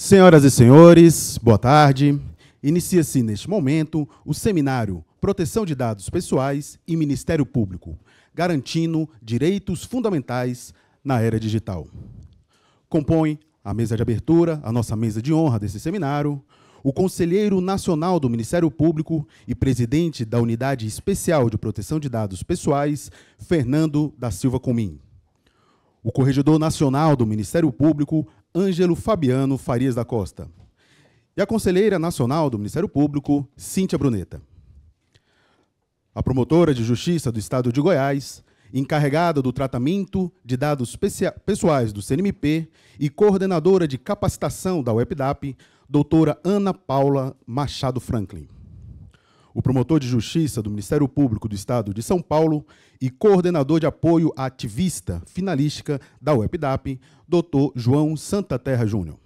Senhoras e senhores, boa tarde. Inicia-se neste momento o seminário Proteção de Dados Pessoais e Ministério Público, garantindo direitos fundamentais na era digital. Compõe a mesa de abertura, a nossa mesa de honra desse seminário, o conselheiro nacional do Ministério Público e presidente da Unidade Especial de Proteção de Dados Pessoais, Fernando da Silva Comim. O corregedor nacional do Ministério Público, Ângelo Fabiano Farias da Costa. E a Conselheira Nacional do Ministério Público, Cíntia Bruneta. A promotora de Justiça do Estado de Goiás, encarregada do tratamento de dados pessoais do CNMP e coordenadora de capacitação da UEPDAP, doutora Ana Paula Machado Franklin o promotor de justiça do Ministério Público do Estado de São Paulo e coordenador de apoio à ativista finalística da UEPDAP, Dr. João Santa Terra Júnior.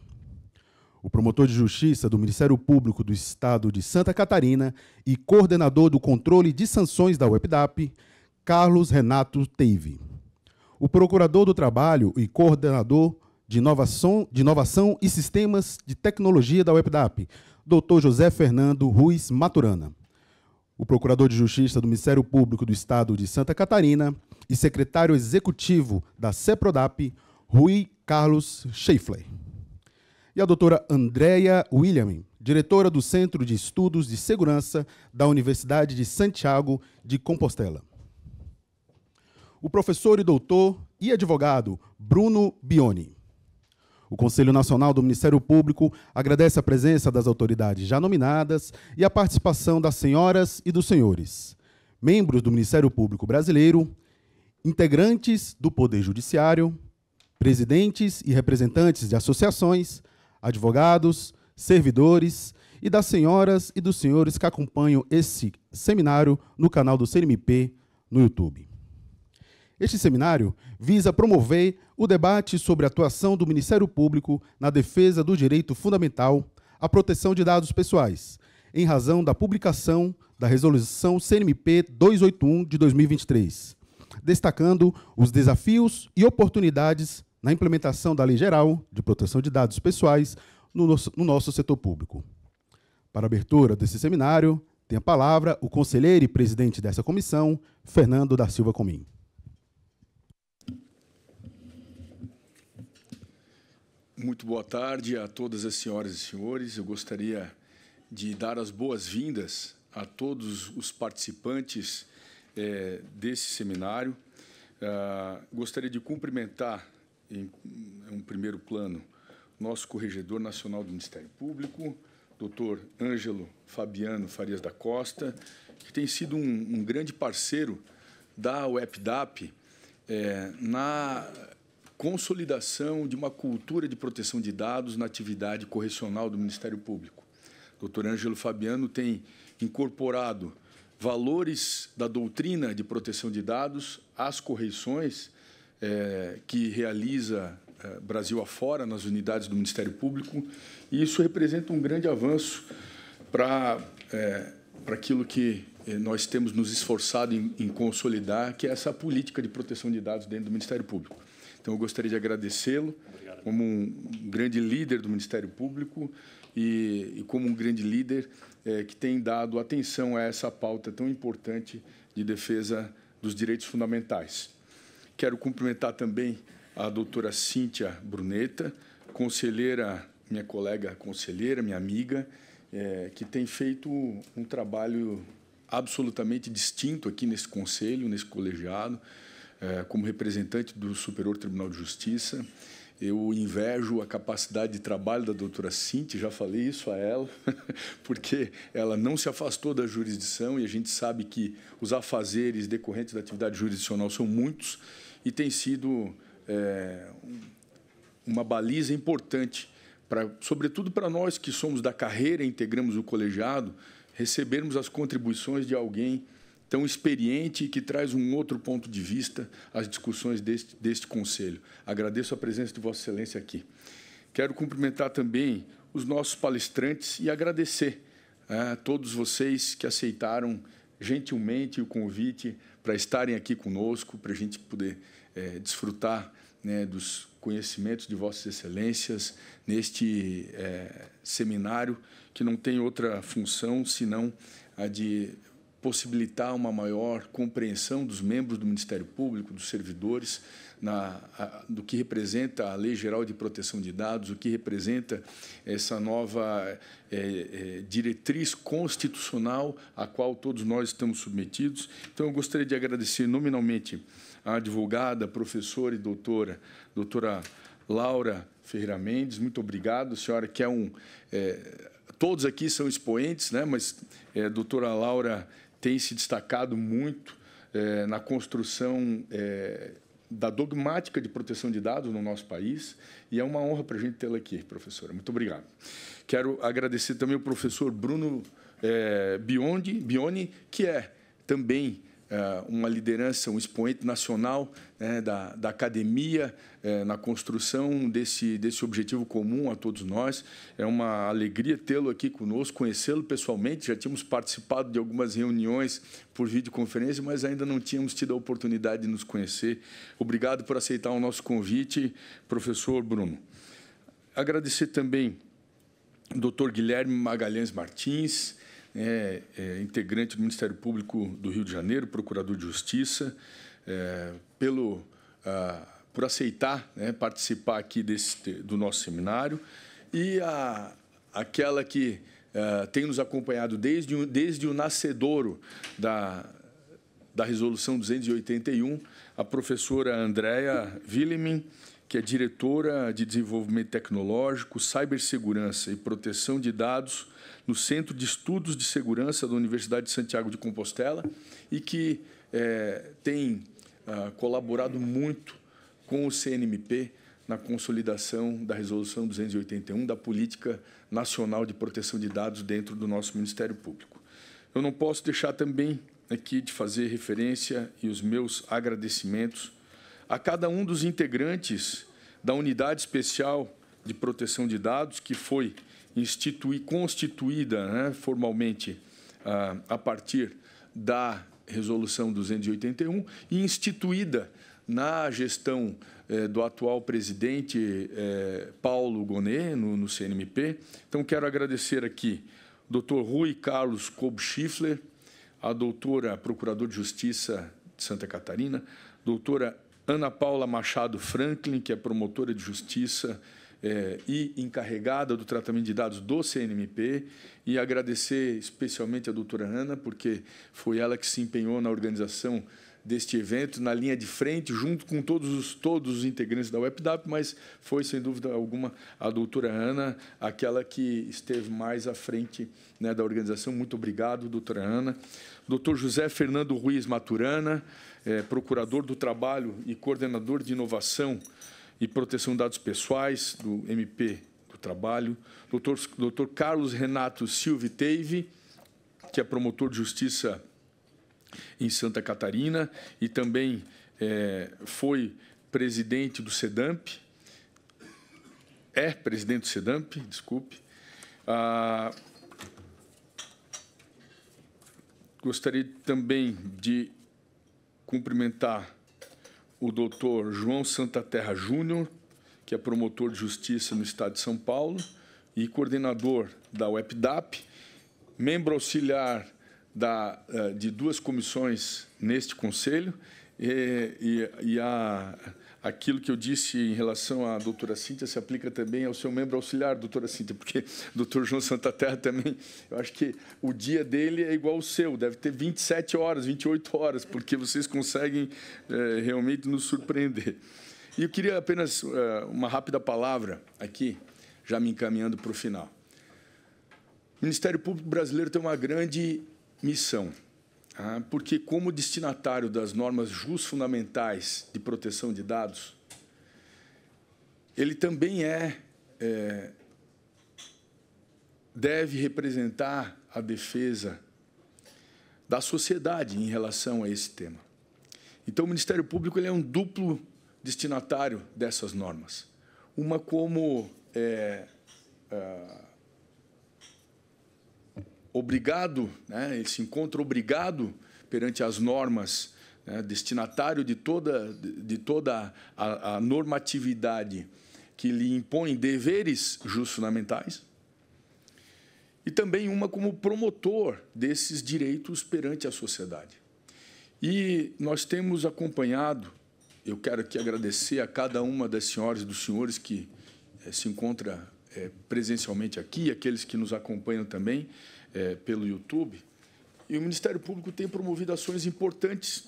O promotor de justiça do Ministério Público do Estado de Santa Catarina e coordenador do controle de sanções da UEPDAP, Carlos Renato Teve. O procurador do trabalho e coordenador de inovação, de inovação e sistemas de tecnologia da UEPDAP, Dr. José Fernando Ruiz Maturana o Procurador de Justiça do Ministério Público do Estado de Santa Catarina e secretário executivo da CEPRODAP, Rui Carlos Schaeffler. E a doutora Andrea William, diretora do Centro de Estudos de Segurança da Universidade de Santiago de Compostela. O professor e doutor e advogado Bruno Bioni. O Conselho Nacional do Ministério Público agradece a presença das autoridades já nominadas e a participação das senhoras e dos senhores, membros do Ministério Público Brasileiro, integrantes do Poder Judiciário, presidentes e representantes de associações, advogados, servidores e das senhoras e dos senhores que acompanham esse seminário no canal do CNMP no YouTube. Este seminário visa promover o debate sobre a atuação do Ministério Público na defesa do direito fundamental à proteção de dados pessoais, em razão da publicação da Resolução CNMP 281 de 2023, destacando os desafios e oportunidades na implementação da Lei Geral de Proteção de Dados Pessoais no nosso, no nosso setor público. Para a abertura desse seminário, tem a palavra o conselheiro e presidente dessa comissão, Fernando da Silva Comim. Muito boa tarde a todas as senhoras e senhores. Eu gostaria de dar as boas-vindas a todos os participantes é, desse seminário. Ah, gostaria de cumprimentar, em, em um primeiro plano, nosso corregedor nacional do Ministério Público, doutor Ângelo Fabiano Farias da Costa, que tem sido um, um grande parceiro da UEPDAP é, na consolidação de uma cultura de proteção de dados na atividade correcional do Ministério Público. O Dr. Ângelo Fabiano tem incorporado valores da doutrina de proteção de dados às correições é, eh, que realiza é, Brasil afora nas unidades do Ministério Público, e isso representa um grande avanço para é, eh, para aquilo que nós temos nos esforçado em, em, consolidar, que é essa política de proteção de dados dentro do Ministério Público. Então, eu gostaria de agradecê-lo como um grande líder do Ministério Público e, e como um grande líder é, que tem dado atenção a essa pauta tão importante de defesa dos direitos fundamentais. Quero cumprimentar também a doutora Cíntia Bruneta, conselheira, minha colega conselheira, minha amiga, é, que tem feito um trabalho absolutamente distinto aqui nesse conselho, nesse colegiado, é, como representante do Superior Tribunal de Justiça, eu invejo a capacidade de trabalho da doutora Cinti, já falei isso a ela, porque ela não se afastou da jurisdição e a gente sabe que os afazeres decorrentes da atividade jurisdicional são muitos e tem sido é, uma baliza importante, para, sobretudo para nós que somos da carreira e integramos o colegiado, recebermos as contribuições de alguém tão experiente e que traz um outro ponto de vista às discussões deste, deste Conselho. Agradeço a presença de Vossa Excelência aqui. Quero cumprimentar também os nossos palestrantes e agradecer a é, todos vocês que aceitaram gentilmente o convite para estarem aqui conosco, para a gente poder é, desfrutar né, dos conhecimentos de Vossas Excelências neste é, seminário, que não tem outra função senão a de possibilitar uma maior compreensão dos membros do Ministério Público, dos servidores, na, a, do que representa a Lei Geral de Proteção de Dados, o que representa essa nova é, é, diretriz constitucional a qual todos nós estamos submetidos. Então, eu gostaria de agradecer nominalmente à advogada, professora e doutora, doutora Laura Ferreira Mendes, muito obrigado, senhora que é um... É, todos aqui são expoentes, né? mas é, doutora Laura tem se destacado muito é, na construção é, da dogmática de proteção de dados no nosso país e é uma honra para a gente tê-la aqui, professora. Muito obrigado. Quero agradecer também o professor Bruno é, Biondi, Bioni, que é também eh, uma liderança, um expoente nacional né, da, da academia é, na construção desse, desse objetivo comum a todos nós. É uma alegria tê-lo aqui conosco, conhecê-lo pessoalmente. Já tínhamos participado de algumas reuniões por videoconferência, mas ainda não tínhamos tido a oportunidade de nos conhecer. Obrigado por aceitar o nosso convite, professor Bruno. Agradecer também Dr. Guilherme Magalhães Martins, é, é, integrante do Ministério Público do Rio de Janeiro, procurador de Justiça, é, pelo, ah, por aceitar né, participar aqui desse, do nosso seminário, e a, aquela que ah, tem nos acompanhado desde, desde o nascedouro da, da Resolução 281, a professora Andrea Willemin, que é diretora de Desenvolvimento Tecnológico, Cibersegurança e Proteção de Dados no Centro de Estudos de Segurança da Universidade de Santiago de Compostela e que é, tem ah, colaborado muito com o CNMP na consolidação da Resolução 281 da Política Nacional de Proteção de Dados dentro do nosso Ministério Público. Eu não posso deixar também aqui de fazer referência e os meus agradecimentos a cada um dos integrantes da Unidade Especial de Proteção de Dados, que foi institui, constituída né, formalmente ah, a partir da Resolução 281 e instituída na gestão eh, do atual presidente eh, Paulo Gonet, no, no, CNMP. Então, quero agradecer aqui o doutor Rui Carlos Kob Schiffler, a doutora Procurador de Justiça de Santa Catarina, doutora Ana Paula Machado Franklin, que é promotora de justiça é, e encarregada do tratamento de dados do CNMP, e agradecer especialmente a doutora Ana, porque foi ela que se empenhou na organização deste evento, na linha de frente, junto com todos os, todos os integrantes da WebDAP, mas foi, sem dúvida alguma, a doutora Ana, aquela que esteve mais à frente né, da organização. Muito obrigado, doutora Ana. Doutor José Fernando Ruiz Maturana, é, procurador do Trabalho e coordenador de inovação e Proteção de Dados Pessoais, do MP do Trabalho, doutor, doutor Carlos Renato Silva Teive, que é promotor de justiça em Santa Catarina e também é, foi presidente do SEDAMP, é presidente do SEDAMP, desculpe. Ah, gostaria também de cumprimentar o doutor João Santa Terra Júnior, que é promotor de justiça no estado de São Paulo e coordenador da UEPDAP, membro auxiliar da, eh, de duas comissões neste conselho, e, eh, e, e a aquilo que eu disse em relação à doutora Cíntia se aplica também ao seu membro auxiliar, doutora Cíntia, porque doutor João Santa Terra também, eu acho que o dia dele é igual ao seu, deve ter 27 horas, 28 horas, porque vocês conseguem é, realmente nos surpreender. E eu queria apenas é, uma rápida palavra aqui, já me encaminhando para o final. O Ministério Público Brasileiro tem uma grande missão, ah, porque, como destinatário das normas jus fundamentais de proteção de dados, ele também é, é deve representar a defesa da sociedade em relação a esse tema. Então, o Ministério Público ele é um duplo destinatário dessas normas. Uma como é, é, obrigado, né, ele se encontra obrigado perante as normas, né, destinatário de toda, de toda a, a normatividade que lhe impõe deveres justos fundamentais, e também uma como promotor desses direitos perante a sociedade. E nós temos acompanhado, eu quero aqui agradecer a cada uma das senhoras e dos senhores que eh, se encontra eh, presencialmente aqui, aqueles que nos acompanham também, é, pelo YouTube, e o Ministério Público tem promovido ações importantes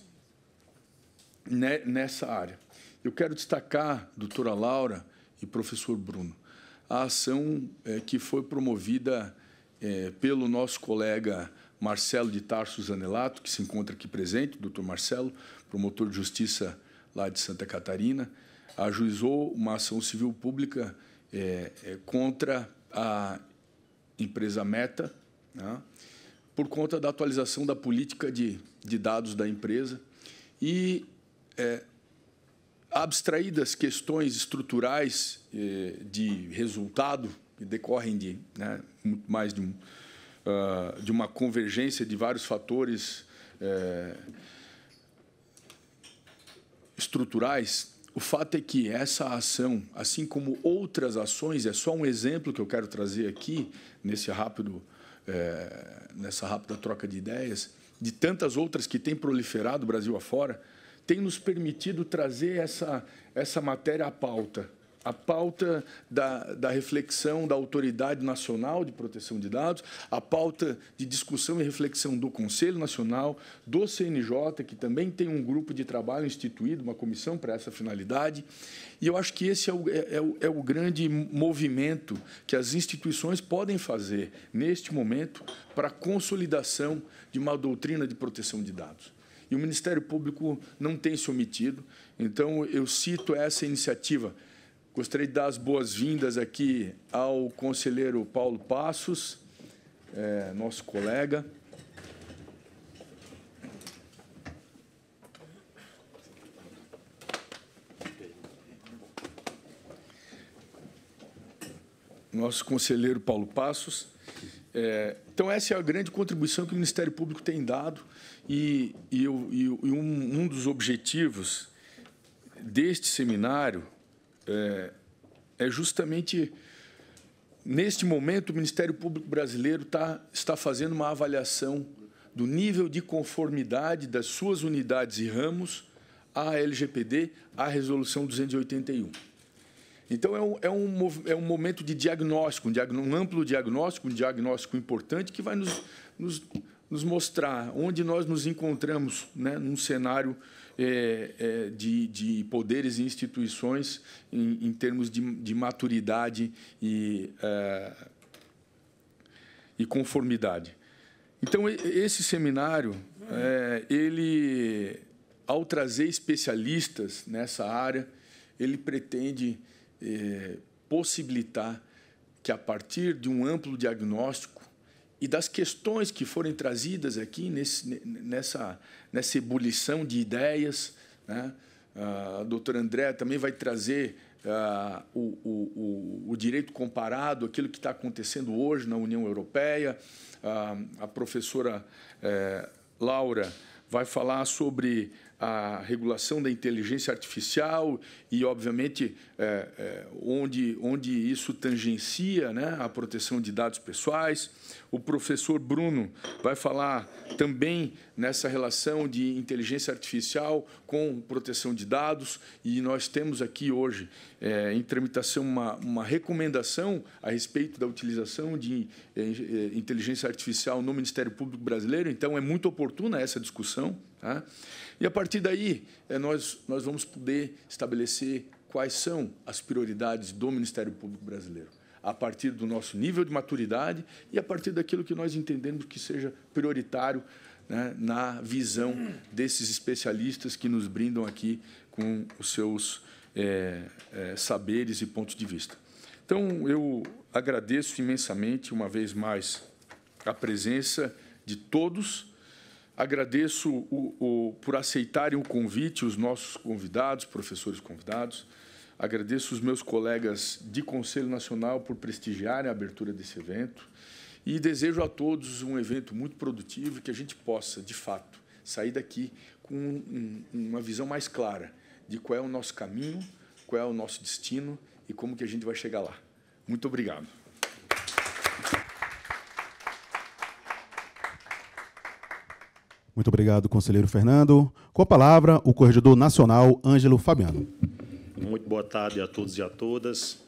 né, nessa área. Eu quero destacar, doutora Laura e professor Bruno, a ação é, que foi promovida é, pelo nosso colega Marcelo de Tarso Zanelato, que se encontra aqui presente, doutor Marcelo, promotor de justiça lá de Santa Catarina, ajuizou uma ação civil pública é, é contra a empresa Meta, né, por conta da atualização da política de, de dados da empresa e é, abstraídas questões estruturais eh, de resultado que decorrem de né, mais de, um, uh, de, uma convergência de vários fatores eh, estruturais, o fato é que essa ação, assim como outras ações, é só um exemplo que eu quero trazer aqui nesse rápido é, nessa rápida troca de ideias, de tantas outras que têm proliferado Brasil afora, tem nos permitido trazer essa, essa matéria à pauta. A pauta da, da reflexão da Autoridade Nacional de Proteção de Dados, a pauta de discussão e reflexão do Conselho Nacional, do CNJ, que também tem um grupo de trabalho instituído, uma comissão para essa finalidade, e eu acho que esse é o, é, é, o, é o grande movimento que as instituições podem fazer neste momento para a consolidação de uma doutrina de proteção de dados. E o Ministério Público não tem se omitido, então eu cito essa iniciativa. Gostaria de dar as boas-vindas aqui ao conselheiro Paulo Passos, é, nosso colega. nosso conselheiro Paulo Passos. É, então, essa é a grande contribuição que o Ministério Público tem dado e, e, e um, um, dos objetivos deste seminário é, é, justamente, neste momento, o Ministério Público brasileiro tá, está fazendo uma avaliação do nível de conformidade das suas unidades e ramos à LGPD, à Resolução 281. Então, é um, é um, é um momento de diagnóstico, um, diagn, um amplo diagnóstico, um diagnóstico importante que vai nos, nos, nos mostrar onde nós nos encontramos né, num cenário é, é, de, de, poderes e instituições em, em termos de, de, maturidade e, é, e conformidade. Então, esse seminário, é, ele, ao trazer especialistas nessa área, ele pretende é, possibilitar que, a partir de um amplo diagnóstico e das questões que forem trazidas aqui nesse, nessa, nessa ebulição de ideias, né? a doutora André também vai trazer Uh, o, o, o, direito comparado, aquilo que está acontecendo hoje na União Europeia. Uh, a professora uh, Laura vai falar sobre a regulação da inteligência artificial e, obviamente, é, é, onde, onde isso tangencia né, a proteção de dados pessoais. O professor Bruno vai falar também nessa relação de inteligência artificial com proteção de dados e nós temos aqui hoje é, em tramitação uma, uma recomendação a respeito da utilização de é, inteligência artificial no Ministério Público Brasileiro, então é muito oportuna essa discussão. Tá? E a partir daí, é, nós, nós vamos poder estabelecer quais são as prioridades do Ministério Público Brasileiro, a partir do nosso nível de maturidade e a partir daquilo que nós entendemos que seja prioritário né, na visão desses especialistas que nos brindam aqui com os seus é, é, saberes e pontos de vista. Então, eu agradeço imensamente, uma vez mais, a presença de todos Agradeço o, o, por aceitarem o convite, os nossos convidados, professores convidados. Agradeço os meus colegas de Conselho Nacional por prestigiarem a abertura desse evento. E desejo a todos um evento muito produtivo e que a gente possa, de fato, sair daqui com um, uma visão mais clara de qual é o nosso caminho, qual é o nosso destino e como que a gente vai chegar lá. Muito obrigado. Muito obrigado, conselheiro Fernando. Com a palavra, o corregedor nacional Ângelo Fabiano. Muito boa tarde a todos e a todas.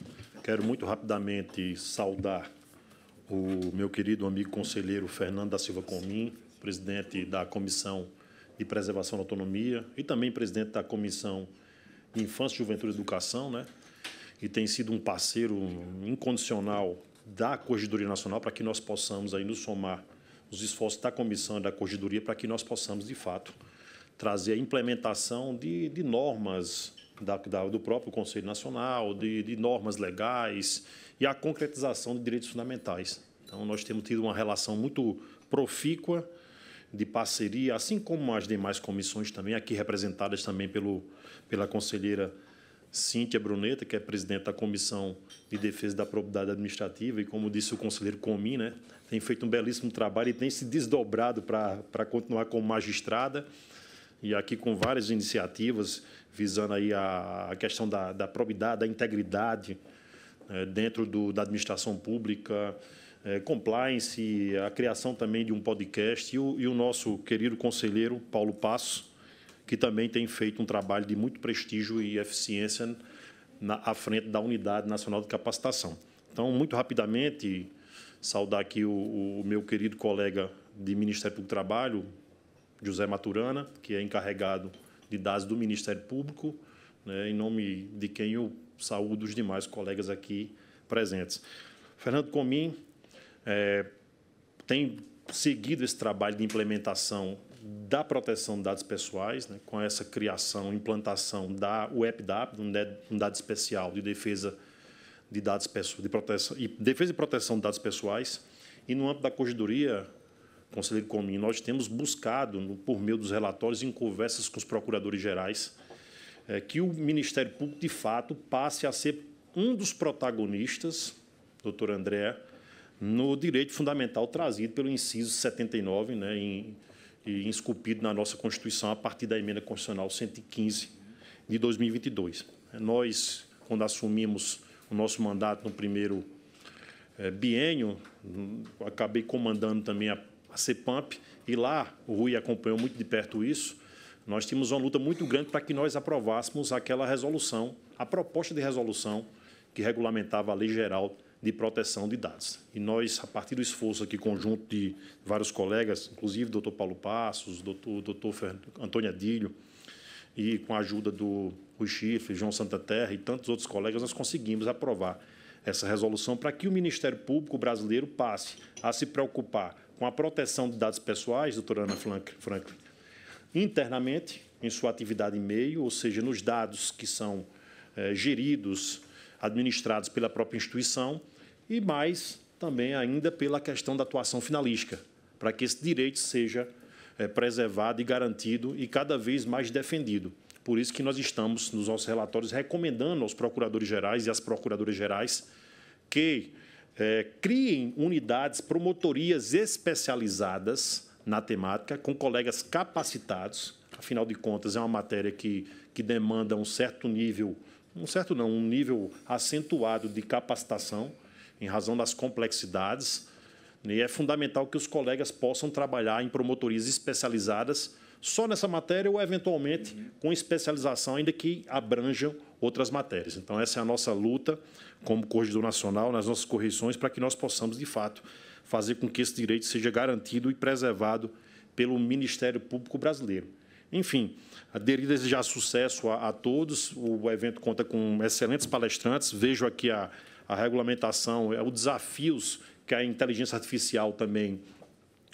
Quero muito rapidamente saudar o meu querido amigo conselheiro Fernando da Silva Comim, presidente da Comissão de Preservação da Autonomia e também presidente da Comissão de Infância, Juventude e Educação, né? E tem sido um parceiro incondicional da Corregedoria Nacional para que nós possamos aí nos somar os esforços da comissão e da corregedoria para que nós possamos, de fato, trazer a implementação de, de normas da, da, do próprio Conselho Nacional, de, de normas legais e a concretização de direitos fundamentais. Então, nós temos tido uma relação muito profícua de parceria, assim como as demais comissões também, aqui representadas também pelo, pela conselheira Cíntia Bruneta, que é presidente da Comissão de Defesa da propriedade Administrativa, e como disse o conselheiro Comi, né, tem feito um belíssimo trabalho e tem se desdobrado para continuar como magistrada e aqui com várias iniciativas visando aí a, a questão da, da, probidade, da integridade né, dentro do, da administração pública, é, compliance, a criação também de um podcast e o, e o nosso querido conselheiro Paulo Passo, que também tem feito um trabalho de muito prestígio e eficiência na, à frente da Unidade Nacional de Capacitação. Então, muito rapidamente, saudar aqui o, o meu querido colega de Ministério Público do Trabalho, José Maturana, que é encarregado de dados do Ministério Público, né, em nome de quem eu saúdo os demais colegas aqui presentes. Fernando Comim é, tem seguido esse trabalho de implementação da proteção de dados pessoais, né, com essa criação, implantação da UEPDAP, dado Especial de Defesa de dados de proteção e defesa e proteção de dados pessoais. E no âmbito da corregedoria, conselheiro Comim, nós temos buscado, por meio dos relatórios em conversas com os procuradores gerais, é, que o Ministério Público, de fato, passe a ser um dos protagonistas, doutor André, no direito fundamental trazido pelo inciso 79, né, em, e esculpido na nossa Constituição a partir da emenda constitucional 115 de 2022. Nós, quando assumimos o nosso mandato no primeiro bienio, eh, biênio, acabei comandando também a, CEPAMP, e lá o Rui acompanhou muito de perto isso. Nós tínhamos uma luta muito grande para que nós aprovássemos aquela resolução, a proposta de resolução que regulamentava a Lei Geral de Proteção de Dados. E nós, a partir do esforço aqui conjunto de vários colegas, inclusive o doutor Paulo Passos, o doutor, doutor Antônio Adilho e com a ajuda do Rui Chifre, João Santa Terra e tantos outros colegas, nós conseguimos aprovar essa resolução para que o Ministério Público brasileiro passe a se preocupar com a proteção de dados pessoais, doutora Ana Franklin, internamente, em sua atividade e meio, ou seja, nos dados que são é, geridos, administrados pela própria instituição, e mais também ainda pela questão da atuação finalística, para que esse direito seja é, preservado e garantido e cada vez mais defendido. Por isso que nós estamos, nos nossos relatórios, recomendando aos procuradores gerais e às procuradoras gerais que é, criem unidades, promotorias especializadas na temática, com colegas capacitados. Afinal de contas, é uma matéria que, que demanda um certo nível, um certo não, um nível acentuado de capacitação, em razão das complexidades né? E é fundamental que os colegas possam trabalhar em promotorias especializadas só nessa matéria ou, eventualmente, uhum. com especialização, ainda que abranjam outras matérias. Então, essa é a nossa luta como Corredor Nacional, nas nossas correções, para que nós possamos, de fato, fazer com que esse direito seja garantido e preservado pelo Ministério Público Brasileiro. Enfim, aderir desejar sucesso a, a todos. O evento conta com excelentes palestrantes. Vejo aqui a, a regulamentação, é, os desafios que a inteligência artificial também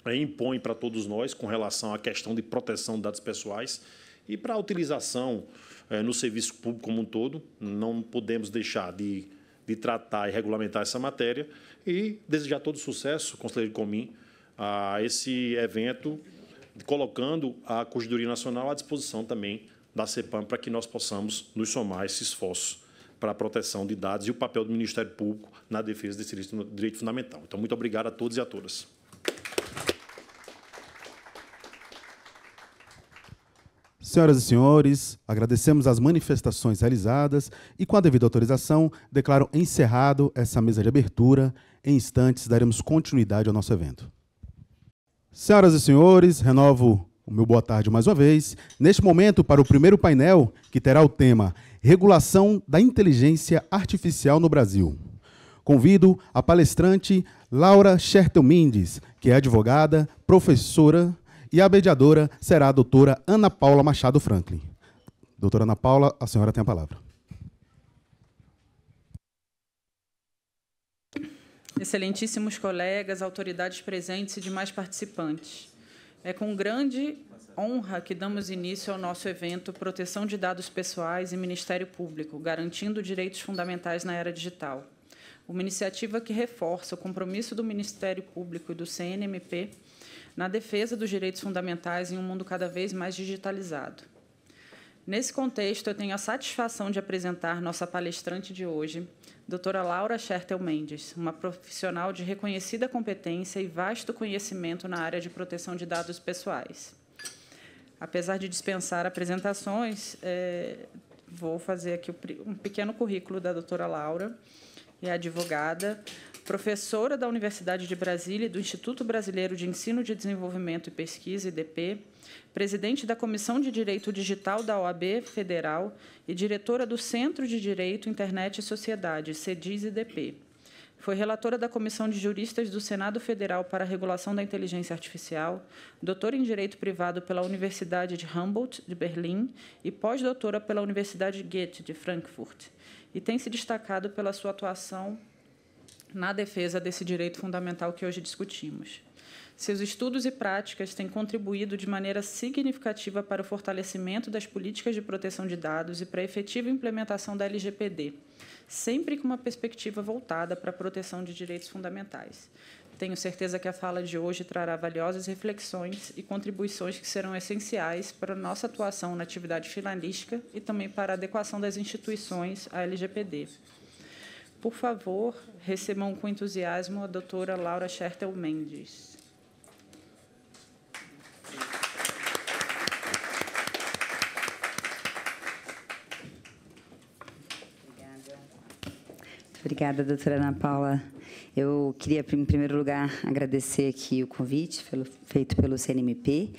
eh, impõe para todos nós com relação à questão de proteção de dados pessoais e para a utilização eh, no serviço público como um todo. Não podemos deixar de, de tratar e regulamentar essa matéria e desejar todo sucesso, conselheiro Comim, a esse evento, colocando a Corregedoria Nacional à disposição também da CEPAM para que nós possamos nos somar a esse esforço para a proteção de dados e o papel do Ministério Público na defesa desse direito fundamental. Então, muito obrigado a todos e a todas. Senhoras e senhores, agradecemos as manifestações realizadas e, com a devida autorização, declaro encerrado essa mesa de abertura. Em instantes, daremos continuidade ao nosso evento. Senhoras e senhores, renovo o meu boa tarde mais uma vez. Neste momento, para o primeiro painel, que terá o tema Regulação da Inteligência Artificial no Brasil. Convido a palestrante Laura Shertel Mendes, que é advogada, professora e a mediadora será a doutora Ana Paula Machado Franklin. Doutora Ana Paula, a senhora tem a palavra. Excelentíssimos colegas, autoridades presentes e demais participantes. É com grande honra que damos início ao nosso evento Proteção de Dados Pessoais e Ministério Público, garantindo direitos fundamentais na era digital. Uma iniciativa que reforça o compromisso do Ministério Público e do CNMP na defesa dos direitos fundamentais em um mundo cada vez mais digitalizado. Nesse contexto, eu tenho a satisfação de apresentar nossa palestrante de hoje, doutora Laura Schertel Mendes, uma profissional de reconhecida competência e vasto conhecimento na área de proteção de dados pessoais. Apesar de dispensar apresentações, é, vou fazer aqui um pequeno currículo da doutora Laura, é advogada, professora da Universidade de Brasília e do Instituto Brasileiro de Ensino de Desenvolvimento e Pesquisa, IDP, presidente da Comissão de Direito Digital da OAB Federal e diretora do Centro de Direito, Internet e Sociedade, cedis DP. Foi relatora da Comissão de Juristas do Senado Federal para a Regulação da Inteligência Artificial, doutora em Direito Privado pela Universidade de Humboldt, de Berlim, e pós-doutora pela Universidade Goethe, de Frankfurt, e tem se destacado pela sua atuação na defesa desse direito fundamental que hoje discutimos. Seus estudos e práticas têm contribuído de maneira significativa para o fortalecimento das políticas de proteção de dados e para a efetiva implementação da LGPD, sempre com uma perspectiva voltada para a proteção de direitos fundamentais. Tenho certeza que a fala de hoje trará valiosas reflexões e contribuições que serão essenciais para a nossa atuação na atividade finalística e também para a adequação das instituições à LGPD. Por favor, recebam com entusiasmo a doutora Laura Schertel Mendes. Obrigada, doutora Ana Paula. Eu queria, em primeiro lugar, agradecer aqui o convite feito pelo CNMP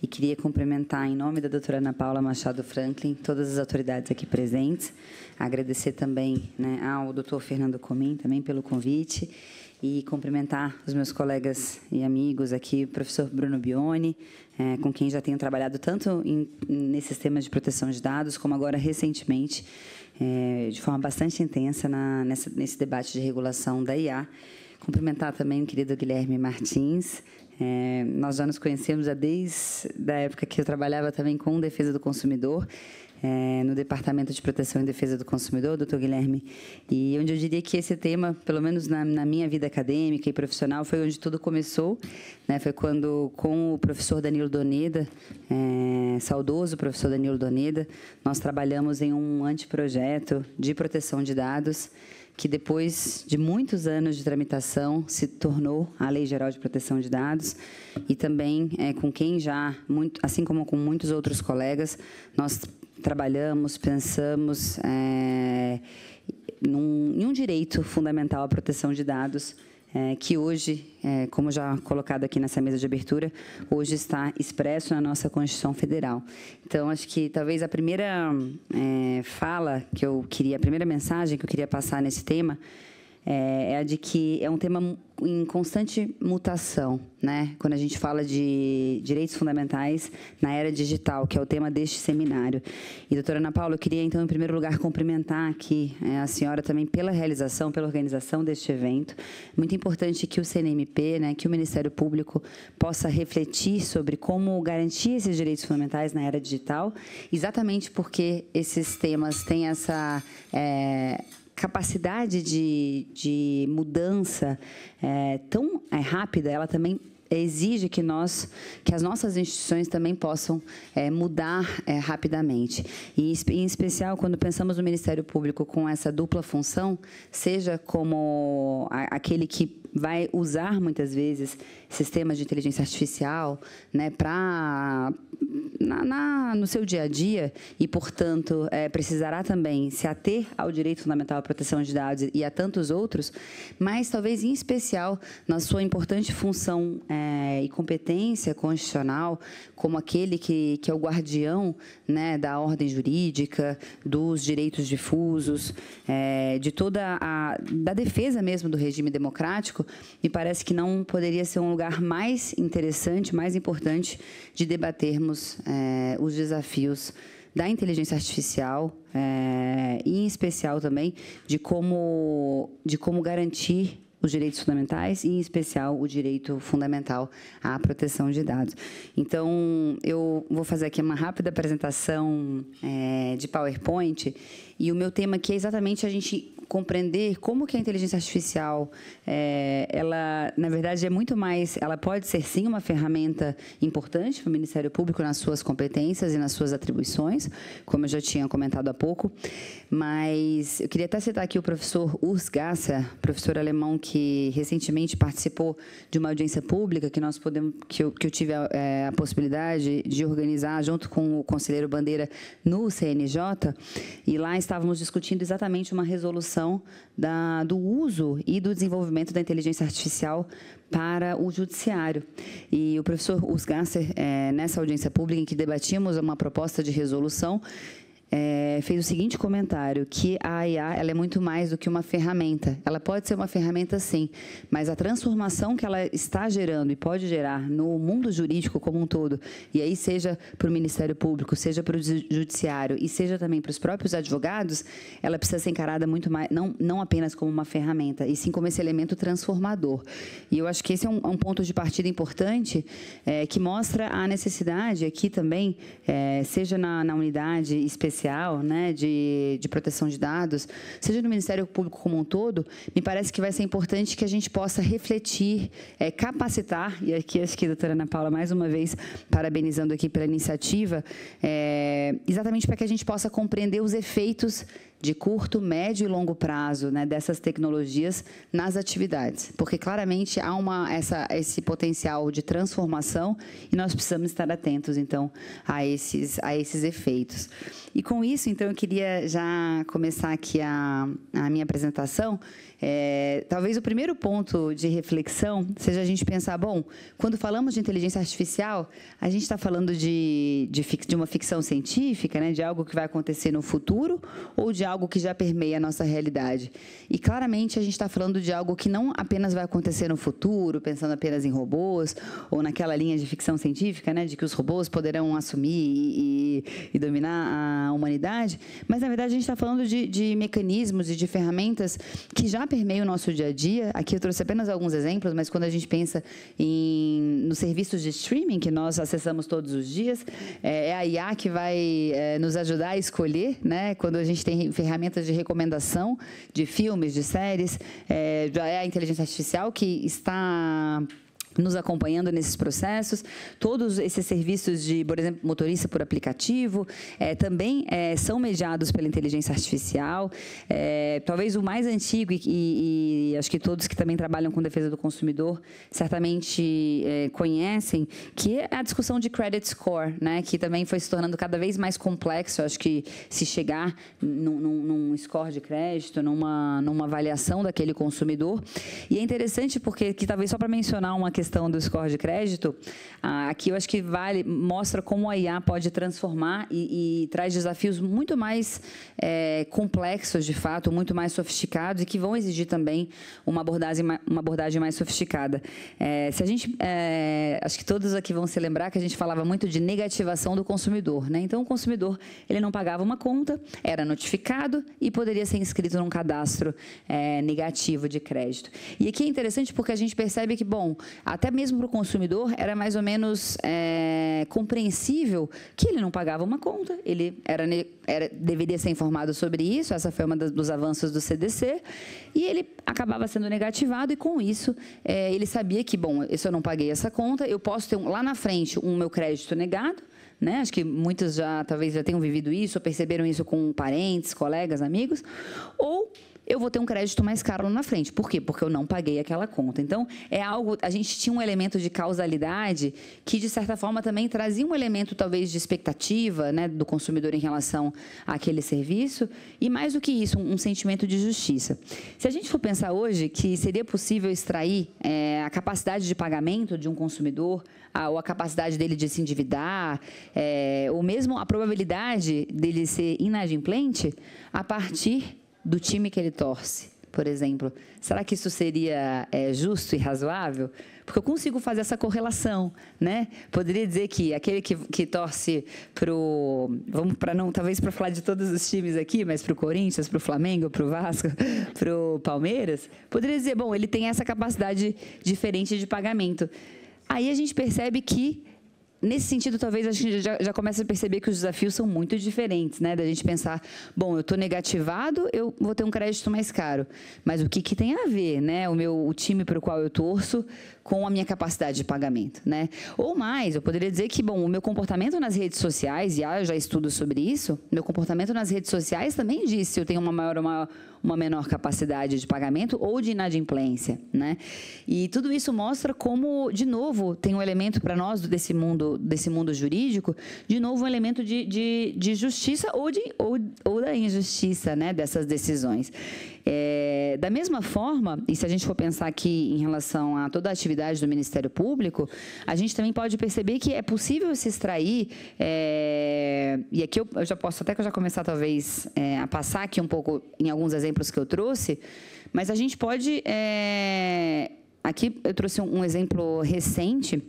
e queria cumprimentar, em nome da doutora Ana Paula Machado Franklin, todas as autoridades aqui presentes. Agradecer também né, ao doutor Fernando Comim, também pelo convite e cumprimentar os meus colegas e amigos aqui, o professor Bruno Bione, é, com quem já tenho trabalhado tanto em, nesses temas de proteção de dados, como agora recentemente, é, de forma bastante intensa, na, nessa, nesse debate de regulação da IA. Cumprimentar também o querido Guilherme Martins. É, nós já nos conhecemos desde a época que eu trabalhava também com defesa do consumidor é, no Departamento de Proteção e Defesa do Consumidor, doutor Guilherme, e onde eu diria que esse tema, pelo menos na, na minha vida acadêmica e profissional, foi onde tudo começou. Né? Foi quando, com o professor Danilo Doneda, é, saudoso professor Danilo Doneda, nós trabalhamos em um anteprojeto de proteção de dados que depois de muitos anos de tramitação se tornou a Lei Geral de Proteção de Dados e também é, com quem já, muito, assim como com muitos outros colegas, nós trabalhamos, pensamos é, num, em um direito fundamental à proteção de dados, é, que hoje, é, como já colocado aqui nessa mesa de abertura, hoje está expresso na nossa Constituição Federal. Então, acho que talvez a primeira é, fala que eu queria, a primeira mensagem que eu queria passar nesse tema é, é a de que é um tema em constante mutação, né? Quando a gente fala de direitos fundamentais na era digital, que é o tema deste seminário. E, doutora Ana Paula, eu queria, então, em primeiro lugar, cumprimentar aqui é, a senhora também pela realização, pela organização deste evento. Muito importante que o CNMP, né, que o Ministério Público possa refletir sobre como garantir esses direitos fundamentais na era digital, exatamente porque esses temas têm essa... É, capacidade de, de mudança é, tão eh, rápida, ela também exige que nós, que as nossas instituições também possam é, mudar é, rapidamente. E, em especial, quando pensamos no Ministério Público com essa dupla função, seja como a, aquele que vai usar muitas vezes sistemas de inteligência artificial né, para na, na, no seu dia a dia e, portanto, é, precisará também se ater ao direito fundamental à proteção de dados e a tantos outros, mas talvez em especial na sua importante função é, eh, e competência constitucional como aquele que, que é o guardião né, da ordem jurídica, dos direitos difusos, é, de toda a da defesa mesmo do regime democrático, me parece que não poderia ser um lugar mais interessante, mais importante de debatermos é, os desafios da inteligência artificial é, e, em especial, também de como, de como garantir os direitos fundamentais e, em especial, o direito fundamental à proteção de dados. Então, eu vou fazer aqui uma rápida apresentação é, de PowerPoint e o meu tema aqui é exatamente a gente compreender como que a inteligência artificial, é, ela, na verdade, é muito mais, ela pode ser sim uma ferramenta importante para o Ministério Público nas suas competências e nas suas atribuições, como eu já tinha comentado há pouco, mas eu queria até citar aqui o professor Urs Gasser, professor alemão que recentemente participou de uma audiência pública que nós podemos, que eu, que eu tive a, é, a possibilidade de organizar junto com o conselheiro Bandeira no CNJ, e lá estávamos discutindo exatamente uma resolução da, do uso e do desenvolvimento da inteligência artificial para o judiciário. E o professor Usgasser, é, nessa audiência pública em que debatimos uma proposta de resolução, é, fez o seguinte comentário, que a IA ela é muito mais do que uma ferramenta. Ela pode ser uma ferramenta, sim, mas a transformação que ela está gerando e pode gerar no mundo jurídico como um todo, e aí seja para o Ministério Público, seja para o Judiciário e seja também para os próprios advogados, ela precisa ser encarada muito mais, não, não apenas como uma ferramenta, e sim como esse elemento transformador. E eu acho que esse é um, é um ponto de partida importante é, que mostra a necessidade aqui também, é, seja na, na unidade específica, né, de, de proteção de dados, seja no Ministério Público como um todo, me parece que vai ser importante que a gente possa refletir, é, capacitar, e aqui acho que a doutora Ana Paula, mais uma vez, parabenizando aqui pela iniciativa, é, exatamente para que a gente possa compreender os efeitos de curto, médio e longo prazo né, dessas tecnologias nas atividades, porque claramente há uma, essa, esse potencial de transformação e nós precisamos estar atentos, então, a esses, a esses efeitos. E com isso, então, eu queria já começar aqui a, a minha apresentação é, talvez o primeiro ponto de reflexão seja a gente pensar, bom, quando falamos de inteligência artificial, a gente está falando de, de, de, uma ficção científica, né, de algo que vai acontecer no futuro ou de algo que já permeia a nossa realidade. E claramente a gente está falando de algo que não apenas vai acontecer no futuro, pensando apenas em robôs ou naquela linha de ficção científica, né, de que os robôs poderão assumir e, e, e dominar a humanidade, mas na verdade a gente está falando de, de mecanismos e de ferramentas que já permeia o nosso dia a dia, aqui eu trouxe apenas alguns exemplos, mas quando a gente pensa em, nos serviços de streaming que nós acessamos todos os dias, é, é a IA que vai é, nos ajudar a escolher, né? Quando a gente tem ferramentas de recomendação de filmes, de séries, é, é a inteligência artificial que está nos acompanhando nesses processos. Todos esses serviços de, por exemplo, motorista por aplicativo, é, também é, são mediados pela inteligência artificial. É, talvez o mais antigo, e, e, e, acho que todos que também trabalham com defesa do consumidor certamente é, conhecem, que é a discussão de credit score, né, que também foi se tornando cada vez mais complexo. Acho que se chegar num, num score de crédito, numa, numa avaliação daquele consumidor. E é interessante porque, que talvez só para mencionar uma questão, questão do score de crédito, ah, aqui eu acho que vale, mostra como a IA pode transformar e, e traz desafios muito mais é, complexos, de fato, muito mais sofisticados e que vão exigir também uma abordagem, uma abordagem mais sofisticada. É, se a gente, é, acho que todos aqui vão se lembrar que a gente falava muito de negativação do consumidor, né? Então o consumidor ele não pagava uma conta, era notificado e poderia ser inscrito num cadastro negativo de crédito. E aqui é interessante porque a gente percebe que, bom, até mesmo para o consumidor, era mais ou menos é, compreensível que ele não pagava uma conta, ele era, era, deveria ser informado sobre isso, essa foi uma das, dos avanços do CDC, e ele acabava sendo negativado, e com isso é, ele sabia que, bom, se eu não paguei essa conta, eu posso ter um, lá na frente um meu crédito negado, né? Acho que muitos já talvez já tenham vivido isso, ou perceberam isso com parentes, colegas, amigos, ou eu vou ter um crédito mais caro na frente. Por quê? Porque eu não paguei aquela conta. Então, é algo. A gente tinha um elemento de causalidade que, de certa forma, também trazia um elemento, talvez, de expectativa né, do consumidor em relação àquele serviço. E, mais do que isso, um, um sentimento de justiça. Se a gente for pensar hoje que seria possível extrair é, a capacidade de pagamento de um consumidor, a, ou a capacidade dele de se endividar, é, ou mesmo a probabilidade dele ser inadimplente, a partir do time que ele torce, por exemplo. Será que isso seria é, justo e razoável? Porque eu consigo fazer essa correlação, né? Poderia dizer que aquele que, que torce pro, vamos para não, talvez para falar de todos os times aqui, mas para o Corinthians, para o Flamengo, para o Vasco, para o Palmeiras, poderia dizer, bom, ele tem essa capacidade diferente de pagamento. Aí a gente percebe que nesse sentido, talvez a gente já, já comece a perceber que os desafios são muito diferentes, né? Da gente pensar, bom, eu estou negativado, eu vou ter um crédito mais caro. Mas o que, que tem a ver, né? O meu o time para o qual eu torço com a minha capacidade de pagamento, né? Ou mais, eu poderia dizer que, bom, o meu comportamento nas redes sociais, e ah, eu já estudo sobre isso, meu comportamento nas redes sociais também diz se eu tenho uma maior ou maior uma menor capacidade de pagamento ou de inadimplência, né? E tudo isso mostra como, de novo, tem um elemento para nós desse mundo, desse mundo jurídico, de novo um elemento de, de, de justiça ou, de, ou, ou da injustiça, né? Dessas decisões. É, da mesma forma, e se a gente for pensar aqui em relação a toda a atividade do Ministério Público, a gente também pode perceber que é possível se extrair, é, e aqui eu, eu, já posso até que eu já começar talvez é, a passar aqui um pouco em alguns exemplos que eu trouxe, mas a gente pode. É, aqui eu trouxe um, um exemplo recente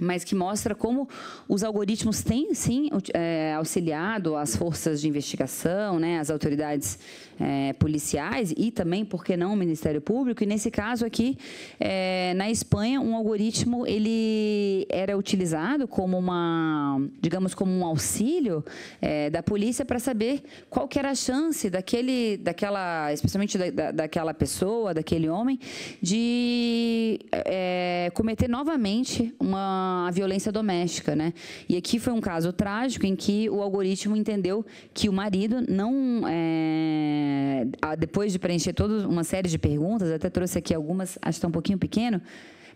mas que mostra como os algoritmos têm, sim, é, auxiliado as forças de investigação, né, as autoridades é, policiais e também, por que não, o Ministério Público. E nesse caso aqui, é, na Espanha, um algoritmo ele era utilizado como uma, digamos, como um auxílio é, da polícia para saber qual que era a chance daquele, daquela, especialmente da, da, daquela pessoa, daquele homem, de é, cometer novamente uma violência doméstica, né? E aqui foi um caso trágico em que o algoritmo entendeu que o marido não é, é, depois de preencher toda uma série de perguntas, até trouxe aqui algumas, acho que está um pouquinho pequeno,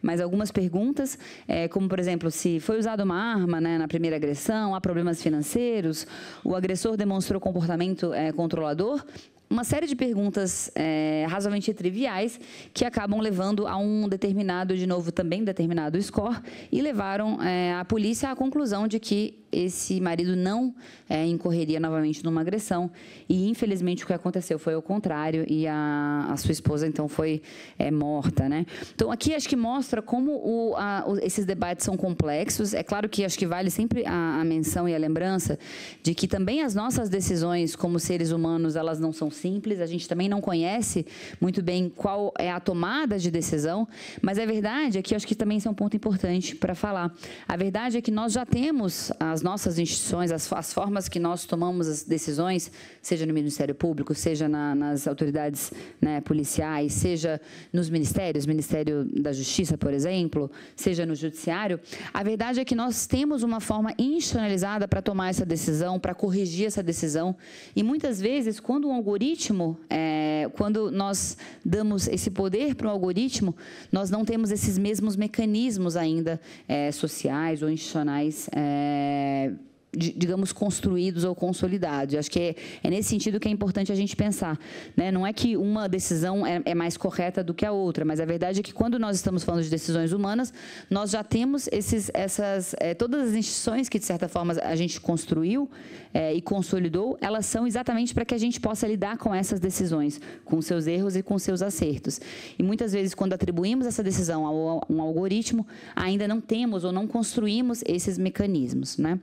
mas algumas perguntas, é, como por exemplo, se foi usada uma arma né, na primeira agressão, há problemas financeiros, o agressor demonstrou comportamento é, controlador, uma série de perguntas é, razoavelmente triviais que acabam levando a um determinado, de novo, também determinado score e levaram é, a polícia à conclusão de que esse marido não é, incorreria novamente numa agressão. E, infelizmente, o que aconteceu foi o contrário e a, a sua esposa, então, foi é, morta. Né? Então, aqui acho que mostra como o, a, o, esses debates são complexos. É claro que acho que vale sempre a, a menção e a lembrança de que também as nossas decisões como seres humanos, elas não são simples, a gente também não conhece muito bem qual é a tomada de decisão, mas a verdade é que acho que também isso é um ponto importante para falar. A verdade é que nós já temos as nossas instituições, as, as formas que nós tomamos as decisões, seja no Ministério Público, seja na, nas autoridades né, policiais, seja nos ministérios, Ministério da Justiça, por exemplo, seja no Judiciário, a verdade é que nós temos uma forma institucionalizada para tomar essa decisão, para corrigir essa decisão. E muitas vezes, quando um algoritmo algoritmo, é, quando nós damos esse poder para o algoritmo, nós não temos esses mesmos mecanismos ainda é, sociais ou institucionais. É, digamos, construídos ou consolidados. Eu acho que é, é, nesse sentido que é importante a gente pensar. Né? Não é que uma decisão é, é, mais correta do que a outra, mas a verdade é que quando nós estamos falando de decisões humanas, nós já temos esses, essas, é, todas as instituições que, de certa forma, a gente construiu, é, e consolidou, elas são exatamente para que a gente possa lidar com essas decisões, com seus erros e com seus acertos. E muitas vezes, quando atribuímos essa decisão a um algoritmo, ainda não temos ou não construímos esses mecanismos. Né?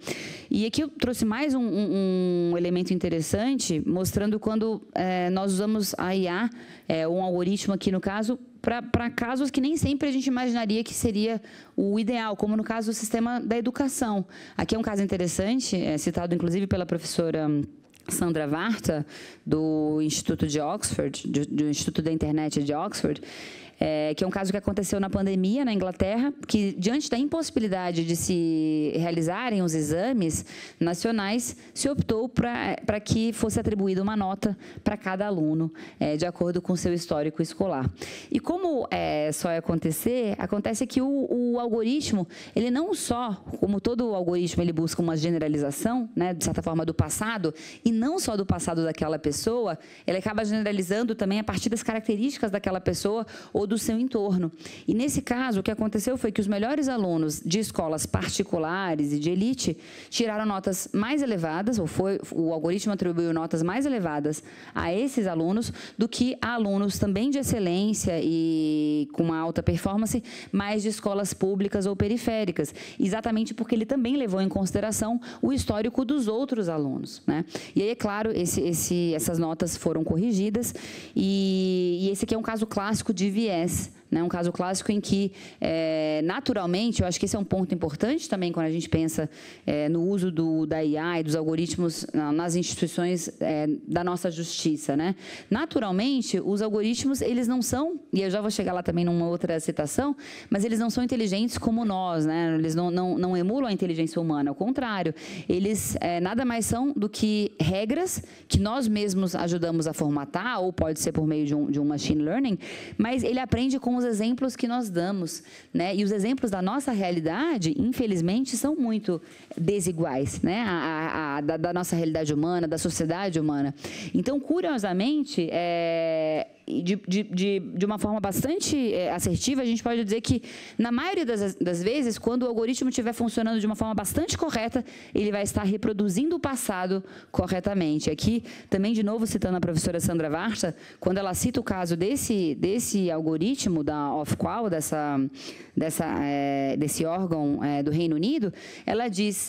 E aqui eu trouxe mais um, um, um elemento interessante, mostrando quando é, nós usamos a IA é, um algoritmo aqui no caso, para casos que nem sempre a gente imaginaria que seria o ideal, como no caso do sistema da educação. Aqui é um caso interessante, é, citado inclusive pela professora. Sandra Varta, do Instituto de Oxford, do, do Instituto da Internet de Oxford, é, que é um caso que aconteceu na pandemia na Inglaterra, que diante da impossibilidade de se realizarem os exames nacionais, se optou para que fosse atribuída uma nota para cada aluno, é, de acordo com seu histórico escolar. E como é, só acontecer, acontece que o, o algoritmo, ele não só, como todo algoritmo, ele busca uma generalização, né, de certa forma, do passado, e não só do passado daquela pessoa, ele acaba generalizando também a partir das características daquela pessoa ou do seu entorno. E nesse caso, o que aconteceu foi que os melhores alunos de escolas particulares e de elite tiraram notas mais elevadas, ou foi o algoritmo atribuiu notas mais elevadas a esses alunos do que a alunos também de excelência e com uma alta performance, mas de escolas públicas ou periféricas, exatamente porque ele também levou em consideração o histórico dos outros alunos, né? E aí, é claro, esse, esse, essas notas foram corrigidas e, e esse aqui é um caso clássico de viés es Né? Um caso clássico em que, é, naturalmente, eu acho que esse é um ponto importante também quando a gente pensa é, no uso do, da IA e dos algoritmos nas instituições é, da nossa justiça. Né? Naturalmente, os algoritmos, eles não são, e eu já vou chegar lá também numa outra citação, mas eles não são inteligentes como nós, né? eles não, não, não emulam a inteligência humana, ao contrário, eles nada mais são do que regras que nós mesmos ajudamos a formatar, ou pode ser por meio de um, de um machine learning, mas ele aprende com os exemplos que nós damos, né? E os exemplos da nossa realidade, infelizmente, são muito desiguais, né? A, a, a, da, da, nossa realidade humana, da sociedade humana. Então, curiosamente, é, de, de, de, de, uma forma bastante é, assertiva, a gente pode dizer que, na maioria das, das vezes, quando o algoritmo estiver funcionando de uma forma bastante correta, ele vai estar reproduzindo o passado corretamente. Aqui, também, de novo, citando a professora Sandra Varsa, quando ela cita o caso desse, desse algoritmo da Ofqual, dessa, dessa, é, desse órgão é, do Reino Unido, ela diz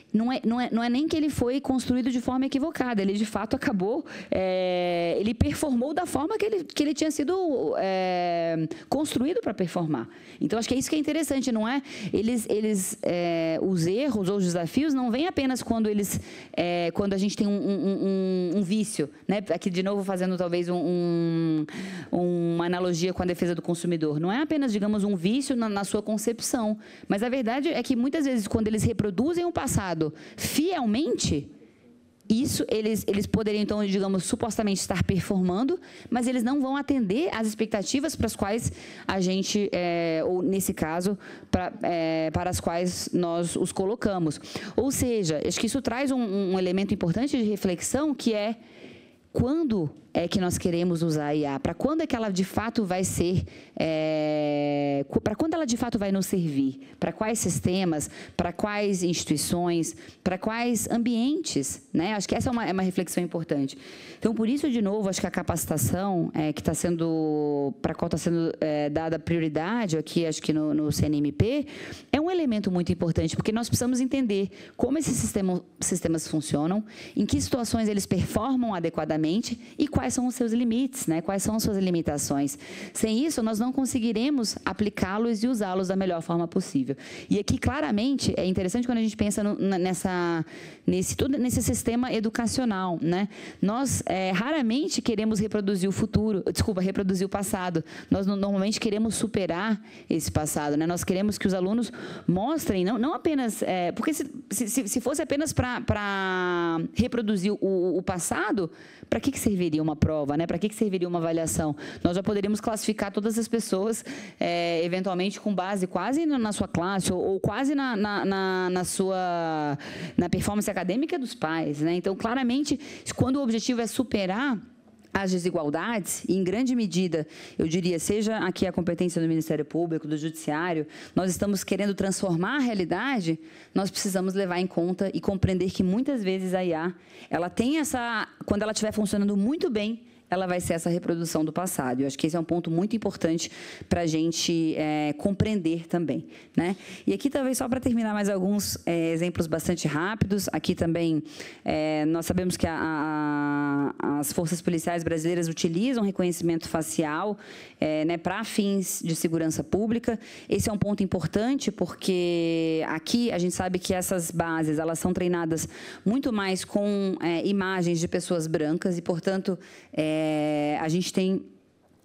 não é, não, é, não é nem que ele foi construído de forma equivocada, ele de fato acabou, é, ele performou da forma que ele, que ele tinha sido é, construído para performar. Então, acho que é isso que é interessante, não é? Eles, eles é, os erros ou os desafios não vêm apenas quando eles, quando a gente tem um, um, um, um, vício, né? Aqui, de novo, fazendo talvez uma analogia com a defesa do consumidor. Não é apenas, digamos, um vício na, na sua concepção, mas a verdade é que muitas vezes quando eles reproduzem o passado, fielmente, isso eles, eles poderiam, então, digamos, supostamente estar performando, mas eles não vão atender às expectativas para as quais a gente, é, ou nesse caso, pra, é, para as quais nós os colocamos. Ou seja, acho que isso traz um, um elemento importante de reflexão que é quando é que nós queremos usar a IA? Para quando é que ela de fato vai ser. É, para quando ela de fato vai nos servir? Para quais sistemas? Para quais instituições? Para quais ambientes? Né? Acho que essa é uma, é uma reflexão importante. Então, por isso, de novo, acho que a capacitação é, que está sendo. para qual está sendo é, dada prioridade aqui, acho que no, no CNMP, é um elemento muito importante, porque nós precisamos entender como esses sistema, sistemas funcionam, em que situações eles performam adequadamente e quais quais são os seus limites, né? quais são as suas limitações. Sem isso, nós não conseguiremos aplicá-los e usá-los da melhor forma possível. E aqui, claramente, é interessante quando a gente pensa no, nessa nesse, todo, nesse sistema educacional. Né? Nós é, raramente queremos reproduzir o futuro, desculpa, reproduzir o passado. Nós normalmente queremos superar esse passado. Né? Nós queremos que os alunos mostrem, não, não apenas. É, porque se, se, se, fosse apenas para reproduzir o, o passado, para que, que serviria uma prova? Né? Para que, que serviria uma avaliação? Nós já poderíamos classificar todas as pessoas, é, eventualmente, com base quase na sua classe ou, ou quase na, na, na, na sua na performance acadêmica acadêmica dos pais, né? Então, claramente, quando o objetivo é superar as desigualdades, e em grande medida, eu diria, seja aqui a competência do Ministério Público, do Judiciário, nós estamos querendo transformar a realidade, nós precisamos levar em conta e compreender que muitas vezes a IA, ela tem essa, quando ela estiver funcionando muito bem, ela vai ser essa reprodução do passado. Eu acho que esse é um ponto muito importante para a gente é, compreender também. Né? E aqui talvez só para terminar mais alguns é, exemplos bastante rápidos. Aqui também é, nós sabemos que a, a, as forças policiais brasileiras utilizam reconhecimento facial é, né, para fins de segurança pública. Esse é um ponto importante porque aqui a gente sabe que essas bases elas são treinadas muito mais com é, imagens de pessoas brancas e, portanto, é, é, a gente tem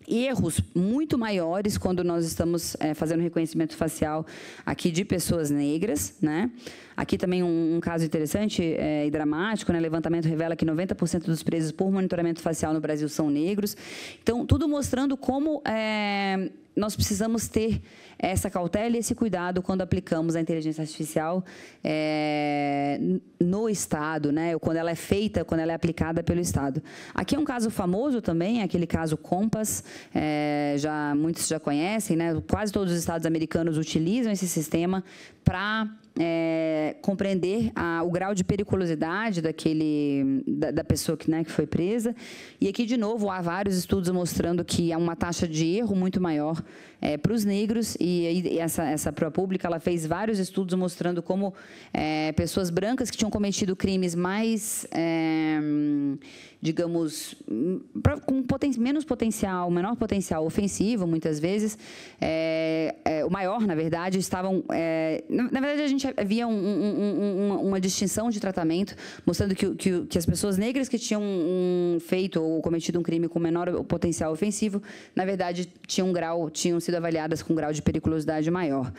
erros muito maiores quando nós estamos é, fazendo reconhecimento facial aqui de pessoas negras, né? Aqui também um, um caso interessante é, e dramático, né? Levantamento revela que 90% dos presos por monitoramento facial no Brasil são negros. Então, tudo mostrando como é, nós precisamos ter essa cautela e esse cuidado quando aplicamos a inteligência artificial é, no Estado, né? Ou quando ela é feita, quando ela é aplicada pelo Estado. Aqui é um caso famoso também, é aquele caso Compass, é, já muitos já conhecem, né? Quase todos os estados americanos utilizam esse sistema para é, compreender a, o grau de periculosidade daquele, da, da pessoa que, né, que foi presa. E aqui, de novo, há vários estudos mostrando que há uma taxa de erro muito maior é, para os negros e, e, essa, essa pró pública ela fez vários estudos mostrando como é, pessoas brancas que tinham cometido crimes mais, é, digamos, pra, com poten menos potencial, menor potencial ofensivo, muitas vezes, é, é, o maior, na verdade, estavam... É, na, na, verdade, a gente havia um, um, um, uma, distinção de tratamento mostrando que, que, que as pessoas negras que tinham feito ou cometido um crime com menor potencial ofensivo, na verdade, tinham um grau, tinham sido avaliadas com grau de periculosidade maior.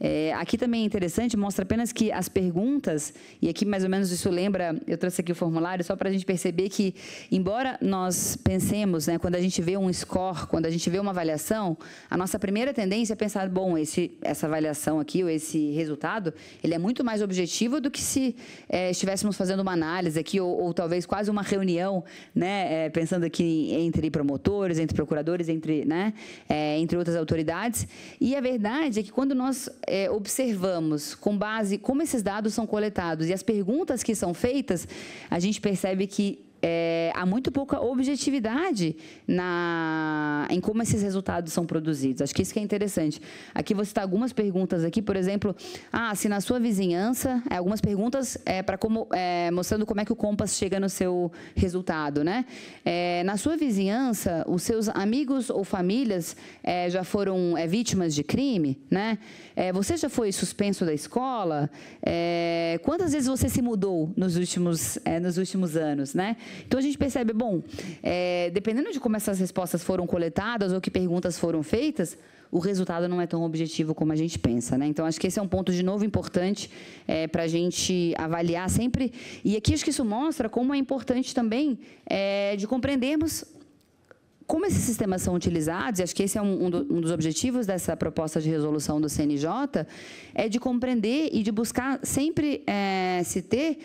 É, aqui também é interessante, mostra apenas que as perguntas, e aqui mais ou menos isso lembra, eu trouxe aqui o formulário só para a gente perceber que, embora nós pensemos, né, quando a gente vê um score, quando a gente vê uma avaliação, a nossa primeira tendência é pensar, bom, esse, essa avaliação aqui, ou esse resultado, ele é muito mais objetivo do que se é, estivéssemos fazendo uma análise aqui, ou, ou talvez quase uma reunião, né, é, pensando aqui entre promotores, entre procuradores, entre, né, é, entre outras autoridades. E a verdade é que quando nós é, observamos, com base como esses dados são coletados e as perguntas que são feitas, a gente percebe que é, há muito pouca objetividade na, em como esses resultados são produzidos. Acho que isso que é interessante. Aqui você está algumas perguntas aqui, por exemplo, ah, se na sua vizinhança, é, algumas perguntas é, para como é, mostrando como é que o Compass chega no seu resultado, né? É, na sua vizinhança, os seus amigos ou famílias é, já foram é, vítimas de crime, né? você já foi suspenso da escola? quantas vezes você se mudou nos últimos nos últimos anos, né? Então a gente percebe, bom, é, dependendo de como essas respostas foram coletadas ou que perguntas foram feitas, o resultado não é tão objetivo como a gente pensa. Né? Então, acho que esse é um ponto, de novo, importante é, para a gente avaliar sempre. E aqui acho que isso mostra como é importante também é, de compreendermos como esses sistemas são utilizados, e acho que esse é um, um, do, um, dos objetivos dessa proposta de resolução do CNJ, é de compreender e de buscar sempre é, se ter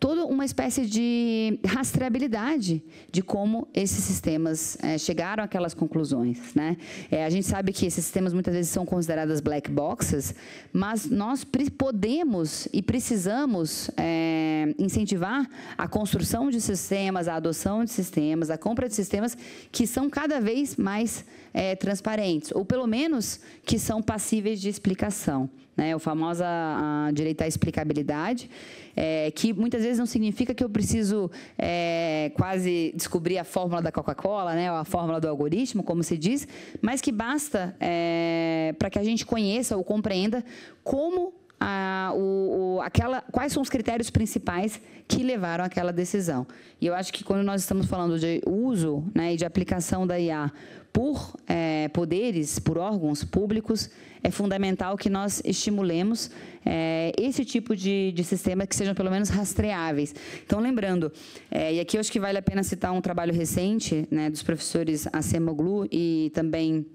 toda uma espécie de rastreabilidade de como esses sistemas é, chegaram àquelas conclusões. Né? É, a gente sabe que esses sistemas muitas vezes são considerados black boxes, mas nós podemos e precisamos é, incentivar a construção de sistemas, a adoção de sistemas, a compra de sistemas que são cada vez mais é, transparentes, ou pelo menos que são passíveis de explicação. Né? O famosa a direito à explicabilidade, é, que muitas vezes não significa que eu preciso é, quase descobrir a fórmula da Coca-Cola, né? ou a fórmula do algoritmo, como se diz, mas que basta é, para que a gente conheça ou compreenda como a, o, o, aquela, quais são os critérios principais que levaram àquela decisão. E eu acho que quando nós estamos falando de uso né, e de aplicação da IA por é, poderes, por órgãos públicos, é fundamental que nós estimulemos é, esse tipo de, de sistema que sejam pelo menos rastreáveis. Então, lembrando, é, e aqui eu acho que vale a pena citar um trabalho recente né, dos professores Acemoglu e também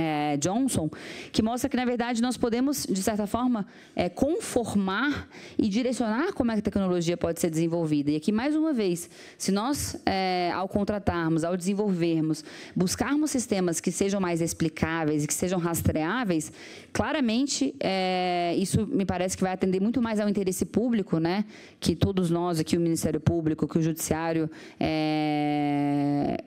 é, Johnson, que mostra que, na verdade, nós podemos, de certa forma, é, conformar e direcionar como é que a tecnologia pode ser desenvolvida. E aqui, mais uma vez, se nós, é, ao contratarmos, ao desenvolvermos, buscarmos sistemas que sejam mais explicáveis e que sejam rastreáveis, claramente, é, isso me parece que vai atender muito mais ao interesse público, né? que todos nós aqui, o Ministério Público, que o Judiciário é,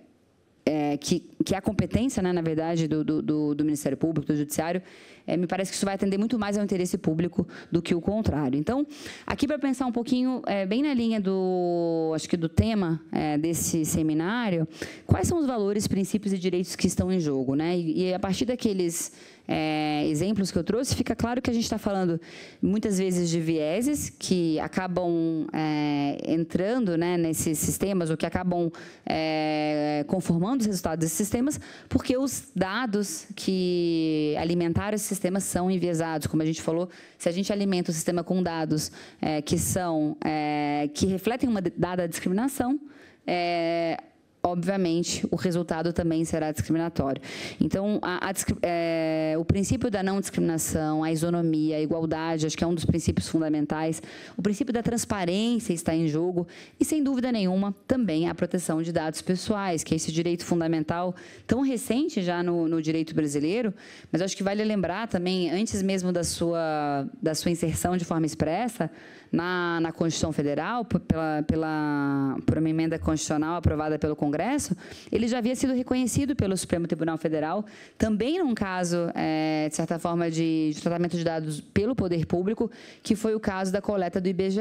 é, que, que é a competência, né, na verdade, do, do, do Ministério Público, do Judiciário, é, me parece que isso vai atender muito mais ao interesse público do que o contrário. Então, aqui para pensar um pouquinho, é, bem na linha do, acho que do tema é, desse seminário, quais são os valores, princípios e direitos que estão em jogo, né? E, e a partir daqueles é, exemplos que eu trouxe, fica claro que a gente está falando muitas vezes de vieses que acabam é, entrando né, nesses sistemas ou que acabam é, conformando os resultados desses sistemas, porque os dados que alimentaram esses sistemas são enviesados. Como a gente falou, se a gente alimenta o sistema com dados é, que são é, que refletem uma dada discriminação, é, obviamente, o resultado também será discriminatório. Então, a, a, é, o princípio da não discriminação, a isonomia, a igualdade, acho que é um dos princípios fundamentais. O princípio da transparência está em jogo e, sem dúvida nenhuma, também a proteção de dados pessoais, que é esse direito fundamental tão recente já no, no direito brasileiro, mas acho que vale lembrar também, antes mesmo da sua, da sua inserção de forma expressa, na, na Constituição Federal, pela, pela, por uma emenda constitucional aprovada pelo Congresso, Congresso, ele já havia sido reconhecido pelo Supremo Tribunal Federal, também num caso, é, de certa forma, de, de, tratamento de dados pelo poder público, que foi o caso da coleta do IBGE.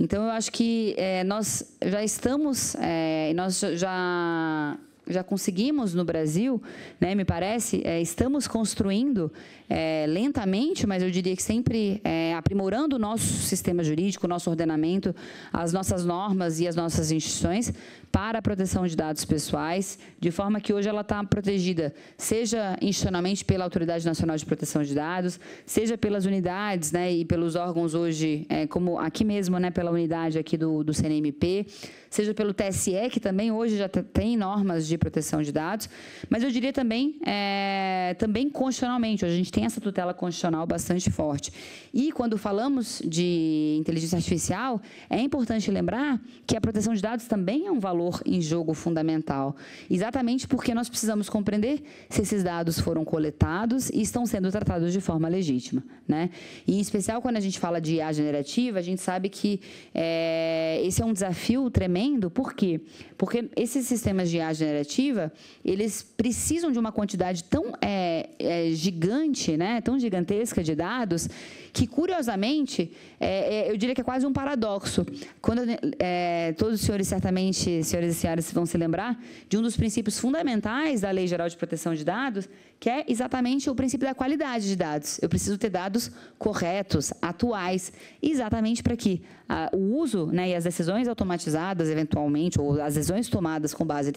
Então, eu acho que é, nós já estamos, é, nós já já conseguimos no Brasil, né, me parece, é, estamos construindo é, lentamente, mas eu diria que sempre é, aprimorando o nosso sistema jurídico, o nosso ordenamento, as nossas normas e as nossas instituições para a proteção de dados pessoais, de forma que hoje ela está protegida, seja institucionalmente pela Autoridade Nacional de Proteção de Dados, seja pelas unidades né, e pelos órgãos hoje, é, como aqui mesmo, né, pela unidade aqui do, do CNMP, seja pelo TSE, que também hoje já tem normas de proteção de dados, mas eu diria também, é, também constitucionalmente, a gente tem tem essa tutela constitucional bastante forte. E quando falamos de inteligência artificial, é importante lembrar que a proteção de dados também é um valor em jogo fundamental, exatamente porque nós precisamos compreender se esses dados foram coletados e estão sendo tratados de forma legítima. Né? E, em especial, quando a gente fala de IA generativa, a gente sabe que é, esse é um desafio tremendo, por quê? Porque esses sistemas de IA generativa, eles precisam de uma quantidade tão é, é, gigante fonte né, tão gigantesca de dados que, curiosamente, é, é, eu diria que é quase um paradoxo. Quando é, Todos os senhores, certamente, senhoras e senhores, vão se lembrar de um dos princípios fundamentais da Lei Geral de Proteção de Dados, que é exatamente o princípio da qualidade de dados. Eu preciso ter dados corretos, atuais, exatamente para que a, ah, o uso né, e as decisões automatizadas, eventualmente, ou as decisões tomadas com base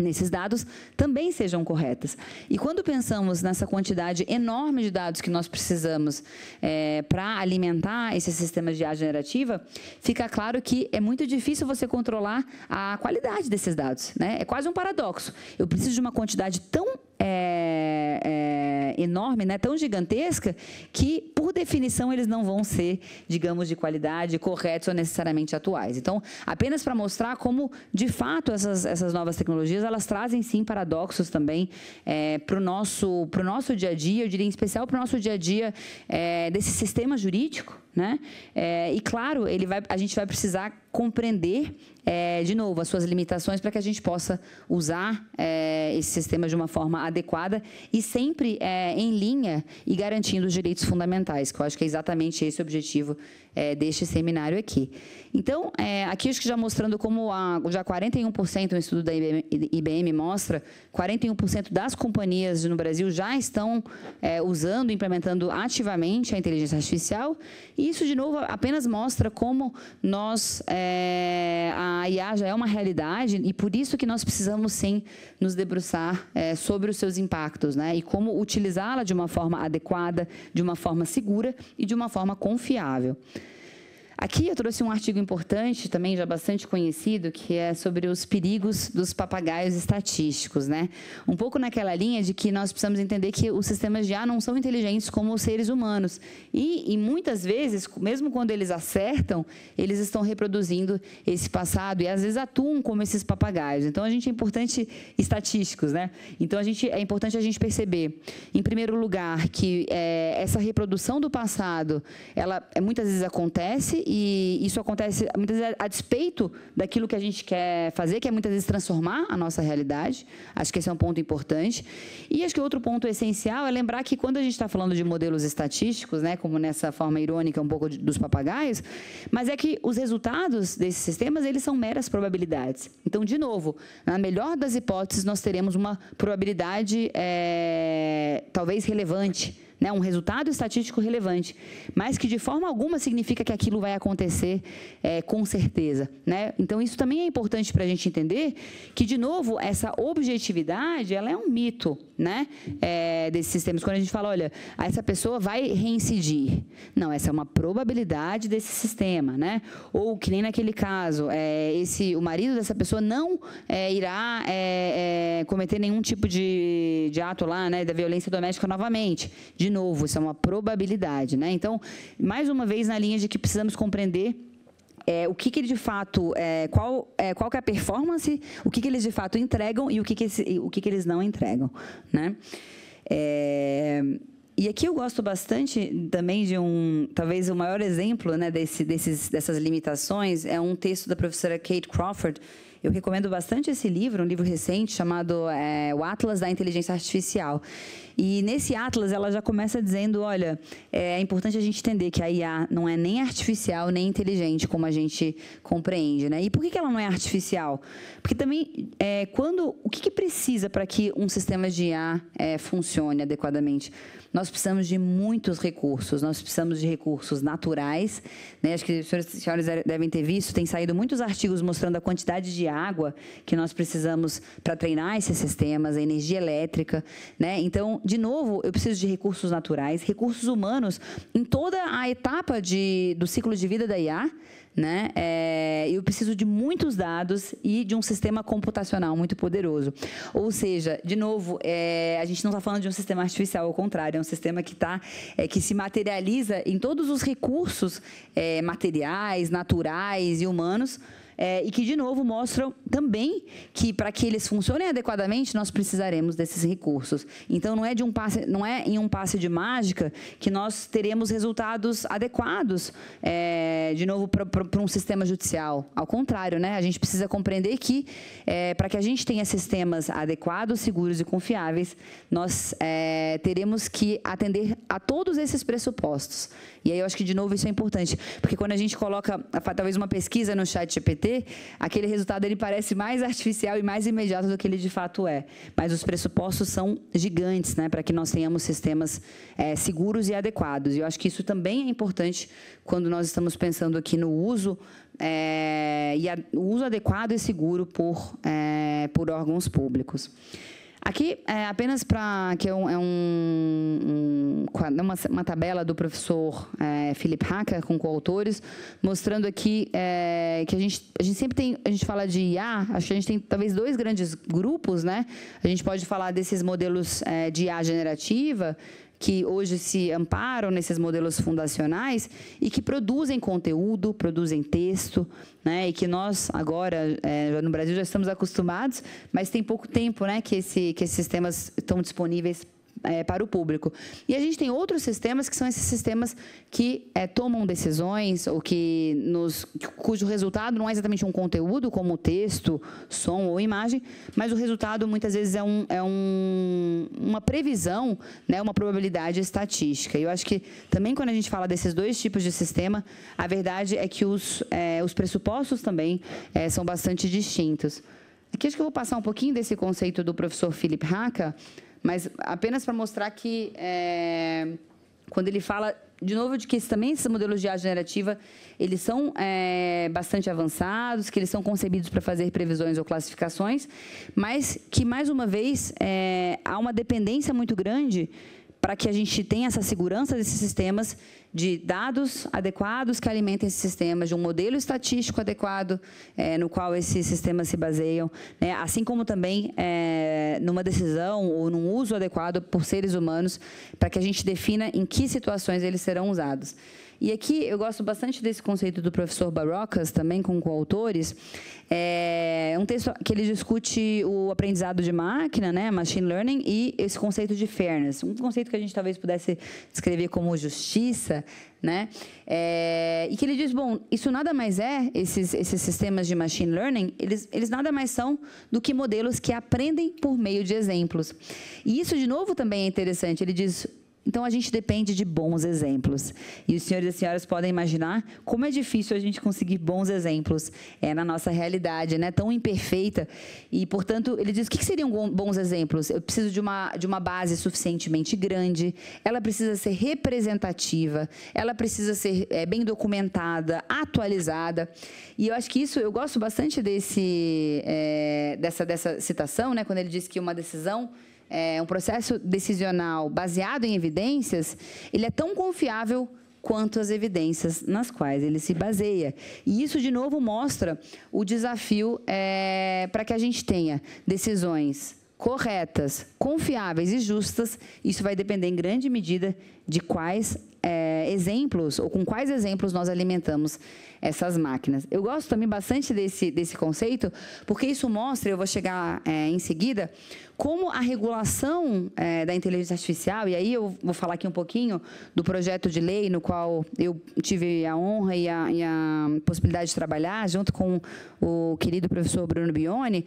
nesses dados também sejam corretas. E quando pensamos nessa quantidade enorme de dados que nós precisamos é, para alimentar esse sistema de IA generativa, fica claro que é muito difícil você controlar a qualidade desses dados. Né? É quase um paradoxo. Eu preciso de uma quantidade tão é, é, enorme, né, tão gigantesca, que, por definição, eles não vão ser, digamos, de qualidade, corretos ou necessariamente atuais. Então, apenas para mostrar como, de fato, essas, essas novas tecnologias tecnologias elas trazem sim paradoxos também é, para o nosso, pro nosso dia a dia, eu diria em especial para o nosso dia a dia é, desse sistema jurídico. Né? É, e claro, ele vai, a gente vai precisar compreender é, de novo as suas limitações para que a gente possa usar é, esse sistema de uma forma adequada e sempre é, em linha e garantindo os direitos fundamentais, que eu acho que é exatamente esse o objetivo é, deste seminário aqui. Então, é, aqui acho que já mostrando como a, já 41%, um estudo da IBM, IBM mostra, 41% das companhias no Brasil já estão é, usando, implementando ativamente a inteligência artificial. E isso, de novo, apenas mostra como nós, é, a IA já é uma realidade e por isso que nós precisamos, sim, nos debruçar é, sobre os seus impactos né? e como utilizá-la de uma forma adequada, de uma forma segura e de uma forma confiável. Aqui eu trouxe um artigo importante, também já bastante conhecido, que é sobre os perigos dos papagaios estatísticos, né? Um pouco naquela linha de que nós precisamos entender que os sistemas de IA não são inteligentes como os seres humanos. E, e muitas vezes, mesmo quando eles acertam, eles estão reproduzindo esse passado e às vezes atuam como esses papagaios. Então a gente é importante estatísticos, né? Então a gente é importante a gente perceber, em primeiro lugar, que é, essa reprodução do passado, ela eh, muitas vezes acontece e isso acontece muitas vezes a despeito daquilo que a gente quer fazer, que é muitas vezes transformar a nossa realidade. Acho que esse é um ponto importante. E acho que outro ponto essencial é lembrar que quando a gente está falando de modelos estatísticos, né, como nessa forma irônica um pouco dos papagaios, mas é que os resultados desses sistemas eles são meras probabilidades. Então, de novo, na melhor das hipóteses nós teremos uma probabilidade é, talvez relevante né, um resultado estatístico relevante, mas que de forma alguma significa que aquilo vai acontecer é, com certeza. Né? Então, isso também é importante para a gente entender que, de novo, essa objetividade ela é um mito né, é, desses sistemas. Quando a gente fala, olha, essa pessoa vai reincidir. Não, essa é uma probabilidade desse sistema. Né? Ou que nem naquele caso, é, esse, o marido dessa pessoa não irá cometer nenhum tipo de, de ato lá, né, da violência doméstica novamente. De novo, isso é uma probabilidade, né? Então, mais uma vez na linha de que precisamos compreender é, o que, que de fato, é, qual, é, qual que é a performance, o que, que eles de fato entregam e o que, que, o que, que eles não entregam. Né? É, e aqui eu gosto bastante também de um, talvez o maior exemplo né, desse, desses, dessas limitações, é um texto da professora Kate Crawford, eu recomendo bastante esse livro, um livro recente chamado é, O Atlas da Inteligência Artificial. E nesse Atlas ela já começa dizendo, olha, eh, é importante a gente entender que a IA não é nem artificial nem inteligente, como a gente compreende, né? E por que ela não é artificial? Porque também, é, quando, o que, que precisa para que um sistema de IA é, funcione adequadamente? nós precisamos de muitos recursos. Nós precisamos de recursos naturais. Né? Acho que os senhores, os senhores devem ter visto, tem saído muitos artigos mostrando a quantidade de água que nós precisamos para treinar esses sistemas, a energia elétrica. Né? Então, de novo, eu preciso de recursos naturais, recursos humanos em toda a etapa de, do ciclo de vida da IA né? É, eu preciso de muitos dados e de um sistema computacional muito poderoso. Ou seja, de novo, é, a gente não está falando de um sistema artificial, ao contrário, é um sistema que tá, é, que se materializa em todos os recursos é, materiais, naturais e humanos é, e que, de novo, mostram também que, para que eles funcionem adequadamente, nós precisaremos desses recursos. Então, não é, de um passe, não é em um passe de mágica que nós teremos resultados adequados, é, de novo, para um sistema judicial. Ao contrário, né? a gente precisa compreender que, é, para que a gente tenha sistemas adequados, seguros e confiáveis, nós é, teremos que atender a todos esses pressupostos. E aí eu acho que, de novo, isso é importante. Porque quando a gente coloca, talvez, uma pesquisa no chat GPT, aquele resultado ele parece mais artificial e mais imediato do que ele de fato é. Mas os pressupostos são gigantes, né? Para que nós tenhamos sistemas é, seguros e adequados. E eu acho que isso também é importante quando nós estamos pensando aqui no uso é, e a, o uso adequado e seguro por, é, por órgãos públicos. Aqui é apenas para que é, um, é um, uma, uma, tabela do professor é, Philip Hacker com coautores mostrando aqui é, que a gente, a gente sempre tem a gente fala de IA acho que a gente tem talvez dois grandes grupos né a gente pode falar desses modelos é, de IA generativa que hoje se amparam nesses modelos fundacionais e que produzem conteúdo, produzem texto, né? E que nós agora é, no Brasil já estamos acostumados, mas tem pouco tempo, né, que esse que esses sistemas estão disponíveis é, para o público. E a gente tem outros sistemas que são esses sistemas que é, tomam decisões ou que nos, cujo resultado não é exatamente um conteúdo como texto, som ou imagem, mas o resultado muitas vezes é, um, é um, uma previsão, né, uma probabilidade estatística. E eu acho que também quando a gente fala desses dois tipos de sistema, a verdade é que os, é, os pressupostos também é, são bastante distintos. Aqui acho que eu vou passar um pouquinho desse conceito do professor Philip Haka, mas apenas para mostrar que é, quando ele fala de novo, de que também esses modelos de IA generativa, eles são é, bastante avançados, que eles são concebidos para fazer previsões ou classificações, mas que, mais uma vez, é, há uma dependência muito grande para que a gente tenha essa segurança desses sistemas de dados adequados que alimentem esses sistemas, de um modelo estatístico adequado é, no qual esses sistemas se baseiam, né? assim como também é, numa decisão ou num uso adequado por seres humanos, para que a gente defina em que situações eles serão usados. E aqui eu gosto bastante desse conceito do professor Barocas, também com coautores. É um texto que ele discute o aprendizado de máquina, né, machine learning, e esse conceito de fairness. Um conceito que a gente talvez pudesse descrever como justiça, né? É, e que ele diz, bom, isso nada mais é, esses, esses sistemas de machine learning, eles, eles nada mais são do que modelos que aprendem por meio de exemplos. E isso, de novo, também é interessante. Ele diz, então a gente depende de bons exemplos. E os senhores e senhoras podem imaginar como é difícil a gente conseguir bons exemplos é, na nossa realidade, né? Tão imperfeita. E, portanto, ele diz: o que seriam bons exemplos? Eu preciso de uma, de uma base suficientemente grande, ela precisa ser representativa, ela precisa ser é, bem documentada, atualizada. E eu acho que isso, eu gosto bastante desse, é, dessa, dessa citação, né? Quando ele diz que uma decisão é, um processo decisional baseado em evidências, ele é tão confiável quanto as evidências nas quais ele se baseia. E isso, de novo, mostra o desafio é, para que a gente tenha decisões corretas, confiáveis e justas. Isso vai depender, em grande medida, de quais é, exemplos ou com quais exemplos nós alimentamos essas máquinas. Eu gosto também bastante desse, desse conceito, porque isso mostra, eu vou chegar é, em seguida, como a regulação é, da inteligência artificial, e aí eu vou falar aqui um pouquinho do projeto de lei no qual eu tive a honra e a, e a possibilidade de trabalhar, junto com o querido professor Bruno Bione,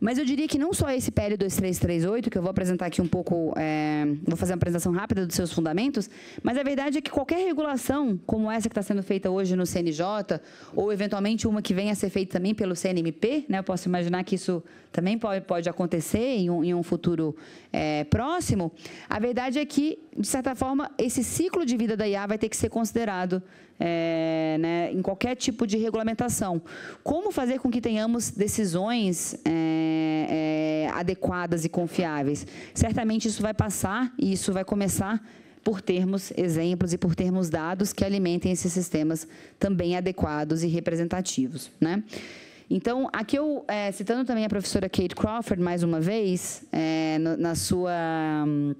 mas eu diria que não só esse PL 2338, que eu vou apresentar aqui um pouco, é, vou fazer uma apresentação rápida dos seus fundamentos, mas a verdade é que qualquer regulação, como essa que está sendo feita hoje no CNJ, ou eventualmente uma que venha a ser feita também pelo CNMP, né, eu posso imaginar que isso também pode, pode acontecer em um, em um futuro é, próximo, a verdade é que, de certa forma, esse ciclo de vida da IA vai ter que ser considerado é, né, em qualquer tipo de regulamentação. Como fazer com que tenhamos decisões é, é, adequadas e confiáveis? Certamente isso vai passar e isso vai começar por termos exemplos e por termos dados que alimentem esses sistemas também adequados e representativos. Né? Então, aqui eu, é, citando também a professora Kate Crawford, mais uma vez, é, na sua. Hum,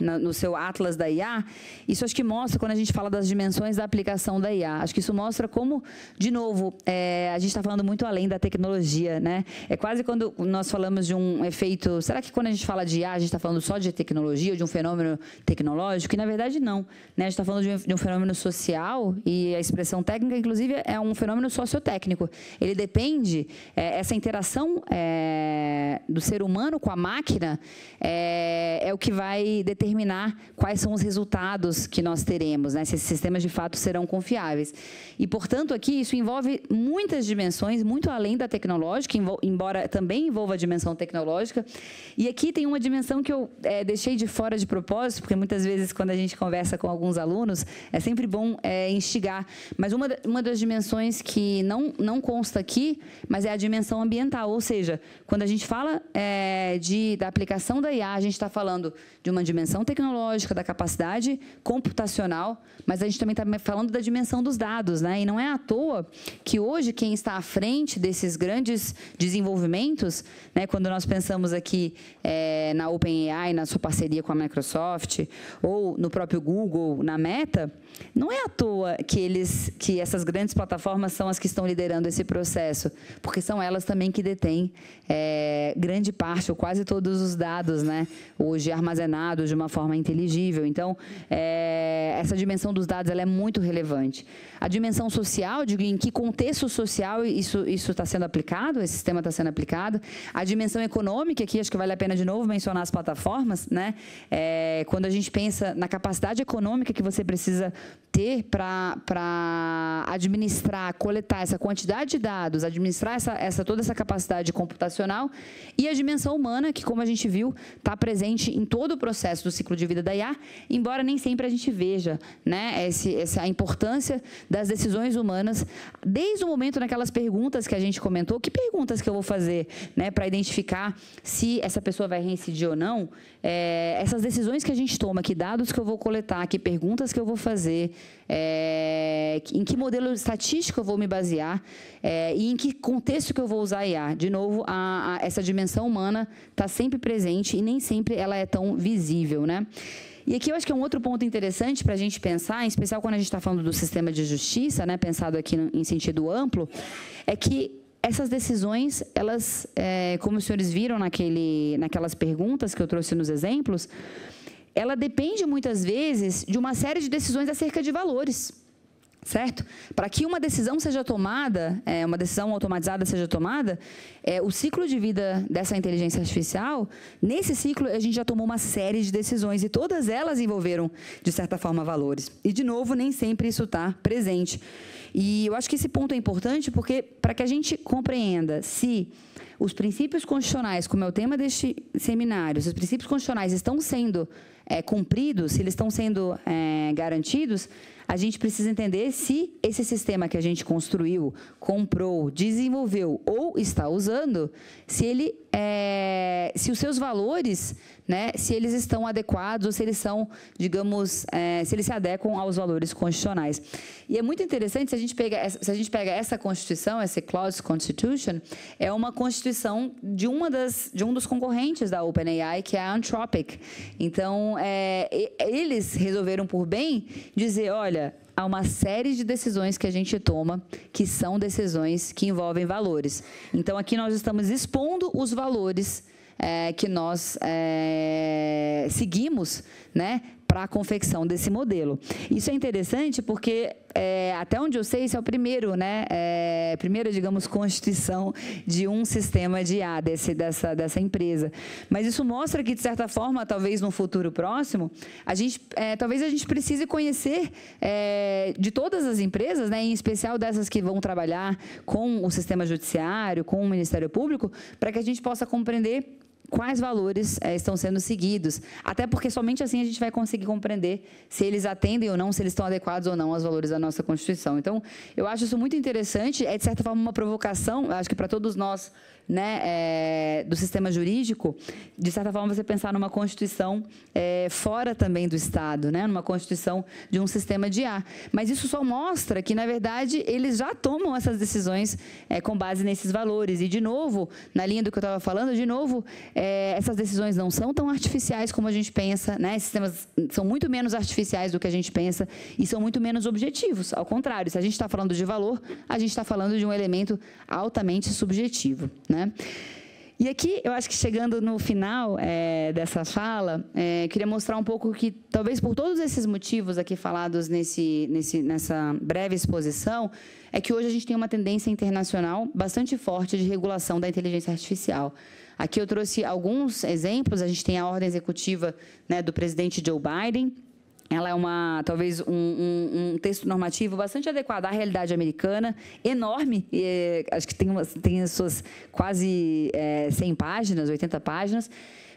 no seu Atlas da IA, isso acho que mostra, quando a gente fala das dimensões da aplicação da IA, acho que isso mostra como, de novo, é, a gente está falando muito além da tecnologia, né? É quase quando nós falamos de um efeito. Será que quando a gente fala de IA, a gente está falando só de tecnologia ou de um fenômeno tecnológico? E na verdade, não. Né? A gente está falando de um, de um fenômeno social e a expressão técnica, inclusive, é um fenômeno sociotécnico. Ele depende, é, essa interação é, do ser humano com a máquina é, é o que vai determinar determinar quais são os resultados que nós teremos, né? se esses sistemas de fato serão confiáveis. E, portanto, aqui isso envolve muitas dimensões, muito além da tecnológica, embora também envolva a dimensão tecnológica. E aqui tem uma dimensão que eu é, deixei de fora de propósito, porque muitas vezes quando a gente conversa com alguns alunos, é sempre bom é, instigar. Mas uma, uma das dimensões que não, não consta aqui, mas é a dimensão ambiental, ou seja, quando a gente fala é, de, da aplicação da IA, a gente está falando de uma dimensão dimensão tecnológica, da capacidade computacional, mas a gente também está falando da dimensão dos dados, né? E não é à toa que hoje quem está à frente desses grandes desenvolvimentos, né? Quando nós pensamos aqui é, na OpenAI, na sua parceria com a Microsoft, ou no próprio Google, na Meta, não é à toa que eles, que essas grandes plataformas são as que estão liderando esse processo, porque são elas também que detêm é, grande parte ou quase todos os dados, né? Hoje armazenados de uma forma inteligível. Então, é, essa dimensão dos dados ela é muito relevante. A dimensão social, digo, em que contexto social isso está sendo aplicado, esse sistema está sendo aplicado. A dimensão econômica, aqui acho que vale a pena de novo mencionar as plataformas, né? É, quando a gente pensa na capacidade econômica que você precisa ter para administrar, coletar essa quantidade de dados, administrar essa, essa, toda essa capacidade computacional e a dimensão humana, que, como a gente viu, está presente em todo o processo do ciclo de vida da IA, embora nem sempre a gente veja né, esse, essa importância das decisões humanas, desde o momento naquelas perguntas que a gente comentou, que perguntas que eu vou fazer né, para identificar se essa pessoa vai reincidir ou não, é, essas decisões que a gente toma, que dados que eu vou coletar, que perguntas que eu vou fazer, é, em que modelo estatístico eu vou me basear é, e em que contexto que eu vou usar a IA. De novo, a, a, essa dimensão humana está sempre presente e nem sempre ela é tão visível, né? E aqui eu acho que é um outro ponto interessante para a gente pensar, em especial quando a gente está falando do sistema de justiça, né, pensado aqui em sentido amplo, é que essas decisões, elas, é, como os senhores viram naquele, naquelas perguntas que eu trouxe nos exemplos, ela depende muitas vezes de uma série de decisões acerca de valores certo? Para que uma decisão seja tomada, é, uma decisão automatizada seja tomada, é, o ciclo de vida dessa inteligência artificial, nesse ciclo a gente já tomou uma série de decisões e todas elas envolveram, de certa forma, valores. E, de novo, nem sempre isso está presente. E eu acho que esse ponto é importante porque, para que a gente compreenda se os princípios constitucionais, como é o tema deste seminário, se os princípios constitucionais estão sendo é, cumpridos, se eles estão sendo é, garantidos, a gente precisa entender se esse sistema que a gente construiu, comprou, desenvolveu ou está usando, se ele é, se os seus valores, né, se eles estão adequados ou se eles são, digamos, é, se eles se adequam aos valores constitucionais. E é muito interessante se a gente pega, se a gente pega essa Constituição, essa Clause Constitution, é uma Constituição de uma das, de um dos concorrentes da OpenAI, que é a Anthropic. Então, é, eles resolveram por bem dizer, olha, há uma série de decisões que a gente toma que são decisões que envolvem valores. Então, aqui nós estamos expondo os valores é, que nós é, seguimos, né, para a confecção desse modelo. Isso é interessante porque, é, até onde eu sei, isso é o primeiro, né? É, primeira, digamos, constituição de um sistema de IA desse, dessa, dessa empresa. Mas isso mostra que, de certa forma, talvez no futuro próximo, a gente, é, talvez a gente precise conhecer é, de todas as empresas, né? em especial dessas que vão trabalhar com o sistema judiciário, com o Ministério Público, para que a gente possa compreender quais valores é, estão sendo seguidos. Até porque somente assim a gente vai conseguir compreender se eles atendem ou não, se eles estão adequados ou não aos valores da nossa Constituição. Então, eu acho isso muito interessante, é de certa forma uma provocação, acho que para todos nós né, é, do sistema jurídico, de certa forma você pensar numa Constituição é, fora também do Estado, né, numa Constituição de um sistema de ar. Mas isso só mostra que, na verdade, eles já tomam essas decisões é, com base nesses valores. E, de novo, na linha do que eu estava falando, de novo, essas decisões não são tão artificiais como a gente pensa, né, esses sistemas são muito menos artificiais do que a gente pensa e são muito menos objetivos. Ao contrário, se a gente está falando de valor, a gente está falando de um elemento altamente subjetivo. Né? né? E aqui, eu acho que chegando no final é, dessa fala, é, queria mostrar um pouco que, talvez por todos esses motivos aqui falados nesse, nesse, nessa breve exposição, é que hoje a gente tem uma tendência internacional bastante forte de regulação da inteligência artificial. Aqui eu trouxe alguns exemplos, a gente tem a ordem executiva né, do presidente Joe Biden, ela é uma, talvez, um, um, um, texto normativo bastante adequado à realidade americana, enorme, e, eh, acho que tem, umas, tem suas quase é, eh, 100 páginas, 80 páginas,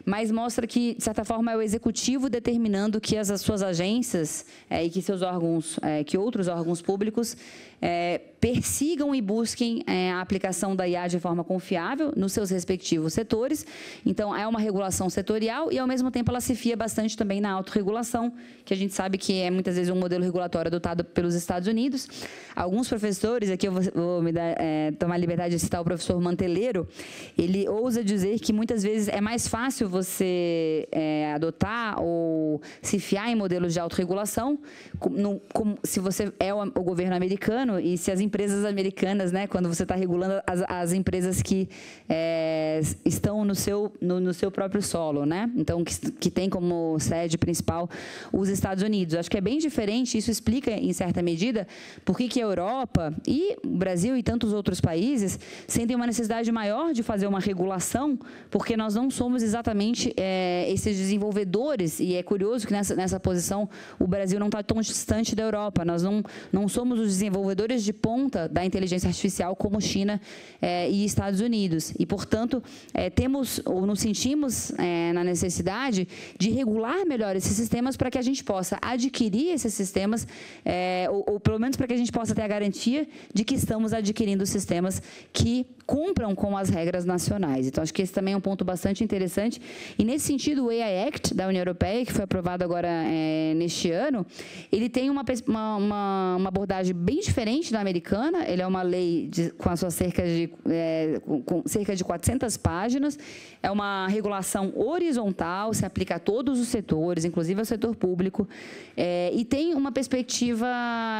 mas mostra que, de certa forma, é o executivo determinando que as, as suas agências é, e que seus órgãos, é, que outros órgãos públicos é, persigam e busquem a aplicação da IA de forma confiável nos seus respectivos setores. Então, é uma regulação setorial e, ao mesmo tempo, ela se fia bastante também na autorregulação, que a gente sabe que é muitas vezes um modelo regulatório adotado pelos Estados Unidos. Alguns professores, aqui eu vou, vou me dar, tomar a liberdade de citar o professor Manteleiro, ele ousa dizer que muitas vezes é mais fácil você é, adotar ou se fiar em modelos de autorregulação, no, com, se você é o, o, governo americano e se as empresas americanas, né, quando você está regulando as, as, empresas que é, estão no seu, no, no, seu próprio solo, né? Então, que, que tem como sede principal os Estados Unidos. Acho que é bem diferente, isso explica, em certa medida, por que, que a Europa e o Brasil e tantos outros países sentem uma necessidade maior de fazer uma regulação, porque nós não somos exatamente é, esses desenvolvedores, e é curioso que nessa, nessa posição o Brasil não está tão distante da Europa. Nós não, não somos os desenvolvedores de ponta da inteligência artificial como China é, e Estados Unidos. E, portanto, é, temos ou nos sentimos é, na necessidade de regular melhor esses sistemas para que a gente possa adquirir esses sistemas, é, ou, ou pelo menos para que a gente possa ter a garantia de que estamos adquirindo sistemas que cumpram com as regras nacionais. Então, acho que esse também é um ponto bastante interessante e nesse sentido, o AI Act da União Europeia, que foi aprovado agora é, neste ano, ele tem uma, uma, uma, abordagem bem diferente da americana. Ele é uma lei de, com as suas cerca de, é, com cerca de 400 páginas. É uma regulação horizontal, se aplica a todos os setores, inclusive ao setor público. É, e tem uma perspectiva,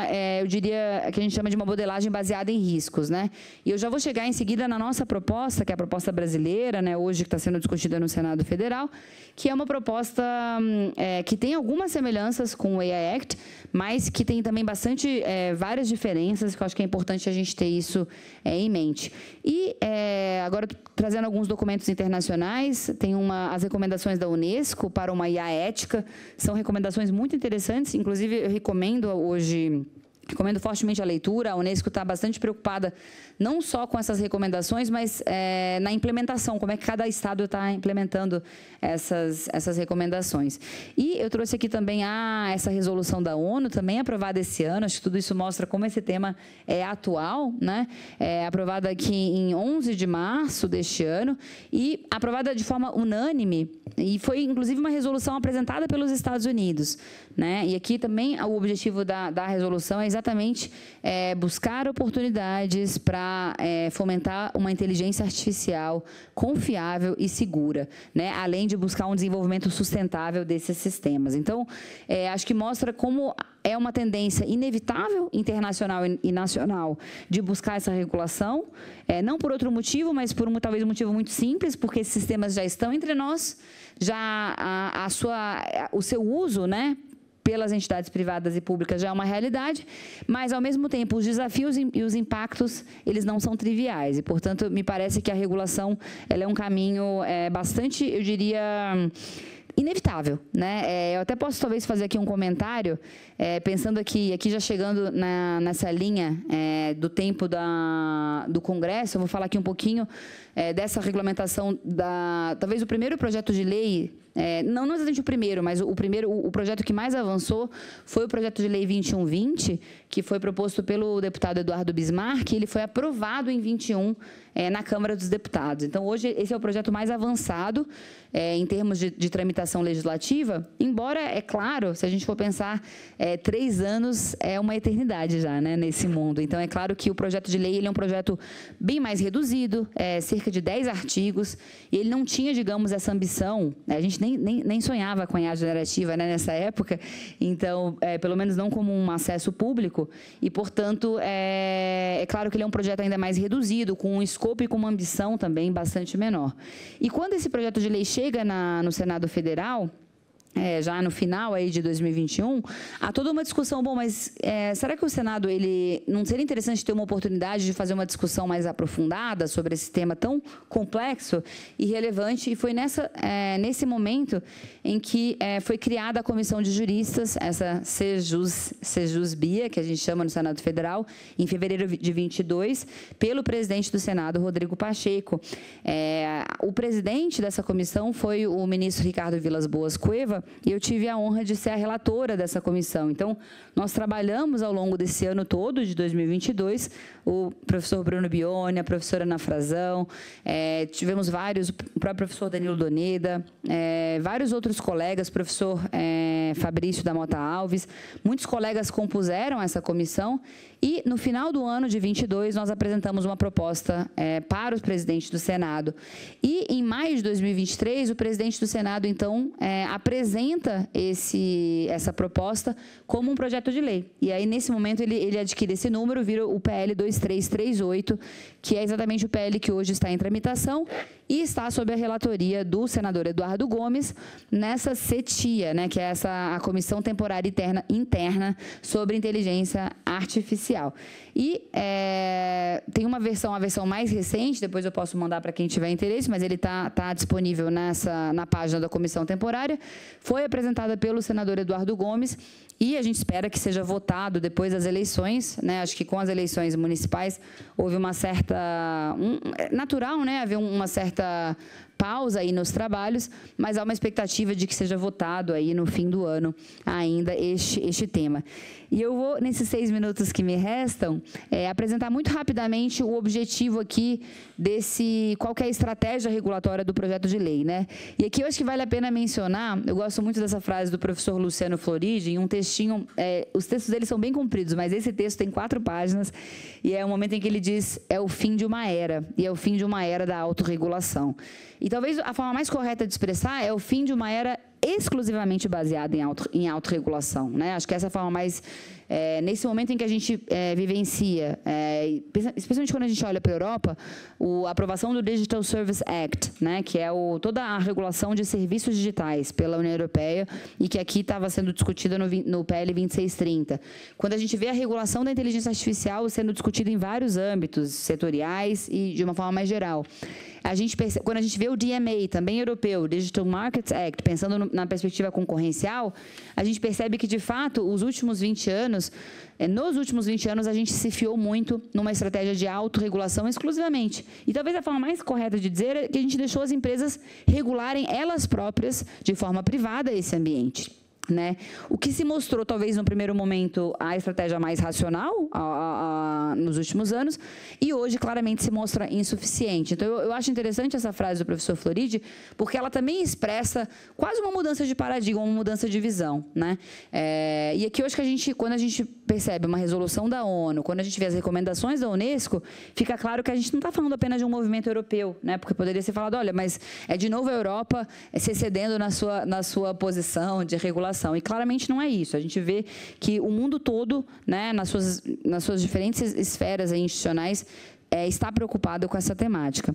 é, eu diria, que a gente chama de uma modelagem baseada em riscos. Né? E eu já vou chegar em seguida na nossa proposta, que é a proposta brasileira, né, hoje que está sendo discutida no Senado federal, que é uma proposta hum, é, que tem algumas semelhanças com o AI Act, mas que tem também bastante é, várias diferenças, que eu acho que é importante a gente ter isso é, em mente. E é, agora trazendo alguns documentos internacionais, tem uma as recomendações da UNESCO para uma IA ética, são recomendações muito interessantes, inclusive eu recomendo hoje Recomendo fortemente a leitura. A Unesco está bastante preocupada não só com essas recomendações, mas é, na implementação, como é que cada estado está implementando essas, essas recomendações. E eu trouxe aqui também a, ah, essa resolução da ONU, também aprovada esse ano, acho que tudo isso mostra como esse tema é atual, né? É, aprovada aqui em 11 de março deste ano e aprovada de forma unânime, e foi inclusive uma resolução apresentada pelos Estados Unidos, né? E aqui também o objetivo da, da resolução é exatamente é, buscar oportunidades para é, fomentar uma inteligência artificial confiável e segura, né? além de buscar um desenvolvimento sustentável desses sistemas. Então, é, acho que mostra como é uma tendência inevitável, internacional e nacional, de buscar essa regulação, é, não por outro motivo, mas por um, talvez um motivo muito simples, porque esses sistemas já estão entre nós, já a, a sua, o seu uso, né? pelas entidades privadas e públicas já é uma realidade, mas, ao mesmo tempo, os desafios e os impactos, eles não são triviais. E, portanto, me parece que a regulação ela é um caminho é, bastante, eu diria inevitável, né? É, eu até posso talvez fazer aqui um comentário, é, pensando aqui, aqui já chegando na, nessa linha é, do tempo da, do Congresso, eu vou falar aqui um pouquinho é, dessa regulamentação da talvez o primeiro projeto de lei é, não necessariamente o primeiro, mas o, o primeiro, o, o, projeto que mais avançou foi o projeto de lei 2120, que foi proposto pelo deputado Eduardo Bismarck, ele foi aprovado em 21 é, na Câmara dos Deputados. Então, hoje, esse é o projeto mais avançado é, em termos de, de, tramitação legislativa, embora, é claro, se a gente for pensar, é, três anos é uma eternidade já né, nesse mundo. Então, é claro que o projeto de lei ele é um projeto bem mais reduzido, é, cerca cerca de 10 artigos, e ele não tinha, digamos, essa ambição. Né? A gente nem, nem, nem, sonhava com a IA generativa né, nessa época, então, é, pelo menos não como um acesso público, e, portanto, é, é claro que ele é um projeto ainda mais reduzido, com um escopo e com uma ambição também bastante menor. E quando esse projeto de lei chega na, no Senado Federal, é, já no final aí de 2021, há toda uma discussão. Bom, mas é, será que o Senado ele não seria interessante ter uma oportunidade de fazer uma discussão mais aprofundada sobre esse tema tão complexo e relevante? E foi nessa, é, nesse momento em que é, foi criada a comissão de juristas, essa Sejus, Bia, que a gente chama no Senado Federal, em fevereiro de 22, pelo presidente do Senado, Rodrigo Pacheco. É, o presidente dessa comissão foi o ministro Ricardo Vilas Boas Cueva e eu tive a honra de ser a relatora dessa comissão. Então, nós trabalhamos ao longo desse ano todo, de 2022, o professor Bruno Bione, a professora Ana Frazão, é, tivemos vários, o próprio professor Danilo Doneda, é, vários outros colegas, professor é, Fabrício da Mota Alves, muitos colegas compuseram essa comissão e no final do ano de 22, nós apresentamos uma proposta é, para os presidentes do Senado. E em maio de 2023, o presidente do Senado, então, é, apresenta esse, essa proposta como um projeto de lei. E aí, nesse momento, ele, ele adquire esse número, vira o PL 2338, que é exatamente o PL que hoje está em tramitação e está sob a relatoria do senador Eduardo Gomes nessa CETIA, né, que é essa a Comissão Temporária Interna, interna sobre Inteligência Artificial parcial. E é, tem uma versão, a versão mais recente, depois eu posso mandar para quem tiver interesse, mas ele está tá disponível nessa, na página da comissão temporária. Foi apresentada pelo senador Eduardo Gomes e a gente espera que seja votado depois das eleições, né? Acho que com as eleições municipais houve uma certa um, é natural, né? Havia uma certa pausa aí nos trabalhos, mas há uma expectativa de que seja votado aí no fim do ano ainda este, este tema. E eu vou, nesses seis minutos que me restam, é, apresentar muito rapidamente o objetivo aqui desse, qual é a estratégia regulatória do projeto de lei. Né? E aqui eu acho que vale a pena mencionar, eu gosto muito dessa frase do professor Luciano Floridi, em um textinho, é, os textos dele são bem compridos, mas esse texto tem quatro páginas, e é o um momento em que ele diz, é o fim de uma era, e é o fim de uma era da autorregulação. E talvez a forma mais correta de expressar é o fim de uma era exclusivamente baseada em, auto, em autorregulação. Né? Acho que essa é a forma mais é, nesse momento em que a gente é, vivencia, é, especialmente quando a gente olha para a Europa, a aprovação do Digital Service Act, né, que é o, toda a regulação de serviços digitais pela União Europeia e que aqui estava sendo discutida no, no PL 2630. Quando a gente vê a regulação da inteligência artificial sendo discutida em vários âmbitos, setoriais e de uma forma mais geral. A gente percebe, quando a gente vê o DMA, também europeu, Digital Markets Act, pensando no, na perspectiva concorrencial, a gente percebe que, de fato, os últimos 20 anos, anos, é, nos últimos 20 anos, a gente se fiou muito numa estratégia de autorregulação exclusivamente. E talvez a forma mais correta de dizer é que a gente deixou as empresas regularem elas próprias, de forma privada, esse ambiente. Né? O que se mostrou, talvez, no primeiro momento, a estratégia mais racional a, a, a, nos últimos anos, e hoje claramente se mostra insuficiente. Então, eu, eu, acho interessante essa frase do professor Floride, porque ela também expressa quase uma mudança de paradigma, uma mudança de visão. Né? É, e aqui eu acho que a gente, quando a gente percebe uma resolução da ONU, quando a gente vê as recomendações da Unesco, fica claro que a gente não está falando apenas de um movimento europeu, né? Porque poderia ser falado, olha, mas é de novo a Europa se excedendo na sua, na sua posição de regulação. E claramente não é isso. A gente vê que o mundo todo, né, nas suas, nas suas diferentes esferas institucionais, é, está preocupado com essa temática.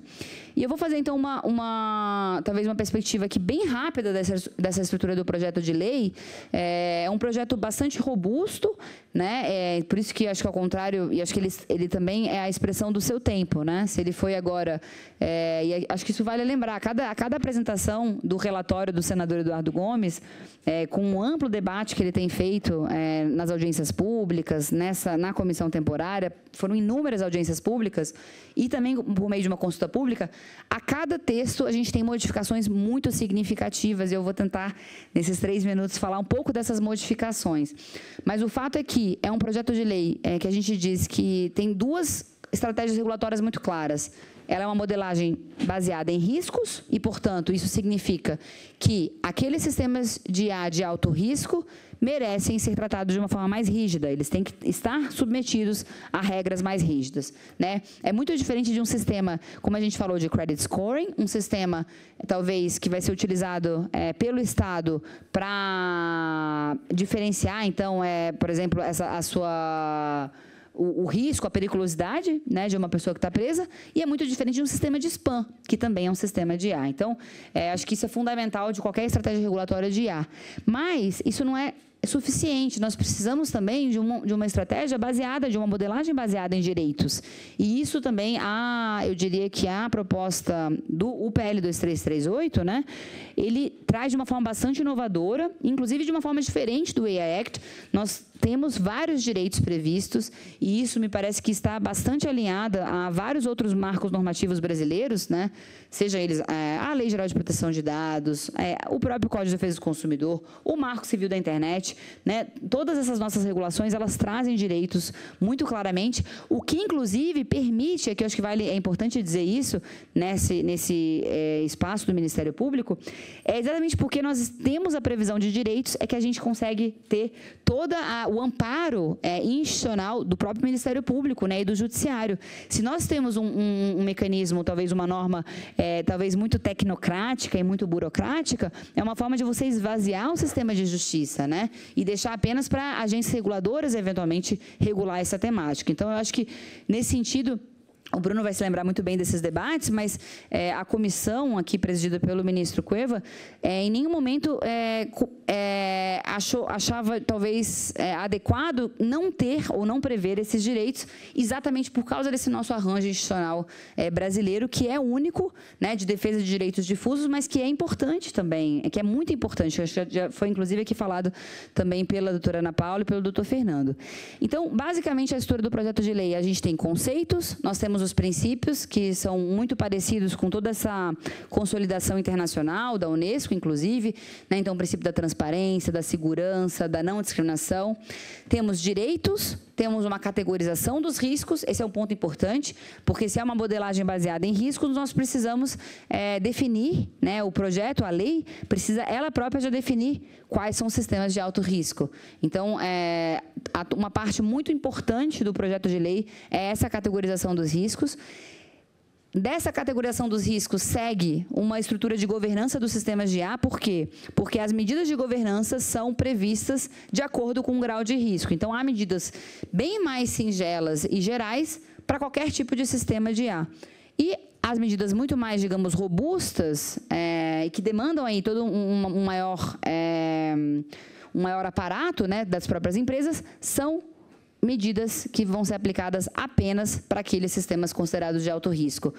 E eu vou fazer, então, uma, uma talvez uma perspectiva aqui bem rápida dessa, dessa estrutura do projeto de lei. É, é um projeto bastante robusto, né? É, por isso que acho que, ao contrário, e acho que ele, ele também é a expressão do seu tempo, né? Se ele foi agora, é, e acho que isso vale lembrar, a cada, a cada apresentação do relatório do senador Eduardo Gomes, é, com um amplo debate que ele tem feito é, nas audiências públicas, nessa, na comissão temporária, foram inúmeras audiências públicas, e também por meio de uma consulta pública, a cada texto a gente tem modificações muito significativas e eu vou tentar, nesses três minutos, falar um pouco dessas modificações. Mas o fato é que é um projeto de lei é, que a gente diz que tem duas estratégias regulatórias muito claras. Ela é uma modelagem baseada em riscos e, portanto, isso significa que aqueles sistemas de A de alto risco merecem ser tratados de uma forma mais rígida, eles têm que estar submetidos a regras mais rígidas. Né? É muito diferente de um sistema, como a gente falou, de credit scoring, um sistema, talvez, que vai ser utilizado é, pelo Estado para diferenciar, então, é, por exemplo, essa, a sua... O, o, risco, a periculosidade né, de uma pessoa que está presa, e é muito diferente de um sistema de spam, que também é um sistema de IA. Então, é, acho que isso é fundamental de qualquer estratégia regulatória de IA. Mas isso não é é suficiente. Nós precisamos também de uma, de uma estratégia baseada, de uma modelagem baseada em direitos. E isso também, a, eu diria que a proposta do UPL 2338, né, ele traz de uma forma bastante inovadora, inclusive de uma forma diferente do AI Act. Nós temos vários direitos previstos e isso me parece que está bastante alinhada a vários outros marcos normativos brasileiros, né? seja eles é, a Lei Geral de Proteção de Dados, é, o próprio Código de Defesa do Consumidor, o Marco Civil da Internet, né? todas essas nossas regulações, elas trazem direitos muito claramente, o que inclusive permite, é que acho que vale, é importante dizer isso nesse, nesse é, espaço do Ministério Público, é exatamente porque nós temos a previsão de direitos, é que a gente consegue ter a o amparo é, institucional do próprio Ministério Público né, e do Judiciário. Se nós temos um, um, um mecanismo, talvez uma norma, é, talvez muito tecnocrática e muito burocrática, é uma forma de você esvaziar o sistema de justiça né, e deixar apenas para agências reguladoras, eventualmente, regular essa temática. Então, eu acho que, nesse sentido, o Bruno vai se lembrar muito bem desses debates, mas é, a comissão aqui presidida pelo ministro Cueva, é, em nenhum momento é, é achou, achava talvez é, adequado não ter ou não prever esses direitos, exatamente por causa desse nosso arranjo institucional é, brasileiro, que é único, né, de defesa de direitos difusos, mas que é importante também, que é muito importante. acho que já foi inclusive aqui falado também pela doutora Ana Paula e pelo doutor Fernando. Então, basicamente a estrutura do projeto de lei, a gente tem conceitos, nós temos os princípios que são muito parecidos com toda essa consolidação internacional da Unesco, inclusive, né? então o princípio da transparência, da segurança, da não discriminação. Temos direitos, temos uma categorização dos riscos, esse é um ponto importante, porque se é uma modelagem baseada em riscos, nós precisamos é, definir, né, o projeto, a lei, precisa ela própria já definir quais são os sistemas de alto risco. Então, é, uma parte muito importante do projeto de lei é essa categorização dos riscos. Dessa categorização dos riscos segue uma estrutura de governança dos sistemas de IA, por quê? Porque as medidas de governança são previstas de acordo com o grau de risco. Então, há medidas bem mais singelas e gerais para qualquer tipo de sistema de IA. E as medidas muito mais, digamos, robustas é, e é, que demandam aí todo um, um maior é, um maior aparato né, das próprias empresas são medidas que vão ser aplicadas apenas para aqueles sistemas considerados de alto risco.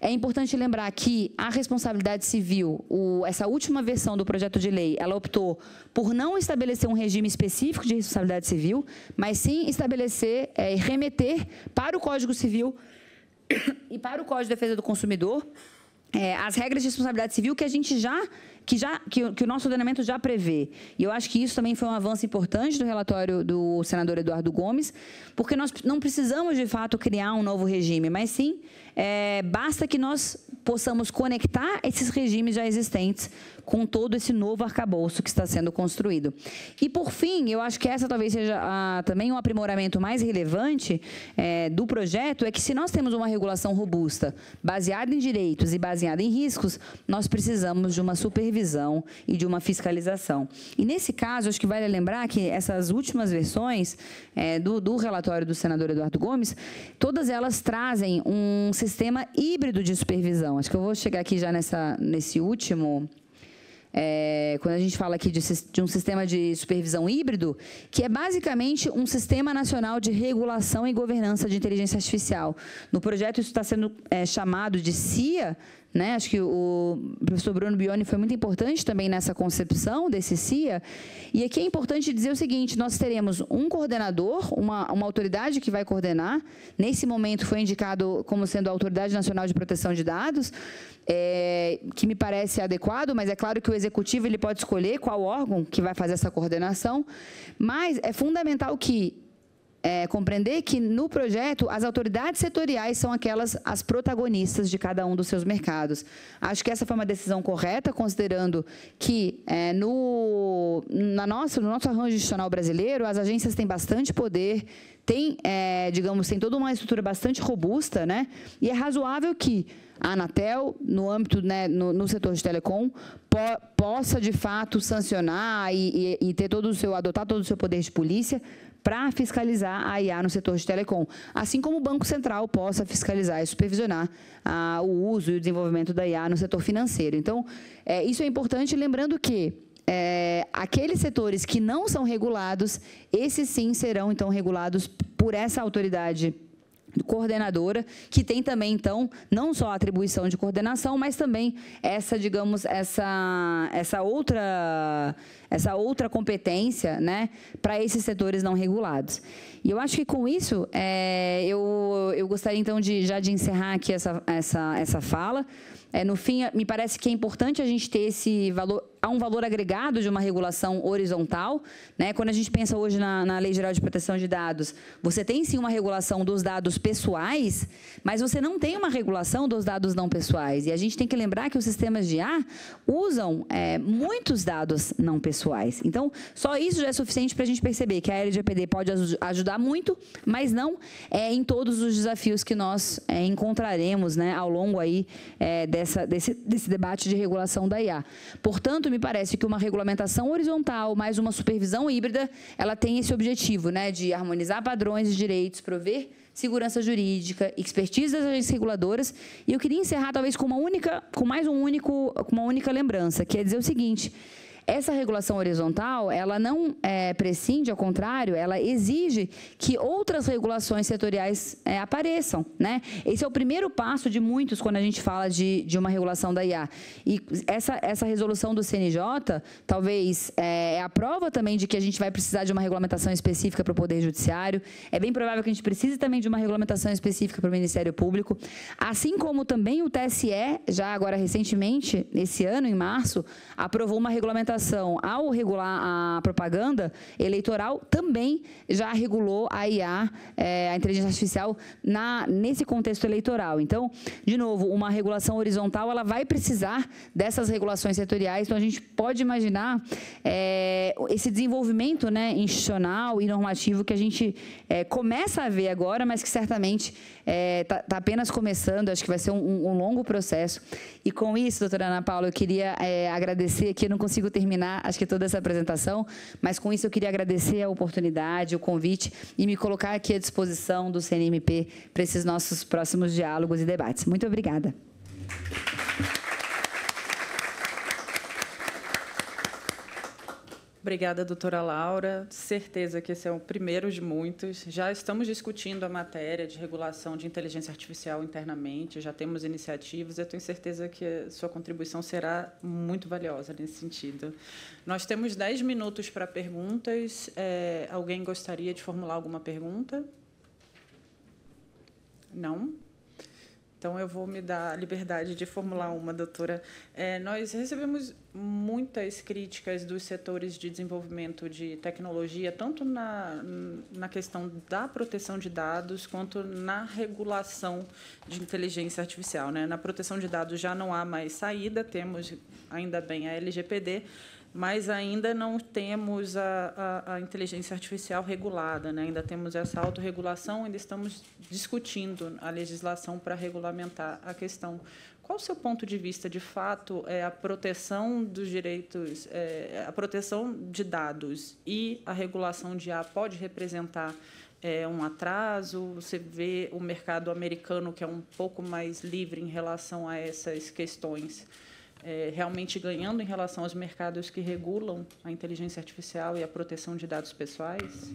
É importante lembrar que a responsabilidade civil, o, essa última versão do projeto de lei, ela optou por não estabelecer um regime específico de responsabilidade civil, mas sim estabelecer é, e é, remeter para o Código Civil E para o Código de Defesa do Consumidor, é, as regras de responsabilidade civil que a gente já que já que, que, o nosso ordenamento já prevê e eu acho que isso também foi um avanço importante do relatório do senador Eduardo Gomes porque nós não precisamos de fato criar um novo regime mas sim é, basta que nós possamos conectar esses regimes já existentes com todo esse novo arcabouço que está sendo construído. E, por fim, eu acho que essa talvez seja a, também um aprimoramento mais relevante é, do projeto, é que se nós temos uma regulação robusta, baseada em direitos e baseada em riscos, nós precisamos de uma supervisão e de uma fiscalização. E, nesse caso, acho que vale lembrar que essas últimas versões é, do, do relatório do senador Eduardo Gomes, todas elas trazem um sistema híbrido de supervisão. Então, acho que eu vou chegar aqui já nessa, nesse último. É, quando a gente fala aqui de, de, um sistema de supervisão híbrido, que é basicamente um sistema nacional de regulação e governança de inteligência artificial. No projeto, isso está sendo é, chamado de CIA, né? Acho que o professor Bruno Bioni foi muito importante também nessa concepção desse CIA. E aqui é importante dizer o seguinte: nós teremos um coordenador, uma, uma autoridade que vai coordenar. Nesse momento foi indicado como sendo a Autoridade Nacional de Proteção de Dados, é, que me parece adequado, mas é claro que o executivo ele pode escolher qual órgão que vai fazer essa coordenação. Mas é fundamental que é, compreender que no projeto as autoridades setoriais são aquelas as protagonistas de cada um dos seus mercados. Acho que essa foi uma decisão correta, considerando que é, no, na nossa, no nosso arranjo institucional brasileiro as agências têm bastante poder, tem, é, digamos, tem toda uma estrutura bastante robusta, né? E é razoável que a Anatel, no âmbito, né, no, no setor de telecom, po, possa de fato sancionar e, e, e, ter todo o seu, adotar todo o seu poder de polícia para fiscalizar a IA no setor de telecom, assim como o Banco Central possa fiscalizar e supervisionar ah, o uso e o desenvolvimento da IA no setor financeiro. Então, é, isso é importante, lembrando que é, aqueles setores que não são regulados, esses sim serão então regulados por essa autoridade coordenadora, que tem também, então, não só a atribuição de coordenação, mas também essa, digamos, essa, essa, outra, essa outra competência né, para esses setores não regulados. E eu acho que com isso, é, eu, eu gostaria, então, de, já de encerrar aqui essa, essa, essa fala. É, no fim, me parece que é importante a gente ter esse valor um valor agregado de uma regulação horizontal. Né? Quando a gente pensa hoje na, na Lei Geral de Proteção de Dados, você tem sim uma regulação dos dados pessoais, mas você não tem uma regulação dos dados não pessoais. E a gente tem que lembrar que os sistemas de IA usam é, muitos dados não pessoais. Então, só isso já é suficiente para a gente perceber que a LGPD pode ajudar muito, mas não é, em todos os desafios que nós é, encontraremos né, ao longo aí, é, dessa, desse, desse debate de regulação da IA. Portanto, me parece que uma regulamentação horizontal, mais uma supervisão híbrida, ela tem esse objetivo, né, de harmonizar padrões e direitos, prover segurança jurídica, expertise das agências reguladoras. E eu queria encerrar talvez com uma única, com mais um único, com uma única lembrança, que é dizer o seguinte: essa regulação horizontal, ela não é, prescinde, ao contrário, ela exige que outras regulações setoriais é, apareçam. Né? Esse é o primeiro passo de muitos quando a gente fala de, de uma regulação da IA. E essa, essa resolução do CNJ, talvez, é, é a prova também de que a gente vai precisar de uma regulamentação específica para o Poder Judiciário. É bem provável que a gente precise também de uma regulamentação específica para o Ministério Público. Assim como também o TSE, já agora recentemente, nesse ano, em março, aprovou uma regulamentação legislação, ao regular a propaganda eleitoral, também já regulou a IA, é, eh, a inteligência artificial, na, nesse contexto eleitoral. Então, de novo, uma regulação horizontal, ela vai precisar dessas regulações setoriais, então a gente pode imaginar é, esse desenvolvimento né, institucional e normativo que a gente é, começa a ver agora, mas que certamente está tá apenas começando, acho que vai ser um, um, longo processo. E com isso, doutora Ana Paula, eu queria agradecer aqui, eu não consigo terminar terminar, acho que toda essa apresentação, mas com isso eu queria agradecer a oportunidade, o convite e me colocar aqui à disposição do CNMP para esses nossos próximos diálogos e debates. Muito obrigada. Obrigada, doutora Laura. Certeza que esse é o primeiro de muitos. Já estamos discutindo a matéria de regulação de inteligência artificial internamente, já temos iniciativas. Eu tenho certeza que sua contribuição será muito valiosa nesse sentido. Nós temos 10 minutos para perguntas. É, alguém gostaria de formular alguma pergunta? Não? Então, eu vou me dar a liberdade de formular uma, doutora. É, nós recebemos muitas críticas dos setores de desenvolvimento de tecnologia, tanto na, na questão da proteção de dados, quanto na regulação de inteligência artificial. Né? Na proteção de dados já não há mais saída, temos ainda bem a LGPD, mas ainda não temos a, a, a inteligência artificial regulada, né? ainda temos essa autorregulação, ainda estamos discutindo a legislação para regulamentar a questão. Qual o seu ponto de vista, de fato, é a proteção dos direitos, é, a proteção de dados e a regulação de IA pode representar é, um atraso? Você vê o mercado americano que é um pouco mais livre em relação a essas questões? é, realmente ganhando em relação aos mercados que regulam a inteligência artificial e a proteção de dados pessoais?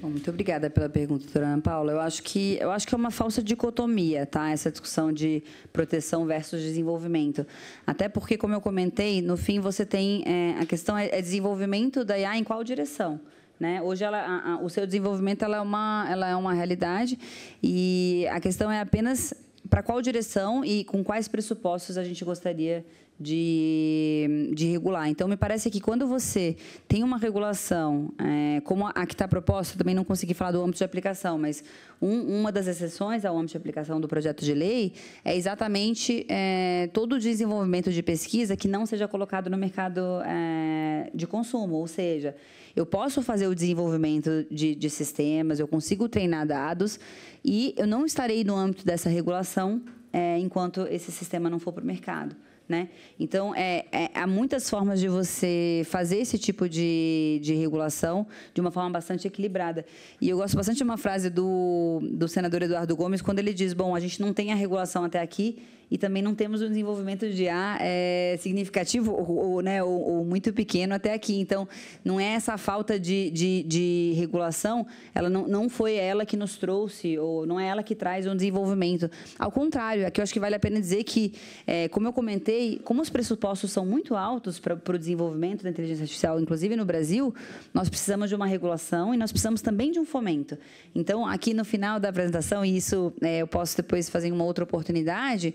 Bom, muito obrigada pela pergunta, doutora Ana Paula. Eu acho que eu acho que é uma falsa dicotomia, tá? Essa discussão de proteção versus desenvolvimento. Até porque, como eu comentei, no fim você tem é, a questão é, é desenvolvimento da IA em qual direção? Né? Hoje ela, a, a, o seu desenvolvimento ela é, uma, ela é uma realidade e a questão é apenas para qual direção e com quais pressupostos a gente gostaria de, de regular. Então, me parece que quando você tem uma regulação, é, como a que está proposta, também não consegui falar do âmbito de aplicação, mas um, uma das exceções ao âmbito de aplicação do projeto de lei é exatamente é, todo o desenvolvimento de pesquisa que não seja colocado no mercado é, de consumo. Ou seja, eu posso fazer o desenvolvimento de, de sistemas, eu consigo treinar dados e eu não estarei no âmbito dessa regulação é, enquanto esse sistema não for para o mercado. Né? Então, é, é, há muitas formas de você fazer esse tipo de, de regulação de uma forma bastante equilibrada. E eu gosto bastante de uma frase do, do senador Eduardo Gomes, quando ele diz: Bom, a gente não tem a regulação até aqui e também não temos um desenvolvimento de IA é, eh, significativo ou, ou né, ou, ou, muito pequeno até aqui. Então, não é essa falta de, de, de, regulação, ela não, não foi ela que nos trouxe, ou não é ela que traz um desenvolvimento. Ao contrário, aqui eu acho que vale a pena dizer que, é, como eu comentei, como os pressupostos são muito altos para o desenvolvimento da inteligência artificial, inclusive no Brasil, nós precisamos de uma regulação e nós precisamos também de um fomento. Então, aqui no final da apresentação, e isso é, eu posso depois fazer em uma outra oportunidade,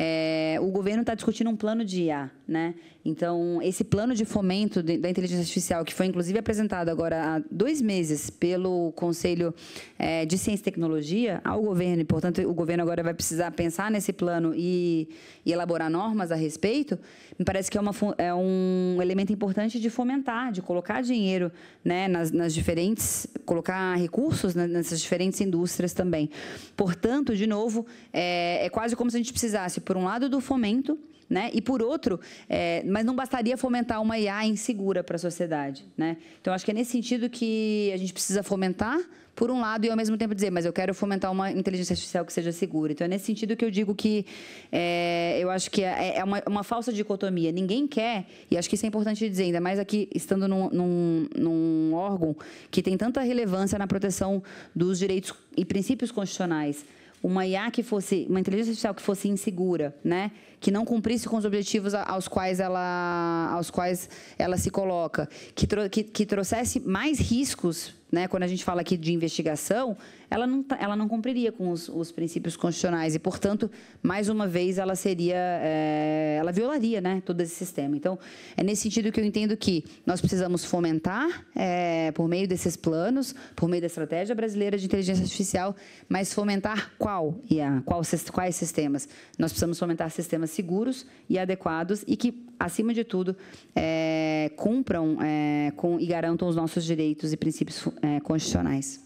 É, o governo está discutindo um plano de IA, né? Então, esse plano de fomento de, da inteligência artificial, que foi inclusive apresentado agora há dois meses pelo Conselho é, de Ciência e Tecnologia ao governo, e, portanto, o governo agora vai precisar pensar nesse plano e, e elaborar normas a respeito, me parece que é, uma, é um elemento importante de fomentar, de colocar dinheiro né, nas, nas diferentes, colocar recursos nessas diferentes indústrias também. Portanto, de novo, é, é quase como se a gente precisasse por um lado, do fomento né? E por outro, é, mas não bastaria fomentar uma IA insegura para a sociedade, né? Então acho que é nesse sentido que a gente precisa fomentar, por um lado, e ao mesmo tempo dizer, mas eu quero fomentar uma inteligência artificial que seja segura. Então é nesse sentido que eu digo que é, eu acho que é, é, é uma, uma, falsa dicotomia. Ninguém quer, e acho que isso é importante dizer, ainda mais aqui estando num, num, num órgão que tem tanta relevância na proteção dos direitos e princípios constitucionais uma IA que fosse, uma inteligência artificial que fosse insegura, né? que não cumprisse com os objetivos aos quais ela, aos quais ela se coloca, que, tro, que, que trouxesse mais riscos né, quando a gente fala aqui de investigação, ela não, tá, ela não cumpriria com os, os princípios constitucionais e, portanto, mais uma vez, ela seria, é, ela violaria, né, todo esse sistema. Então, é nesse sentido que eu entendo que nós precisamos fomentar, é, por meio desses planos, por meio da estratégia brasileira de inteligência artificial, mas fomentar qual, e yeah, qual quais sistemas? Nós precisamos fomentar sistemas sistemas seguros e adequados e que, acima de tudo, é, cumpram é, com, e garantam os nossos direitos e princípios é, constitucionais.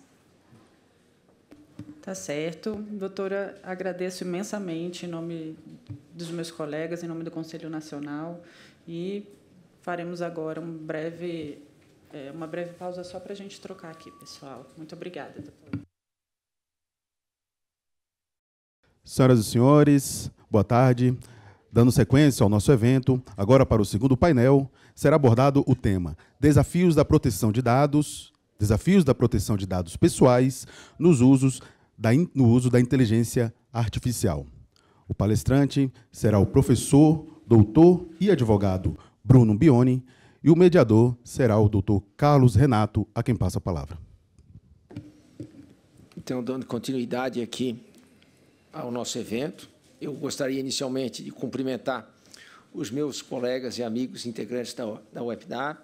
Tá certo. Doutora, agradeço imensamente em nome dos meus colegas, em nome do Conselho Nacional e faremos agora um breve, é, uma breve pausa só para a gente trocar aqui, pessoal. Muito obrigada, doutora. Senhoras e senhores, boa tarde. Dando sequência ao nosso evento, agora para o segundo painel, será abordado o tema Desafios da proteção de dados, desafios da proteção de dados pessoais nos usos da, no uso da inteligência artificial. O palestrante será o professor, doutor e advogado Bruno Bione e o mediador será o doutor Carlos Renato, a quem passa a palavra. Então, dando continuidade aqui ao nosso evento, eu gostaria inicialmente de cumprimentar os meus colegas e amigos integrantes da, da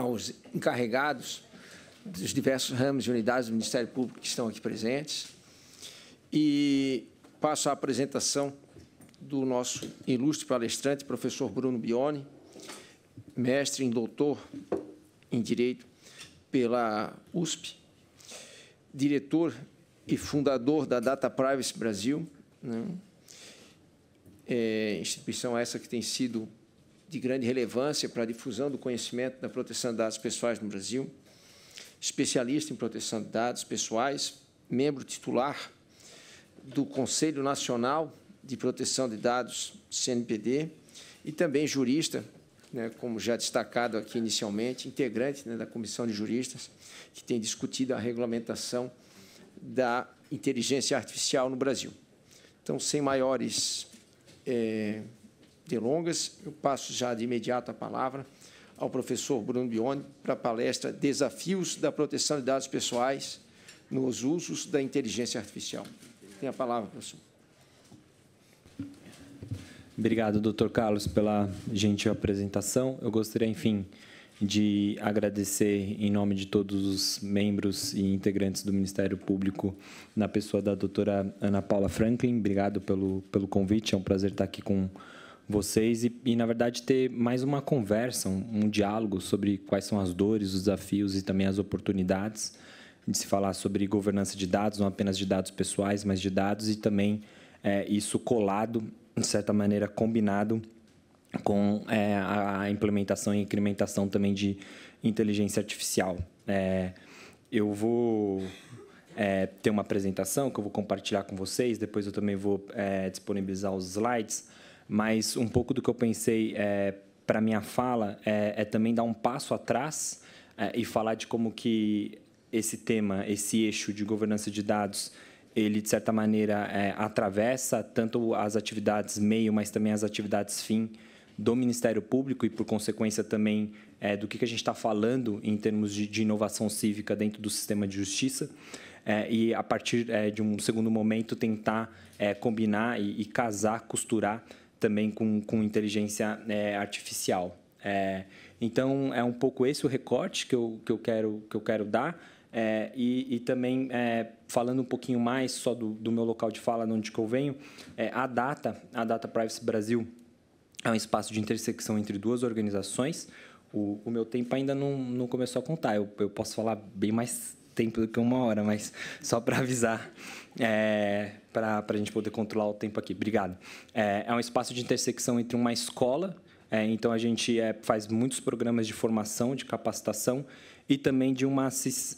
aos encarregados dos diversos ramos e unidades do Ministério Público que estão aqui presentes, e passo à apresentação do nosso ilustre palestrante, professor Bruno Bione, mestre em doutor em Direito pela USP, diretor e fundador da Data Privacy Brasil, né? É, instituição essa que tem sido de grande relevância para a difusão do conhecimento da proteção de dados pessoais no Brasil, especialista em proteção de dados pessoais, membro titular do Conselho Nacional de Proteção de Dados, CNPD, e também jurista, né, como já destacado aqui inicialmente, integrante né, da Comissão de Juristas, que tem discutido a regulamentação da inteligência artificial no Brasil. Então, sem maiores é, delongas, eu passo já de imediato a palavra ao professor Bruno Bione para a palestra Desafios da Proteção de Dados Pessoais nos Usos da Inteligência Artificial. Tem a palavra, professor. Obrigado, doutor Carlos, pela gentil apresentação. Eu gostaria, enfim, de agradecer em nome de todos os membros e integrantes do Ministério Público, na pessoa da doutora Ana Paula Franklin. Obrigado pelo, pelo convite, é um prazer estar aqui com vocês e, e na verdade, ter mais uma conversa, um, um diálogo sobre quais são as dores, os desafios e também as oportunidades de se falar sobre governança de dados, não apenas de dados pessoais, mas de dados e também é, isso colado, de certa maneira, combinado com é, a implementação e incrementação também de inteligência artificial. É, eu vou é, ter uma apresentação que eu vou compartilhar com vocês, depois eu também vou é, disponibilizar os slides, mas um pouco do que eu pensei é, para minha fala é, é, também dar um passo atrás e falar de como que esse tema, esse eixo de governança de dados, ele, de certa maneira, atravessa tanto as atividades meio, mas também as atividades fim, do Ministério Público e, por consequência, também é, do que, que a gente está falando em termos de, de, inovação cívica dentro do sistema de justiça. É, e, a partir é, de um segundo momento, tentar é, combinar e, e, casar, costurar também com, com inteligência é, artificial. É, então, é um pouco esse o recorte que eu, que eu, quero, que eu quero dar. É, e, e, também, é, falando um pouquinho mais só do, do, meu local de fala, onde que eu venho, é, a Data, a Data Privacy Brasil, é um espaço de intersecção entre duas organizações. O, o meu tempo ainda não, não começou a contar. Eu, eu posso falar bem mais tempo do que uma hora, mas só para avisar, é, para a gente poder controlar o tempo aqui. Obrigado. É, é um espaço de intersecção entre uma escola, é, então a gente é, faz muitos programas de formação, de capacitação e também de uma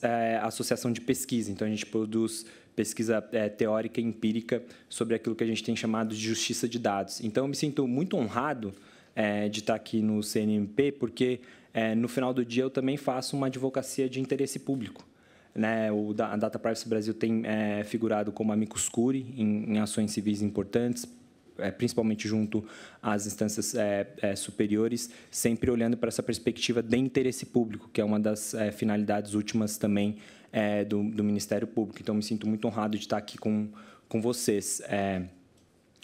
é, associação de pesquisa. Então a gente produz pesquisa é, teórica e empírica sobre aquilo que a gente tem chamado de justiça de dados. Então, eu me sinto muito honrado é, de estar aqui no CNMP, porque é, no final do dia eu também faço uma advocacia de interesse público. Né? O, a Data Privacy Brasil tem é, figurado como amicus curiae em, em ações civis importantes, é, principalmente junto às instâncias é, é, superiores, sempre olhando para essa perspectiva de interesse público, que é uma das é, finalidades últimas também é, do, do, Ministério Público. Então, me sinto muito honrado de estar aqui com, com vocês. É,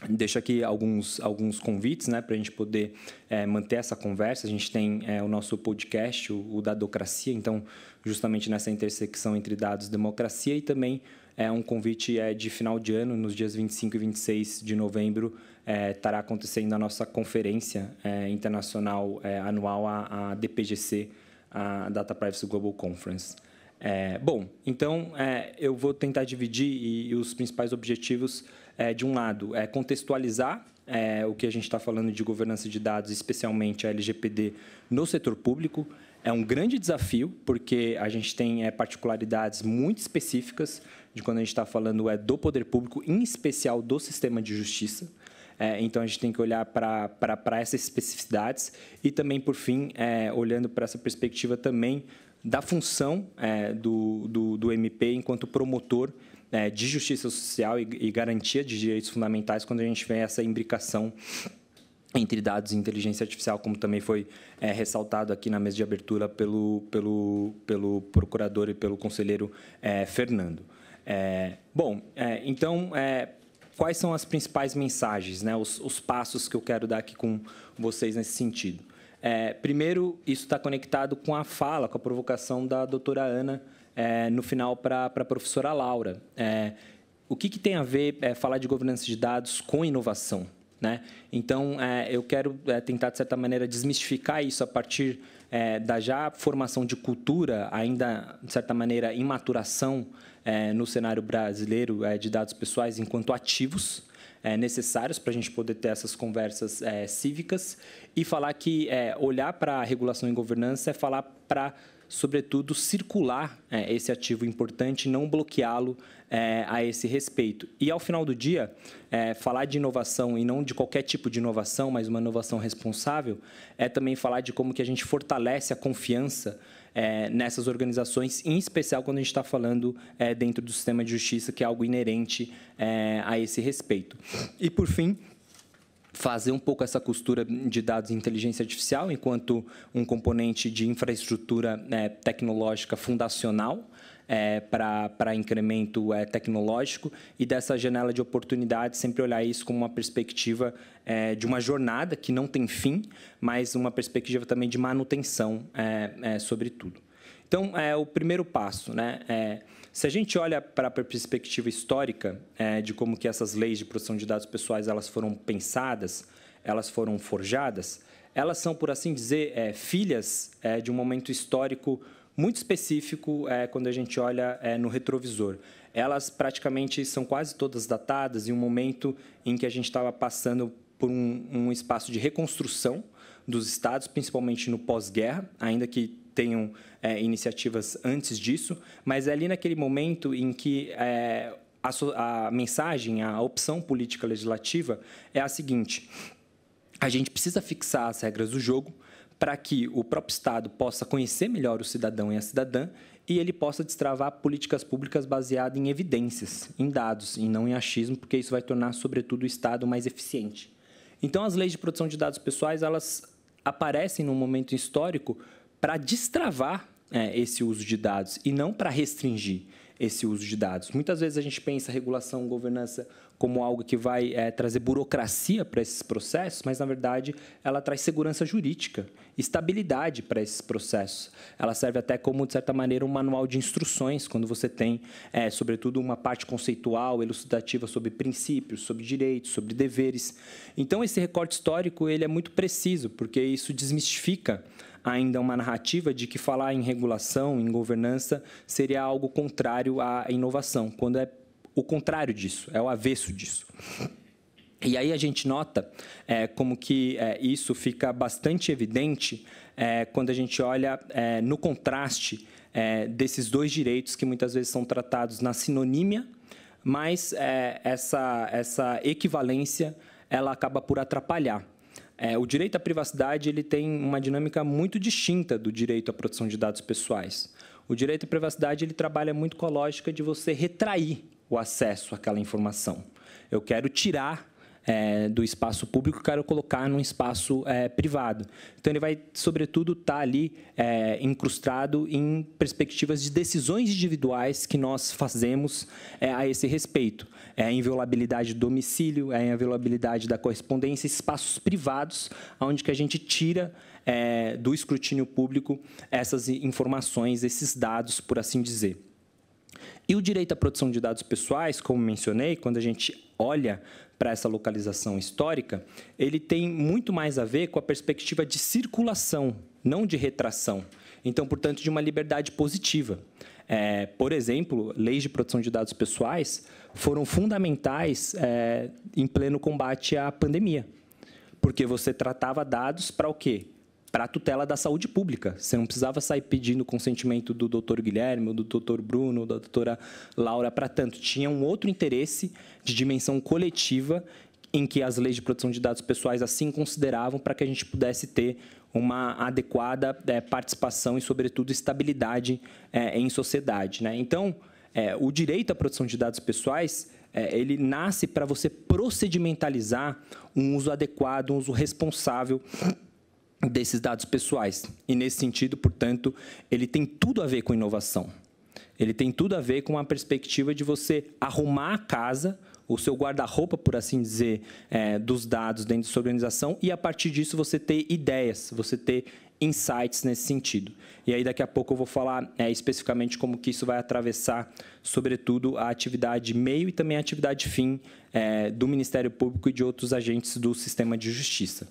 deixo aqui alguns, alguns convites né, para a gente poder é, manter essa conversa. A gente tem é, o nosso podcast, o, o Dadocracia, então, justamente nessa intersecção entre dados e democracia, e também é um convite é, de final de ano, nos dias 25 e 26 de novembro, é, estará acontecendo a nossa conferência é, internacional é, anual, a, a DPGC, a Data Privacy Global Conference. É, bom, então é, eu vou tentar dividir e, e os principais objetivos é, de um lado é contextualizar é, o que a gente está falando de governança de dados, especialmente a LGPD no setor público. É um grande desafio porque a gente tem é, particularidades muito específicas de quando a gente está falando é do poder público, em especial do sistema de justiça. É, então, a gente tem que olhar para essas especificidades e também, por fim, é, olhando para essa perspectiva também da função é, do, do, do, MP enquanto promotor é, de justiça social e, e, garantia de direitos fundamentais quando a gente vê essa imbricação entre dados e inteligência artificial, como também foi é, ressaltado aqui na mesa de abertura pelo, pelo, pelo procurador e pelo conselheiro é, Fernando. É, bom, é, então, quais são as principais mensagens, né, os, os passos que eu quero dar aqui com vocês nesse sentido? É, primeiro, isso está conectado com a fala, com a provocação da doutora Ana é, no final para a professora Laura. É, o que, que, tem a ver é, falar de governança de dados com inovação? Né? Então, é, eu quero é, tentar, de certa maneira, desmistificar isso a partir da já formação de cultura, ainda, de certa maneira, em maturação no cenário brasileiro de dados pessoais enquanto ativos, é, necessários para a gente poder ter essas conversas é, cívicas e falar que é, olhar para a regulação e governança é falar para sobretudo, circular é, esse ativo importante, não bloqueá-lo é, a esse respeito. E, ao final do dia, é, falar de inovação, e não de qualquer tipo de inovação, mas uma inovação responsável, é também falar de como que a gente fortalece a confiança é, nessas organizações, em especial quando a gente está falando é, dentro do sistema de justiça, que é algo inerente é, a esse respeito. E, por fim, fazer um pouco essa costura de dados e inteligência artificial enquanto um componente de infraestrutura é, tecnológica fundacional é, para incremento é, tecnológico e dessa janela de oportunidade, sempre olhar isso como uma perspectiva é, de uma jornada que não tem fim, mas uma perspectiva também de manutenção, é, é sobretudo. Então, é o primeiro passo, né? É, se a gente olha para a perspectiva histórica é, de como que essas leis de proteção de dados pessoais elas foram pensadas, elas foram forjadas, elas são, por assim dizer, é, filhas é, de um momento histórico muito específico é, quando a gente olha é, no retrovisor. Elas praticamente são quase todas datadas em um momento em que a gente estava passando por um, um espaço de reconstrução dos estados, principalmente no pós-guerra, ainda que tenham é, iniciativas antes disso, mas é ali naquele momento em que é, a, a mensagem, a opção política legislativa é a seguinte: a gente precisa fixar as regras do jogo, para que o próprio Estado possa conhecer melhor o cidadão e a cidadã e ele possa destravar políticas públicas baseadas em evidências, em dados e não em achismo, porque isso vai tornar, sobretudo, o Estado mais eficiente. Então, as leis de proteção de dados pessoais elas aparecem num momento histórico para destravar é, esse uso de dados e não para restringir esse uso de dados. Muitas vezes a gente pensa regulação, governança como algo que vai é, trazer burocracia para esses processos, mas, na verdade, ela traz segurança jurídica, estabilidade para esses processos. Ela serve até como, de certa maneira, um manual de instruções, quando você tem, é, sobretudo, uma parte conceitual, elucidativa sobre princípios, sobre direitos, sobre deveres. Então, esse recorte histórico ele é muito preciso, porque isso desmistifica ainda uma narrativa de que falar em regulação, em governança, seria algo contrário à inovação, quando é o contrário disso, é o avesso disso. E aí a gente nota é, como que é, isso fica bastante evidente é, quando a gente olha é, no contraste é, desses dois direitos que muitas vezes são tratados na sinonímia, mas é, essa, essa equivalência ela acaba por atrapalhar. É, o direito à privacidade ele tem uma dinâmica muito distinta do direito à proteção de dados pessoais. O direito à privacidade ele trabalha muito com a lógica de você retrair o acesso àquela informação. Eu quero tirar é, do espaço público, quero colocar num espaço é, privado. Então, ele vai, sobretudo, estar tá ali é, incrustado em perspectivas de decisões individuais que nós fazemos é, a esse respeito. É a inviolabilidade do domicílio, é a inviolabilidade da correspondência, espaços privados, onde que a gente tira é, do escrutínio público essas informações, esses dados, por assim dizer. E o direito à proteção de dados pessoais, como mencionei, quando a gente olha para essa localização histórica, ele tem muito mais a ver com a perspectiva de circulação, não de retração. Então, portanto, de uma liberdade positiva. É, por exemplo, leis de proteção de dados pessoais foram fundamentais é, em pleno combate à pandemia, porque você tratava dados para o quê? para a tutela da saúde pública. Você não precisava sair pedindo consentimento do doutor Guilherme, do doutor Bruno, da doutora Laura, para tanto. Tinha um outro interesse de dimensão coletiva em que as leis de proteção de dados pessoais assim consideravam para que a gente pudesse ter uma adequada é, participação e, sobretudo, estabilidade é, em sociedade. Né? Então, é, o direito à proteção de dados pessoais ele nasce para você procedimentalizar um uso adequado, um uso responsável desses dados pessoais. E nesse sentido, portanto, ele tem tudo a ver com inovação. Ele tem tudo a ver com a perspectiva de você arrumar a casa, o seu guarda-roupa, por assim dizer, é, dos dados dentro da sua organização e, a partir disso, você ter ideias, você ter insights nesse sentido. E aí, daqui a pouco, eu vou falar é, especificamente como que isso vai atravessar, sobretudo, a atividade meio e também a atividade fim é, do Ministério Público e de outros agentes do sistema de justiça.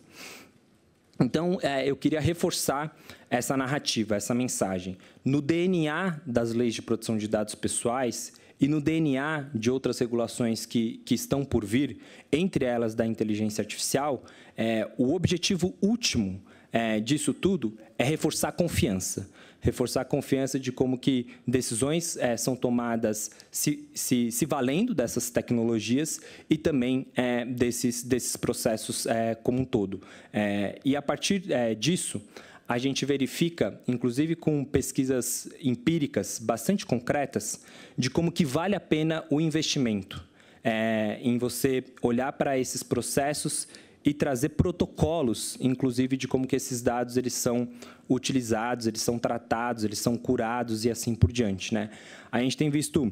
Então, é, eu queria reforçar essa narrativa, essa mensagem. No DNA das leis de proteção de dados pessoais e no DNA de outras regulações que, que estão por vir, entre elas da inteligência artificial, é, o objetivo último é, disso tudo é reforçar a confiança reforçar a confiança de como que decisões é, são tomadas se, se, se, valendo dessas tecnologias e também é, desses, desses processos é, como um todo. e a partir disso, a gente verifica, inclusive com pesquisas empíricas bastante concretas, de como que vale a pena o investimento em você olhar para esses processos e trazer protocolos, inclusive, de como que esses dados eles são utilizados, eles são tratados, eles são curados e assim por diante. Né? A gente tem visto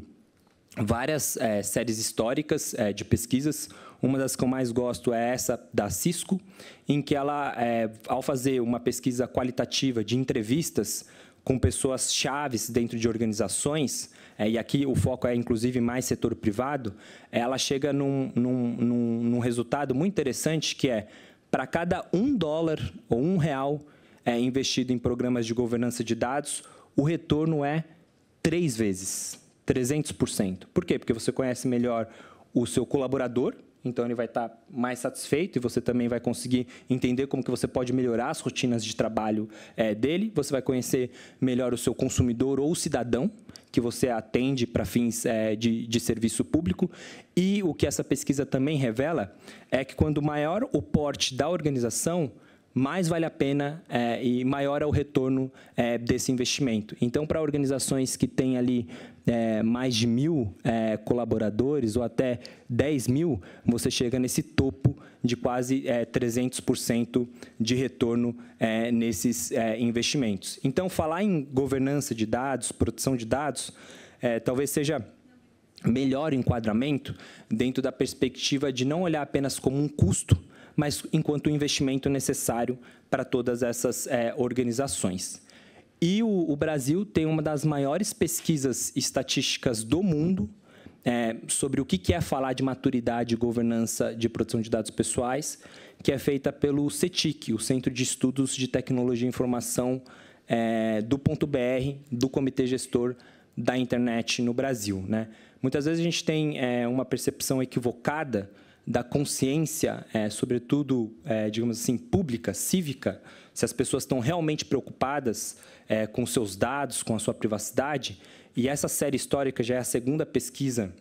várias é, séries históricas é, de pesquisas. Uma das que eu mais gosto é essa da Cisco, em que ela, é, ao fazer uma pesquisa qualitativa de entrevistas com pessoas chaves dentro de organizações, e aqui o foco é inclusive mais setor privado, ela chega num, num, num, num resultado muito interessante que é para cada um dólar ou um real é investido em programas de governança de dados, o retorno é três vezes, 300%. Por quê? Porque você conhece melhor o seu colaborador, então ele vai estar mais satisfeito e você também vai conseguir entender como que você pode melhorar as rotinas de trabalho é, dele. Você vai conhecer melhor o seu consumidor ou cidadão que você atende para fins é, de, de serviço público. E o que essa pesquisa também revela é que quando maior o porte da organização, mais vale a pena é, e maior é o retorno é, desse investimento. Então, para organizações que têm ali é, mais de mil colaboradores ou até 10 mil, você chega nesse topo de quase 300% de retorno nesses investimentos. Então, falar em governança de dados, produção de dados, talvez seja melhor enquadramento dentro da perspectiva de não olhar apenas como um custo, mas enquanto o investimento necessário para todas essas é, organizações. E o, o, Brasil tem uma das maiores pesquisas estatísticas do mundo é, sobre o que é falar de maturidade e governança de proteção de dados pessoais, que é feita pelo CETIC, o Centro de Estudos de Tecnologia e Informação é, do ponto .br, do Comitê Gestor da Internet no Brasil. Né? Muitas vezes a gente tem é, uma percepção equivocada da consciência, é, sobretudo, é, digamos assim, pública, cívica, se as pessoas estão realmente preocupadas é, com seus dados, com a sua privacidade, e essa série histórica já é a segunda pesquisa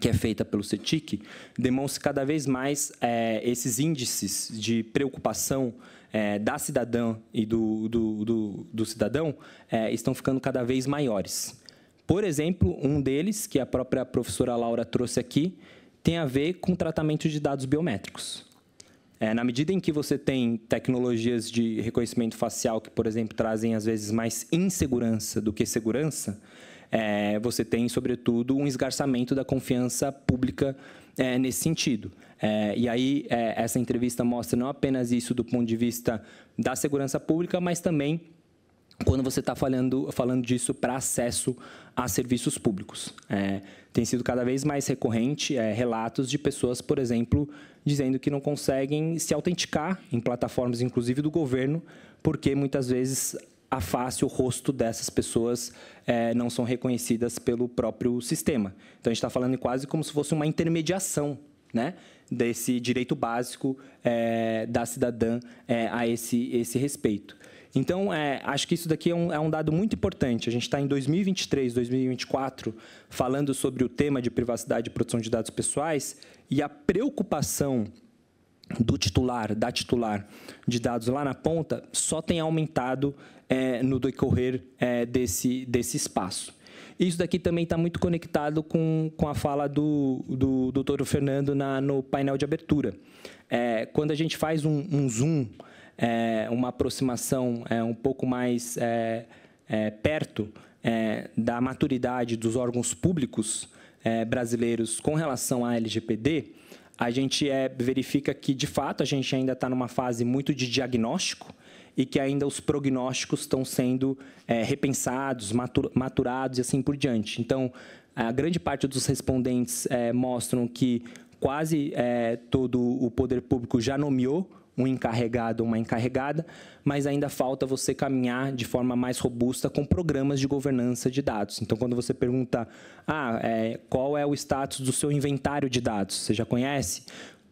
que é feita pelo CETIC, demonstra cada vez mais é, esses índices de preocupação é, da cidadã e do, do, do, do cidadão é, estão ficando cada vez maiores. Por exemplo, um deles, que a própria professora Laura trouxe aqui, tem a ver com tratamento de dados biométricos. É, na medida em que você tem tecnologias de reconhecimento facial que, por exemplo, trazem às vezes mais insegurança do que segurança, é, você tem, sobretudo, um esgarçamento da confiança pública é, nesse sentido. É, e aí, é, essa entrevista mostra não apenas isso do ponto de vista da segurança pública, mas também quando você está falando, falando disso para acesso a serviços públicos. É, tem sido cada vez mais recorrente é, relatos de pessoas, por exemplo, dizendo que não conseguem se autenticar em plataformas, inclusive do governo, porque muitas vezes a face, o rosto dessas pessoas é, não são reconhecidas pelo próprio sistema. Então, a gente está falando quase como se fosse uma intermediação né, desse direito básico é, da cidadã é, a esse, esse respeito. Então, é, acho que isso daqui é um, é um dado muito importante. A gente está em 2023, 2024, falando sobre o tema de privacidade e proteção de dados pessoais e a preocupação do titular, da titular de dados lá na ponta, só tem aumentado é, no decorrer é, desse, desse espaço. Isso daqui também está muito conectado com, com a fala do, do doutor Fernando na, no painel de abertura. É, quando a gente faz um, um zoom é, uma aproximação é, um pouco mais é, é, perto é, da maturidade dos órgãos públicos brasileiros com relação à LGPD, a gente verifica que, de fato, a gente ainda está numa fase muito de diagnóstico e que ainda os prognósticos estão sendo repensados, maturados e assim por diante. Então, a grande parte dos respondentes mostram que quase todo o poder público já nomeou um encarregado ou uma encarregada, mas ainda falta você caminhar de forma mais robusta com programas de governança de dados. Então, quando você pergunta, ah, é, qual é o status do seu inventário de dados? Você já conhece?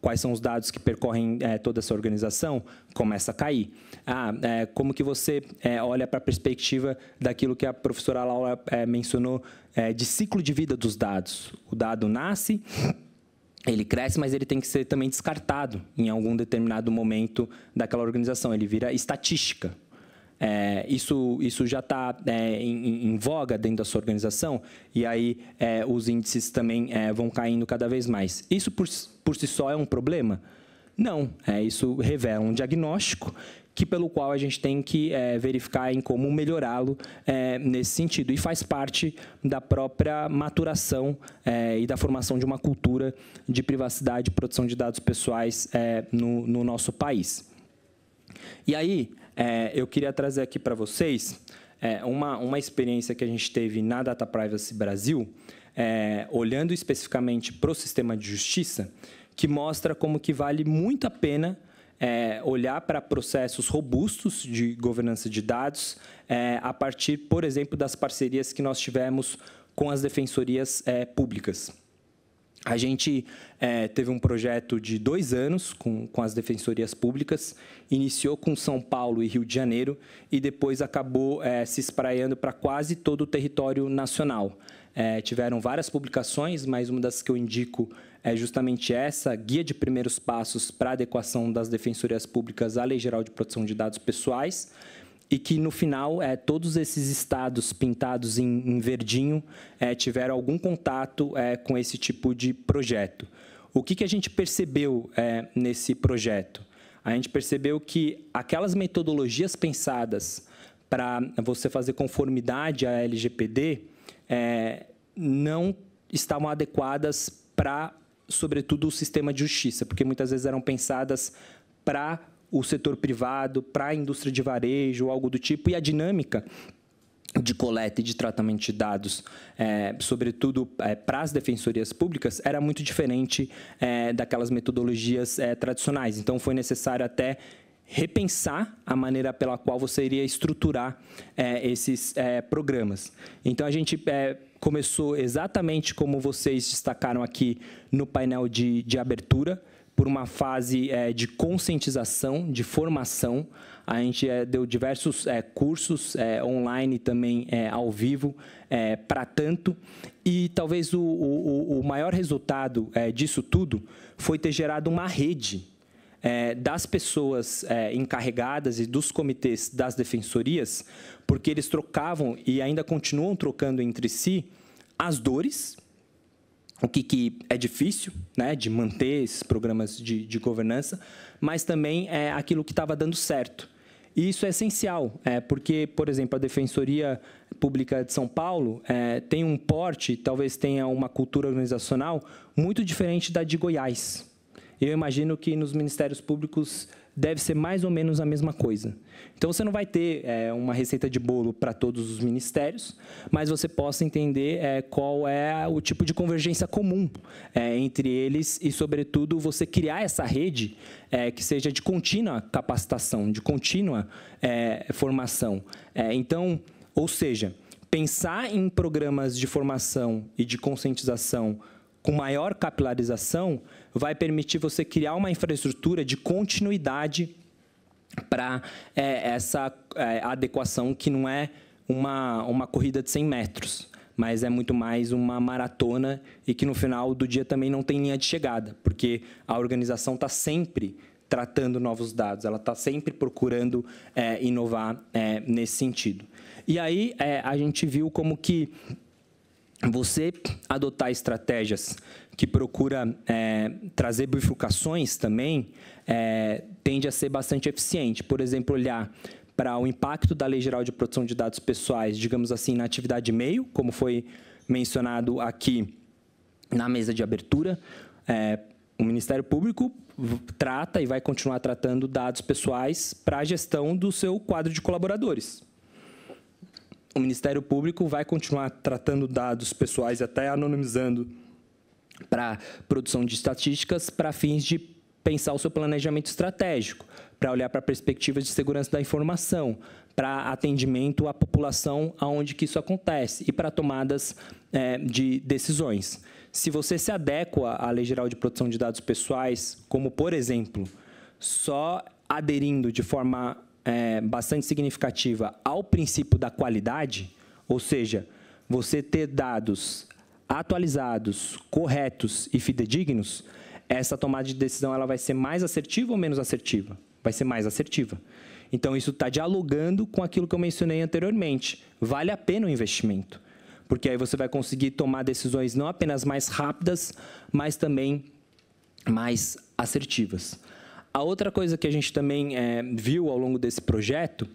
quais são os dados que percorrem é, toda essa organização, começa a cair. Ah, é, como que você é, olha para a perspectiva daquilo que a professora Laura é, mencionou é, de ciclo de vida dos dados? O dado nasce, ele cresce, mas ele tem que ser também descartado em algum determinado momento daquela organização. Ele vira estatística. É, isso, isso já está é, em, em, voga dentro da sua organização, e aí é, os índices também é, vão caindo cada vez mais. Isso por, por si só é um problema? Não, é, isso revela um diagnóstico que pelo qual a gente tem que é, verificar em como melhorá-lo é, nesse sentido. E faz parte da própria maturação é, e da formação de uma cultura de privacidade e proteção de dados pessoais é, no, no, nosso país. E aí, é, eu queria trazer aqui para vocês é, uma, uma experiência que a gente teve na Data Privacy Brasil, olhando especificamente para o sistema de justiça, que mostra como que vale muito a pena é, olhar para processos robustos de governança de dados é, a partir, por exemplo, das parcerias que nós tivemos com as defensorias é, públicas. A gente é, teve um projeto de dois anos com, com as defensorias públicas, iniciou com São Paulo e Rio de Janeiro e depois acabou é, se espraiando para quase todo o território nacional. É, tiveram várias publicações, mas uma das que eu indico é justamente essa guia de primeiros passos para adequação das defensorias públicas à Lei Geral de Proteção de Dados Pessoais e que no final é, todos esses estados pintados em, em verdinho é, tiveram algum contato é, com esse tipo de projeto. O que, que a gente percebeu é, nesse projeto? A gente percebeu que aquelas metodologias pensadas para você fazer conformidade à LGPD é, não estavam adequadas para sobretudo, o sistema de justiça, porque muitas vezes eram pensadas para o setor privado, para a indústria de varejo, algo do tipo, e a dinâmica de coleta e de tratamento de dados, é, sobretudo é, eh, para as defensorias públicas, era muito diferente é, daquelas metodologias tradicionais. Então, foi necessário até repensar a maneira pela qual você iria estruturar esses programas. Então, a gente começou exatamente como vocês destacaram aqui no painel de, de abertura, por uma fase é, de conscientização, de formação. A gente é, deu diversos é, cursos é, online também é, ao vivo é, para tanto. E talvez o, o, o maior resultado disso tudo foi ter gerado uma rede é, das pessoas é, encarregadas e dos comitês das defensorias, porque eles trocavam e ainda continuam trocando entre si as dores, o que, que é difícil né, de manter esses programas de, de governança, mas também é aquilo que estava dando certo. E isso é essencial, é, porque, por exemplo, a Defensoria Pública de São Paulo é, tem um porte, talvez tenha uma cultura organizacional muito diferente da de Goiás. Eu imagino que nos ministérios públicos deve ser mais ou menos a mesma coisa. Então, você não vai ter é, uma receita de bolo para todos os ministérios, mas você possa entender é, qual é o tipo de convergência comum é, entre eles e, sobretudo, você criar essa rede é, que seja de contínua capacitação, de contínua é, formação. É, então, ou seja, pensar em programas de formação e de conscientização com maior capilarização vai permitir você criar uma infraestrutura de continuidade para é, essa é, adequação que não é uma, uma corrida de 100 metros, mas é muito mais uma maratona e que no final do dia também não tem linha de chegada, porque a organização está sempre tratando novos dados, ela está sempre procurando é, inovar é, nesse sentido. E aí é, a gente viu como que você adotar estratégias que procura é, trazer bifurcações também, é, tende a ser bastante eficiente. Por exemplo, olhar para o impacto da Lei Geral de Proteção de Dados Pessoais, digamos assim, na atividade e-mail, como foi mencionado aqui na mesa de abertura. É, o Ministério Público trata e vai continuar tratando dados pessoais para a gestão do seu quadro de colaboradores. O Ministério Público vai continuar tratando dados pessoais, até anonimizando para produção de estatísticas para fins de pensar o seu planejamento estratégico, para olhar para perspectivas de segurança da informação, para atendimento à população aonde que isso acontece e para tomadas é, de decisões. Se você se adequa à Lei Geral de Proteção de Dados Pessoais, como, por exemplo, só aderindo de forma é, bastante significativa ao princípio da qualidade, ou seja, você ter dados atualizados, corretos e fidedignos, essa tomada de decisão ela vai ser mais assertiva ou menos assertiva? Vai ser mais assertiva. Então, isso está dialogando com aquilo que eu mencionei anteriormente. Vale a pena o investimento, porque aí você vai conseguir tomar decisões não apenas mais rápidas, mas também mais assertivas. A outra coisa que a gente também é, viu ao longo desse projeto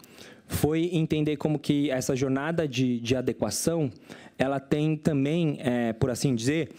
foi entender como que essa jornada de, de adequação ela tem também, é, por assim dizer,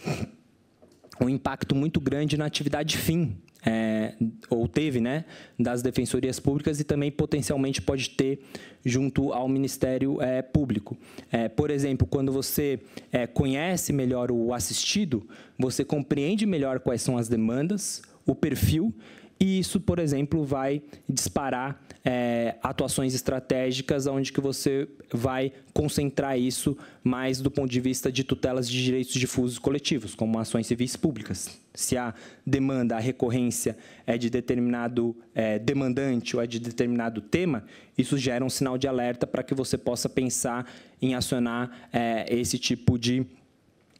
um impacto muito grande na atividade fim é, ou teve, né, das defensorias públicas e também potencialmente pode ter junto ao Ministério é, Público. É, por exemplo, quando você é, conhece melhor o assistido, você compreende melhor quais são as demandas, o perfil e isso, por exemplo, vai disparar é, atuações estratégicas, onde que você vai concentrar isso mais do ponto de vista de tutelas de direitos difusos coletivos, como ações civis públicas. Se a demanda, a recorrência é de determinado é, demandante ou é de determinado tema, isso gera um sinal de alerta para que você possa pensar em acionar é, esse tipo de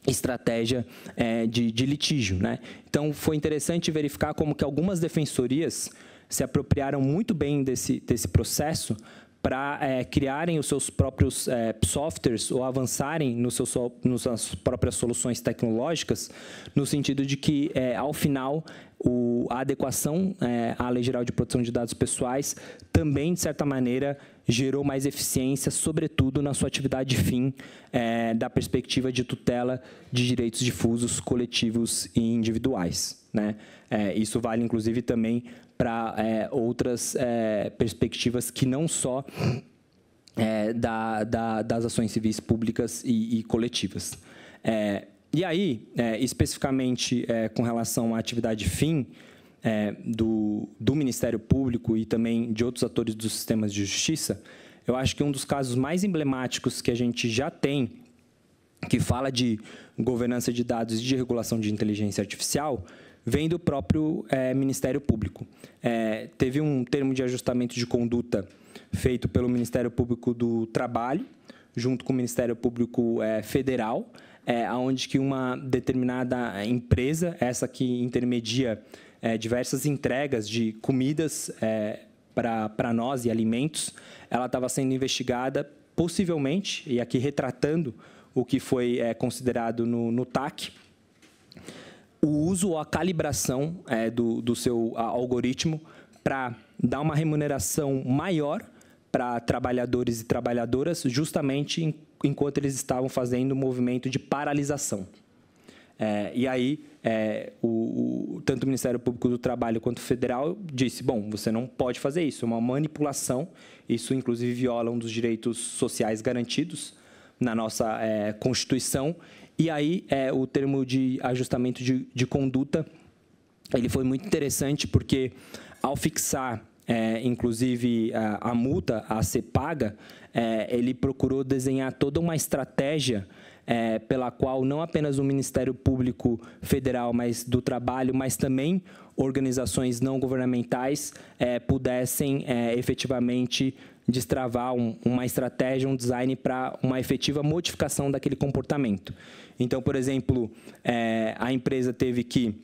estratégia é, de, de, litígio. Né? Então, foi interessante verificar como que algumas defensorias se apropriaram muito bem desse, desse processo para é, criarem os seus próprios é, softwares ou avançarem nos seus, nas suas próprias soluções tecnológicas, no sentido de que, é, ao final, o, a adequação é, à Lei Geral de Proteção de Dados Pessoais também, de certa maneira, gerou mais eficiência, sobretudo na sua atividade fim, é, da perspectiva de tutela de direitos difusos, coletivos e individuais. Né? É, isso vale, inclusive, também para é, outras é, perspectivas que não só é, da, da, das ações civis públicas e, e coletivas. É, e aí, é, especificamente é, com relação à atividade fim do, do Ministério Público e também de outros atores dos sistemas de justiça, eu acho que um dos casos mais emblemáticos que a gente já tem, que fala de governança de dados e de regulação de inteligência artificial, vem do próprio é, Ministério Público. É, teve um termo de ajustamento de conduta feito pelo Ministério Público do Trabalho, junto com o Ministério Público é, Federal, é, onde que uma determinada empresa, essa que intermedia é, diversas entregas de comidas é, para nós e alimentos, ela estava sendo investigada possivelmente, e aqui retratando o que foi é, considerado no, no TAC, o uso ou a calibração é, do, do seu algoritmo para dar uma remuneração maior para trabalhadores e trabalhadoras, justamente enquanto eles estavam fazendo o movimento de paralisação. É, e aí, é, o, o, tanto o Ministério Público do Trabalho quanto o Federal disse: bom, você não pode fazer isso, é uma manipulação, isso inclusive viola um dos direitos sociais garantidos na nossa é, Constituição, e aí, é, o termo de ajustamento de, de conduta, ele foi muito interessante porque, ao fixar é, inclusive a, a, multa a ser paga, é, ele procurou desenhar toda uma estratégia é, pela qual não apenas o Ministério Público Federal, mas do Trabalho, mas também organizações não governamentais é, pudessem é, efetivamente destravar um, uma estratégia, um design para uma efetiva modificação daquele comportamento. Então, por exemplo, é, a empresa teve que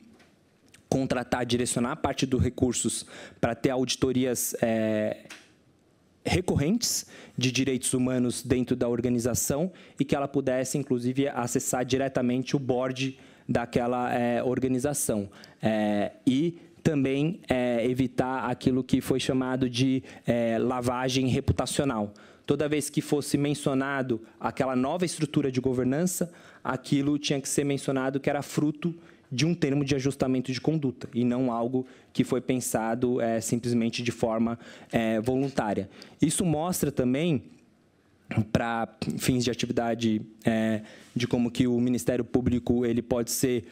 contratar, direcionar parte dos recursos para ter auditorias é, recorrentes de direitos humanos dentro da organização e que ela pudesse, inclusive, acessar diretamente o board daquela é, organização. É, e também é, evitar aquilo que foi chamado de é, lavagem reputacional. Toda vez que fosse mencionado aquela nova estrutura de governança, aquilo tinha que ser mencionado que era fruto de um termo de ajustamento de conduta e não algo que foi pensado é, simplesmente de forma é, voluntária. Isso mostra também para fins de atividade é, de como que o Ministério Público ele pode ser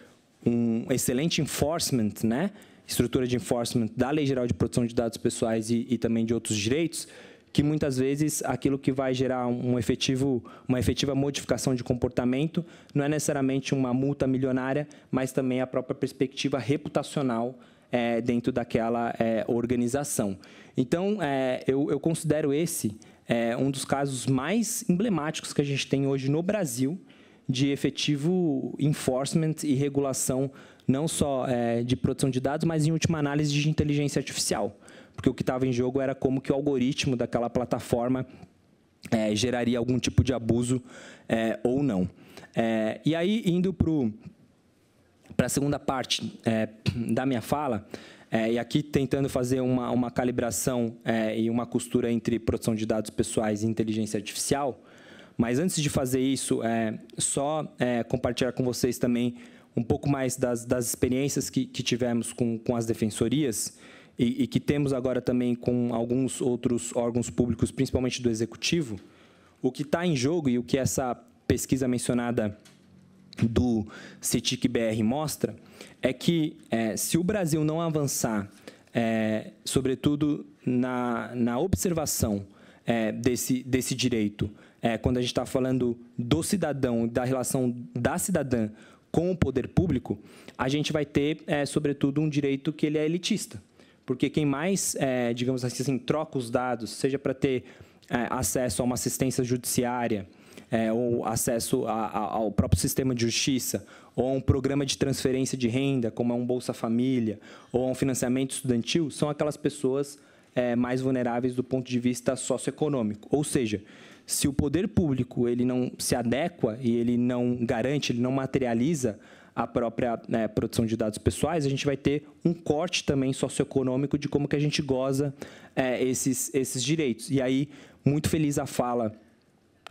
um excelente enforcement, né? estrutura de enforcement da Lei Geral de Proteção de Dados Pessoais e, e também de outros direitos, que muitas vezes aquilo que vai gerar um efetivo, uma efetiva modificação de comportamento não é necessariamente uma multa milionária, mas também a própria perspectiva reputacional é, dentro daquela é, organização. Então, é, eu, eu, considero esse é, um dos casos mais emblemáticos que a gente tem hoje no Brasil de efetivo enforcement e regulação não só é, de produção de dados, mas em última análise de inteligência artificial, porque o que estava em jogo era como que o algoritmo daquela plataforma é, geraria algum tipo de abuso é, ou não. É, e aí, indo para a segunda parte é, da minha fala, é, e aqui tentando fazer uma, uma calibração e uma costura entre produção de dados pessoais e inteligência artificial, mas antes de fazer isso, é, só é, compartilhar com vocês também um pouco mais das, das experiências que, que tivemos com, com as defensorias e, e, que temos agora também com alguns outros órgãos públicos, principalmente do executivo, o que está em jogo e o que essa pesquisa mencionada do CETIC BR mostra é que é, se o Brasil não avançar, é, sobretudo na, na observação é, desse, desse direito, é, quando a gente está falando do cidadão, da relação da cidadã com o poder público, a gente vai ter, é, sobretudo, um direito que ele é elitista. Porque quem mais, é, digamos assim, assim troca os dados, seja para ter é, acesso a uma assistência judiciária, é, ou acesso a, a, ao próprio sistema de justiça, ou a um programa de transferência de renda, como é um Bolsa Família, ou a um financiamento estudantil, são aquelas pessoas é, mais vulneráveis do ponto de vista socioeconômico. Ou seja, se o poder público ele não se adequa e ele não garante, ele não materializa a própria né, produção de dados pessoais, a gente vai ter um corte também socioeconômico de como que a gente goza é, esses, esses direitos. E aí, muito feliz a fala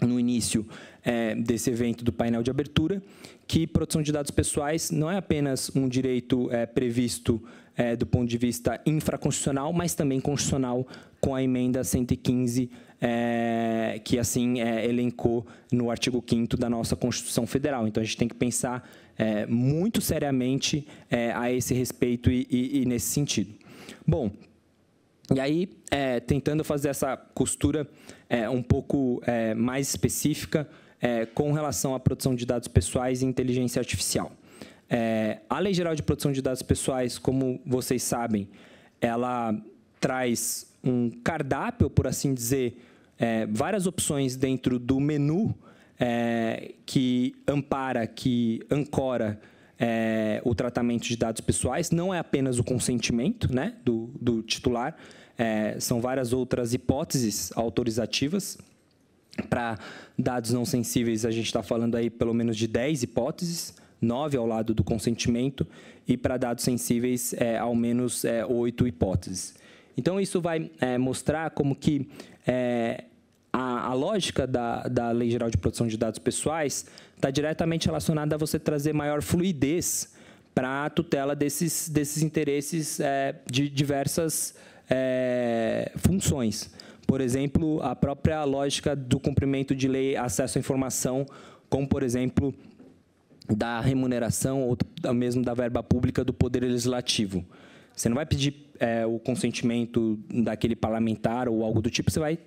no início é, desse evento do painel de abertura, que produção de dados pessoais não é apenas um direito é, previsto é, do ponto de vista infraconstitucional, mas também constitucional com a emenda 115 é, que assim é, elencou no artigo 5 da nossa Constituição Federal. Então a gente tem que pensar é, muito seriamente é, a esse respeito e, e, e, nesse sentido. Bom, e aí é, tentando fazer essa costura é, um pouco mais específica com relação à produção de dados pessoais e inteligência artificial. a Lei Geral de Proteção de Dados Pessoais, como vocês sabem, ela traz um cardápio, por assim dizer, é, várias opções dentro do menu é, que ampara, que ancora é, o tratamento de dados pessoais. Não é apenas o consentimento né, do, do titular, é, são várias outras hipóteses autorizativas. Para dados não sensíveis, a gente está falando aí pelo menos de 10 hipóteses, 9 ao lado do consentimento, e para dados sensíveis, é, ao menos é, 8 hipóteses. Então, isso vai é, mostrar como que é, a, a lógica da, da Lei Geral de Proteção de Dados Pessoais está diretamente relacionada a você trazer maior fluidez para a tutela desses, desses interesses é, de diversas é, funções. Por exemplo, a própria lógica do cumprimento de lei acesso à informação, como, por exemplo, da remuneração ou mesmo da verba pública do Poder Legislativo. Você não vai pedir é, o consentimento daquele parlamentar ou algo do tipo, você vai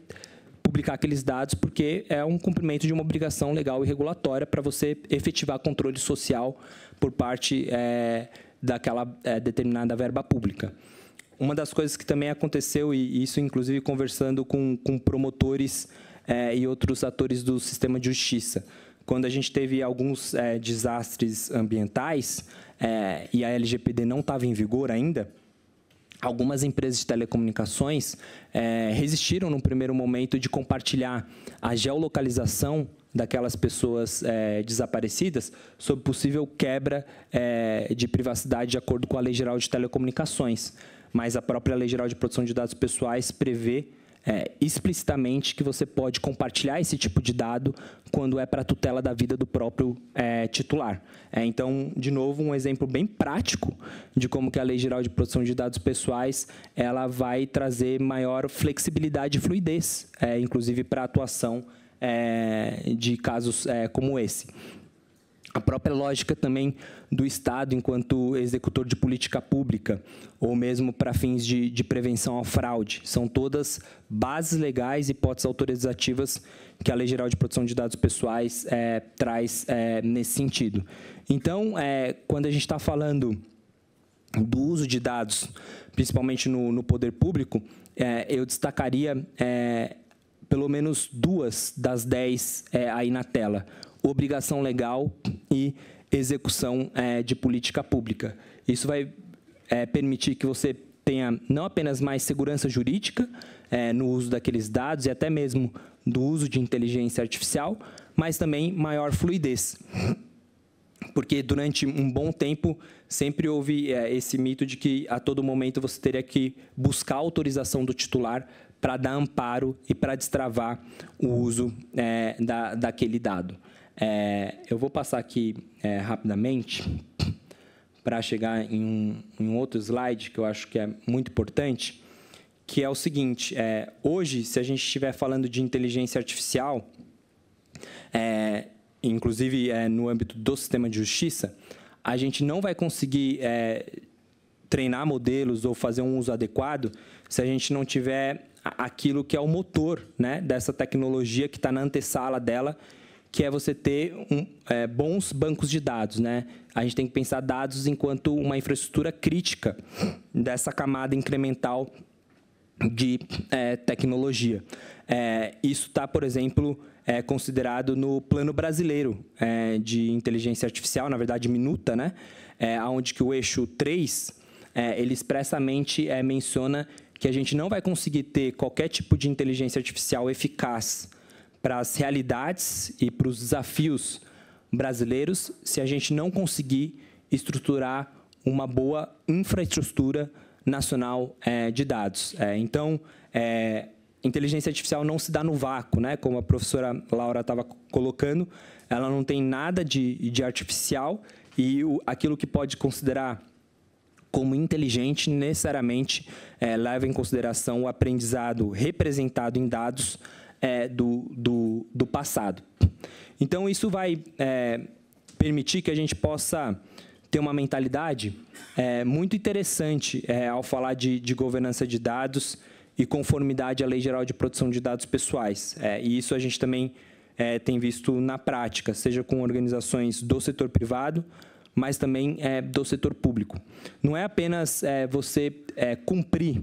publicar aqueles dados, porque é um cumprimento de uma obrigação legal e regulatória para você efetivar controle social por parte é, daquela é, determinada verba pública. Uma das coisas que também aconteceu, e isso inclusive conversando com, com promotores é, e outros atores do sistema de justiça, quando a gente teve alguns é, desastres ambientais é, e a LGPD não estava em vigor ainda, algumas empresas de telecomunicações é, resistiram no primeiro momento de compartilhar a geolocalização daquelas pessoas é, desaparecidas sob possível quebra é, de privacidade de acordo com a Lei Geral de Telecomunicações. Mas a própria Lei Geral de Proteção de Dados Pessoais prevê é, explicitamente que você pode compartilhar esse tipo de dado quando é para tutela da vida do próprio é, titular. É, então, de novo, um exemplo bem prático de como que a Lei Geral de Proteção de Dados Pessoais ela vai trazer maior flexibilidade e fluidez, é, inclusive para a atuação é, de casos é, como esse a própria lógica também do Estado enquanto executor de política pública, ou mesmo para fins de, de, prevenção à fraude. São todas bases legais e hipóteses autorizativas que a Lei Geral de Proteção de Dados Pessoais é, traz é, nesse sentido. Então, é, quando a gente está falando do uso de dados, principalmente no, no poder público, eu destacaria pelo menos duas das dez aí na tela obrigação legal e execução é, de política pública. Isso vai é, permitir que você tenha não apenas mais segurança jurídica é, no uso daqueles dados e até mesmo do uso de inteligência artificial, mas também maior fluidez. Porque durante um bom tempo sempre houve é, esse mito de que a todo momento você teria que buscar a autorização do titular para dar amparo e para destravar o uso é, da, daquele dado. É, eu vou passar aqui é, rapidamente para chegar em um, em um, outro slide que eu acho que é muito importante, que é o seguinte: é, hoje, se a gente estiver falando de inteligência artificial, é, inclusive é, no âmbito do sistema de justiça, a gente não vai conseguir é, treinar modelos ou fazer um uso adequado se a gente não tiver aquilo que é o motor né, dessa tecnologia que está na antessala dela que é você ter um, é, bons bancos de dados. Né? A gente tem que pensar dados enquanto uma infraestrutura crítica dessa camada incremental de é, tecnologia. É, isso está, por exemplo, é, considerado no plano brasileiro é, de inteligência artificial, na verdade, minuta, né? é, onde que o eixo 3 é, ele expressamente é, menciona que a gente não vai conseguir ter qualquer tipo de inteligência artificial eficaz para as realidades e para os desafios brasileiros se a gente não conseguir estruturar uma boa infraestrutura nacional é, de dados. É, então, é, inteligência artificial não se dá no vácuo, né? como a professora Laura estava colocando, ela não tem nada de, de artificial e o, aquilo que pode considerar como inteligente necessariamente leva em consideração o aprendizado representado em dados é, do, do, do, passado. Então, isso vai é, permitir que a gente possa ter uma mentalidade é, muito interessante é, ao falar de, de, governança de dados e conformidade à Lei Geral de Proteção de Dados Pessoais. É, e isso a gente também é, tem visto na prática, seja com organizações do setor privado, mas também do setor público. Não é apenas você cumprir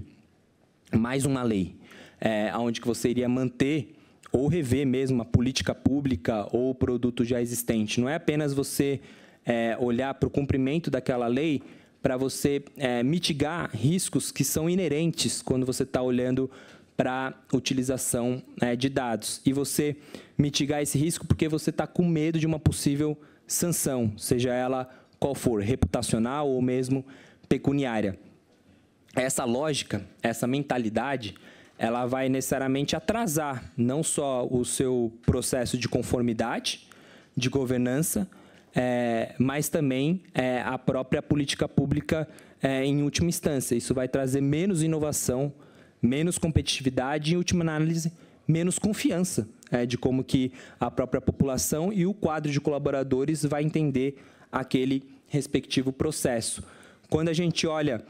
mais uma lei, é, onde que você iria manter ou rever mesmo a política pública ou o produto já existente. Não é apenas você é, olhar para o cumprimento daquela lei para você é, mitigar riscos que são inerentes quando você está olhando para utilização é, de dados e você mitigar esse risco porque você está com medo de uma possível sanção, seja ela qual for, reputacional ou mesmo pecuniária. Essa lógica, essa mentalidade ela vai necessariamente atrasar não só o seu processo de conformidade, de governança, é, mas também é, a própria política pública é, em última instância. Isso vai trazer menos inovação, menos competitividade e, em última análise, menos confiança é, de como que a própria população e o quadro de colaboradores vai entender aquele respectivo processo. Quando a gente olha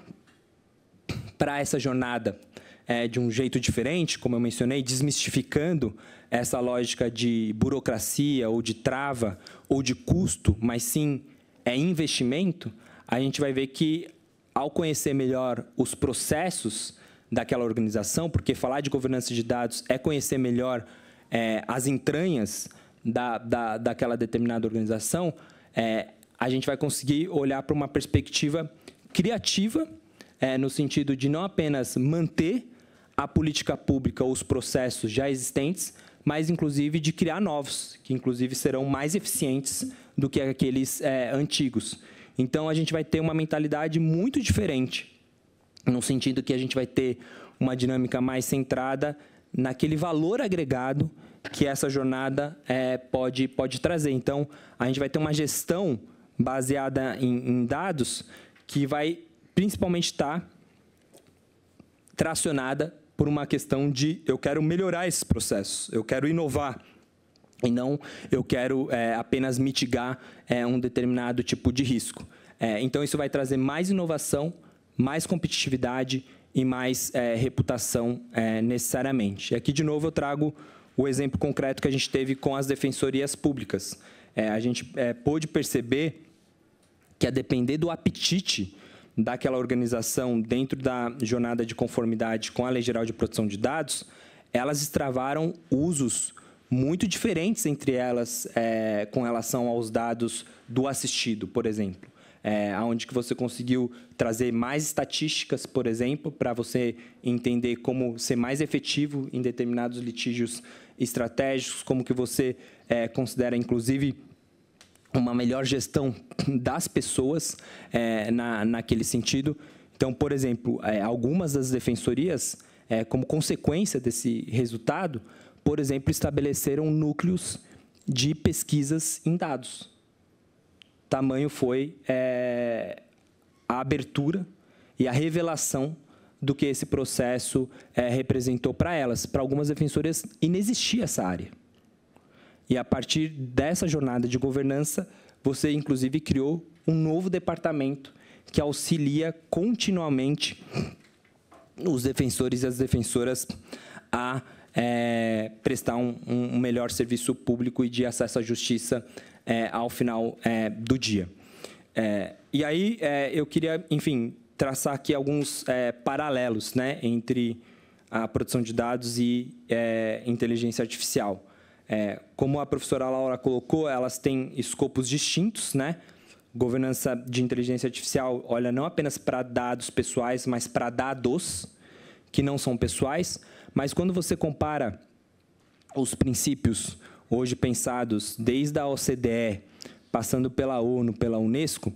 para essa jornada é, de um jeito diferente, como eu mencionei, desmistificando essa lógica de burocracia ou de trava ou de custo, mas sim é investimento, a gente vai ver que ao conhecer melhor os processos daquela organização, porque falar de governança de dados é conhecer melhor é, as entranhas da, da, daquela determinada organização, é, a gente vai conseguir olhar para uma perspectiva criativa, é, no sentido de não apenas manter a política pública ou os processos já existentes, mas inclusive de criar novos, que inclusive serão mais eficientes do que aqueles é, antigos. Então a gente vai ter uma mentalidade muito diferente, no sentido que a gente vai ter uma dinâmica mais centrada naquele valor agregado que essa jornada é, pode, pode trazer. Então a gente vai ter uma gestão baseada em, em dados que vai principalmente estar tá tracionada por uma questão de eu quero melhorar esse processo, eu quero inovar e não eu quero é, apenas mitigar é, um determinado tipo de risco. É, então, isso vai trazer mais inovação, mais competitividade e mais é, reputação é, necessariamente. E aqui, de novo, eu trago o exemplo concreto que a gente teve com as defensorias públicas. É, a gente pôde perceber que, a depender do apetite daquela organização dentro da jornada de conformidade com a Lei Geral de Proteção de Dados, elas extravaram usos muito diferentes entre elas é, com relação aos dados do assistido, por exemplo. É, onde que você conseguiu trazer mais estatísticas, por exemplo, para você entender como ser mais efetivo em determinados litígios estratégicos, como que você é, considera, inclusive, uma melhor gestão das pessoas é, na, naquele sentido. Então, por exemplo, é, algumas das defensorias, é, como consequência desse resultado, por exemplo, estabeleceram núcleos de pesquisas em dados. Tamanho foi é, a abertura e a revelação do que esse processo é, representou para elas. Para algumas defensorias, inexistia essa área. E a partir dessa jornada de governança, você inclusive criou um novo departamento que auxilia continuamente os defensores e as defensoras a é, prestar um, um, melhor serviço público e de acesso à justiça é, ao final é, do dia. É, e aí é, eu queria, enfim, traçar aqui alguns é, paralelos né, entre a produção de dados e inteligência artificial é, como a professora Laura colocou, elas têm escopos distintos, né? Governança de inteligência artificial olha não apenas para dados pessoais, mas para dados que não são pessoais. Mas quando você compara os princípios hoje pensados desde a OCDE, passando pela ONU, pela Unesco,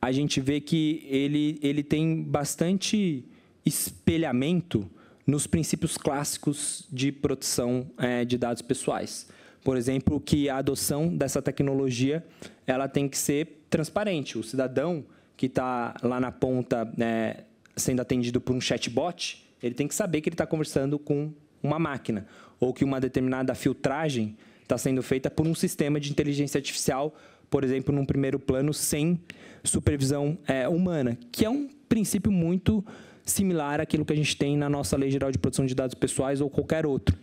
a gente vê que ele, ele tem bastante espelhamento nos princípios clássicos de proteção é, de dados pessoais. Por exemplo, que a adoção dessa tecnologia ela tem que ser transparente. O cidadão que está lá na ponta é, sendo atendido por um chatbot, ele tem que saber que ele está conversando com uma máquina ou que uma determinada filtragem está sendo feita por um sistema de inteligência artificial, por exemplo, num primeiro plano sem supervisão é, humana, que é um princípio muito similar àquilo que a gente tem na nossa Lei Geral de Proteção de Dados Pessoais ou qualquer outro.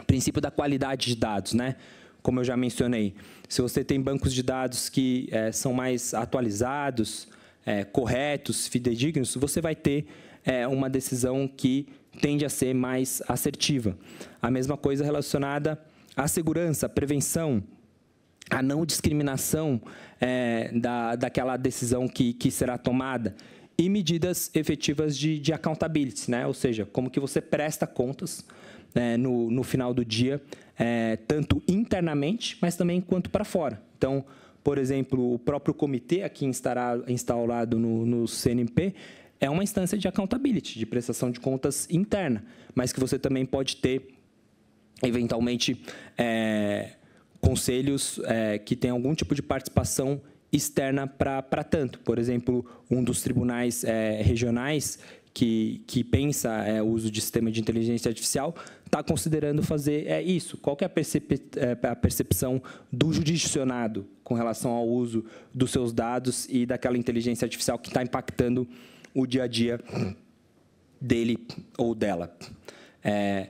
O princípio da qualidade de dados, né? Como eu já mencionei, se você tem bancos de dados que é, são mais atualizados, é, corretos, fidedignos, você vai ter é, uma decisão que tende a ser mais assertiva. A mesma coisa relacionada à segurança, à prevenção, a não discriminação é, da, daquela decisão que, que será tomada e medidas efetivas de, de accountability, né? ou seja, como que você presta contas né, no, no final do dia, é, tanto internamente, mas também quanto para fora. Então, por exemplo, o próprio comitê aqui instalado instaurado no, no CNP é uma instância de accountability, de prestação de contas interna, mas que você também pode ter, eventualmente, é, conselhos é, que têm algum tipo de participação externa para tanto. Por exemplo, um dos tribunais é, regionais que, que pensa é, o uso de sistema de inteligência artificial está considerando fazer é, isso. Qual é a, percep é, a percepção do judicionado com relação ao uso dos seus dados e daquela inteligência artificial que está impactando o dia a dia dele ou dela? É,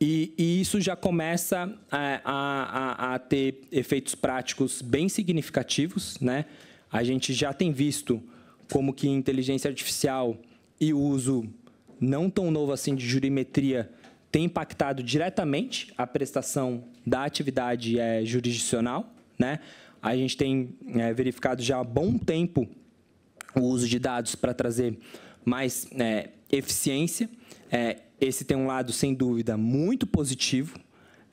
e, e, isso já começa é, a, a, a, ter efeitos práticos bem significativos. Né? A gente já tem visto como que inteligência artificial e o uso não tão novo assim de jurimetria tem impactado diretamente a prestação da atividade é, jurisdicional. Né? A gente tem é, verificado já há bom tempo o uso de dados para trazer mais é, eficiência. É, esse tem um lado, sem dúvida, muito positivo.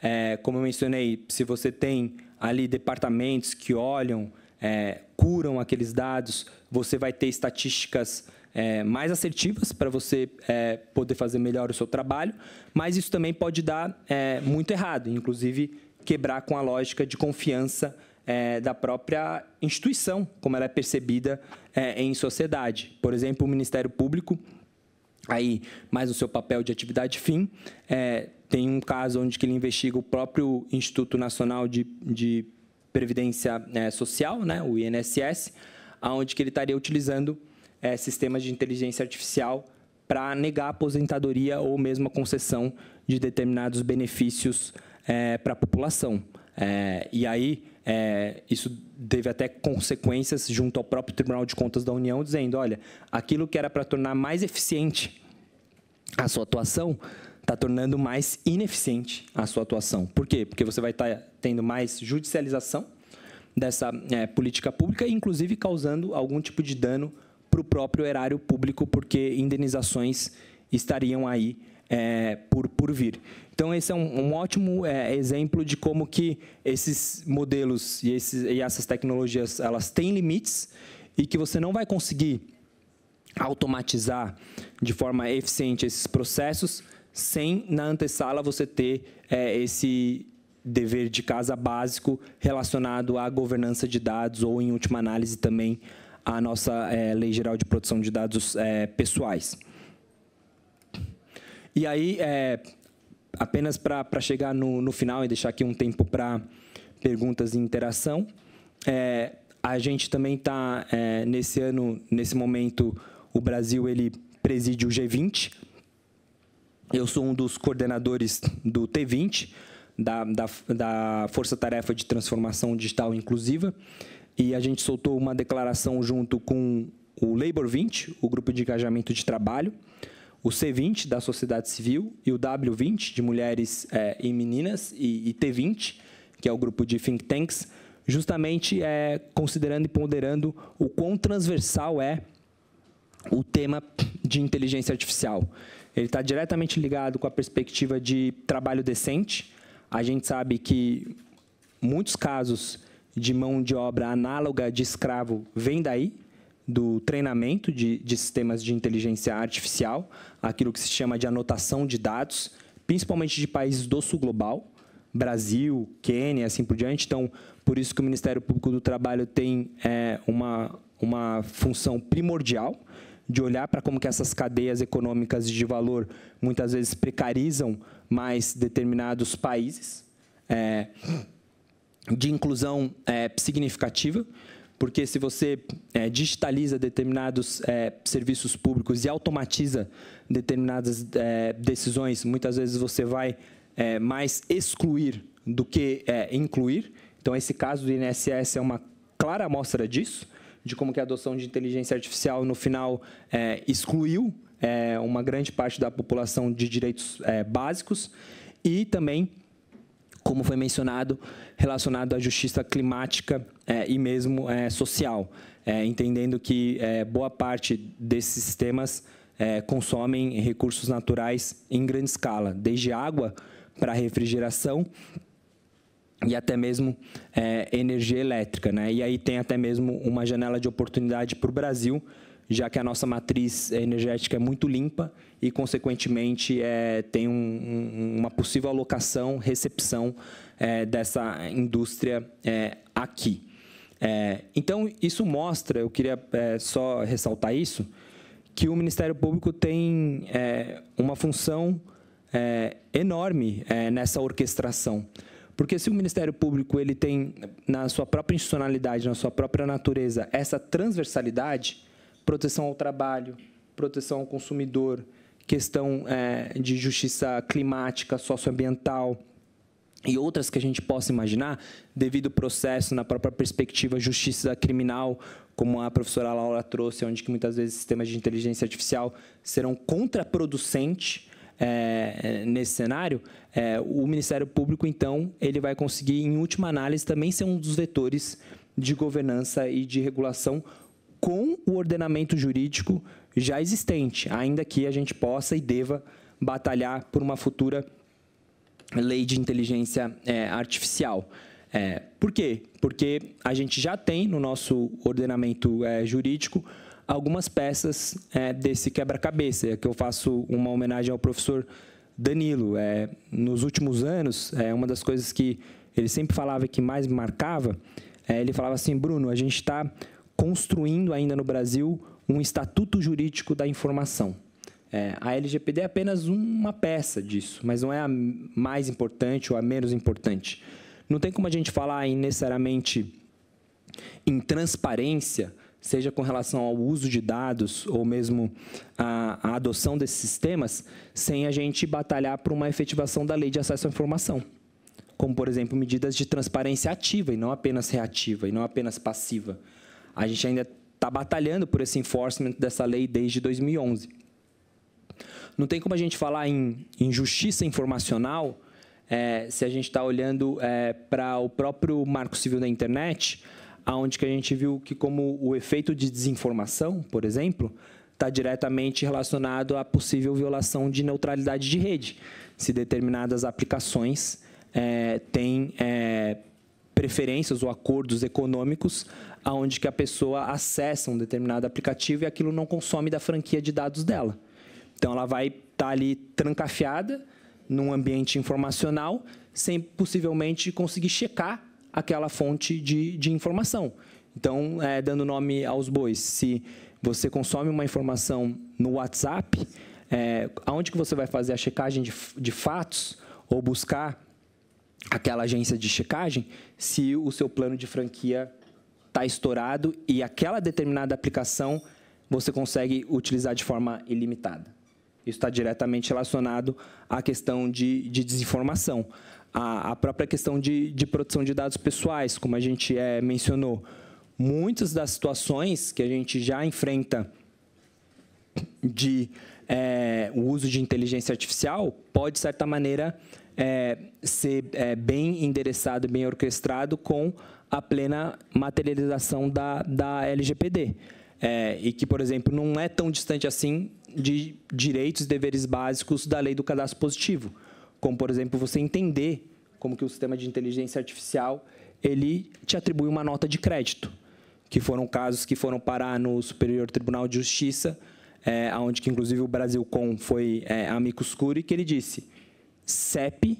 É, como eu mencionei, se você tem ali departamentos que olham, é, curam aqueles dados, você vai ter estatísticas é, mais assertivas para você é, poder fazer melhor o seu trabalho, mas isso também pode dar é, muito errado, inclusive quebrar com a lógica de confiança é, da própria instituição, como ela é percebida é, em sociedade. Por exemplo, o Ministério Público aí mais o seu papel de atividade fim. É, tem um caso onde que ele investiga o próprio Instituto Nacional de, de Previdência é, Social, né, o INSS, aonde que ele estaria utilizando é, sistemas de inteligência artificial para negar a aposentadoria ou mesmo a concessão de determinados benefícios é, para a população. É, e aí, é, isso teve até consequências junto ao próprio Tribunal de Contas da União, dizendo: olha, aquilo que era para tornar mais eficiente a sua atuação, está tornando mais ineficiente a sua atuação. Por quê? Porque você vai estar tá tendo mais judicialização dessa é, política pública, inclusive causando algum tipo de dano para o próprio erário público, porque indenizações estariam aí é, por, por vir. Então, esse é um, um ótimo é, exemplo de como que esses modelos e, esses, e essas tecnologias elas têm limites e que você não vai conseguir automatizar de forma eficiente esses processos, sem na antessala você ter é, esse dever de casa básico relacionado à governança de dados ou, em última análise, também à nossa é, Lei Geral de Proteção de Dados é, Pessoais. E aí, é, apenas para chegar no, no, final e deixar aqui um tempo para perguntas e interação, é, a gente também está, é, nesse ano, nesse momento, o Brasil ele preside o G20. Eu sou um dos coordenadores do T20, da, da, da Força Tarefa de Transformação Digital Inclusiva. E a gente soltou uma declaração junto com o Labor 20, o Grupo de Engajamento de Trabalho, o C20, da Sociedade Civil, e o W20, de Mulheres é, e Meninas, e, e T20, que é o grupo de think tanks, justamente é, considerando e ponderando o quão transversal é o tema de inteligência artificial. Ele está diretamente ligado com a perspectiva de trabalho decente. A gente sabe que muitos casos de mão de obra análoga de escravo vem daí, do treinamento de, de, sistemas de inteligência artificial, aquilo que se chama de anotação de dados, principalmente de países do sul global, Brasil, Quênia, assim por diante. Então, por isso que o Ministério Público do Trabalho tem é, uma, uma função primordial de olhar para como que essas cadeias econômicas de valor muitas vezes precarizam mais determinados países, é, de inclusão é, significativa, porque se você é, digitaliza determinados é, serviços públicos e automatiza determinadas é, decisões, muitas vezes você vai é, mais excluir do que incluir. Então, esse caso do INSS é uma clara amostra disso de como que a adoção de inteligência artificial, no final, é, excluiu é, uma grande parte da população de direitos é, básicos e também, como foi mencionado, relacionado à justiça climática é, e mesmo é, social, é, entendendo que boa parte desses sistemas consomem recursos naturais em grande escala, desde água para refrigeração, e até mesmo é, energia elétrica. Né? E aí tem até mesmo uma janela de oportunidade para o Brasil, já que a nossa matriz energética é muito limpa e, consequentemente, é, tem um, um, uma possível alocação, recepção é, dessa indústria é, aqui. É, então, isso mostra, eu queria é, só ressaltar isso, que o Ministério Público tem é, uma função enorme nessa orquestração. Porque se o Ministério Público ele tem na sua própria institucionalidade, na sua própria natureza, essa transversalidade, proteção ao trabalho, proteção ao consumidor, questão é, de justiça climática, socioambiental, e outras que a gente possa imaginar, devido ao processo, na própria perspectiva justiça criminal, como a professora Laura trouxe, onde que muitas vezes sistemas de inteligência artificial serão contraproducentes é, é nesse cenário, é, o Ministério Público, então, ele vai conseguir, em última análise, também ser um dos vetores de governança e de regulação com o ordenamento jurídico já existente, ainda que a gente possa e deva batalhar por uma futura lei de inteligência é, artificial. É, por quê? Porque a gente já tem no nosso ordenamento é, jurídico algumas peças é, desse quebra-cabeça. Que eu faço uma homenagem ao professor Danilo, é, nos últimos anos, é, uma das coisas que ele sempre falava que mais me marcava, é, ele falava assim, Bruno, a gente está construindo ainda no Brasil um estatuto jurídico da informação. É, a LGPD é apenas uma peça disso, mas não é a mais importante ou a menos importante. Não tem como a gente falar em necessariamente em transparência seja com relação ao uso de dados ou mesmo a, a adoção desses sistemas, sem a gente batalhar por uma efetivação da lei de acesso à informação como por exemplo medidas de transparência ativa e não apenas reativa e não apenas passiva. A gente ainda está batalhando por esse enforcement dessa lei desde 2011. Não tem como a gente falar em injustiça informacional é, se a gente está olhando é, eh, para o próprio Marco Civil da Internet, aonde que a gente viu que como o efeito de desinformação, por exemplo, está diretamente relacionado à possível violação de neutralidade de rede, se determinadas aplicações é, têm é, preferências ou acordos econômicos aonde que a pessoa acessa um determinado aplicativo e aquilo não consome da franquia de dados dela. Então, ela vai estar tá ali trancafiada num ambiente informacional, sem possivelmente conseguir checar aquela fonte de, de informação. Então, é, dando nome aos bois, se você consome uma informação no WhatsApp, é, aonde que você vai fazer a checagem de, de fatos ou buscar aquela agência de checagem se o seu plano de franquia está estourado e aquela determinada aplicação você consegue utilizar de forma ilimitada. Isso está diretamente relacionado à questão de, de desinformação a, a própria questão de, de de dados pessoais, como a gente é, mencionou. Muitas das situações que a gente já enfrenta de é, o uso de inteligência artificial pode, de certa maneira, é, ser é, bem endereçado, bem orquestrado com a plena materialização da, da LGPD. e que, por exemplo, não é tão distante assim de direitos e deveres básicos da lei do cadastro positivo como por exemplo você entender como que o sistema de inteligência artificial ele te atribui uma nota de crédito, que foram casos que foram parar no Superior Tribunal de Justiça, é, eh, onde que inclusive o Brasilcom foi é, eh, amigo escuro e que ele disse: CEP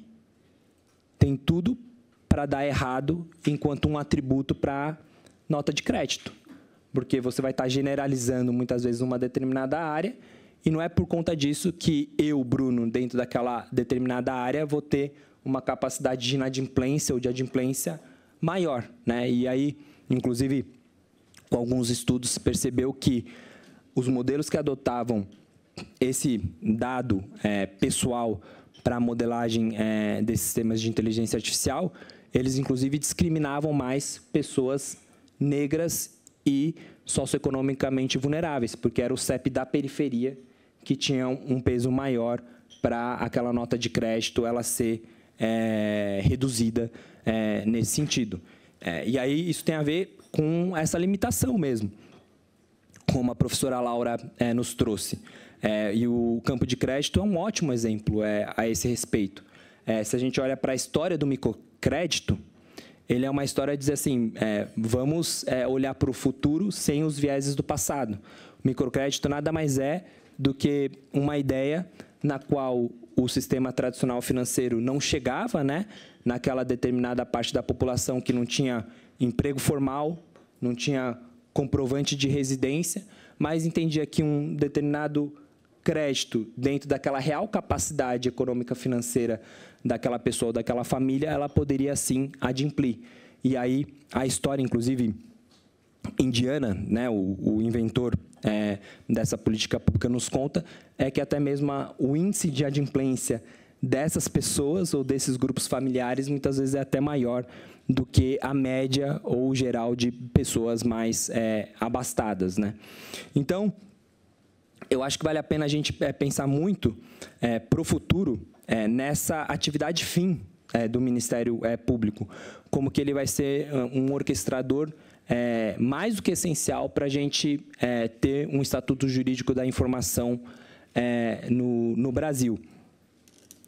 tem tudo para dar errado enquanto um atributo para nota de crédito, porque você vai estar tá generalizando muitas vezes uma determinada área e não é por conta disso que eu, Bruno, dentro daquela determinada área, vou ter uma capacidade de inadimplência ou de adimplência maior. Né? E aí, inclusive, com alguns estudos, se percebeu que os modelos que adotavam esse dado é, pessoal para a modelagem é, desses sistemas de inteligência artificial, eles inclusive discriminavam mais pessoas negras e socioeconomicamente vulneráveis, porque era o CEP da periferia que tinham um peso maior para aquela nota de crédito ela ser é, reduzida é, nesse sentido. É, e aí isso tem a ver com essa limitação mesmo, como a professora Laura é, nos trouxe. É, e o campo de crédito é um ótimo exemplo é, a esse respeito. se a gente olha para a história do microcrédito, ele é uma história de dizer assim, vamos olhar para o futuro sem os vieses do passado. O microcrédito nada mais é do que uma ideia na qual o sistema tradicional financeiro não chegava, né, naquela determinada parte da população que não tinha emprego formal, não tinha comprovante de residência, mas entendia que um determinado crédito dentro daquela real capacidade econômica financeira daquela pessoa, daquela família, ela poderia sim adimplir. E aí a história, inclusive, indiana, né, o, o inventor é, dessa política pública nos conta, é que até mesmo a, o índice de adimplência dessas pessoas ou desses grupos familiares muitas vezes é até maior do que a média ou geral de pessoas mais é, abastadas, né? Então, eu acho que vale a pena a gente é, pensar muito é, para o futuro é, nessa atividade fim é, do Ministério é, Público, como que ele vai ser um orquestrador é, mais do que essencial para a gente é, ter um estatuto jurídico da informação é, no, no Brasil.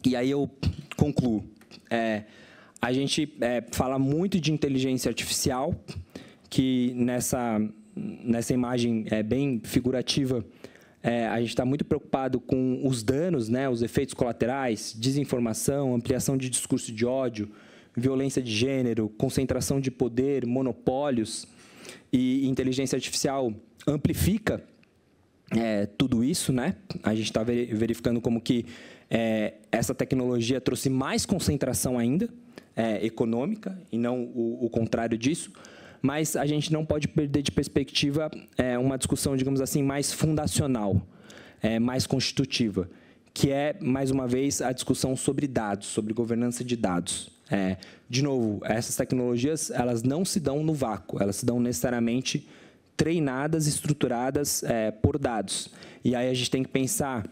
E aí eu concluo. É, a gente é, fala muito de inteligência artificial, que nessa, nessa imagem é, bem figurativa, é, a gente está muito preocupado com os danos, né, os efeitos colaterais, desinformação, ampliação de discurso de ódio, violência de gênero, concentração de poder, monopólios e inteligência artificial amplifica é, tudo isso, né? A gente está verificando como que é, essa tecnologia trouxe mais concentração ainda é, econômica e não o, o, contrário disso. Mas a gente não pode perder de perspectiva é, uma discussão, digamos assim, mais fundacional, é, mais constitutiva, que é mais uma vez a discussão sobre dados, sobre governança de dados. É, de novo, essas tecnologias elas não se dão no vácuo, elas se dão necessariamente treinadas, estruturadas é, por dados. E aí a gente tem que pensar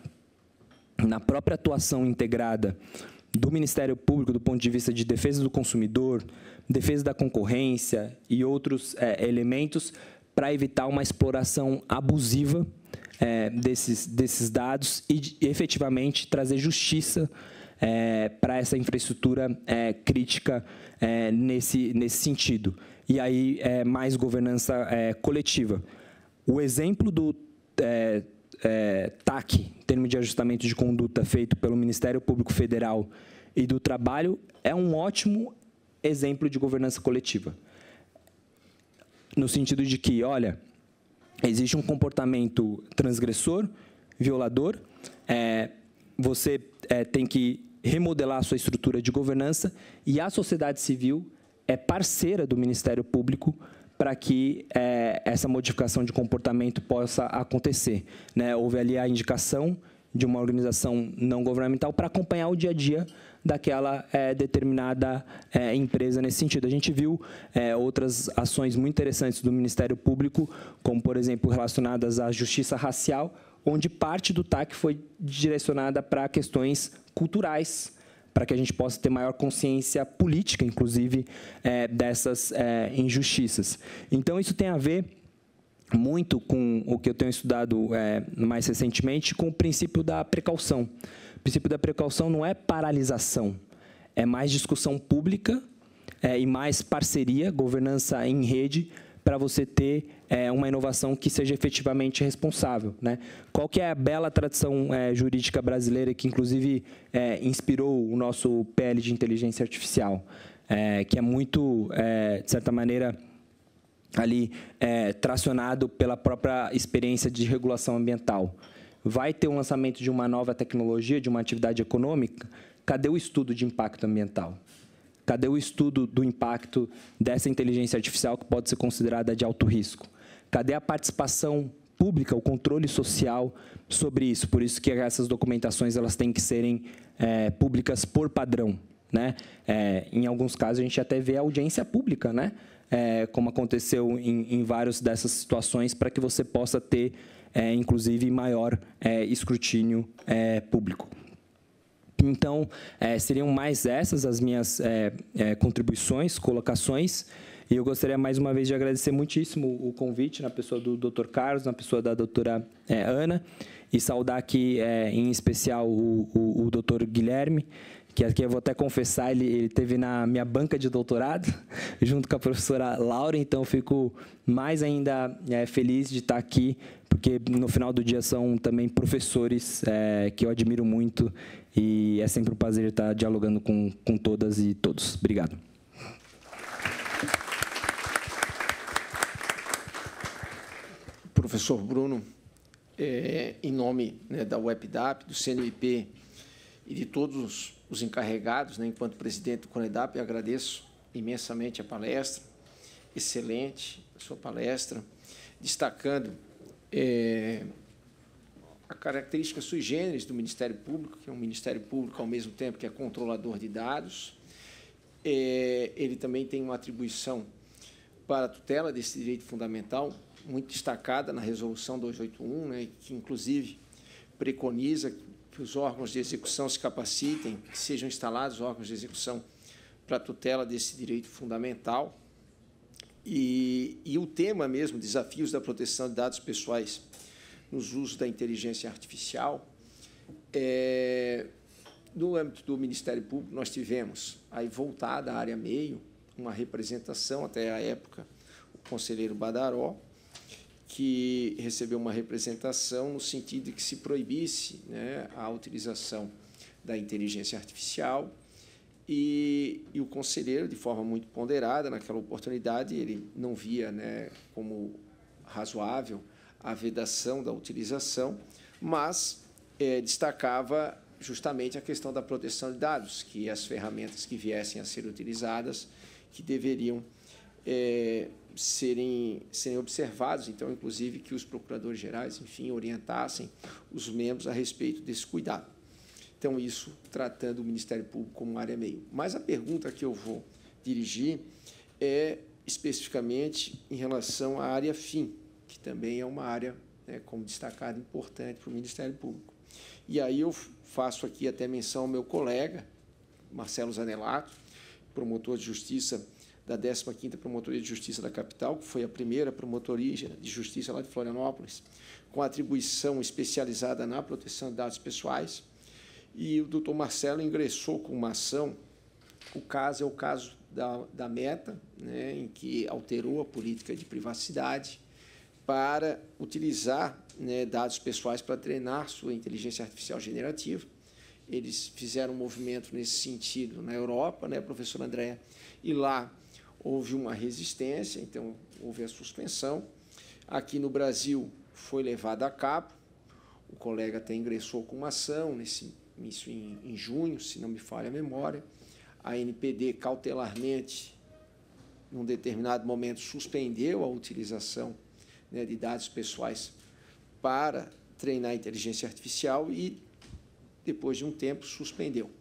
na própria atuação integrada do Ministério Público do ponto de vista de defesa do consumidor, defesa da concorrência e outros é, elementos para evitar uma exploração abusiva é, desses, desses dados e efetivamente trazer justiça é, para essa infraestrutura é, crítica é, nesse, nesse sentido. E aí, é, mais governança é, coletiva. O exemplo do é, TAC, Termo de Ajustamento de Conduta, feito pelo Ministério Público Federal e do Trabalho, é um ótimo exemplo de governança coletiva. No sentido de que, olha, existe um comportamento transgressor, violador, é, você é, tem que remodelar sua estrutura de governança e a sociedade civil é parceira do Ministério Público para que é, essa modificação de comportamento possa acontecer. Né? Houve ali a indicação de uma organização não governamental para acompanhar o dia a dia daquela é, determinada é, empresa nesse sentido. A gente viu é, outras ações muito interessantes do Ministério Público, como, por exemplo, relacionadas à justiça racial, onde parte do TAC foi direcionada para questões culturais, para que a gente possa ter maior consciência política, inclusive, é, dessas é, injustiças. Então, isso tem a ver muito com o que eu tenho estudado é, mais recentemente, com o princípio da precaução. O princípio da precaução não é paralisação, é mais discussão pública é, e mais parceria, governança em rede, para você ter é, uma inovação que seja efetivamente responsável. Né? Qual que é a bela tradição é, jurídica brasileira que, inclusive, é, inspirou o nosso PL de inteligência artificial, é, que é muito, é, de certa maneira, ali é, tracionado pela própria experiência de regulação ambiental. Vai ter um lançamento de uma nova tecnologia, de uma atividade econômica, cadê o estudo de impacto ambiental? Cadê o estudo do impacto dessa inteligência artificial que pode ser considerada de alto risco? Cadê a participação pública, o controle social sobre isso? Por isso que essas documentações elas têm que serem é, públicas por padrão. Né? É, em alguns casos, a gente até vê a audiência pública, né? É, como aconteceu em, em várias dessas situações, para que você possa ter, é, inclusive, maior é, escrutínio é, público. Então, é, seriam mais essas as minhas é, contribuições, colocações. E eu gostaria mais uma vez de agradecer muitíssimo o convite na pessoa do Dr. Carlos, na pessoa da doutora é, Ana, e saudar aqui é, em especial o, o, o Dr. Guilherme, que aqui eu vou até confessar, ele, ele teve na minha banca de doutorado, junto com a professora Laura, então fico mais ainda é, feliz de estar aqui, porque no final do dia são também professores é, que eu admiro muito e é sempre um prazer estar dialogando com, com todas e todos. Obrigado. professor Bruno, é, em nome né, da WebDAP, do CNIP e de todos os encarregados, né, enquanto presidente do CONEDAP, agradeço imensamente a palestra, excelente a sua palestra, destacando é, a característica sui generis do Ministério Público, que é um Ministério Público, ao mesmo tempo que é controlador de dados. É, ele também tem uma atribuição para a tutela desse direito fundamental, muito destacada na Resolução 281, né, que, inclusive, preconiza que os órgãos de execução se capacitem, que sejam instalados órgãos de execução para tutela desse direito fundamental. E, e o tema mesmo, desafios da proteção de dados pessoais nos usos da inteligência artificial, é, no âmbito do Ministério Público, nós tivemos, aí voltada à área meio, uma representação, até a época, o conselheiro Badaró, que recebeu uma representação no sentido de que se proibisse né, a utilização da inteligência artificial. E, e, o conselheiro, de forma muito ponderada, naquela oportunidade, ele não via né, como razoável a vedação da utilização, mas é, destacava justamente a questão da proteção de dados, que as ferramentas que viessem a ser utilizadas, que deveriam é, serem, serem observados, então, inclusive, que os procuradores gerais, enfim, orientassem os membros a respeito desse cuidado. Então, isso tratando o Ministério Público como área meio. Mas a pergunta que eu vou dirigir é especificamente em relação à área fim, que também é uma área, né, como destacado, importante para o Ministério Público. E aí eu faço aqui até menção ao meu colega, Marcelo Zanelato, promotor de justiça da 15ª Promotoria de Justiça da capital, que foi a primeira promotoria de justiça lá de Florianópolis, com atribuição especializada na proteção de dados pessoais. E o doutor Marcelo ingressou com uma ação. O caso é o caso da, da Meta, né, em que alterou a política de privacidade para utilizar né, dados pessoais para treinar sua inteligência artificial generativa. Eles fizeram um movimento nesse sentido na Europa, né, professor André, e lá houve uma resistência, então houve a suspensão. Aqui no Brasil foi levado a cabo, o colega até ingressou com uma ação nesse, isso em, em junho, se não me falha a memória. A NPD cautelarmente, num determinado momento, suspendeu a utilização né, de dados pessoais para treinar inteligência artificial e, depois de um tempo, suspendeu.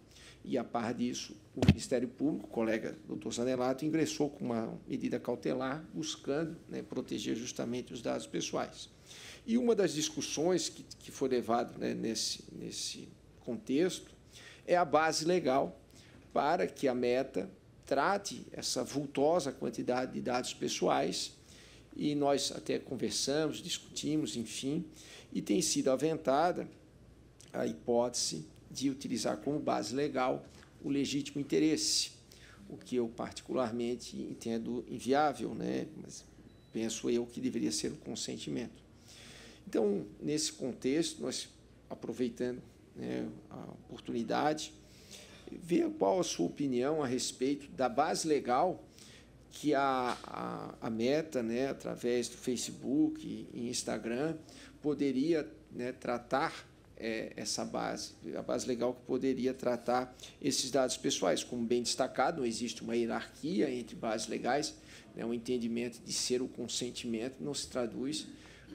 E, a par disso, o Ministério Público, o colega doutor Zanelato, ingressou com uma medida cautelar buscando né, proteger justamente os dados pessoais. E uma das discussões que, que foi levada né, nesse, nesse contexto é a base legal para que a meta trate essa vultosa quantidade de dados pessoais e nós até conversamos, discutimos, enfim, e tem sido aventada a hipótese de utilizar como base legal o legítimo interesse, o que eu particularmente entendo inviável, né? mas penso eu que deveria ser o consentimento. Então, nesse contexto, nós aproveitando né, a oportunidade, ver qual a sua opinião a respeito da base legal que a, a, a, Meta, né, através do Facebook e Instagram, poderia né, tratar é, essa base, a base legal que poderia tratar esses dados pessoais. Como bem destacado, não existe uma hierarquia entre bases legais, né? o entendimento de ser o consentimento não se traduz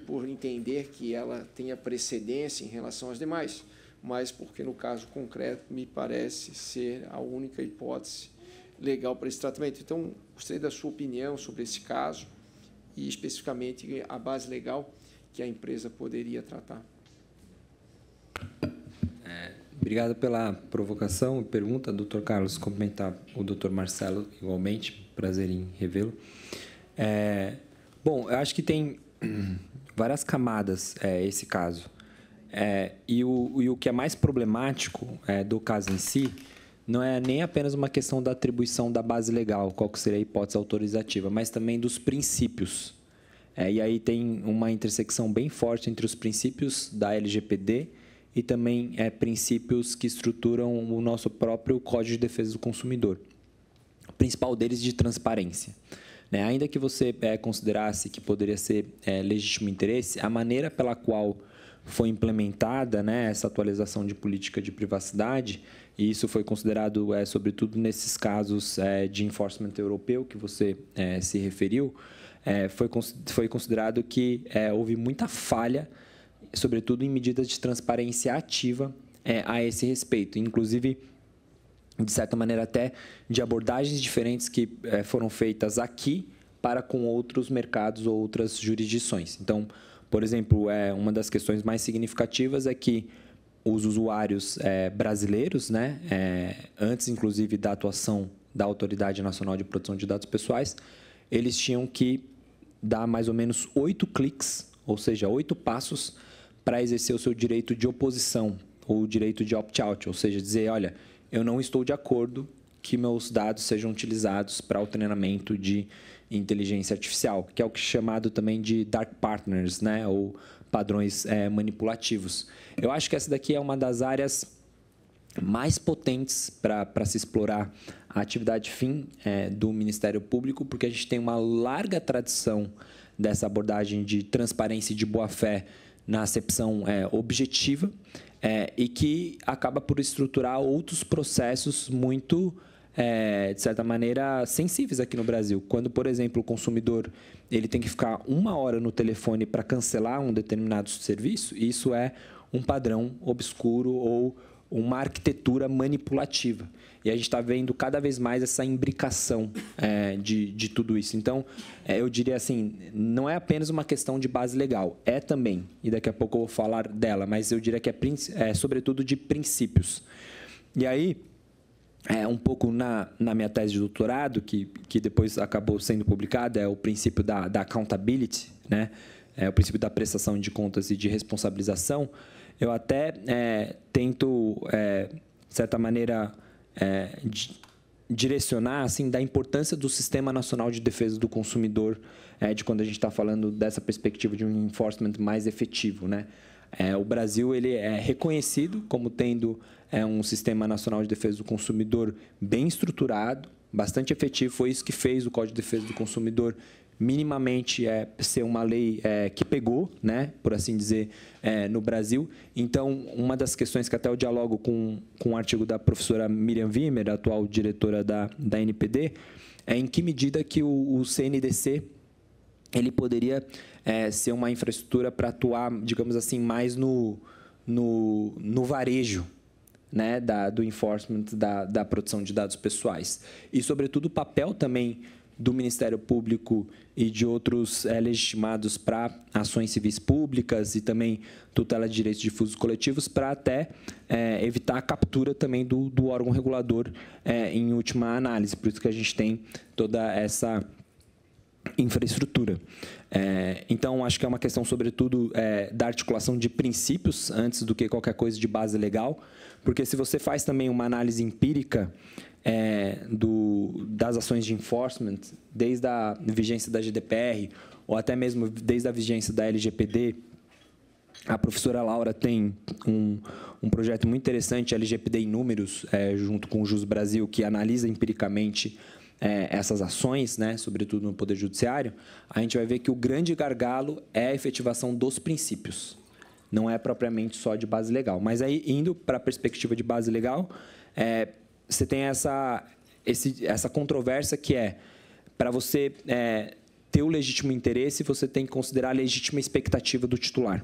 por entender que ela tenha precedência em relação às demais, mas porque no caso concreto me parece ser a única hipótese legal para esse tratamento. Então, gostaria da sua opinião sobre esse caso e especificamente a base legal que a empresa poderia tratar. É, obrigado pela provocação e pergunta, doutor Carlos. Cumprimentar o doutor Marcelo igualmente. Prazer em revê-lo. É, bom, eu acho que tem várias camadas é, esse caso. É, e, o, e o que é mais problemático é, do caso em si não é nem apenas uma questão da atribuição da base legal, qual que seria a hipótese autorizativa, mas também dos princípios. É, e aí tem uma intersecção bem forte entre os princípios da LGPD e também é, princípios que estruturam o nosso próprio Código de Defesa do Consumidor. O principal deles de transparência. Né? Ainda que você é, considerasse que poderia ser é, legítimo interesse, a maneira pela qual foi implementada né, essa atualização de política de privacidade, e isso foi considerado, é, sobretudo nesses casos é, de enforcement europeu que você é, se referiu, é, foi, foi considerado que é, houve muita falha sobretudo em medidas de transparência ativa é, a esse respeito. Inclusive, de certa maneira, até de abordagens diferentes que é, foram feitas aqui para com outros mercados ou outras jurisdições. Então, por exemplo, é, uma das questões mais significativas é que os usuários é, brasileiros, né, é, antes inclusive da atuação da Autoridade Nacional de Proteção de Dados Pessoais, eles tinham que dar mais ou menos oito cliques, ou seja, oito passos, para exercer o seu direito de oposição ou o direito de opt-out, ou seja, dizer, olha, eu não estou de acordo que meus dados sejam utilizados para o treinamento de inteligência artificial, que é o que é chamado também de dark partners, né, ou padrões é, manipulativos. Eu acho que essa daqui é uma das áreas mais potentes para se explorar a atividade fim é, do Ministério Público, porque a gente tem uma larga tradição dessa abordagem de transparência e de boa-fé na acepção é, objetiva é, e que acaba por estruturar outros processos muito, é, de certa maneira, sensíveis aqui no Brasil. Quando, por exemplo, o consumidor ele tem que ficar uma hora no telefone para cancelar um determinado serviço, isso é um padrão obscuro ou uma arquitetura manipulativa. E a gente está vendo cada vez mais essa imbricação é, de, de tudo isso. Então, é, eu diria assim, não é apenas uma questão de base legal, é também, e daqui a pouco eu vou falar dela, mas eu diria que é, é sobretudo de princípios. E aí, é, um pouco na, na minha tese de doutorado, que, que depois acabou sendo publicada, é o princípio da, da accountability, né? é o princípio da prestação de contas e de responsabilização, eu até é, tento, é, de certa maneira, é, di direcionar assim da importância do Sistema Nacional de Defesa do Consumidor, é, de quando a gente está falando dessa perspectiva de um enforcement mais efetivo, né? É, o Brasil ele é reconhecido como tendo é, um Sistema Nacional de Defesa do Consumidor bem estruturado, bastante efetivo. Foi isso que fez o Código de Defesa do Consumidor minimamente é, ser uma lei é, que pegou, né, por assim dizer, é, no Brasil. Então, uma das questões que até eu dialogo com, com o artigo da professora Miriam Wimmer, atual diretora da, da NPD, é em que medida que o, o CNDC ele poderia é, ser uma infraestrutura para atuar, digamos assim, mais no, no, no varejo, né, da, do enforcement da, da, produção de dados pessoais. E, sobretudo, o papel também do Ministério Público e de outros é, legitimados para ações civis públicas e também tutela de direitos difusos coletivos, para até é, evitar a captura também do, do órgão regulador é, em última análise. Por isso que a gente tem toda essa infraestrutura. É, então, acho que é uma questão, sobretudo, é, da articulação de princípios antes do que qualquer coisa de base legal, porque se você faz também uma análise empírica é, do, das ações de enforcement, desde a vigência da GDPR, ou até mesmo desde a vigência da LGPD, a professora Laura tem um, um projeto muito interessante, LGPD em Números, é, junto com o Jus Brasil, que analisa empiricamente é, essas ações, né, sobretudo no Poder Judiciário, a gente vai ver que o grande gargalo é a efetivação dos princípios. Não é propriamente só de base legal. Mas aí, indo para a perspectiva de base legal, é, você tem essa, esse, essa controvérsia que é para você é, ter o legítimo interesse, você tem que considerar a legítima expectativa do titular.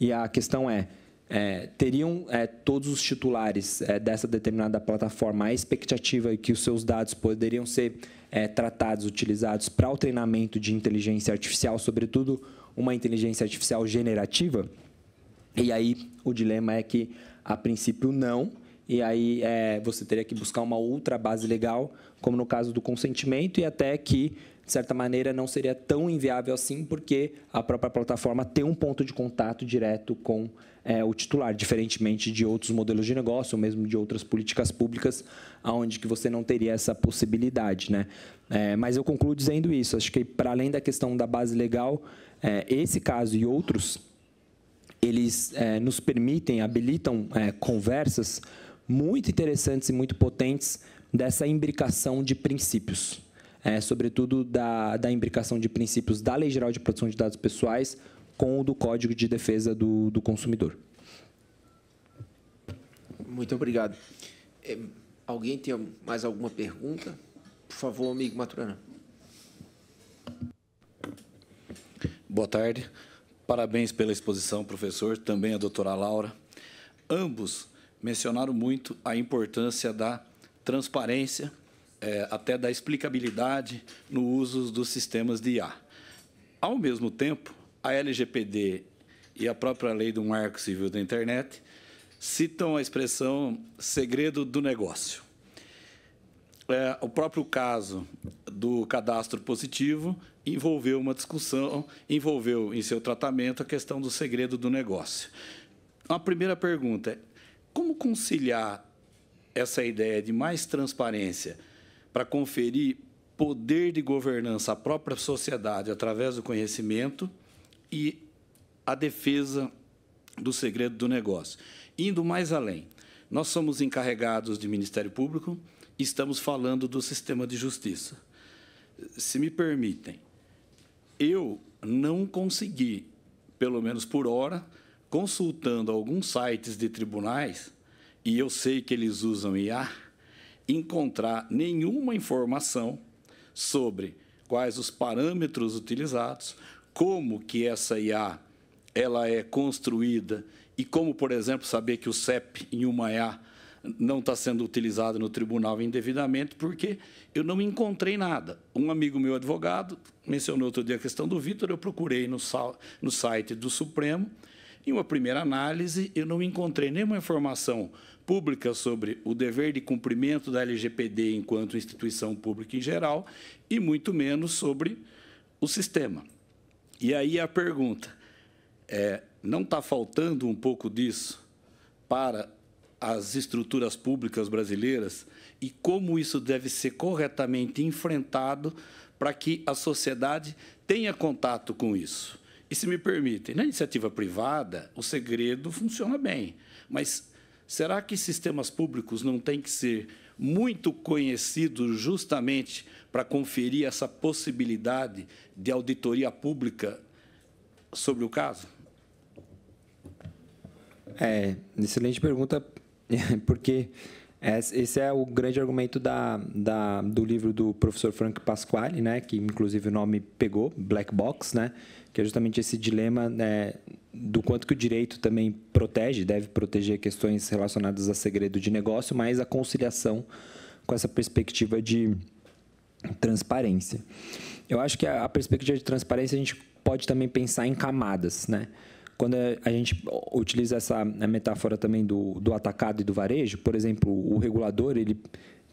E a questão é, é teriam é, todos os titulares é, dessa determinada plataforma a expectativa que os seus dados poderiam ser é, tratados, utilizados para o treinamento de inteligência artificial, sobretudo uma inteligência artificial generativa? E aí o dilema é que, a princípio, não e aí é, você teria que buscar uma outra base legal, como no caso do consentimento, e até que, de certa maneira, não seria tão inviável assim, porque a própria plataforma tem um ponto de contato direto com é, o titular, diferentemente de outros modelos de negócio, ou mesmo de outras políticas públicas, onde que você não teria essa possibilidade. Né? É, mas eu concluo dizendo isso, acho que para além da questão da base legal, é, esse caso e outros, eles é, nos permitem, habilitam é, conversas muito interessantes e muito potentes dessa imbricação de princípios, é, sobretudo da, da imbricação de princípios da Lei Geral de Proteção de Dados Pessoais com o do Código de Defesa do, do Consumidor. Muito obrigado. É, alguém tem mais alguma pergunta? Por favor, amigo Maturana. Boa tarde. Parabéns pela exposição, professor, também a doutora Laura. Ambos mencionaram muito a importância da transparência, é, até da explicabilidade no uso dos sistemas de IA. Ao mesmo tempo, a LGPD e a própria lei do Marco Civil da Internet citam a expressão segredo do negócio. É, o próprio caso do cadastro positivo envolveu uma discussão, envolveu em seu tratamento a questão do segredo do negócio. A primeira pergunta é: como conciliar essa ideia de mais transparência para conferir poder de governança à própria sociedade através do conhecimento e a defesa do segredo do negócio? Indo mais além, nós somos encarregados de Ministério Público e estamos falando do sistema de justiça. Se me permitem, eu não consegui, pelo menos por hora, consultando alguns sites de tribunais, e eu sei que eles usam IA, encontrar nenhuma informação sobre quais os parâmetros utilizados, como que essa IA ela é construída e como, por exemplo, saber que o CEP em uma IA não está sendo utilizado no tribunal indevidamente, porque eu não encontrei nada. Um amigo meu advogado mencionou outro dia a questão do Vitor, eu procurei no, no site do Supremo, em uma primeira análise, eu não encontrei nenhuma informação pública sobre o dever de cumprimento da LGPD enquanto instituição pública em geral e muito menos sobre o sistema. E aí a pergunta é, não está faltando um pouco disso para as estruturas públicas brasileiras e como isso deve ser corretamente enfrentado para que a sociedade tenha contato com isso. E se me permitem, na iniciativa privada, o segredo funciona bem, mas será que sistemas públicos não têm que ser muito conhecidos justamente para conferir essa possibilidade de auditoria pública sobre o caso? É, excelente pergunta, porque esse é o grande argumento da, da, do livro do professor Frank Pasquale, né, que inclusive o nome pegou, Black Box, né, que é justamente esse dilema né, do quanto que o direito também protege, deve proteger questões relacionadas a segredo de negócio, mas a conciliação com essa perspectiva de transparência. Eu acho que a, a perspectiva de transparência a gente pode também pensar em camadas, né? Quando a, gente utiliza essa metáfora também do, do atacado e do varejo, por exemplo, o regulador ele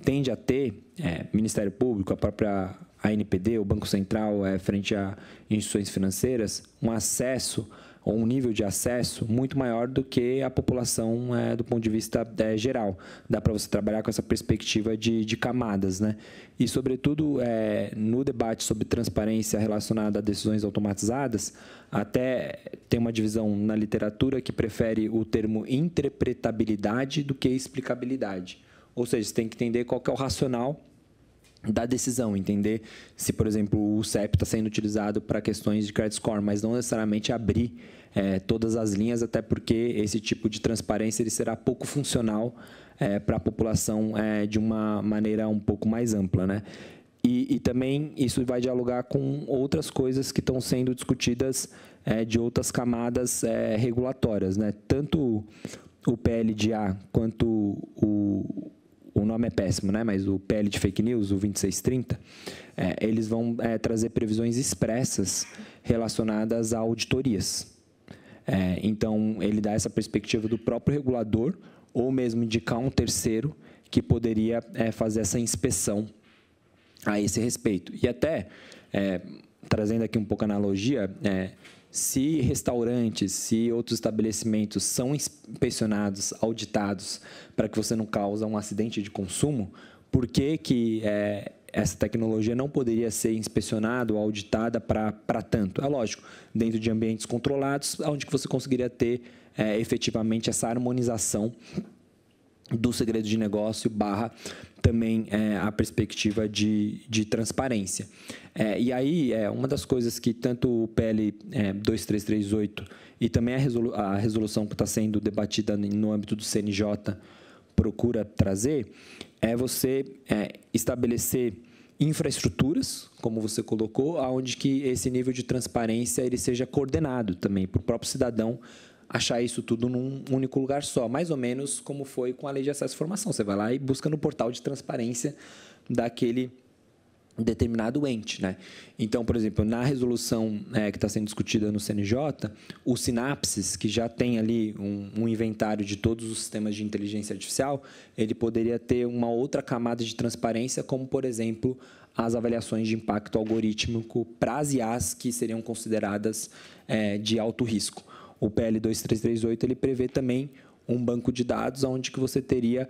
tende a ter é, Ministério Público, a própria a NPD, o Banco Central, é, frente a instituições financeiras, um acesso ou um nível de acesso muito maior do que a população é, do ponto de vista é, geral. Dá para você trabalhar com essa perspectiva de, de camadas. Né? E, sobretudo, é, no debate sobre transparência relacionada a decisões automatizadas, até tem uma divisão na literatura que prefere o termo interpretabilidade do que explicabilidade. Ou seja, você tem que entender qual é o racional da decisão, entender se, por exemplo, o CEP está sendo utilizado para questões de credit score, mas não necessariamente abrir é, todas as linhas, até porque esse tipo de transparência ele será pouco funcional é, para a população é, de uma maneira um pouco mais ampla. Né? E, e também isso vai dialogar com outras coisas que estão sendo discutidas é, de outras camadas é, regulatórias. Né? Tanto o PLDA quanto o, o nome é péssimo, né? Mas o PL de fake news, o 2630, é, eles vão é, trazer previsões expressas relacionadas a auditorias. É, então, ele dá essa perspectiva do próprio regulador ou mesmo indicar um terceiro que poderia é, fazer essa inspeção a esse respeito. E até, é, trazendo aqui um pouco a analogia, é, se restaurantes, se outros estabelecimentos são inspecionados, auditados, para que você não cause um acidente de consumo, por que, que é, essa tecnologia não poderia ser inspecionada ou auditada para tanto? É lógico, dentro de ambientes controlados, onde que você conseguiria ter é, efetivamente essa harmonização do segredo de negócio barra também é, a perspectiva de, de transparência. É, e aí, é, uma das coisas que tanto o PL é, 2338 e também a, resolu a resolução que está sendo debatida no âmbito do CNJ procura trazer é você é, estabelecer infraestruturas, como você colocou, aonde que esse nível de transparência ele seja coordenado também para o próprio cidadão achar isso tudo num único lugar só, mais ou menos como foi com a lei de acesso à informação. Você vai lá e busca no portal de transparência daquele determinado ente, né? Então, por exemplo, na resolução é, que está sendo discutida no CNJ, o Sinapses, que já tem ali um, um, inventário de todos os sistemas de inteligência artificial, ele poderia ter uma outra camada de transparência, como por exemplo as avaliações de impacto algorítmico para as IAs que seriam consideradas é, de alto risco. O PL 2338 ele prevê também um banco de dados onde que você teria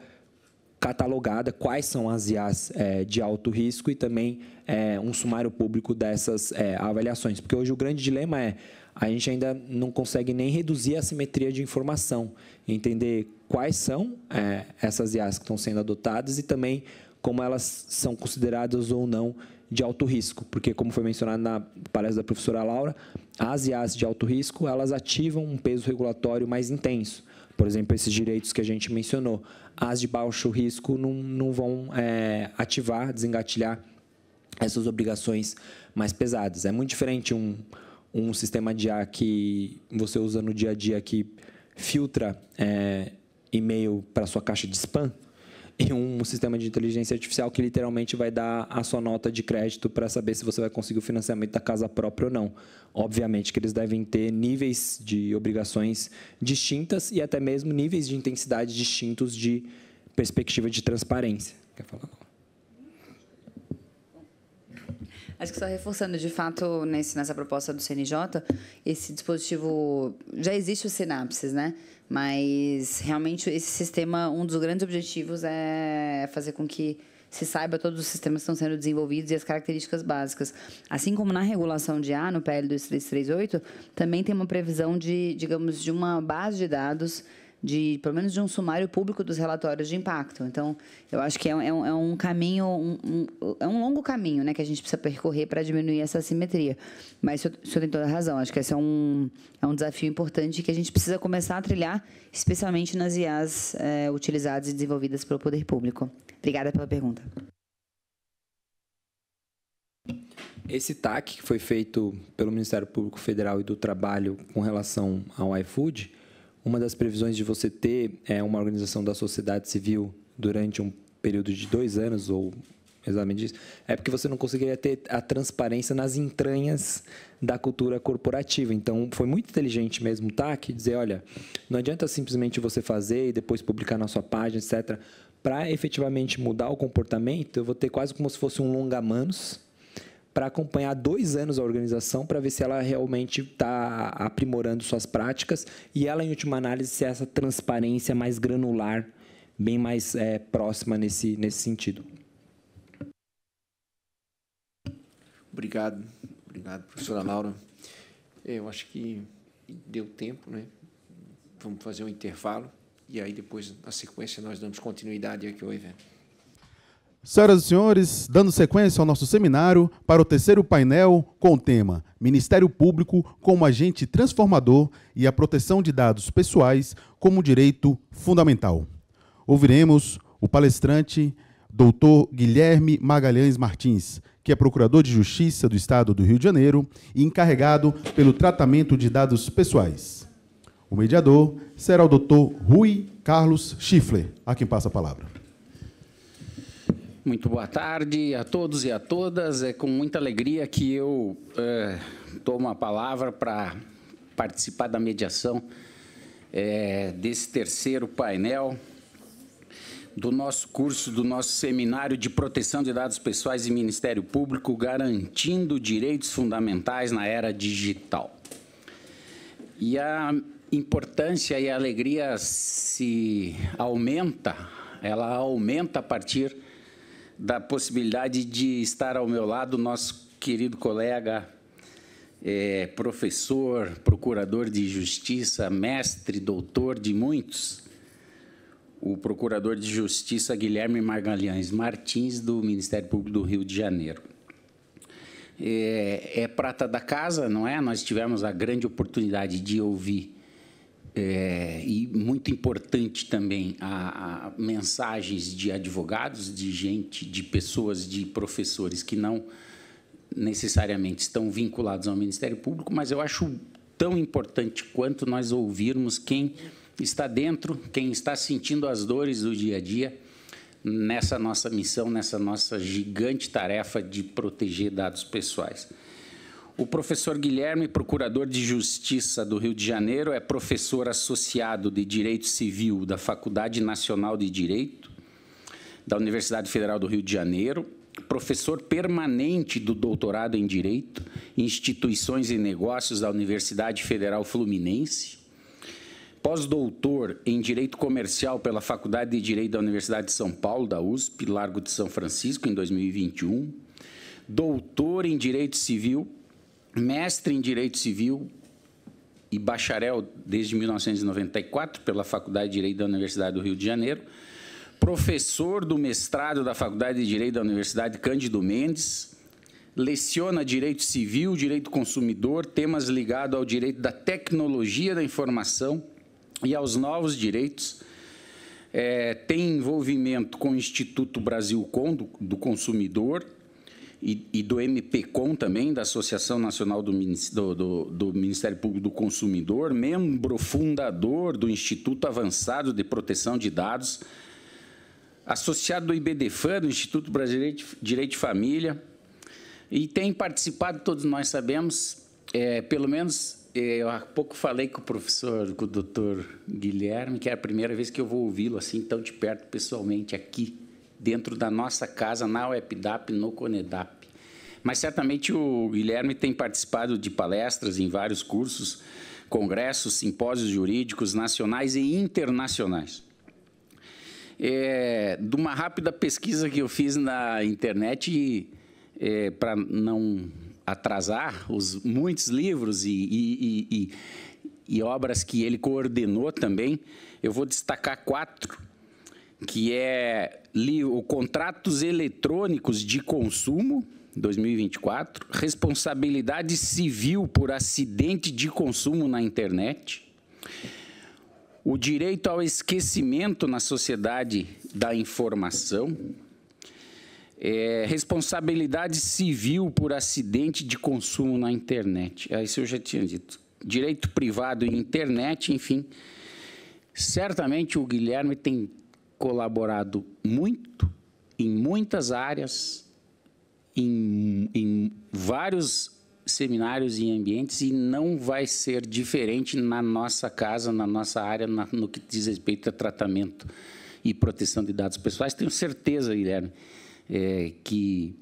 catalogada quais são as IAs é, de alto risco e também é, um sumário público dessas é, avaliações. Porque hoje o grande dilema é a gente ainda não consegue nem reduzir a simetria de informação, entender quais são é, essas IAs que estão sendo adotadas e também como elas são consideradas ou não de alto risco, porque como foi mencionado na palestra da professora Laura, as IAs de alto risco, elas ativam um peso regulatório mais intenso. Por exemplo, esses direitos que a gente mencionou. As de baixo risco não, não vão é, ativar, desengatilhar essas obrigações mais pesadas. É muito diferente um, um sistema de IA que você usa no dia a dia que filtra é, e-mail para sua caixa de spam, e um sistema de inteligência artificial que literalmente vai dar a sua nota de crédito para saber se você vai conseguir o financiamento da casa própria ou não. Obviamente que eles devem ter níveis de obrigações distintas e até mesmo níveis de intensidade distintos de perspectiva de transparência. Quer falar? Acho que só reforçando, de fato, nesse, nessa proposta do CNJ, esse dispositivo já existe o Sinapses, né? Mas realmente esse sistema, um dos grandes objetivos é fazer com que se saiba todos os sistemas que estão sendo desenvolvidos e as características básicas. Assim como na regulação de A, no PL 2338, também tem uma previsão de, digamos, de uma base de dados de pelo menos de um sumário público dos relatórios de impacto. Então, eu acho que é, é, um, é um, caminho, um, um, é um longo caminho, né, que a gente precisa percorrer para diminuir essa assimetria. Mas o senhor, o senhor tem toda a razão. Acho que esse é um, é um desafio importante que a gente precisa começar a trilhar, especialmente nas IAs é, utilizadas e desenvolvidas pelo poder público. Obrigada pela pergunta. Esse TAC que foi feito pelo Ministério Público Federal e do Trabalho com relação ao iFood uma das previsões de você ter é, uma organização da sociedade civil durante um período de dois anos ou exatamente isso, é porque você não conseguiria ter a transparência nas entranhas da cultura corporativa. Então, foi muito inteligente mesmo o tá TAC dizer, olha, não adianta simplesmente você fazer e depois publicar na sua página, etc. Para efetivamente mudar o comportamento, eu vou ter quase como se fosse um longa-manos, para acompanhar dois anos a organização para ver se ela realmente está aprimorando suas práticas e ela, em última análise, se é essa transparência mais granular, bem mais é, próxima nesse, nesse sentido. Obrigado, obrigado, professora Laura. É, eu acho que deu tempo, né? Vamos fazer um intervalo e aí depois, na sequência, nós damos continuidade aqui ao evento. Senhoras e senhores, dando sequência ao nosso seminário para o terceiro painel com o tema Ministério Público como agente transformador e a proteção de dados pessoais como direito fundamental. Ouviremos o palestrante Dr. Guilherme Magalhães Martins, que é procurador de Justiça do Estado do Rio de Janeiro e encarregado pelo tratamento de dados pessoais. O mediador será o Dr. Rui Carlos Schiffler, a quem passa a palavra. Muito boa tarde a todos e a todas. É com muita alegria que eu é, tomo a palavra para participar da mediação é, desse terceiro painel do nosso curso, do nosso seminário de proteção de dados pessoais e Ministério Público, garantindo direitos fundamentais na era digital. E a importância e a alegria se aumenta, ela aumenta a partir da possibilidade de estar ao meu lado nosso querido colega, é, professor, procurador de justiça, mestre, doutor de muitos, o procurador de justiça Guilherme Margalhães Martins, do Ministério Público do Rio de Janeiro. É, é prata da casa, não é? Nós tivemos a grande oportunidade de ouvir é, e muito importante também a, a, mensagens de advogados, de gente, de pessoas, de professores que não necessariamente estão vinculados ao Ministério Público, mas eu acho tão importante quanto nós ouvirmos quem está dentro, quem está sentindo as dores do dia a dia nessa nossa missão, nessa nossa gigante tarefa de proteger dados pessoais. O professor Guilherme, procurador de Justiça do Rio de Janeiro, é professor associado de Direito Civil da Faculdade Nacional de Direito da Universidade Federal do Rio de Janeiro, professor permanente do doutorado em Direito, Instituições e Negócios da Universidade Federal Fluminense, pós-doutor em Direito Comercial pela Faculdade de Direito da Universidade de São Paulo, da USP, Largo de São Francisco, em 2021, doutor em Direito Civil mestre em Direito Civil e bacharel desde 1994 pela Faculdade de Direito da Universidade do Rio de Janeiro, professor do mestrado da Faculdade de Direito da Universidade Cândido Mendes, leciona Direito Civil, Direito Consumidor, temas ligados ao direito da tecnologia da informação e aos novos direitos. É, tem envolvimento com o Instituto Brasil Com do, do Consumidor, e, e do MPCOM também, da Associação Nacional do, do, do, do Ministério Público do Consumidor, membro fundador do Instituto Avançado de Proteção de Dados, associado do IBDFAN, do Instituto Brasileiro de Direito de Família, e tem participado, todos nós sabemos, é, pelo menos é, eu há pouco falei com o professor, com o doutor Guilherme, que é a primeira vez que eu vou ouvi-lo assim tão de perto pessoalmente aqui, dentro da nossa casa, na UEPDAP, no CONEDAP. Mas certamente o Guilherme tem participado de palestras em vários cursos, congressos, simpósios jurídicos nacionais e internacionais. É, de uma rápida pesquisa que eu fiz na internet, é, para não atrasar os muitos livros e, e, e, e, obras que ele coordenou também, eu vou destacar quatro, que é o Contratos Eletrônicos de Consumo, 2024, responsabilidade civil por acidente de consumo na internet, o direito ao esquecimento na sociedade da informação, é, responsabilidade civil por acidente de consumo na internet. É, isso eu já tinha dito. Direito privado e internet, enfim. Certamente o Guilherme tem colaborado muito em muitas áreas em, em vários seminários e ambientes e não vai ser diferente na nossa casa, na nossa área, na, no que diz respeito a tratamento e proteção de dados pessoais. Tenho certeza, Guilherme, é, que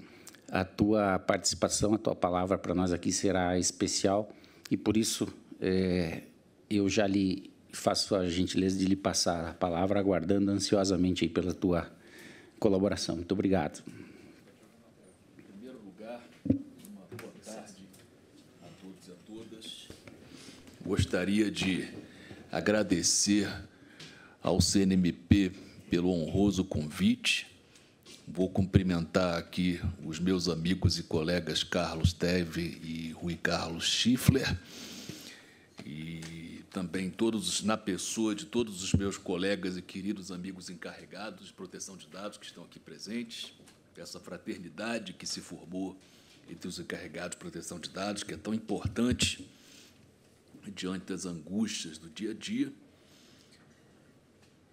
a tua participação, a tua palavra para nós aqui será especial e por isso é, eu já lhe faço a gentileza de lhe passar a palavra, aguardando ansiosamente aí pela tua colaboração. Muito obrigado. Gostaria de agradecer ao CNMP pelo honroso convite. Vou cumprimentar aqui os meus amigos e colegas Carlos Teve e Rui Carlos Schiffler, e também todos, na pessoa de todos os meus colegas e queridos amigos encarregados de proteção de dados que estão aqui presentes, essa fraternidade que se formou entre os encarregados de proteção de dados, que é tão importante diante das angústias do dia a dia,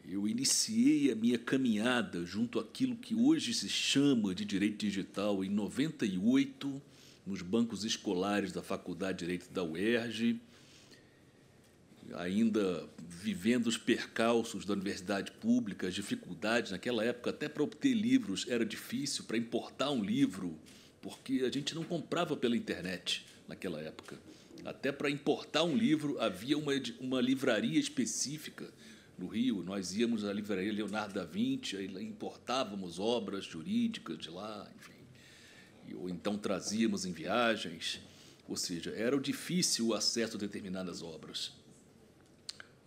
eu iniciei a minha caminhada junto àquilo que hoje se chama de direito digital em 98, nos bancos escolares da Faculdade de Direito da UERJ, ainda vivendo os percalços da universidade pública, as dificuldades naquela época, até para obter livros era difícil, para importar um livro, porque a gente não comprava pela internet naquela época. Até para importar um livro, havia uma, uma livraria específica no Rio. Nós íamos à livraria Leonardo da Vinci, aí importávamos obras jurídicas de lá, enfim. Ou então trazíamos em viagens. Ou seja, era difícil o acesso a determinadas obras.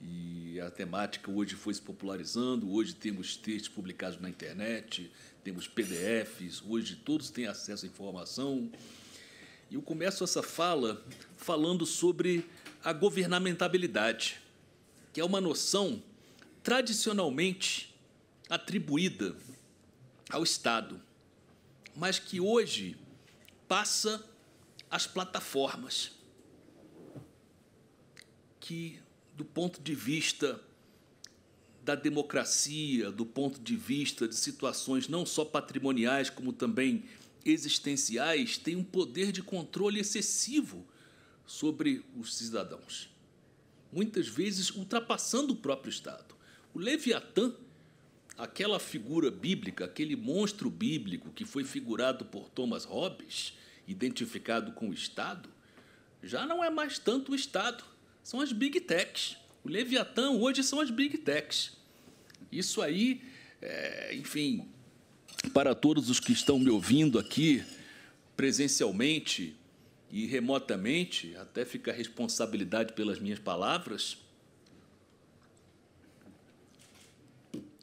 E a temática hoje foi se popularizando, hoje temos textos publicados na internet, temos PDFs, hoje todos têm acesso à informação eu começo essa fala falando sobre a governamentabilidade, que é uma noção tradicionalmente atribuída ao Estado, mas que hoje passa às plataformas, que, do ponto de vista da democracia, do ponto de vista de situações não só patrimoniais, como também existenciais têm um poder de controle excessivo sobre os cidadãos, muitas vezes ultrapassando o próprio Estado. O Leviatã, aquela figura bíblica, aquele monstro bíblico que foi figurado por Thomas Hobbes, identificado com o Estado, já não é mais tanto o Estado, são as big techs. O Leviatã hoje são as big techs. Isso aí, é, enfim, para todos os que estão me ouvindo aqui, presencialmente e remotamente, até fica a responsabilidade pelas minhas palavras.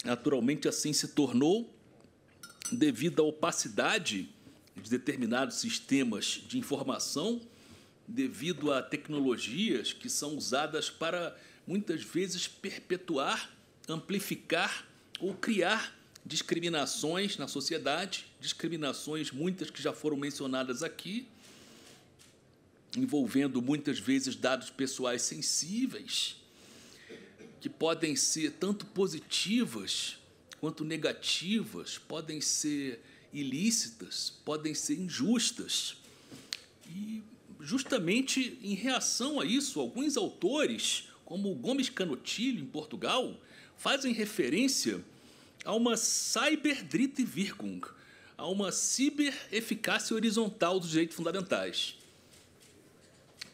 Naturalmente, assim se tornou devido à opacidade de determinados sistemas de informação, devido a tecnologias que são usadas para muitas vezes perpetuar, amplificar ou criar discriminações na sociedade, discriminações muitas que já foram mencionadas aqui, envolvendo muitas vezes dados pessoais sensíveis, que podem ser tanto positivas quanto negativas, podem ser ilícitas, podem ser injustas. E justamente em reação a isso, alguns autores, como Gomes Canotilho em Portugal, fazem referência a uma Cyberdritte Wirkung, a uma cibereficácia horizontal dos direitos fundamentais,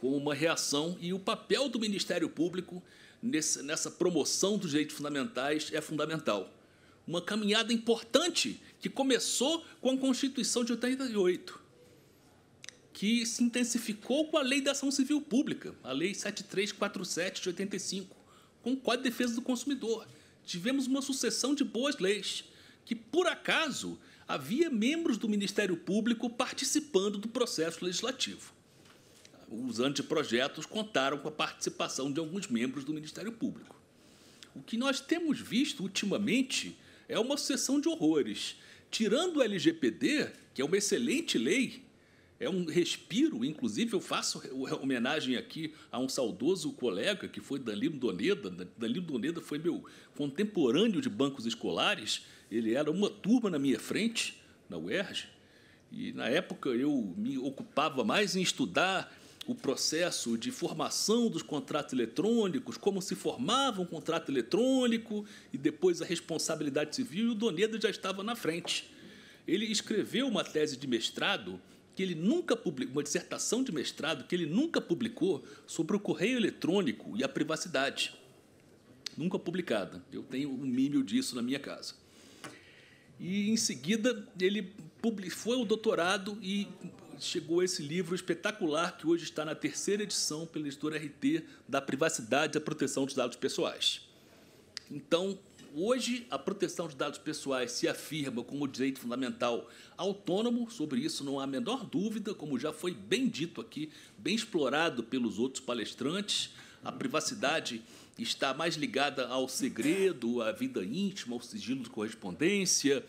como uma reação e o papel do Ministério Público nesse, nessa promoção dos direitos fundamentais é fundamental. Uma caminhada importante que começou com a Constituição de 88, que se intensificou com a Lei da Ação Civil Pública, a Lei 7347 de 85, com o Código de Defesa do Consumidor, tivemos uma sucessão de boas leis, que por acaso havia membros do Ministério Público participando do processo legislativo. Os anteprojetos contaram com a participação de alguns membros do Ministério Público. O que nós temos visto ultimamente é uma sucessão de horrores. Tirando o LGPD, que é uma excelente lei, é um respiro, inclusive eu faço homenagem aqui a um saudoso colega que foi Danilo Doneda. Danilo Doneda foi meu contemporâneo de bancos escolares, ele era uma turma na minha frente, na UERJ, e na época eu me ocupava mais em estudar o processo de formação dos contratos eletrônicos, como se formava um contrato eletrônico e depois a responsabilidade civil, e o Doneda já estava na frente. Ele escreveu uma tese de mestrado que ele nunca publicou, uma dissertação de mestrado que ele nunca publicou sobre o correio eletrônico e a privacidade. Nunca publicada. Eu tenho um mímio disso na minha casa. E em seguida ele foi o doutorado e chegou esse livro espetacular que hoje está na terceira edição pela editora RT da privacidade e a proteção dos dados pessoais. Então, Hoje, a proteção de dados pessoais se afirma como direito fundamental autônomo, sobre isso não há a menor dúvida, como já foi bem dito aqui, bem explorado pelos outros palestrantes. A privacidade está mais ligada ao segredo, à vida íntima, ao sigilo de correspondência.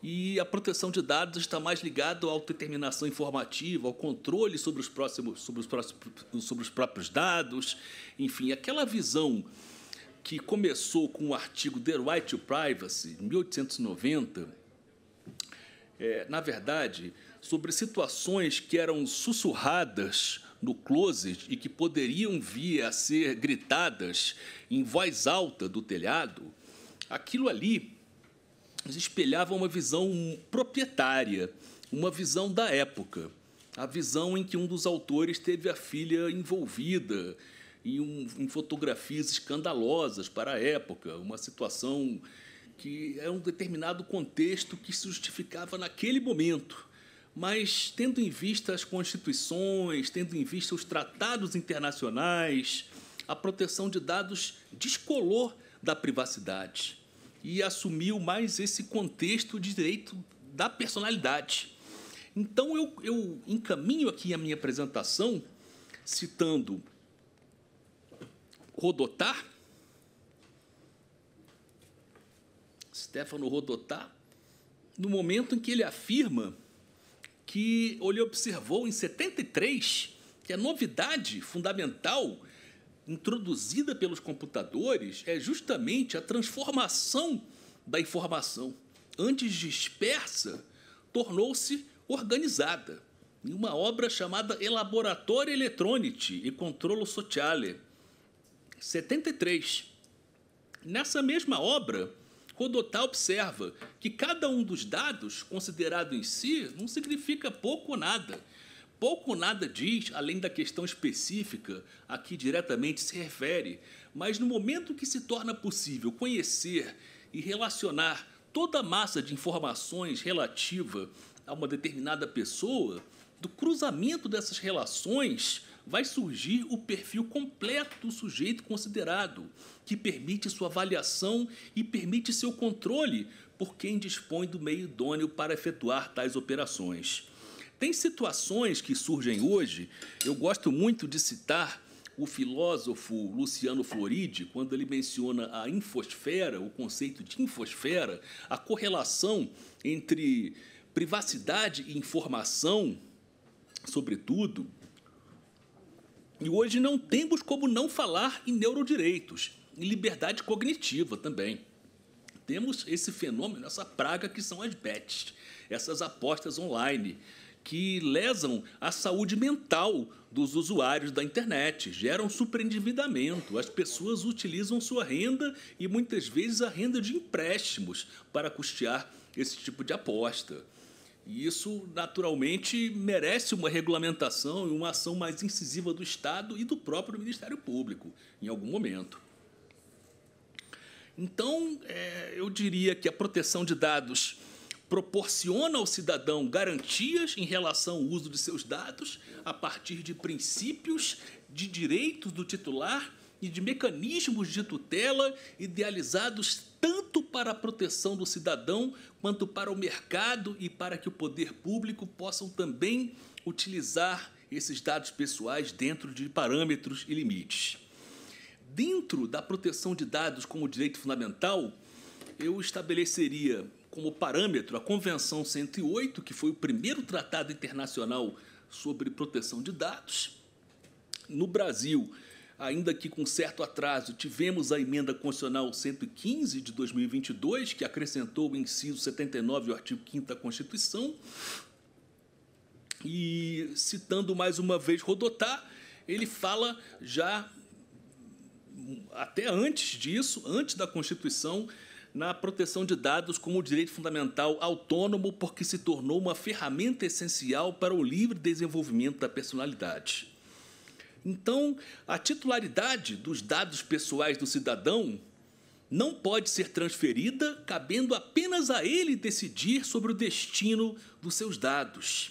E a proteção de dados está mais ligada à autodeterminação informativa, ao controle sobre os, próximos, sobre os, próximos, sobre os próprios dados. Enfim, aquela visão que começou com o artigo The Right to Privacy, 1890, é, na verdade, sobre situações que eram sussurradas no closet e que poderiam vir a ser gritadas em voz alta do telhado, aquilo ali espelhava uma visão proprietária, uma visão da época, a visão em que um dos autores teve a filha envolvida e um, em fotografias escandalosas para a época, uma situação que era é um determinado contexto que se justificava naquele momento. Mas, tendo em vista as constituições, tendo em vista os tratados internacionais, a proteção de dados descolou da privacidade e assumiu mais esse contexto de direito da personalidade. Então, eu, eu encaminho aqui a minha apresentação citando Rodotar? Stefano Rodotá, no momento em que ele afirma que ele observou em 73 que a novidade fundamental introduzida pelos computadores é justamente a transformação da informação. Antes dispersa, tornou-se organizada. Em uma obra chamada Elaboratore Electronici e Controllo Sociale, 73. Nessa mesma obra, Rodotá observa que cada um dos dados considerado em si não significa pouco ou nada. Pouco ou nada diz, além da questão específica a que diretamente se refere, mas no momento que se torna possível conhecer e relacionar toda a massa de informações relativa a uma determinada pessoa, do cruzamento dessas relações vai surgir o perfil completo do sujeito considerado, que permite sua avaliação e permite seu controle por quem dispõe do meio idôneo para efetuar tais operações. Tem situações que surgem hoje, eu gosto muito de citar o filósofo Luciano Floridi, quando ele menciona a infosfera, o conceito de infosfera, a correlação entre privacidade e informação, sobretudo, e hoje não temos como não falar em neurodireitos em liberdade cognitiva também. Temos esse fenômeno, essa praga que são as bets, essas apostas online, que lesam a saúde mental dos usuários da internet, geram superendividamento. As pessoas utilizam sua renda e muitas vezes a renda de empréstimos para custear esse tipo de aposta. E isso, naturalmente, merece uma regulamentação e uma ação mais incisiva do Estado e do próprio Ministério Público, em algum momento. Então, é, eu diria que a proteção de dados proporciona ao cidadão garantias em relação ao uso de seus dados a partir de princípios de direitos do titular e de mecanismos de tutela idealizados tanto para a proteção do cidadão quanto para o mercado e para que o poder público possam também utilizar esses dados pessoais dentro de parâmetros e limites. Dentro da proteção de dados como direito fundamental, eu estabeleceria como parâmetro a Convenção 108, que foi o primeiro tratado internacional sobre proteção de dados. No Brasil, ainda que com certo atraso, tivemos a emenda constitucional 115 de 2022, que acrescentou o inciso 79 do artigo 5 da Constituição. E citando mais uma vez Rodotá, ele fala já até antes disso, antes da Constituição, na proteção de dados como direito fundamental autônomo, porque se tornou uma ferramenta essencial para o livre desenvolvimento da personalidade. Então, a titularidade dos dados pessoais do cidadão não pode ser transferida, cabendo apenas a ele decidir sobre o destino dos seus dados.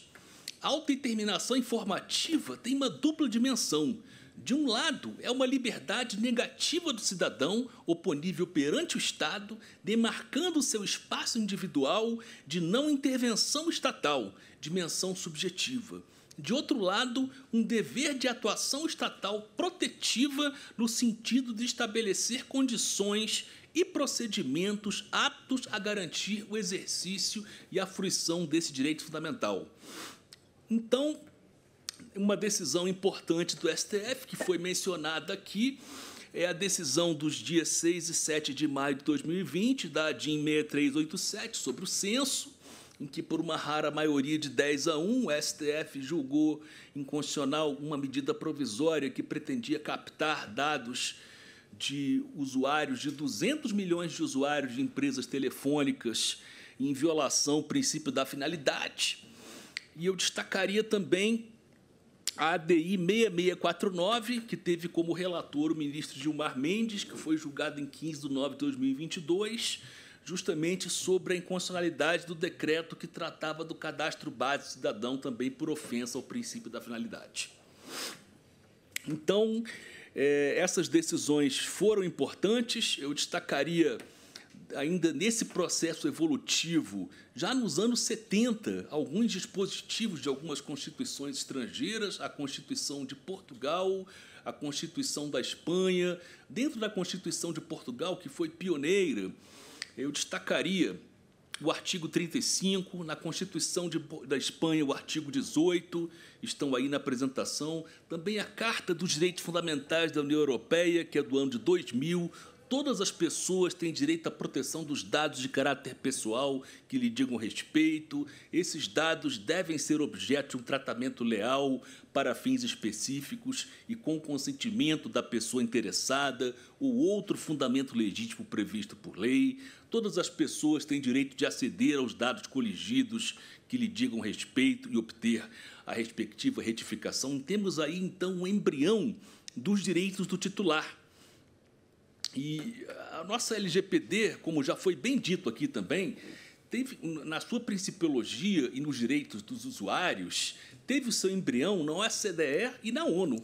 A autodeterminação informativa tem uma dupla dimensão. De um lado, é uma liberdade negativa do cidadão, oponível perante o Estado, demarcando seu espaço individual de não intervenção estatal, dimensão subjetiva. De outro lado, um dever de atuação estatal protetiva no sentido de estabelecer condições e procedimentos aptos a garantir o exercício e a fruição desse direito fundamental. Então, uma decisão importante do STF, que foi mencionada aqui, é a decisão dos dias 6 e 7 de maio de 2020, da DIN 6387, sobre o censo, em que, por uma rara maioria de 10 a 1, o STF julgou inconstitucional uma medida provisória que pretendia captar dados de usuários, de 200 milhões de usuários de empresas telefônicas, em violação ao princípio da finalidade. E eu destacaria também a ADI 6649, que teve como relator o ministro Gilmar Mendes, que foi julgado em 15 de nove de 2022 justamente sobre a inconstitucionalidade do decreto que tratava do cadastro base do cidadão também por ofensa ao princípio da finalidade. Então, é, essas decisões foram importantes, eu destacaria ainda nesse processo evolutivo, já nos anos 70, alguns dispositivos de algumas constituições estrangeiras, a Constituição de Portugal, a Constituição da Espanha, dentro da Constituição de Portugal, que foi pioneira, eu destacaria o artigo 35, na Constituição de, da Espanha, o artigo 18, estão aí na apresentação. Também a Carta dos Direitos Fundamentais da União Europeia, que é do ano de 2000, Todas as pessoas têm direito à proteção dos dados de caráter pessoal que lhe digam respeito. Esses dados devem ser objeto de um tratamento leal para fins específicos e com consentimento da pessoa interessada ou outro fundamento legítimo previsto por lei. Todas as pessoas têm direito de aceder aos dados coligidos que lhe digam respeito e obter a respectiva retificação. Temos aí então um embrião dos direitos do titular e a nossa LGPD, como já foi bem dito aqui também, teve na sua principiologia e nos direitos dos usuários, teve o seu embrião na OCDE e na ONU.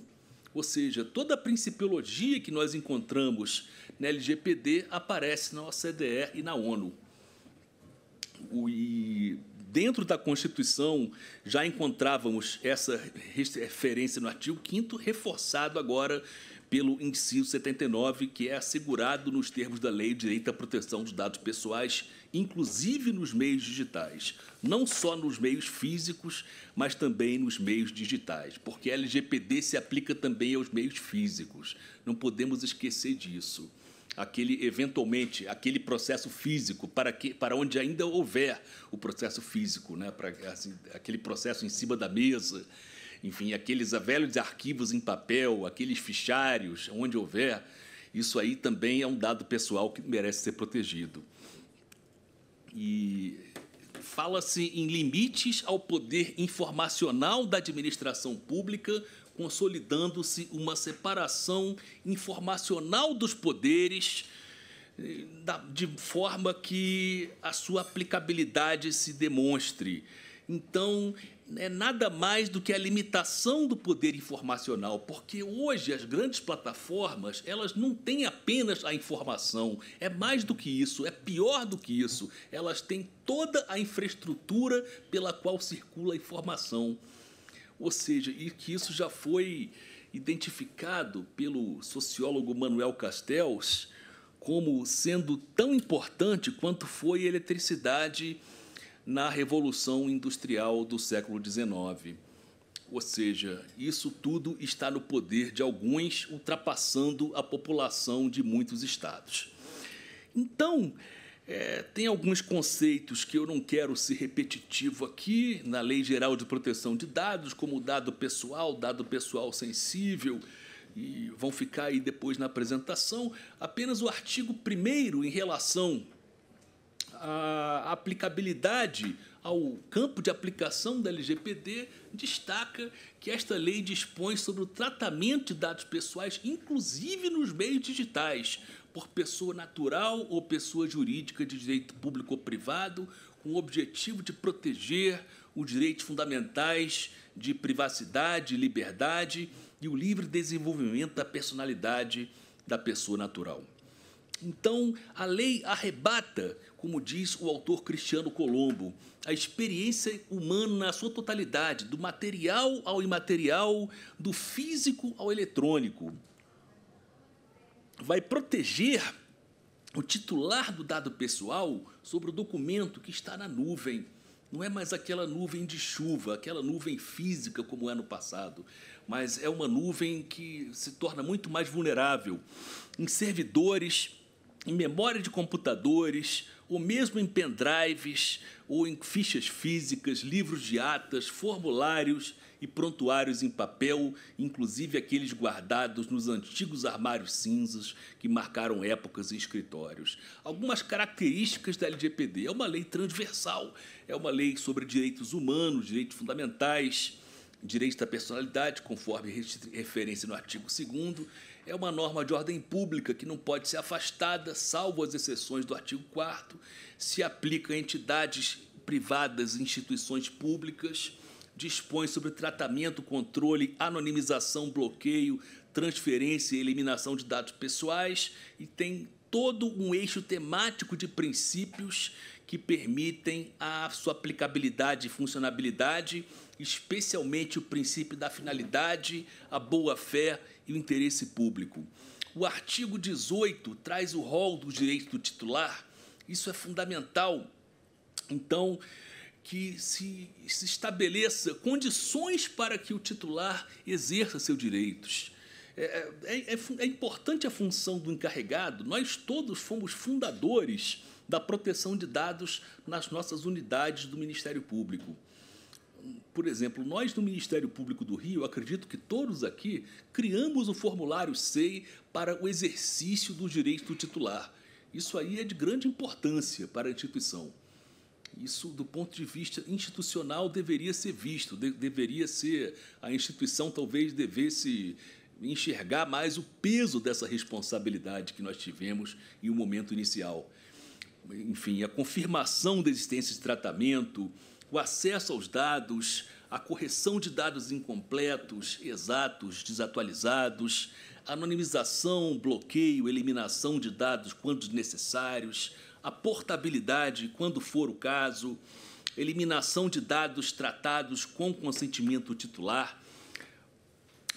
Ou seja, toda a principiologia que nós encontramos na LGPD aparece na OCDE e na ONU. O, e dentro da Constituição já encontrávamos essa referência no artigo 5 reforçado agora pelo inciso 79, que é assegurado nos termos da lei direito à proteção dos dados pessoais, inclusive nos meios digitais, não só nos meios físicos, mas também nos meios digitais, porque a LGPD se aplica também aos meios físicos. Não podemos esquecer disso. Aquele eventualmente, aquele processo físico para que para onde ainda houver o processo físico, né, para assim, aquele processo em cima da mesa, enfim, aqueles velhos arquivos em papel, aqueles fichários, onde houver, isso aí também é um dado pessoal que merece ser protegido. E fala-se em limites ao poder informacional da administração pública, consolidando-se uma separação informacional dos poderes de forma que a sua aplicabilidade se demonstre. Então, é nada mais do que a limitação do poder informacional, porque hoje as grandes plataformas elas não têm apenas a informação, é mais do que isso, é pior do que isso, elas têm toda a infraestrutura pela qual circula a informação. Ou seja, e que isso já foi identificado pelo sociólogo Manuel Castells como sendo tão importante quanto foi a eletricidade na Revolução Industrial do século XIX. Ou seja, isso tudo está no poder de alguns, ultrapassando a população de muitos estados. Então, é, tem alguns conceitos que eu não quero ser repetitivo aqui na Lei Geral de Proteção de Dados, como dado pessoal, dado pessoal sensível, e vão ficar aí depois na apresentação. Apenas o artigo 1 em relação a aplicabilidade ao campo de aplicação da LGPD, destaca que esta lei dispõe sobre o tratamento de dados pessoais, inclusive nos meios digitais, por pessoa natural ou pessoa jurídica de direito público ou privado, com o objetivo de proteger os direitos fundamentais de privacidade, liberdade e o livre desenvolvimento da personalidade da pessoa natural. Então, a lei arrebata como diz o autor Cristiano Colombo, a experiência humana na sua totalidade, do material ao imaterial, do físico ao eletrônico. Vai proteger o titular do dado pessoal sobre o documento que está na nuvem. Não é mais aquela nuvem de chuva, aquela nuvem física como é no passado, mas é uma nuvem que se torna muito mais vulnerável em servidores, em memória de computadores, ou mesmo em pendrives ou em fichas físicas, livros de atas, formulários e prontuários em papel, inclusive aqueles guardados nos antigos armários cinzas que marcaram épocas e escritórios. Algumas características da LGPD: é uma lei transversal, é uma lei sobre direitos humanos, direitos fundamentais direito da personalidade, conforme referência no artigo 2 é uma norma de ordem pública que não pode ser afastada, salvo as exceções do artigo 4 se aplica a entidades privadas e instituições públicas, dispõe sobre tratamento, controle, anonimização, bloqueio, transferência e eliminação de dados pessoais e tem todo um eixo temático de princípios que permitem a sua aplicabilidade e funcionabilidade, especialmente o princípio da finalidade, a boa-fé e o interesse público. O artigo 18 traz o rol dos direitos do titular, isso é fundamental. Então, que se, se estabeleça condições para que o titular exerça seus direitos. É, é, é, é, é importante a função do encarregado. Nós todos fomos fundadores da proteção de dados nas nossas unidades do Ministério Público por exemplo, nós do Ministério Público do Rio, acredito que todos aqui, criamos o formulário SEI para o exercício do direito do titular. Isso aí é de grande importância para a instituição. Isso, do ponto de vista institucional, deveria ser visto, de, deveria ser. A instituição talvez devesse enxergar mais o peso dessa responsabilidade que nós tivemos em um momento inicial. Enfim, a confirmação da existência de tratamento, o acesso aos dados, a correção de dados incompletos, exatos, desatualizados, anonimização, bloqueio, eliminação de dados quando necessários, a portabilidade quando for o caso, eliminação de dados tratados com consentimento titular,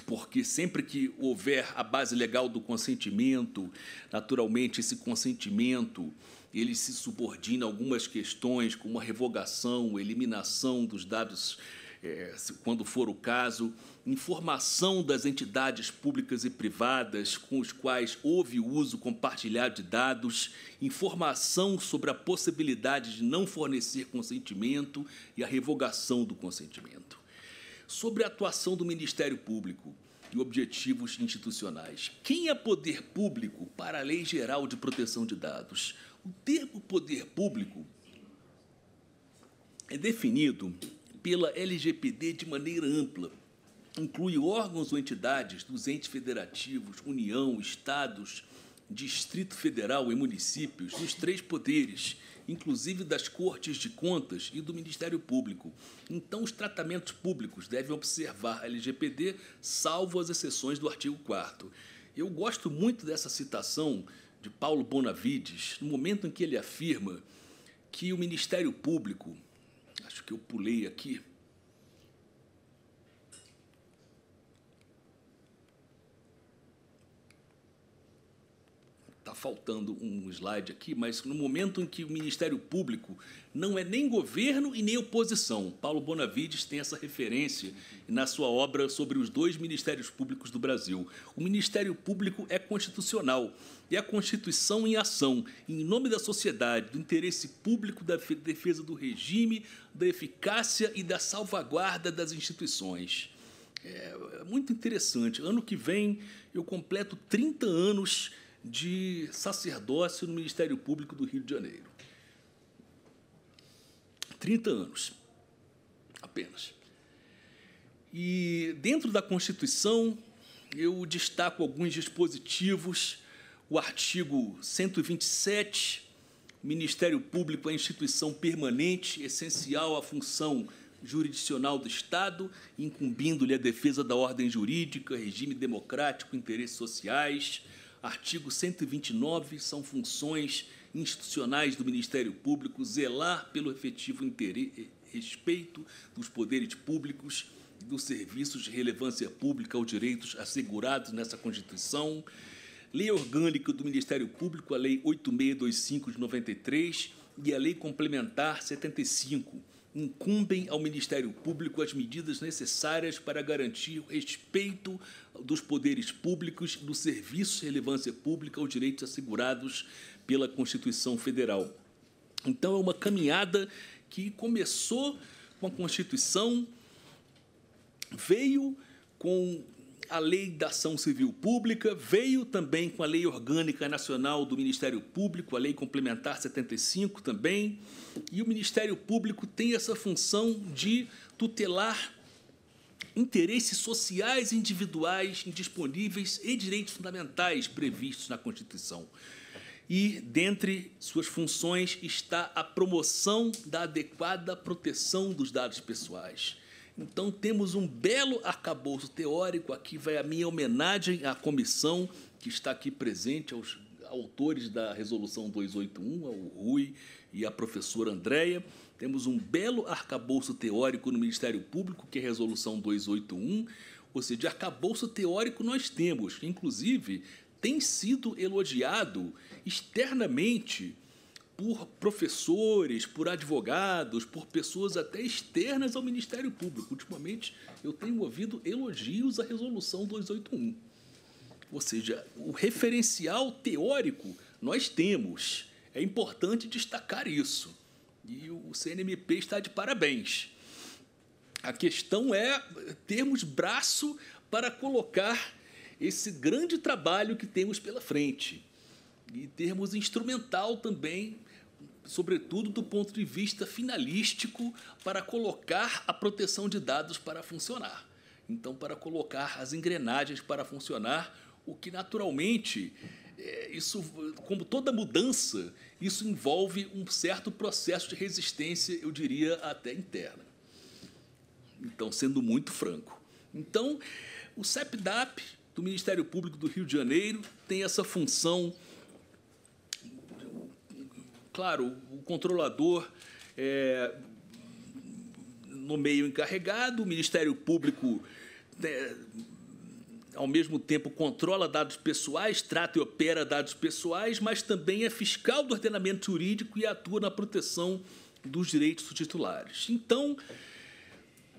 porque sempre que houver a base legal do consentimento, naturalmente esse consentimento ele se subordina a algumas questões, como a revogação, eliminação dos dados, é, quando for o caso, informação das entidades públicas e privadas com os quais houve uso compartilhado de dados, informação sobre a possibilidade de não fornecer consentimento e a revogação do consentimento. Sobre a atuação do Ministério Público, e objetivos institucionais. Quem é poder público para a Lei Geral de Proteção de Dados? O termo poder público é definido pela LGPD de maneira ampla. Inclui órgãos ou entidades dos entes federativos, União, Estados, Distrito Federal e municípios, dos três poderes, inclusive das Cortes de Contas e do Ministério Público. Então, os tratamentos públicos devem observar a LGPD, salvo as exceções do artigo 4. Eu gosto muito dessa citação de Paulo Bonavides, no momento em que ele afirma que o Ministério Público, acho que eu pulei aqui, faltando um slide aqui, mas no momento em que o Ministério Público não é nem governo e nem oposição. Paulo Bonavides tem essa referência na sua obra sobre os dois ministérios públicos do Brasil. O Ministério Público é constitucional e a Constituição em ação, em nome da sociedade, do interesse público, da defesa do regime, da eficácia e da salvaguarda das instituições. É, é muito interessante. Ano que vem eu completo 30 anos de sacerdócio no Ministério Público do Rio de Janeiro. 30 anos apenas. E dentro da Constituição, eu destaco alguns dispositivos, o artigo 127, Ministério Público é instituição permanente, essencial à função jurisdicional do Estado, incumbindo-lhe a defesa da ordem jurídica, regime democrático, interesses sociais, Artigo 129 são funções institucionais do Ministério Público zelar pelo efetivo respeito dos poderes públicos e dos serviços de relevância pública aos direitos assegurados nessa Constituição. Lei Orgânica do Ministério Público, a Lei 8625 de 93 e a Lei Complementar 75 incumbem ao Ministério Público as medidas necessárias para garantir o respeito dos poderes públicos do serviço de relevância pública aos direitos assegurados pela Constituição Federal. Então, é uma caminhada que começou com a Constituição, veio com a Lei da Ação Civil Pública, veio também com a Lei Orgânica Nacional do Ministério Público, a Lei Complementar 75 também, e o Ministério Público tem essa função de tutelar interesses sociais individuais indisponíveis e direitos fundamentais previstos na Constituição. E, dentre suas funções, está a promoção da adequada proteção dos dados pessoais então temos um belo arcabouço teórico. Aqui vai a minha homenagem à comissão que está aqui presente, aos autores da Resolução 281, ao Rui e à professora Andréia. Temos um belo arcabouço teórico no Ministério Público, que é a Resolução 281. Ou seja, arcabouço teórico nós temos, inclusive tem sido elogiado externamente por professores, por advogados, por pessoas até externas ao Ministério Público. Ultimamente, eu tenho ouvido elogios à Resolução 281. Ou seja, o referencial teórico nós temos. É importante destacar isso. E o CNMP está de parabéns. A questão é termos braço para colocar esse grande trabalho que temos pela frente e termos instrumental também, sobretudo do ponto de vista finalístico, para colocar a proteção de dados para funcionar. Então, para colocar as engrenagens para funcionar, o que naturalmente é, isso, como toda mudança, isso envolve um certo processo de resistência, eu diria até interna. Então, sendo muito franco. Então, o CEPDAP do Ministério Público do Rio de Janeiro tem essa função claro, o controlador é, no meio encarregado, o Ministério Público. É, ao mesmo tempo controla dados pessoais, trata e opera dados pessoais, mas também é fiscal do ordenamento jurídico e atua na proteção dos direitos dos titulares. Então,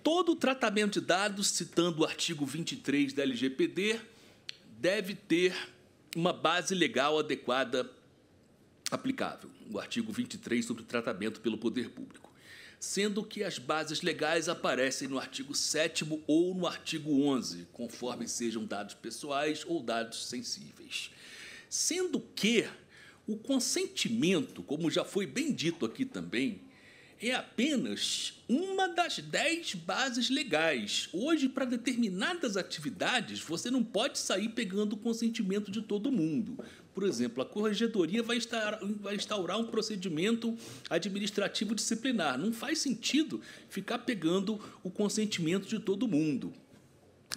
todo o tratamento de dados, citando o artigo 23 da LGPD, deve ter uma base legal adequada aplicável, o artigo 23 sobre tratamento pelo poder público, sendo que as bases legais aparecem no artigo 7 ou no artigo 11, conforme sejam dados pessoais ou dados sensíveis. Sendo que o consentimento, como já foi bem dito aqui também, é apenas uma das dez bases legais. Hoje, para determinadas atividades, você não pode sair pegando o consentimento de todo mundo. Por exemplo, a corregedoria vai, estar, vai instaurar um procedimento administrativo disciplinar. Não faz sentido ficar pegando o consentimento de todo mundo.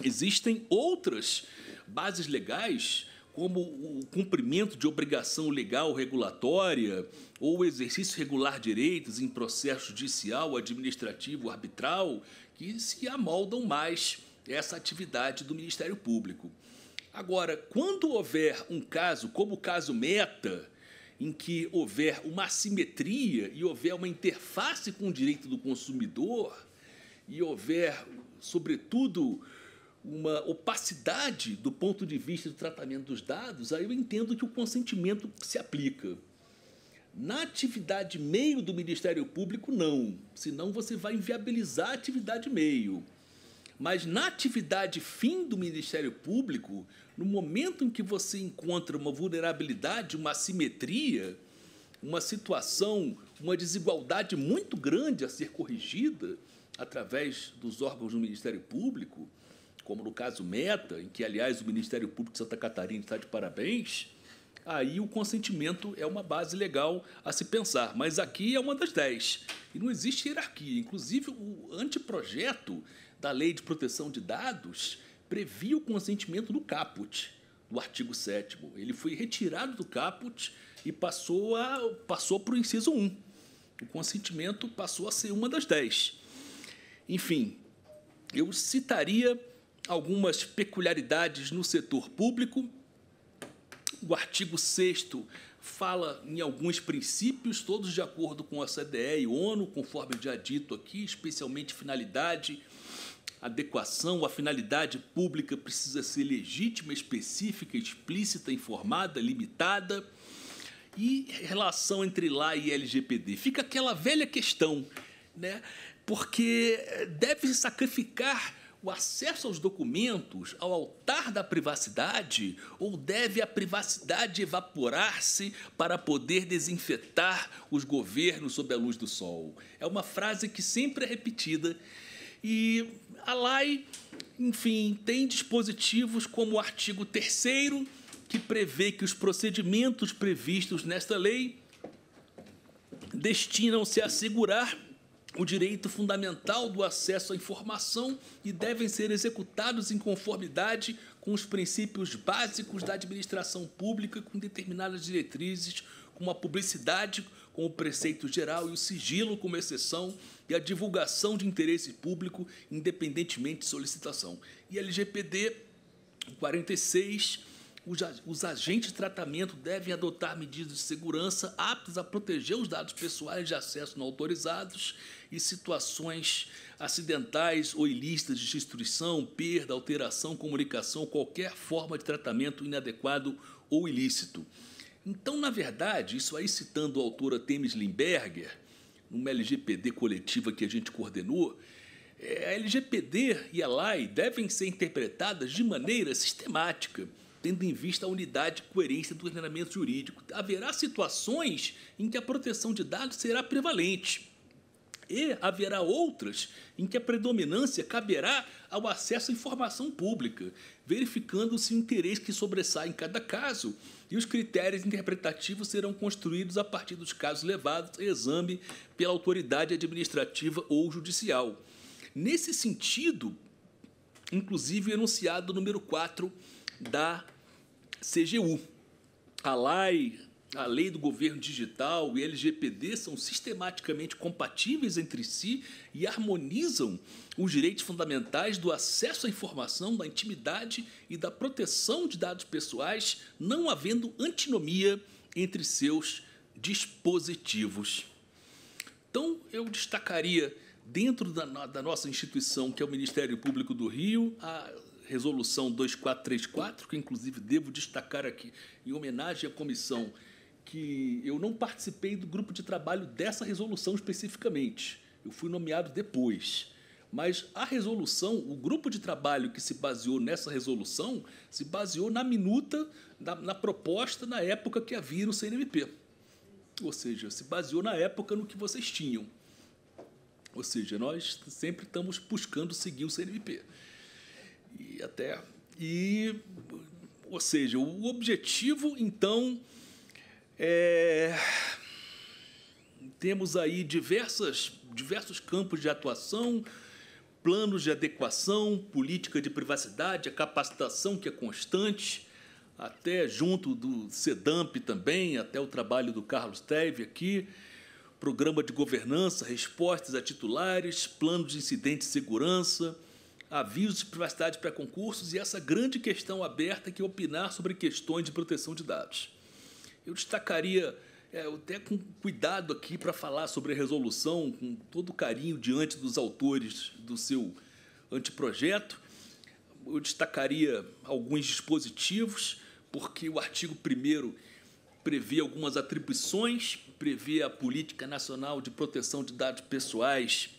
Existem outras bases legais como o cumprimento de obrigação legal regulatória ou o exercício regular de direitos em processo judicial, administrativo, arbitral, que se amoldam mais essa atividade do Ministério Público. Agora, quando houver um caso, como o caso Meta, em que houver uma assimetria e houver uma interface com o direito do consumidor e houver, sobretudo, uma opacidade do ponto de vista do tratamento dos dados, aí eu entendo que o consentimento se aplica. Na atividade meio do Ministério Público, não, senão você vai inviabilizar a atividade meio. Mas na atividade fim do Ministério Público, no momento em que você encontra uma vulnerabilidade, uma assimetria, uma situação, uma desigualdade muito grande a ser corrigida através dos órgãos do Ministério Público, como no caso Meta, em que, aliás, o Ministério Público de Santa Catarina está de parabéns, aí o consentimento é uma base legal a se pensar. Mas aqui é uma das dez. E não existe hierarquia. Inclusive, o anteprojeto da Lei de Proteção de Dados previa o consentimento do caput do artigo 7 Ele foi retirado do caput e passou a passou para o inciso 1. O consentimento passou a ser uma das dez. Enfim, eu citaria algumas peculiaridades no setor público. O artigo 6 fala em alguns princípios, todos de acordo com a CDE e ONU, conforme já dito aqui, especialmente finalidade, adequação à finalidade pública precisa ser legítima, específica, explícita, informada, limitada. E relação entre lá e LGPD? Fica aquela velha questão, né? porque eh, deve sacrificar o acesso aos documentos ao altar da privacidade ou deve a privacidade evaporar-se para poder desinfetar os governos sob a luz do sol? É uma frase que sempre é repetida e a LAI, enfim, tem dispositivos como o artigo 3 que prevê que os procedimentos previstos nesta lei destinam-se a assegurar o direito fundamental do acesso à informação e devem ser executados em conformidade com os princípios básicos da administração pública, com determinadas diretrizes, como a publicidade, com o preceito geral e o sigilo como exceção e a divulgação de interesse público independentemente de solicitação. E LGPD 46 os agentes de tratamento devem adotar medidas de segurança aptas a proteger os dados pessoais de acesso não autorizados e situações acidentais ou ilícitas de destruição, perda, alteração, comunicação, qualquer forma de tratamento inadequado ou ilícito. Então, na verdade, isso aí citando a autora Temis Limberger, numa LGPD coletiva que a gente coordenou, é, a LGPD e a LAI devem ser interpretadas de maneira sistemática, tendo em vista a unidade e coerência do ordenamento jurídico. Haverá situações em que a proteção de dados será prevalente. E haverá outras em que a predominância caberá ao acesso à informação pública, verificando-se o interesse que sobressai em cada caso e os critérios interpretativos serão construídos a partir dos casos levados a exame pela autoridade administrativa ou judicial. Nesse sentido, inclusive o enunciado número 4 da CGU. A LAI a lei do governo digital e LGPD são sistematicamente compatíveis entre si e harmonizam os direitos fundamentais do acesso à informação, da intimidade e da proteção de dados pessoais, não havendo antinomia entre seus dispositivos. Então, eu destacaria dentro da, da nossa instituição, que é o Ministério Público do Rio, a resolução 2434, que inclusive devo destacar aqui em homenagem à comissão que eu não participei do grupo de trabalho dessa resolução especificamente. Eu fui nomeado depois. Mas a resolução, o grupo de trabalho que se baseou nessa resolução, se baseou na minuta, na, na proposta na época que havia no CNMP. Ou seja, se baseou na época no que vocês tinham. Ou seja, nós sempre estamos buscando seguir o CNMP. E até. E, ou seja, o objetivo, então, é... Temos aí diversas, diversos campos de atuação, planos de adequação, política de privacidade, a capacitação que é constante, até junto do SEDAMP também, até o trabalho do Carlos Teve aqui, programa de governança, respostas a titulares, planos de incidente de segurança, avisos de privacidade para concursos e essa grande questão aberta que é opinar sobre questões de proteção de dados. Eu destacaria, é, até com cuidado aqui para falar sobre a resolução, com todo carinho diante dos autores do seu anteprojeto, eu destacaria alguns dispositivos, porque o artigo 1 prevê algumas atribuições, prevê a Política Nacional de Proteção de Dados Pessoais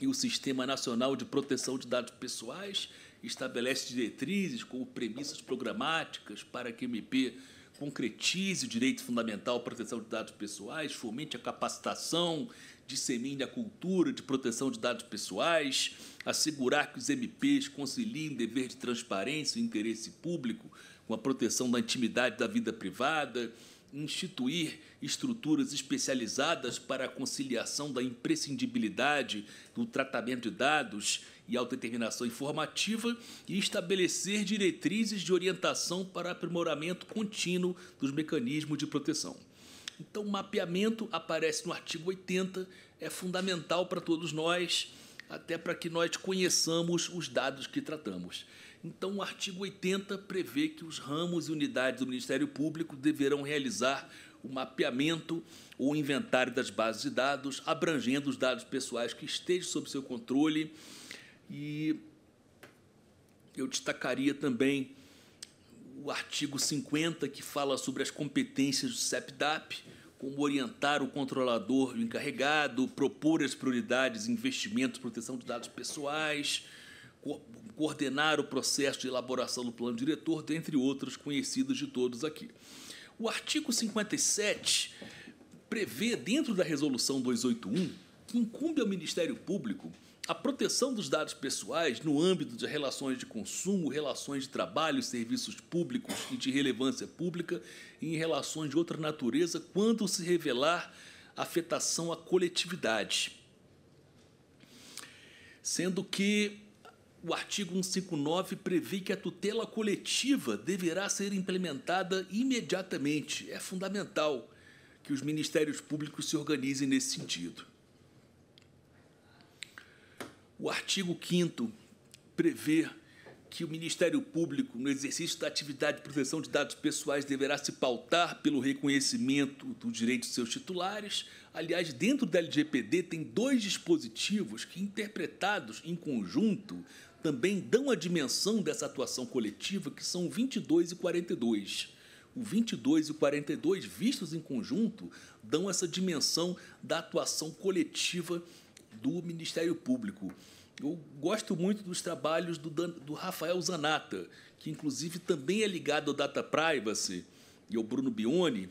e o Sistema Nacional de Proteção de Dados Pessoais, estabelece diretrizes como premissas programáticas para que o MP concretize o direito fundamental à proteção de dados pessoais, fomente a capacitação, dissemine a cultura de proteção de dados pessoais, assegurar que os MPs conciliem o dever de transparência e interesse público com a proteção da intimidade da vida privada, instituir estruturas especializadas para a conciliação da imprescindibilidade do tratamento de dados e autodeterminação informativa e estabelecer diretrizes de orientação para aprimoramento contínuo dos mecanismos de proteção. Então, o mapeamento aparece no artigo 80, é fundamental para todos nós, até para que nós conheçamos os dados que tratamos. Então, o artigo 80 prevê que os ramos e unidades do Ministério Público deverão realizar o mapeamento ou inventário das bases de dados, abrangendo os dados pessoais que estejam sob seu controle e eu destacaria também o artigo 50, que fala sobre as competências do CEPDAP, como orientar o controlador, o encarregado, propor as prioridades, investimentos, proteção de dados pessoais, coordenar o processo de elaboração do plano diretor, dentre outras conhecidas de todos aqui. O artigo 57 prevê, dentro da resolução 281, que incumbe ao Ministério Público a proteção dos dados pessoais no âmbito de relações de consumo, relações de trabalho, serviços públicos e de relevância pública e em relações de outra natureza quando se revelar afetação à coletividade. Sendo que o artigo 159 prevê que a tutela coletiva deverá ser implementada imediatamente. É fundamental que os ministérios públicos se organizem nesse sentido. O artigo 5 prevê que o Ministério Público, no exercício da atividade de proteção de dados pessoais, deverá se pautar pelo reconhecimento do direito de seus titulares. Aliás, dentro da LGPD tem dois dispositivos que, interpretados em conjunto, também dão a dimensão dessa atuação coletiva, que são 22 e 42. O 22 e o 42, vistos em conjunto, dão essa dimensão da atuação coletiva do Ministério Público. Eu gosto muito dos trabalhos do, do Rafael Zanata, que inclusive também é ligado ao Data Privacy e ao Bruno Bione.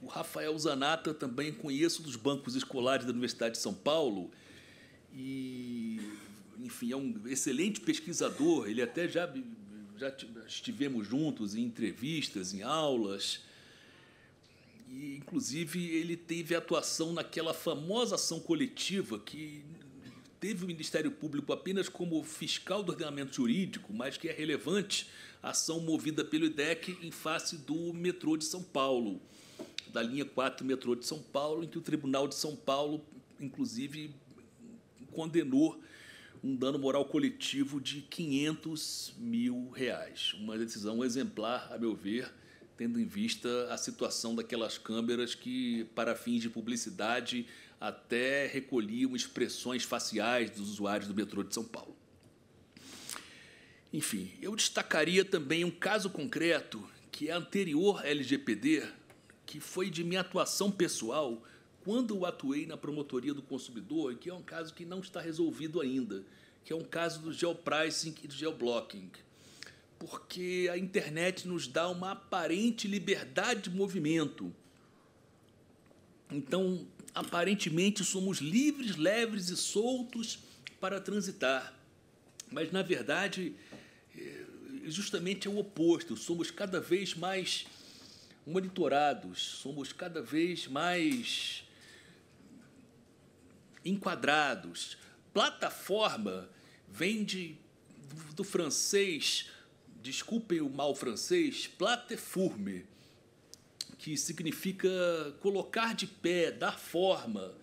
O Rafael Zanata também conheço dos bancos escolares da Universidade de São Paulo e, enfim, é um excelente pesquisador. Ele até já, já estivemos juntos em entrevistas, em aulas. E, inclusive, ele teve atuação naquela famosa ação coletiva que teve o Ministério Público apenas como fiscal do ordenamento jurídico, mas que é relevante a ação movida pelo IDEC em face do metrô de São Paulo, da linha 4 do metrô de São Paulo, em que o Tribunal de São Paulo, inclusive, condenou um dano moral coletivo de 500 mil reais. Uma decisão exemplar, a meu ver, tendo em vista a situação daquelas câmeras que, para fins de publicidade, até recolhiam expressões faciais dos usuários do metrô de São Paulo. Enfim, eu destacaria também um caso concreto que é anterior à LGPD, que foi de minha atuação pessoal quando eu atuei na promotoria do consumidor, que é um caso que não está resolvido ainda, que é um caso do geopricing e do geoblocking. Porque a internet nos dá uma aparente liberdade de movimento. Então, aparentemente somos livres, leves e soltos para transitar. Mas, na verdade, eh, justamente é o oposto. Somos cada vez mais monitorados, somos cada vez mais enquadrados. Plataforma vem de, do francês, desculpem o mal francês, plateforme, que significa colocar de pé, dar forma,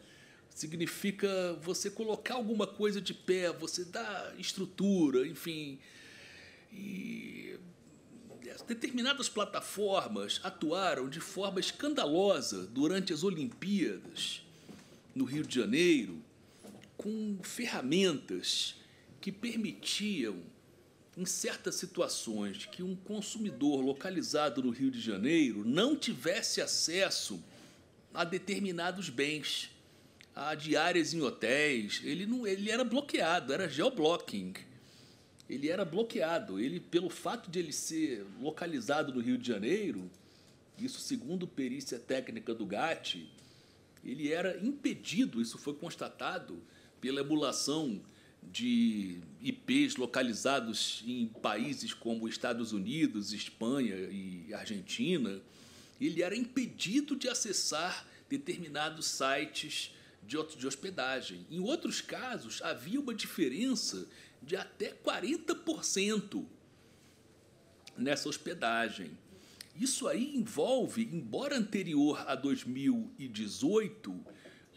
significa você colocar alguma coisa de pé, você dar estrutura, enfim. E determinadas plataformas atuaram de forma escandalosa durante as Olimpíadas no Rio de Janeiro com ferramentas que permitiam em certas situações que um consumidor localizado no Rio de Janeiro não tivesse acesso a determinados bens, a diárias em hotéis, ele não, ele era bloqueado, era geoblocking. Ele era bloqueado. Ele pelo fato de ele ser localizado no Rio de Janeiro, isso segundo perícia técnica do GAT, ele era impedido, isso foi constatado pela emulação de IPs localizados em países como Estados Unidos, Espanha e Argentina, ele era impedido de acessar determinados sites de hospedagem. Em outros casos, havia uma diferença de até 40% nessa hospedagem. Isso aí envolve, embora anterior a 2018,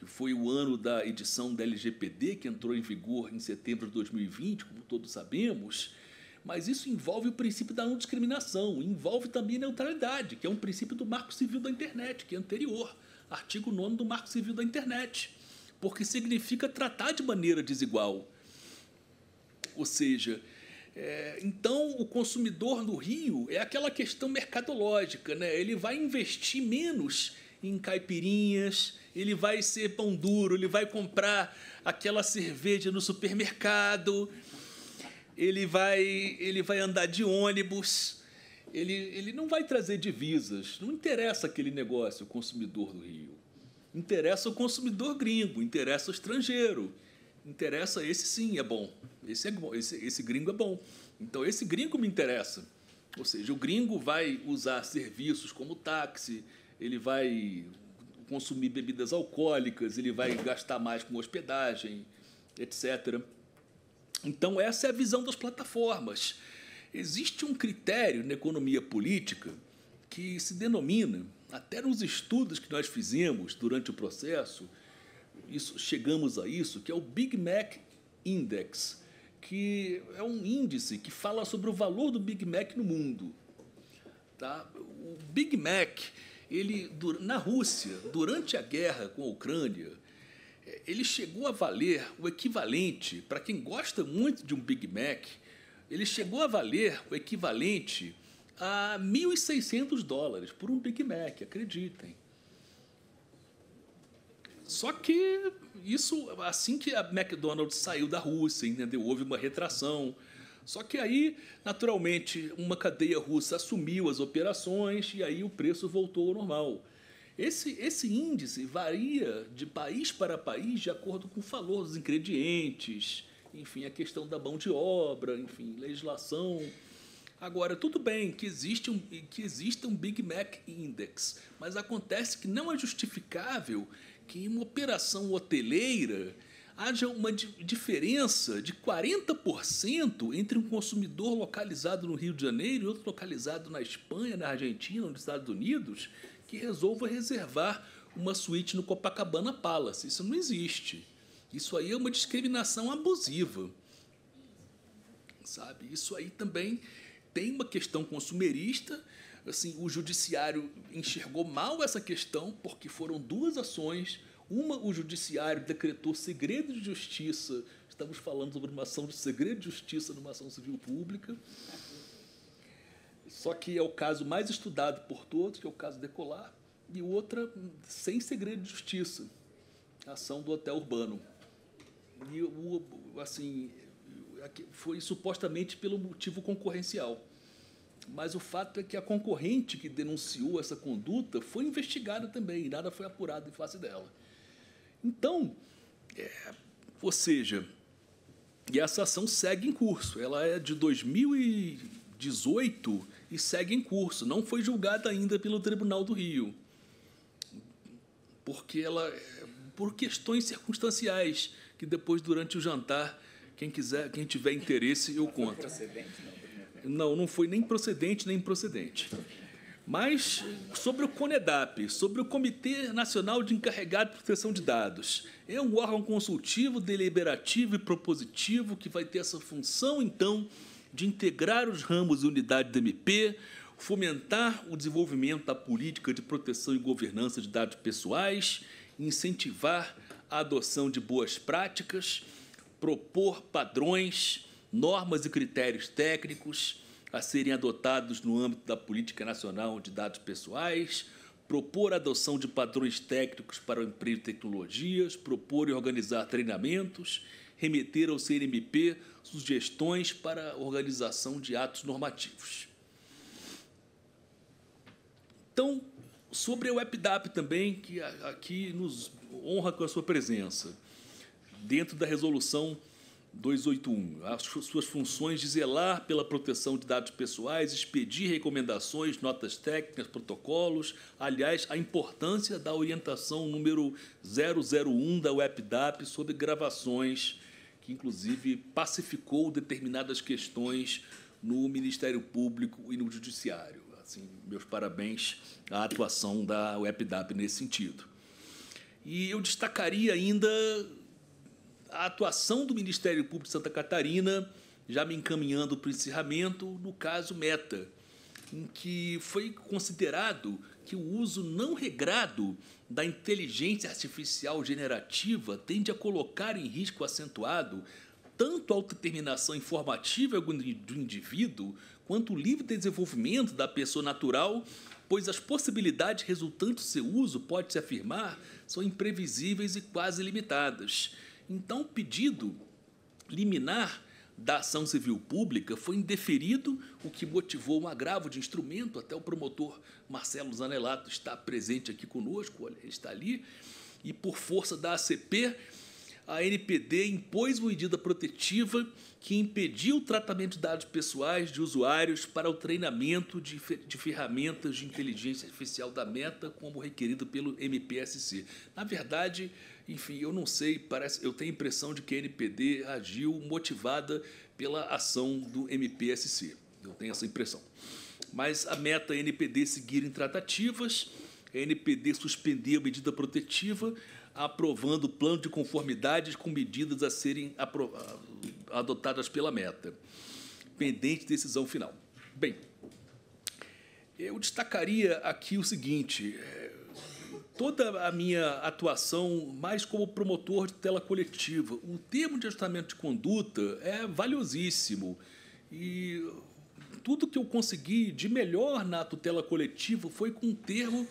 que foi o ano da edição da LGPD, que entrou em vigor em setembro de 2020, como todos sabemos, mas isso envolve o princípio da não discriminação, envolve também a neutralidade, que é um princípio do Marco Civil da Internet, que é anterior, artigo 9 do Marco Civil da Internet, porque significa tratar de maneira desigual. Ou seja, é, então o consumidor no Rio é aquela questão mercadológica, né? ele vai investir menos em caipirinhas, ele vai ser pão duro, ele vai comprar aquela cerveja no supermercado, ele vai, ele vai andar de ônibus, ele, ele não vai trazer divisas. Não interessa aquele negócio, o consumidor do Rio. Interessa o consumidor gringo, interessa o estrangeiro. Interessa esse sim, é bom. Esse, é esse, esse gringo é bom. Então, esse gringo me interessa. Ou seja, o gringo vai usar serviços como táxi, ele vai consumir bebidas alcoólicas, ele vai gastar mais com hospedagem, etc. Então, essa é a visão das plataformas. Existe um critério na economia política que se denomina, até nos estudos que nós fizemos durante o processo, isso, chegamos a isso, que é o Big Mac Index, que é um índice que fala sobre o valor do Big Mac no mundo. Tá? O Big Mac ele na Rússia, durante a guerra com a Ucrânia, ele chegou a valer o equivalente, para quem gosta muito de um Big Mac, ele chegou a valer o equivalente a 1.600 dólares por um Big Mac, acreditem. Só que isso, assim que a McDonald's saiu da Rússia, entendeu? houve uma retração só que aí, naturalmente, uma cadeia russa assumiu as operações e aí o preço voltou ao normal. Esse, esse índice varia de país para país de acordo com o valor dos ingredientes, enfim, a questão da mão de obra, enfim, legislação. Agora, tudo bem que, existe um, que exista um Big Mac Index, mas acontece que não é justificável que em uma operação hoteleira haja uma diferença de 40% entre um consumidor localizado no Rio de Janeiro e outro localizado na Espanha, na Argentina, nos Estados Unidos, que resolva reservar uma suíte no Copacabana Palace. Isso não existe. Isso aí é uma discriminação abusiva. Sabe? Isso aí também tem uma questão consumerista. Assim, o judiciário enxergou mal essa questão porque foram duas ações uma, o judiciário decretou segredo de justiça. Estamos falando sobre uma ação de segredo de justiça numa ação civil pública. Só que é o caso mais estudado por todos, que é o caso Decolar, e outra sem segredo de justiça, a ação do hotel urbano. E o assim foi supostamente pelo motivo concorrencial. Mas o fato é que a concorrente que denunciou essa conduta foi investigada também, e nada foi apurado em face dela. Então, é, ou seja, e essa ação segue em curso. Ela é de 2018 e segue em curso. Não foi julgada ainda pelo Tribunal do Rio, porque ela por questões circunstanciais que depois durante o jantar quem quiser, quem tiver interesse, eu conto. Não, não foi nem procedente nem procedente. Mas sobre o CONEDAP, sobre o Comitê Nacional de Encarregado de Proteção de Dados. É um órgão consultivo, deliberativo e propositivo que vai ter essa função, então, de integrar os ramos e unidades do MP, fomentar o desenvolvimento da política de proteção e governança de dados pessoais, incentivar a adoção de boas práticas, propor padrões, normas e critérios técnicos, a serem adotados no âmbito da política nacional de dados pessoais, propor a adoção de padrões técnicos para o emprego de tecnologias, propor e organizar treinamentos, remeter ao CNMP sugestões para organização de atos normativos. Então, sobre o WebDAP também, que aqui nos honra com a sua presença, dentro da resolução 281. As suas funções de zelar pela proteção de dados pessoais, expedir recomendações, notas técnicas, protocolos. Aliás, a importância da orientação número 001 da WebDAP sobre gravações, que inclusive pacificou determinadas questões no Ministério Público e no Judiciário. Assim, meus parabéns à atuação da WebDAP nesse sentido. E eu destacaria ainda a atuação do Ministério Público de Santa Catarina, já me encaminhando para o encerramento, no caso Meta, em que foi considerado que o uso não regrado da inteligência artificial generativa tende a colocar em risco acentuado tanto a autodeterminação informativa do indivíduo quanto o livre desenvolvimento da pessoa natural, pois as possibilidades resultantes do seu uso, pode-se afirmar, são imprevisíveis e quase limitadas. Então, o pedido liminar da ação civil pública foi indeferido, o que motivou um agravo de instrumento. Até o promotor Marcelo Zanelato está presente aqui conosco, ele está ali. E por força da ACP, a NPD impôs uma medida protetiva que impediu o tratamento de dados pessoais de usuários para o treinamento de, de ferramentas de inteligência artificial da Meta, como requerido pelo MPSC. Na verdade, enfim, eu não sei, parece, eu tenho a impressão de que a NPD agiu motivada pela ação do MPSC. Eu tenho essa impressão. Mas a meta é a NPD seguir em tratativas, a NPD suspender a medida protetiva, aprovando o plano de conformidades com medidas a serem adotadas pela meta, pendente decisão final. Bem, eu destacaria aqui o seguinte: eh, toda a minha atuação mais como promotor de tela coletiva. O termo de ajustamento de conduta é valiosíssimo e tudo que eu consegui de melhor na tutela coletiva foi com o termo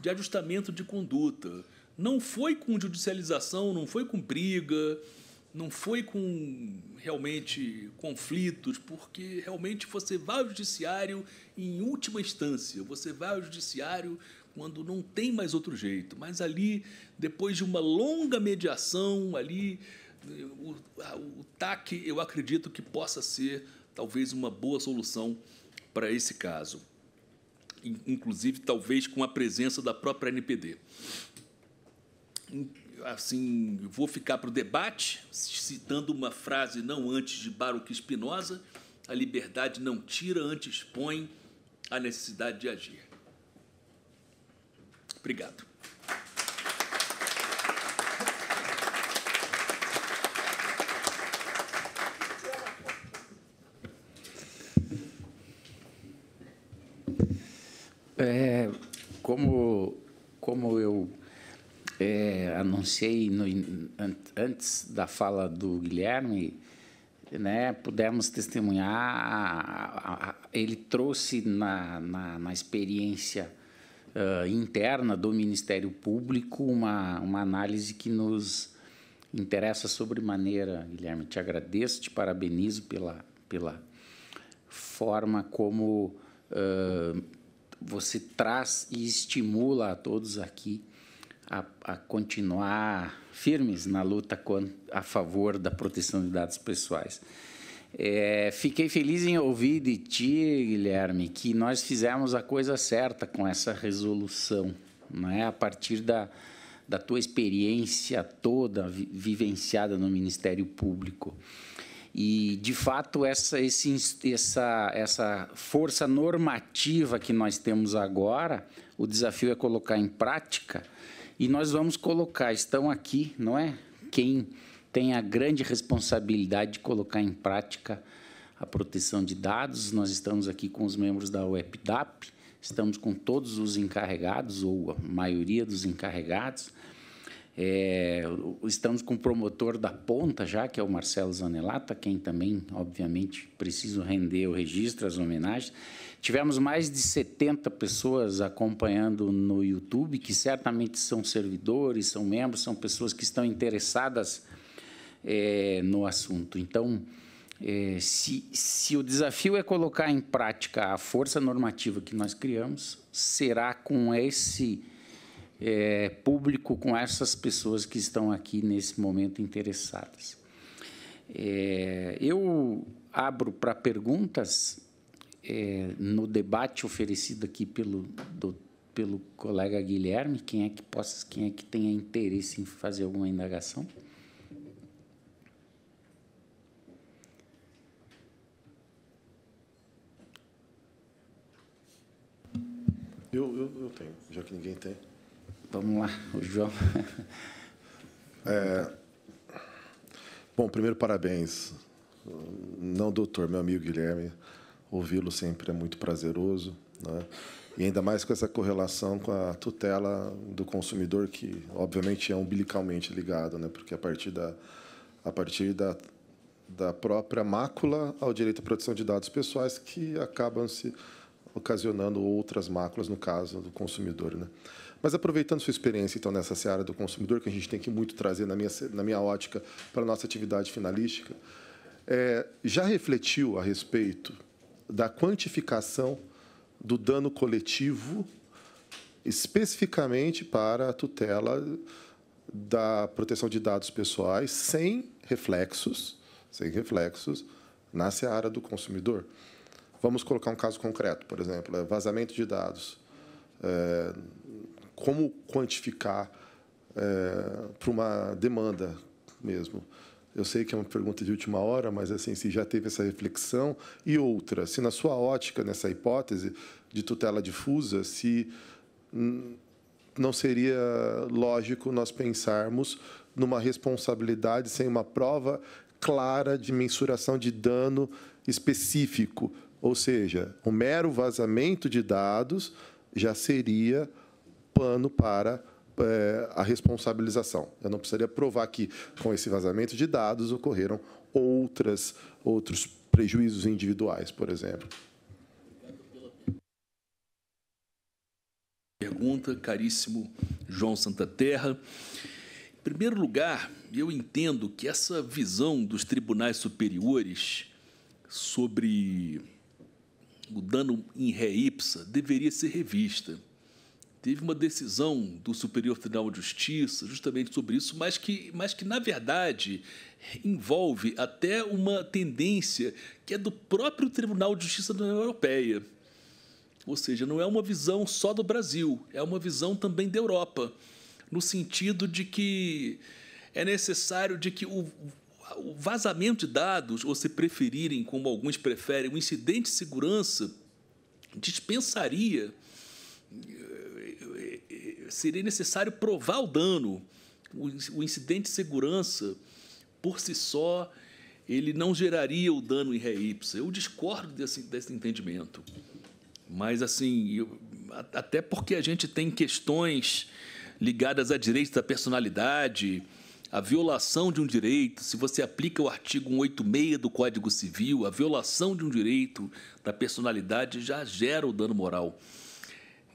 de ajustamento de conduta. Não foi com judicialização, não foi com briga, não foi com realmente conflitos, porque realmente você vai ao judiciário em última instância, você vai ao judiciário quando não tem mais outro jeito. Mas ali, depois de uma longa mediação, ali o, o TAC eu acredito que possa ser talvez uma boa solução para esse caso. Inclusive, talvez com a presença da própria NPD. Assim, vou ficar para o debate, citando uma frase não antes de Baruch Spinoza: a liberdade não tira, antes põe a necessidade de agir. Obrigado. É, como, como eu é, anunciei no, antes da fala do Guilherme, né, pudemos testemunhar, a, a, a, ele trouxe na, na, na experiência uh, interna do Ministério Público, uma, uma análise que nos interessa sobremaneira, Guilherme. Te agradeço, te parabenizo pela, pela forma como uh, você traz e estimula a todos aqui a, a, continuar firmes na luta a favor da proteção de dados pessoais. É, fiquei feliz em ouvir de ti, Guilherme, que nós fizemos a coisa certa com essa resolução, né? a partir da, da tua experiência toda vivenciada no Ministério Público. E, de fato, essa, esse, essa, essa força normativa que nós temos agora, o desafio é colocar em prática, e nós vamos colocar, estão aqui, não é? Quem tem a grande responsabilidade de colocar em prática a proteção de dados. Nós estamos aqui com os membros da WebDAP, estamos com todos os encarregados, ou a maioria dos encarregados. É, estamos com o promotor da ponta já, que é o Marcelo Zanelata, quem também, obviamente, preciso render o registro, as homenagens. Tivemos mais de 70 pessoas acompanhando no YouTube, que certamente são servidores, são membros, são pessoas que estão interessadas é, no assunto. Então, é, se, se o desafio é colocar em prática a força normativa que nós criamos, será com esse é, público, com essas pessoas que estão aqui nesse momento interessadas. É, eu abro para perguntas no debate oferecido aqui pelo, do, pelo colega Guilherme, quem é que possa, quem é que tenha interesse em fazer alguma indagação? Eu, eu, eu tenho, já que ninguém tem. Vamos lá, o João. É, bom, primeiro, parabéns. Não, doutor, meu amigo Guilherme, ouvi-lo sempre é muito prazeroso. Né? E ainda mais com essa correlação com a tutela do consumidor, que obviamente é umbilicalmente ligado, né? porque a partir, da, a partir da, da própria mácula ao direito à proteção de dados pessoais que acabam se ocasionando outras máculas no caso do consumidor. Né? Mas aproveitando sua experiência então nessa seara do consumidor, que a gente tem que muito trazer na minha, na minha ótica para a nossa atividade finalística, é, já refletiu a respeito da quantificação do dano coletivo especificamente para a tutela da proteção de dados pessoais sem reflexos, sem reflexos na seara do consumidor? Vamos colocar um caso concreto, por exemplo, é vazamento de dados. É, como quantificar é, para uma demanda mesmo? Eu sei que é uma pergunta de última hora, mas assim, se já teve essa reflexão e outra, se na sua ótica nessa hipótese de tutela difusa, se não seria lógico nós pensarmos numa responsabilidade sem uma prova clara de mensuração de dano específico, ou seja, o um mero vazamento de dados já seria pano para é, a responsabilização. Eu não precisaria provar que, com esse vazamento de dados, ocorreram outras, outros prejuízos individuais, por exemplo. Pergunta, caríssimo João Santa Terra. Em primeiro lugar, eu entendo que essa visão dos tribunais superiores sobre o dano em ré ipsa deveria ser revista. Teve uma decisão do Superior Tribunal de Justiça justamente sobre isso, mas que, mas que na verdade, envolve até uma tendência que é do próprio Tribunal de Justiça da União Europeia. Ou seja, não é uma visão só do Brasil, é uma visão também da Europa, no sentido de que é necessário de que o, o vazamento de dados, ou se preferirem, como alguns preferem, o incidente de segurança, dispensaria. Eh, seria necessário provar o dano. O incidente de segurança, por si só, ele não geraria o dano em ré ipsa. Eu discordo desse, desse entendimento. Mas, assim, eu, até porque a gente tem questões ligadas a direitos da personalidade, a violação de um direito, se você aplica o artigo 186 do Código Civil, a violação de um direito da personalidade já gera o dano moral.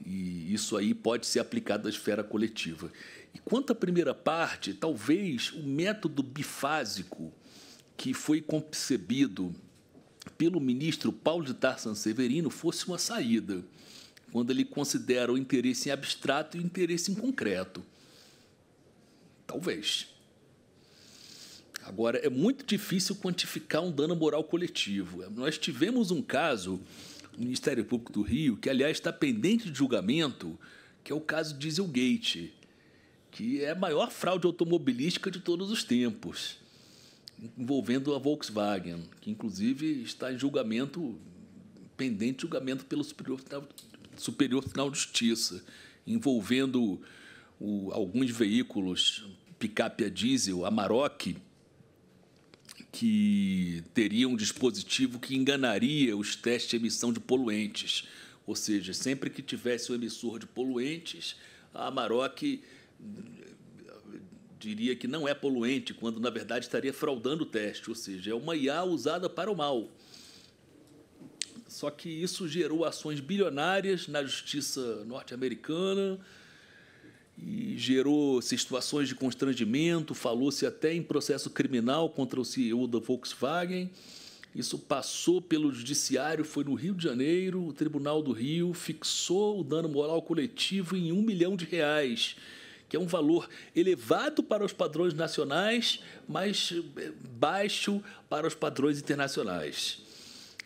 E isso aí pode ser aplicado à esfera coletiva. E quanto à primeira parte, talvez o método bifásico que foi concebido pelo ministro Paulo de Tarsan Severino fosse uma saída, quando ele considera o interesse em abstrato e o interesse em concreto. Talvez. Agora, é muito difícil quantificar um dano moral coletivo. Nós tivemos um caso no Ministério Público do Rio, que, aliás, está pendente de julgamento, que é o caso Dieselgate, que é a maior fraude automobilística de todos os tempos, envolvendo a Volkswagen, que, inclusive, está em julgamento, pendente de julgamento pelo Superior Tribunal, Superior Tribunal de Justiça, envolvendo o, alguns veículos picape a diesel, Amarok, que teria um dispositivo que enganaria os testes de emissão de poluentes. Ou seja, sempre que tivesse um emissor de poluentes, a Maroc eh, diria que não é poluente, quando na verdade estaria fraudando o teste, ou seja, é uma IA usada para o mal. Só que isso gerou ações bilionárias na justiça norte-americana, e gerou-se situações de constrangimento, falou-se até em processo criminal contra o CEO da Volkswagen. Isso passou pelo judiciário, foi no Rio de Janeiro, o Tribunal do Rio fixou o dano moral coletivo em um milhão de reais, que é um valor elevado para os padrões nacionais, mas eh, baixo para os padrões internacionais.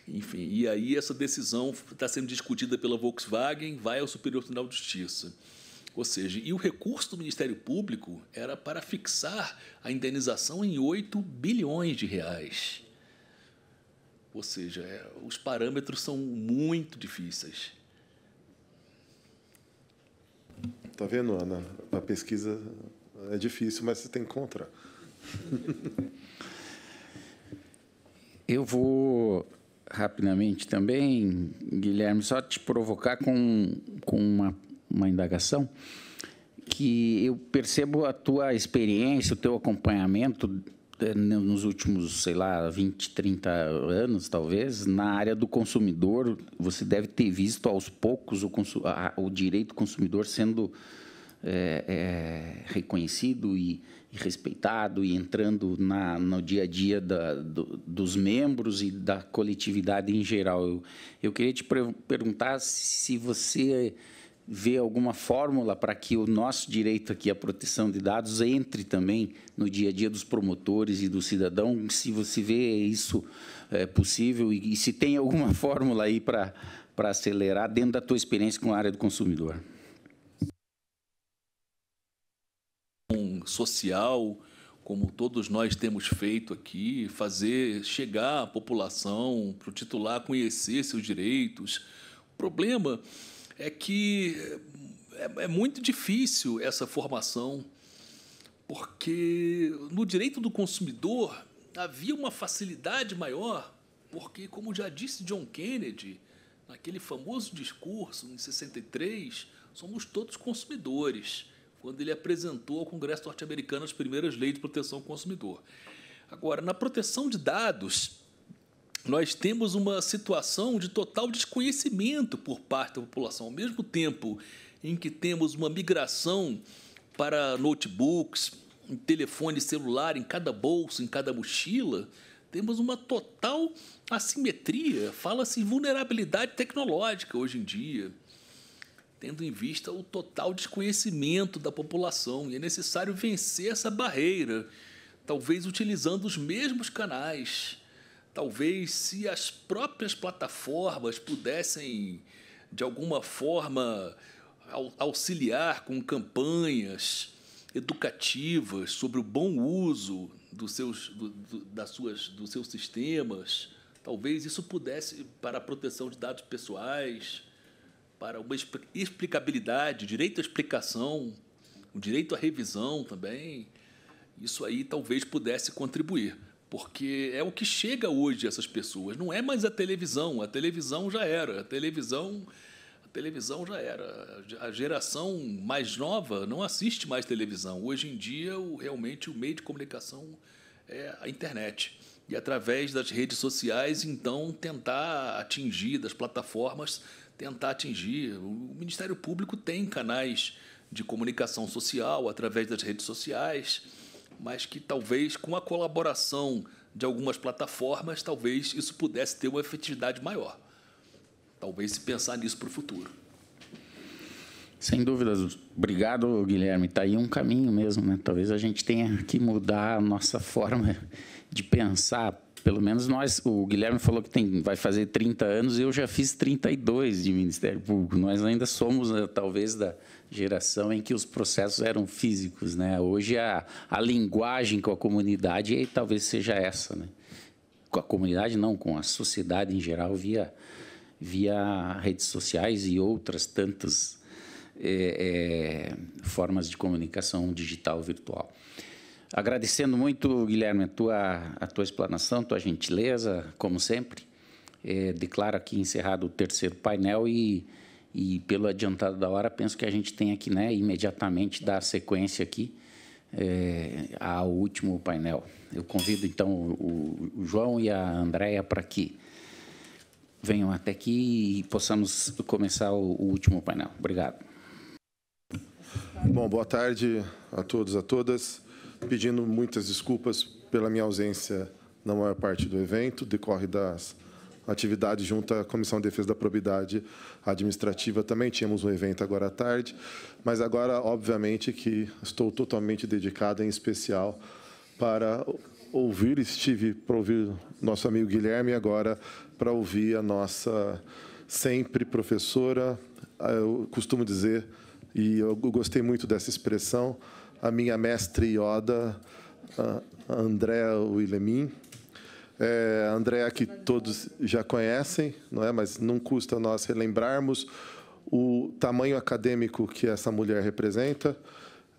Enfim, e aí essa decisão está sendo discutida pela Volkswagen, vai ao Superior Tribunal de Justiça. Ou seja, e o recurso do Ministério Público era para fixar a indenização em 8 bilhões de reais. Ou seja, é, os parâmetros são muito difíceis. Tá vendo, Ana? A pesquisa é difícil, mas você tem que encontrar. Eu vou rapidamente também, Guilherme, só te provocar com, com uma uma indagação, que eu percebo a tua experiência, o teu acompanhamento eh, nos últimos, sei lá, 20, 30 anos, talvez, na área do consumidor, você deve ter visto aos poucos o, a, o direito do consumidor sendo é, é, reconhecido e, e, respeitado e entrando na, no dia a dia da, do, dos membros e da coletividade em geral. Eu, eu queria te perguntar se você ver alguma fórmula para que o nosso direito aqui à proteção de dados entre também no dia a dia dos promotores e do cidadão, se você vê isso é possível e, e se tem alguma fórmula aí para acelerar dentro da tua experiência com a área do consumidor. Social, como todos nós temos feito aqui, fazer chegar a população, para o titular conhecer seus direitos. O problema é que é, é, muito difícil essa formação, porque no direito do consumidor havia uma facilidade maior, porque, como já disse John Kennedy, naquele famoso discurso em 63, somos todos consumidores, quando ele apresentou ao Congresso norte-americano as primeiras leis de proteção ao consumidor. Agora, na proteção de dados, nós temos uma situação de total desconhecimento por parte da população. Ao mesmo tempo em que temos uma migração para notebooks, telefone celular em cada bolso, em cada mochila, temos uma total assimetria, fala-se em vulnerabilidade tecnológica hoje em dia, tendo em vista o total desconhecimento da população. E é necessário vencer essa barreira, talvez utilizando os mesmos canais Talvez se as próprias plataformas pudessem, de alguma forma, auxiliar com campanhas educativas sobre o bom uso dos seus, do, do, das suas, dos seus sistemas, talvez isso pudesse, para a proteção de dados pessoais, para uma explicabilidade, direito à explicação, o direito à revisão também, isso aí talvez pudesse contribuir porque é o que chega hoje a essas pessoas. Não é mais a televisão, a televisão já era, a televisão, a televisão já era. A geração mais nova não assiste mais televisão. Hoje em dia, o, realmente o meio de comunicação é a internet. E através das redes sociais, então, tentar atingir, das plataformas, tentar atingir. O Ministério Público tem canais de comunicação social através das redes sociais mas que talvez com a colaboração de algumas plataformas, talvez isso pudesse ter uma efetividade maior. Talvez se pensar nisso para o futuro. Sem dúvidas. Obrigado, Guilherme. Está aí um caminho mesmo, né? Talvez a gente tenha que mudar a nossa forma de pensar. Pelo menos nós, o Guilherme falou que tem, vai fazer 30 anos, eu já fiz 32 de Ministério Público. Nós ainda somos, né, talvez, da, geração em que os processos eram físicos, né? Hoje a, a linguagem com a comunidade talvez seja essa, né? Com a comunidade não, com a sociedade em geral via via redes sociais e outras tantas é, é, formas de comunicação digital virtual. Agradecendo muito, Guilherme, a tua, a tua explanação, tua gentileza, como sempre. É, declaro aqui encerrado o terceiro painel e e pelo adiantado da hora, penso que a gente tem aqui, né, imediatamente dar sequência aqui é, ao último painel. Eu convido então o, o João e a Andréia para que venham até aqui e possamos começar o, o último painel. Obrigado. Bom, boa tarde a todos, a todas. Pedindo muitas desculpas pela minha ausência na maior parte do evento, decorre das Atividade junto à Comissão de Defesa da Probidade Administrativa também. Tínhamos um evento agora à tarde, mas agora, obviamente, que estou totalmente dedicado, em especial, para ouvir, estive para ouvir nosso amigo Guilherme e agora para ouvir a nossa sempre professora, ah, eu costumo dizer, e eu gostei muito dessa expressão, a minha mestre Ioda, ah, Andréa Willemin, é, Andréa, que todos já conhecem, não é? mas não custa nós relembrarmos o tamanho acadêmico que essa mulher representa,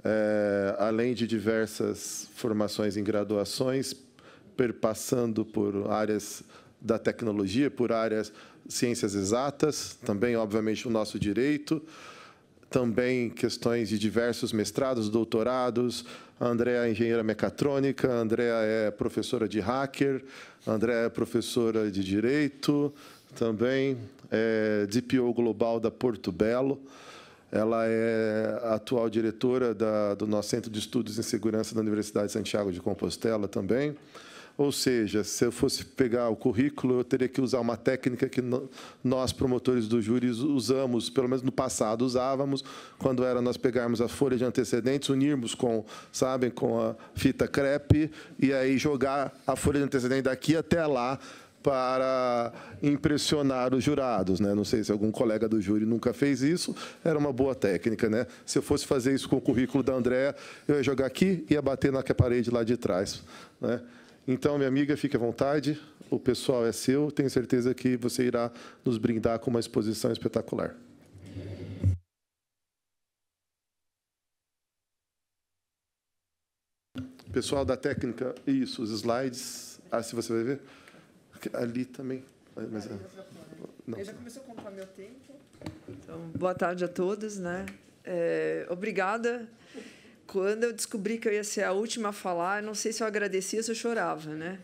é, além de diversas formações em graduações, perpassando por áreas da tecnologia, por áreas ciências exatas, também, obviamente, o nosso direito também questões de diversos mestrados, doutorados. A Andrea é engenheira mecatrônica, a Andrea é professora de hacker, a Andrea é professora de direito, também é DPO global da Porto Belo. Ela é atual diretora da, do nosso Centro de Estudos em Segurança da Universidade de Santiago de Compostela também. Ou seja, se eu fosse pegar o currículo, eu teria que usar uma técnica que nós, promotores do júri, usamos, pelo menos no passado usávamos, quando era nós pegarmos a folha de antecedentes, unirmos com, sabem, com a fita crepe e aí jogar a folha de antecedentes daqui até lá para impressionar os jurados, né? Não sei se algum colega do júri nunca fez isso, era uma boa técnica, né? Se eu fosse fazer isso com o currículo da Andréa, eu ia jogar aqui e ia bater na parede lá de trás, né? Então, minha amiga, fique à vontade, o pessoal é seu, tenho certeza que você irá nos brindar com uma exposição espetacular. Pessoal da técnica, isso, os slides. Ah, se você vai ver? Ali também. Ah, mas, é. Não. já começou a contar meu tempo. Então, boa tarde a todos, né? É, obrigada quando eu descobri que eu ia ser a última a falar, não sei se eu agradecia ou se eu chorava, né?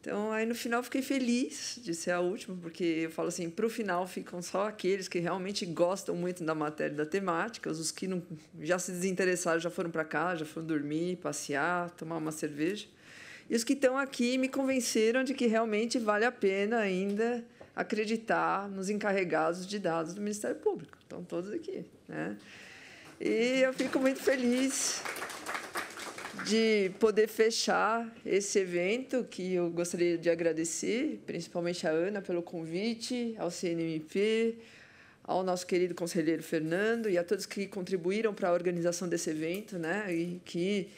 Então, aí no final fiquei feliz de ser a última, porque eu falo assim, para o final ficam só aqueles que realmente gostam muito da matéria, da temática, os que não, já se desinteressaram, já foram para cá, já foram dormir, passear, tomar uma cerveja. E os que estão aqui me convenceram de que realmente vale a pena ainda acreditar nos encarregados de dados do Ministério Público. Estão todos aqui, né? E eu fico muito feliz de poder fechar esse evento, que eu gostaria de agradecer, principalmente a Ana pelo convite, ao CNMP, ao nosso querido conselheiro Fernando e a todos que contribuíram para a organização desse evento, né? E que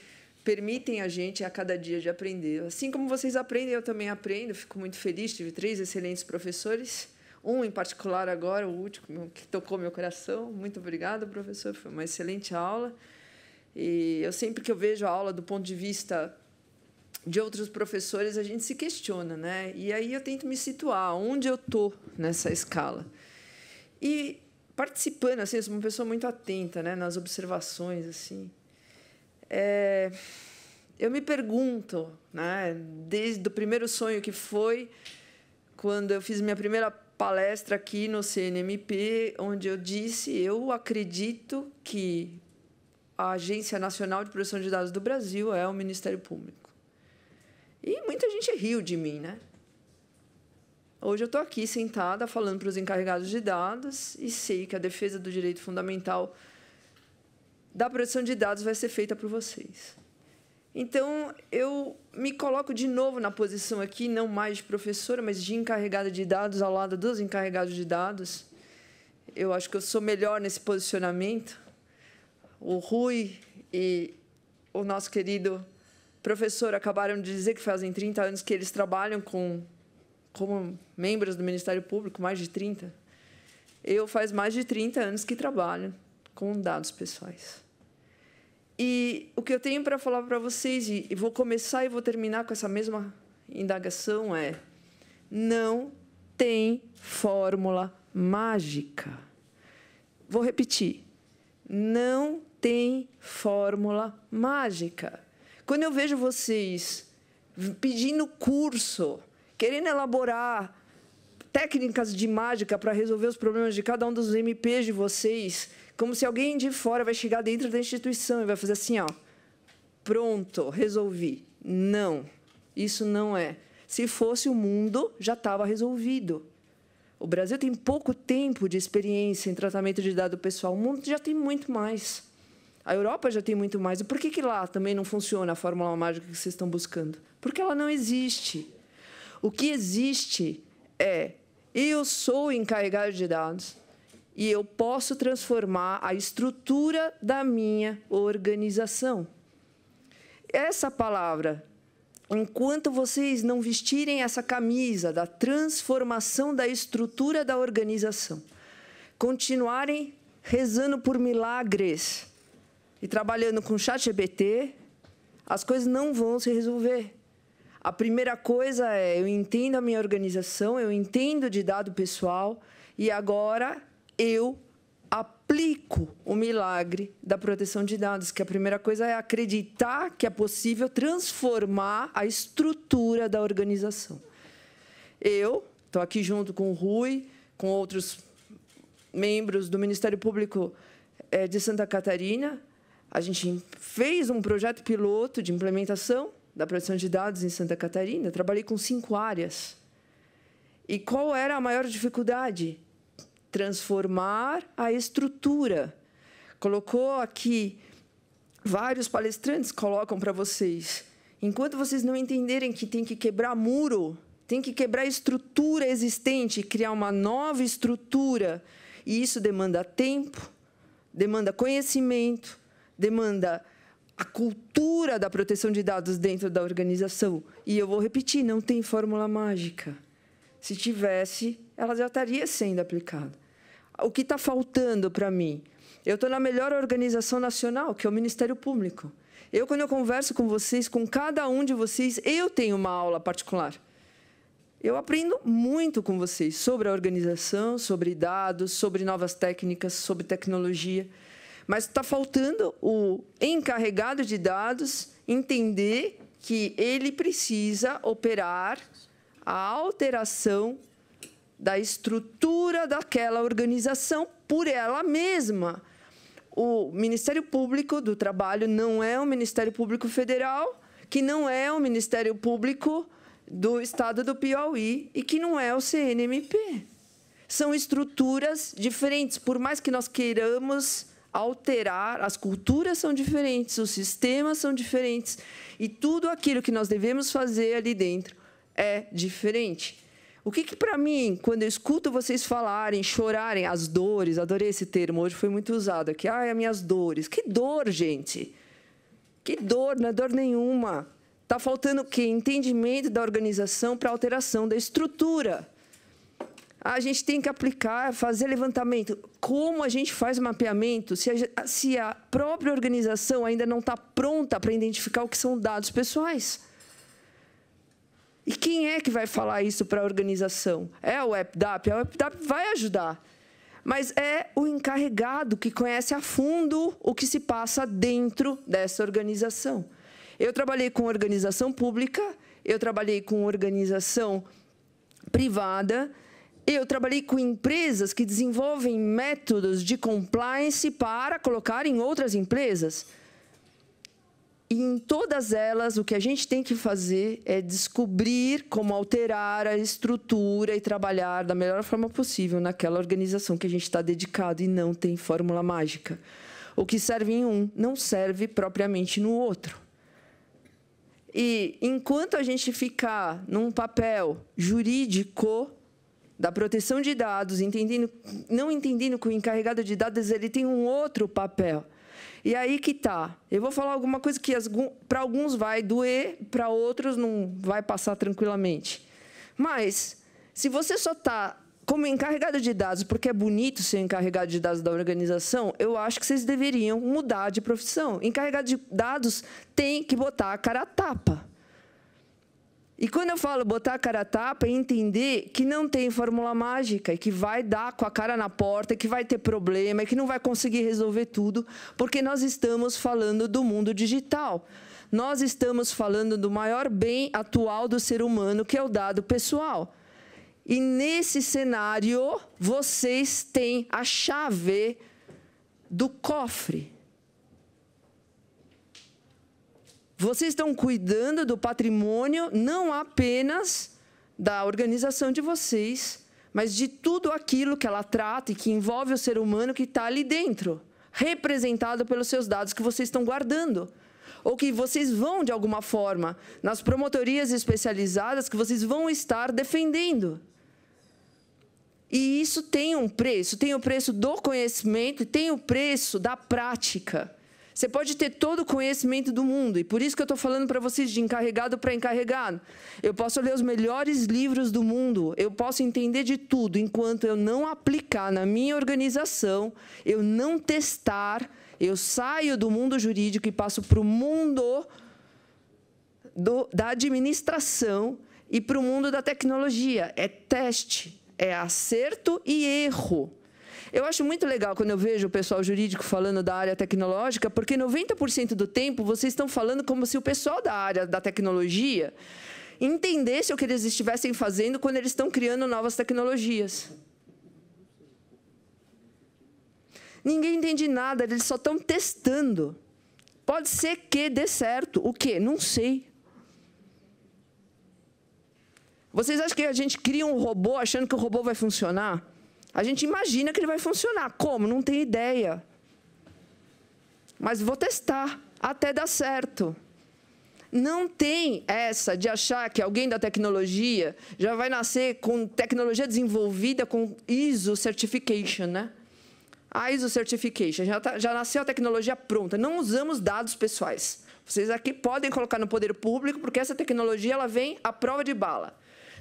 permitem a gente a cada dia de aprender. Assim como vocês aprendem, eu também aprendo. Fico muito feliz, tive três excelentes professores um em particular agora, o último, que tocou meu coração. Muito obrigada, professor. Foi uma excelente aula. E eu sempre que eu vejo a aula do ponto de vista de outros professores, a gente se questiona, né? E aí eu tento me situar, onde eu tô nessa escala. E participando, assim, eu sou uma pessoa muito atenta, né, nas observações, assim. É, eu me pergunto, né, desde o primeiro sonho que foi quando eu fiz minha primeira palestra aqui no CNMP, onde eu disse: eu acredito que a Agência Nacional de Proteção de Dados do Brasil é o Ministério Público. E muita gente riu de mim, né? Hoje eu estou aqui sentada falando para os encarregados de dados e sei que a defesa do direito fundamental da proteção de dados vai ser feita por vocês. Então, eu me coloco de novo na posição aqui, não mais de professora, mas de encarregada de dados, ao lado dos encarregados de dados. Eu acho que eu sou melhor nesse posicionamento. O Rui e o nosso querido professor acabaram de dizer que fazem 30 anos que eles trabalham com, como membros do Ministério Público, mais de 30. Eu faz mais de 30 anos que trabalho com dados pessoais. E o que eu tenho para falar para vocês, e vou começar e vou terminar com essa mesma indagação, é: não tem fórmula mágica. Vou repetir: não tem fórmula mágica. Quando eu vejo vocês pedindo curso, querendo elaborar técnicas de mágica para resolver os problemas de cada um dos MPs de vocês, como se alguém de fora vai chegar dentro da instituição e vai fazer assim, ó, pronto, resolvi. Não, isso não é. Se fosse o mundo, já estava resolvido. O Brasil tem pouco tempo de experiência em tratamento de dado pessoal. O mundo já tem muito mais. A Europa já tem muito mais. E por que, que lá também não funciona a fórmula mágica que vocês estão buscando? Porque ela não existe. O que existe é eu sou encarregado de dados, e eu posso transformar a estrutura da minha organização. Essa palavra, enquanto vocês não vestirem essa camisa da transformação da estrutura da organização, continuarem rezando por milagres e trabalhando com chat GBT, as coisas não vão se resolver. A primeira coisa é eu entendo a minha organização, eu entendo de dado pessoal e agora eu aplico o milagre da proteção de dados, que a primeira coisa é acreditar que é possível transformar a estrutura da organização. Eu estou aqui junto com o Rui, com outros membros do Ministério Público é, de Santa Catarina. A gente fez um projeto piloto de implementação da proteção de dados em Santa Catarina. trabalhei com cinco áreas. E qual era a maior dificuldade? transformar a estrutura. Colocou aqui, vários palestrantes colocam para vocês. Enquanto vocês não entenderem que tem que quebrar muro, tem que quebrar a estrutura existente, criar uma nova estrutura, e isso demanda tempo, demanda conhecimento, demanda a cultura da proteção de dados dentro da organização. E eu vou repetir, não tem fórmula mágica. Se tivesse, ela já estaria sendo aplicada o que está faltando para mim? Eu estou na melhor organização nacional, que é o Ministério Público. Eu, quando eu converso com vocês, com cada um de vocês, eu tenho uma aula particular. Eu aprendo muito com vocês sobre a organização, sobre dados, sobre novas técnicas, sobre tecnologia. Mas está faltando o encarregado de dados entender que ele precisa operar a alteração da estrutura daquela organização por ela mesma. O Ministério Público do Trabalho não é o Ministério Público Federal, que não é o Ministério Público do Estado do Piauí e que não é o CNMP. São estruturas diferentes, por mais que nós queiramos alterar, as culturas são diferentes, os sistemas são diferentes e tudo aquilo que nós devemos fazer ali dentro é diferente. O que, que para mim, quando eu escuto vocês falarem, chorarem, as dores, adorei esse termo, hoje foi muito usado aqui. Ai, as minhas dores. Que dor, gente! Que dor, não é dor nenhuma. Está faltando o quê? Entendimento da organização para alteração da estrutura. A gente tem que aplicar, fazer levantamento. Como a gente faz mapeamento se a, se a própria organização ainda não está pronta para identificar o que são dados pessoais? E quem é que vai falar isso para a organização? É o EPDAP? A EPDAP vai ajudar, mas é o encarregado que conhece a fundo o que se passa dentro dessa organização. Eu trabalhei com organização pública, eu trabalhei com organização privada, eu trabalhei com empresas que desenvolvem métodos de compliance para colocar em outras empresas. E em todas elas, o que a gente tem que fazer é descobrir como alterar a estrutura e trabalhar da melhor forma possível naquela organização que a gente está dedicado e não tem fórmula mágica. O que serve em um não serve propriamente no outro. E enquanto a gente ficar num papel jurídico da proteção de dados, entendendo, não entendendo que o encarregado de dados ele tem um outro papel, e aí que tá. Eu vou falar alguma coisa que para alguns vai doer, para outros não vai passar tranquilamente. Mas se você só está como encarregado de dados, porque é bonito ser encarregado de dados da organização, eu acho que vocês deveriam mudar de profissão. Encarregado de dados tem que botar a cara a tapa. E quando eu falo botar a cara a tapa, é entender que não tem fórmula mágica e que vai dar com a cara na porta, que vai ter problema, e que não vai conseguir resolver tudo, porque nós estamos falando do mundo digital. Nós estamos falando do maior bem atual do ser humano, que é o dado pessoal. E nesse cenário, vocês têm a chave do cofre vocês estão cuidando do patrimônio não apenas da organização de vocês, mas de tudo aquilo que ela trata e que envolve o ser humano que está ali dentro, representado pelos seus dados que vocês estão guardando. Ou que vocês vão, de alguma forma, nas promotorias especializadas, que vocês vão estar defendendo. E isso tem um preço, tem o preço do conhecimento e tem o preço da prática. Você pode ter todo o conhecimento do mundo, e por isso que eu estou falando para vocês de encarregado para encarregado. Eu posso ler os melhores livros do mundo, eu posso entender de tudo, enquanto eu não aplicar na minha organização, eu não testar, eu saio do mundo jurídico e passo para o mundo do, da administração e para o mundo da tecnologia. É teste, é acerto e erro. Eu acho muito legal quando eu vejo o pessoal jurídico falando da área tecnológica, porque 90% do tempo vocês estão falando como se o pessoal da área da tecnologia entendesse o que eles estivessem fazendo quando eles estão criando novas tecnologias. Ninguém entende nada, eles só estão testando. Pode ser que dê certo. O quê? Não sei. Vocês acham que a gente cria um robô achando que o robô vai funcionar? A gente imagina que ele vai funcionar. Como? Não tem ideia. Mas vou testar até dar certo. Não tem essa de achar que alguém da tecnologia já vai nascer com tecnologia desenvolvida com ISO certification, né? A ISO certification já, tá, já nasceu a tecnologia pronta. Não usamos dados pessoais. Vocês aqui podem colocar no poder público porque essa tecnologia ela vem à prova de bala.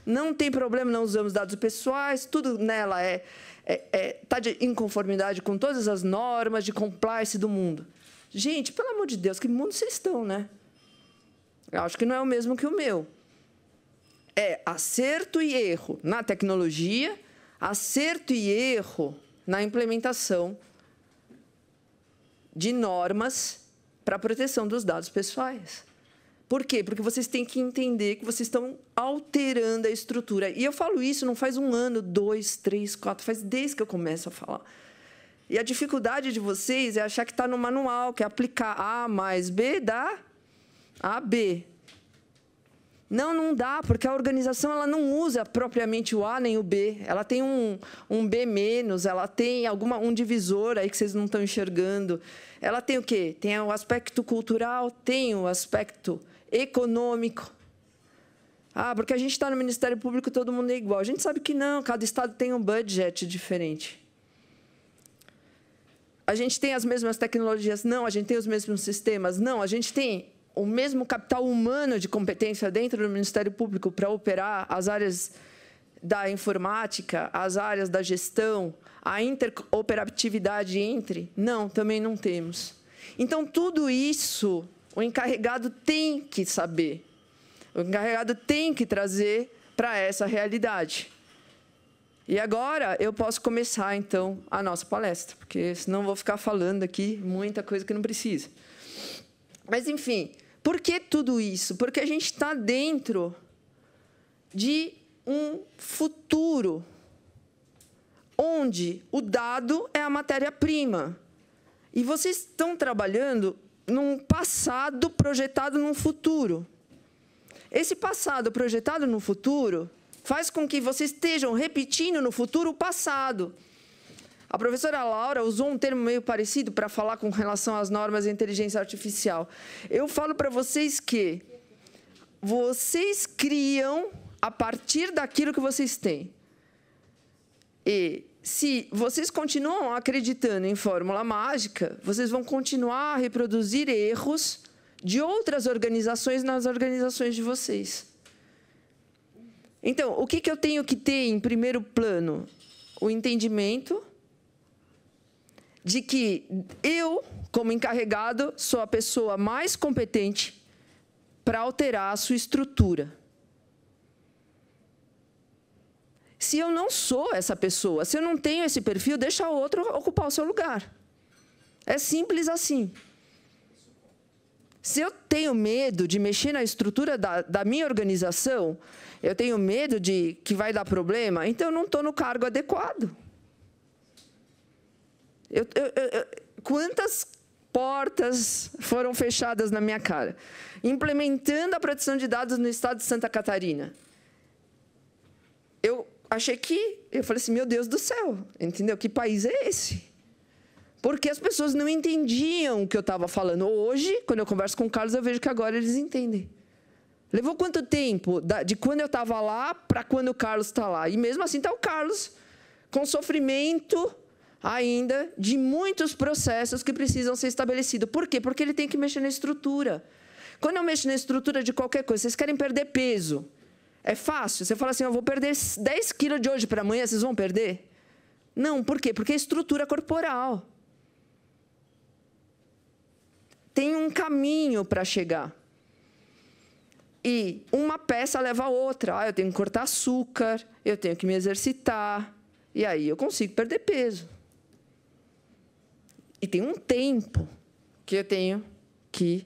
Não tem problema, não usamos dados pessoais, tudo nela é está é, é, tá de inconformidade com todas as normas de compliance do mundo. Gente, pelo amor de Deus, que mundo vocês estão, né? Eu acho que não é o mesmo que o meu. É acerto e erro na tecnologia, acerto e erro na implementação de normas para proteção dos dados pessoais. Por quê? Porque vocês têm que entender que vocês estão alterando a estrutura. E eu falo isso não faz um ano, dois, três, quatro, faz desde que eu começo a falar. E a dificuldade de vocês é achar que está no manual, que é aplicar A mais B dá AB. Não, não dá, porque a organização ela não usa propriamente o A nem o B. Ela tem um, um B menos, ela tem alguma um divisor aí que vocês não estão enxergando. Ela tem o quê? Tem o aspecto cultural, tem o aspecto econômico. Ah, porque a gente está no Ministério Público todo mundo é igual. A gente sabe que não, cada estado tem um budget diferente. A gente tem as mesmas tecnologias? Não. A gente tem os mesmos sistemas? Não. A gente tem o mesmo capital humano de competência dentro do Ministério Público para operar as áreas da informática, as áreas da gestão, a interoperatividade entre? Não, também não temos. Então, tudo isso o encarregado tem que saber, o encarregado tem que trazer para essa realidade. E agora eu posso começar, então, a nossa palestra, porque senão vou ficar falando aqui muita coisa que não precisa. Mas, enfim, por que tudo isso? Porque a gente está dentro de um futuro onde o dado é a matéria-prima. E vocês estão trabalhando num passado projetado num futuro. Esse passado projetado no futuro faz com que vocês estejam repetindo no futuro o passado. A professora Laura usou um termo meio parecido para falar com relação às normas de inteligência artificial. Eu falo para vocês que vocês criam a partir daquilo que vocês têm. E se vocês continuam acreditando em fórmula mágica, vocês vão continuar a reproduzir erros de outras organizações nas organizações de vocês. Então, o que, que eu tenho que ter em primeiro plano? O entendimento de que eu, como encarregado, sou a pessoa mais competente para alterar a sua estrutura. Se eu não sou essa pessoa, se eu não tenho esse perfil, deixa outro ocupar o seu lugar. É simples assim. Se eu tenho medo de mexer na estrutura da, da minha organização, eu tenho medo de que vai dar problema, então eu não estou no cargo adequado. Eu, eu, eu, quantas portas foram fechadas na minha cara? Implementando a proteção de dados no estado de Santa Catarina. Eu achei que. Eu falei assim, meu Deus do céu, entendeu? Que país é esse? Porque as pessoas não entendiam o que eu estava falando. Hoje, quando eu converso com o Carlos, eu vejo que agora eles entendem. Levou quanto tempo de quando eu estava lá para quando o Carlos está lá? E mesmo assim está o Carlos com sofrimento ainda de muitos processos que precisam ser estabelecidos. Por quê? Porque ele tem que mexer na estrutura. Quando eu mexo na estrutura de qualquer coisa, vocês querem perder peso. É fácil. Você fala assim: eu vou perder 10 quilos de hoje para amanhã, vocês vão perder? Não, por quê? Porque é estrutura corporal. Tem um caminho para chegar. E uma peça leva a outra. Ah, eu tenho que cortar açúcar, eu tenho que me exercitar. E aí eu consigo perder peso. E tem um tempo que eu tenho que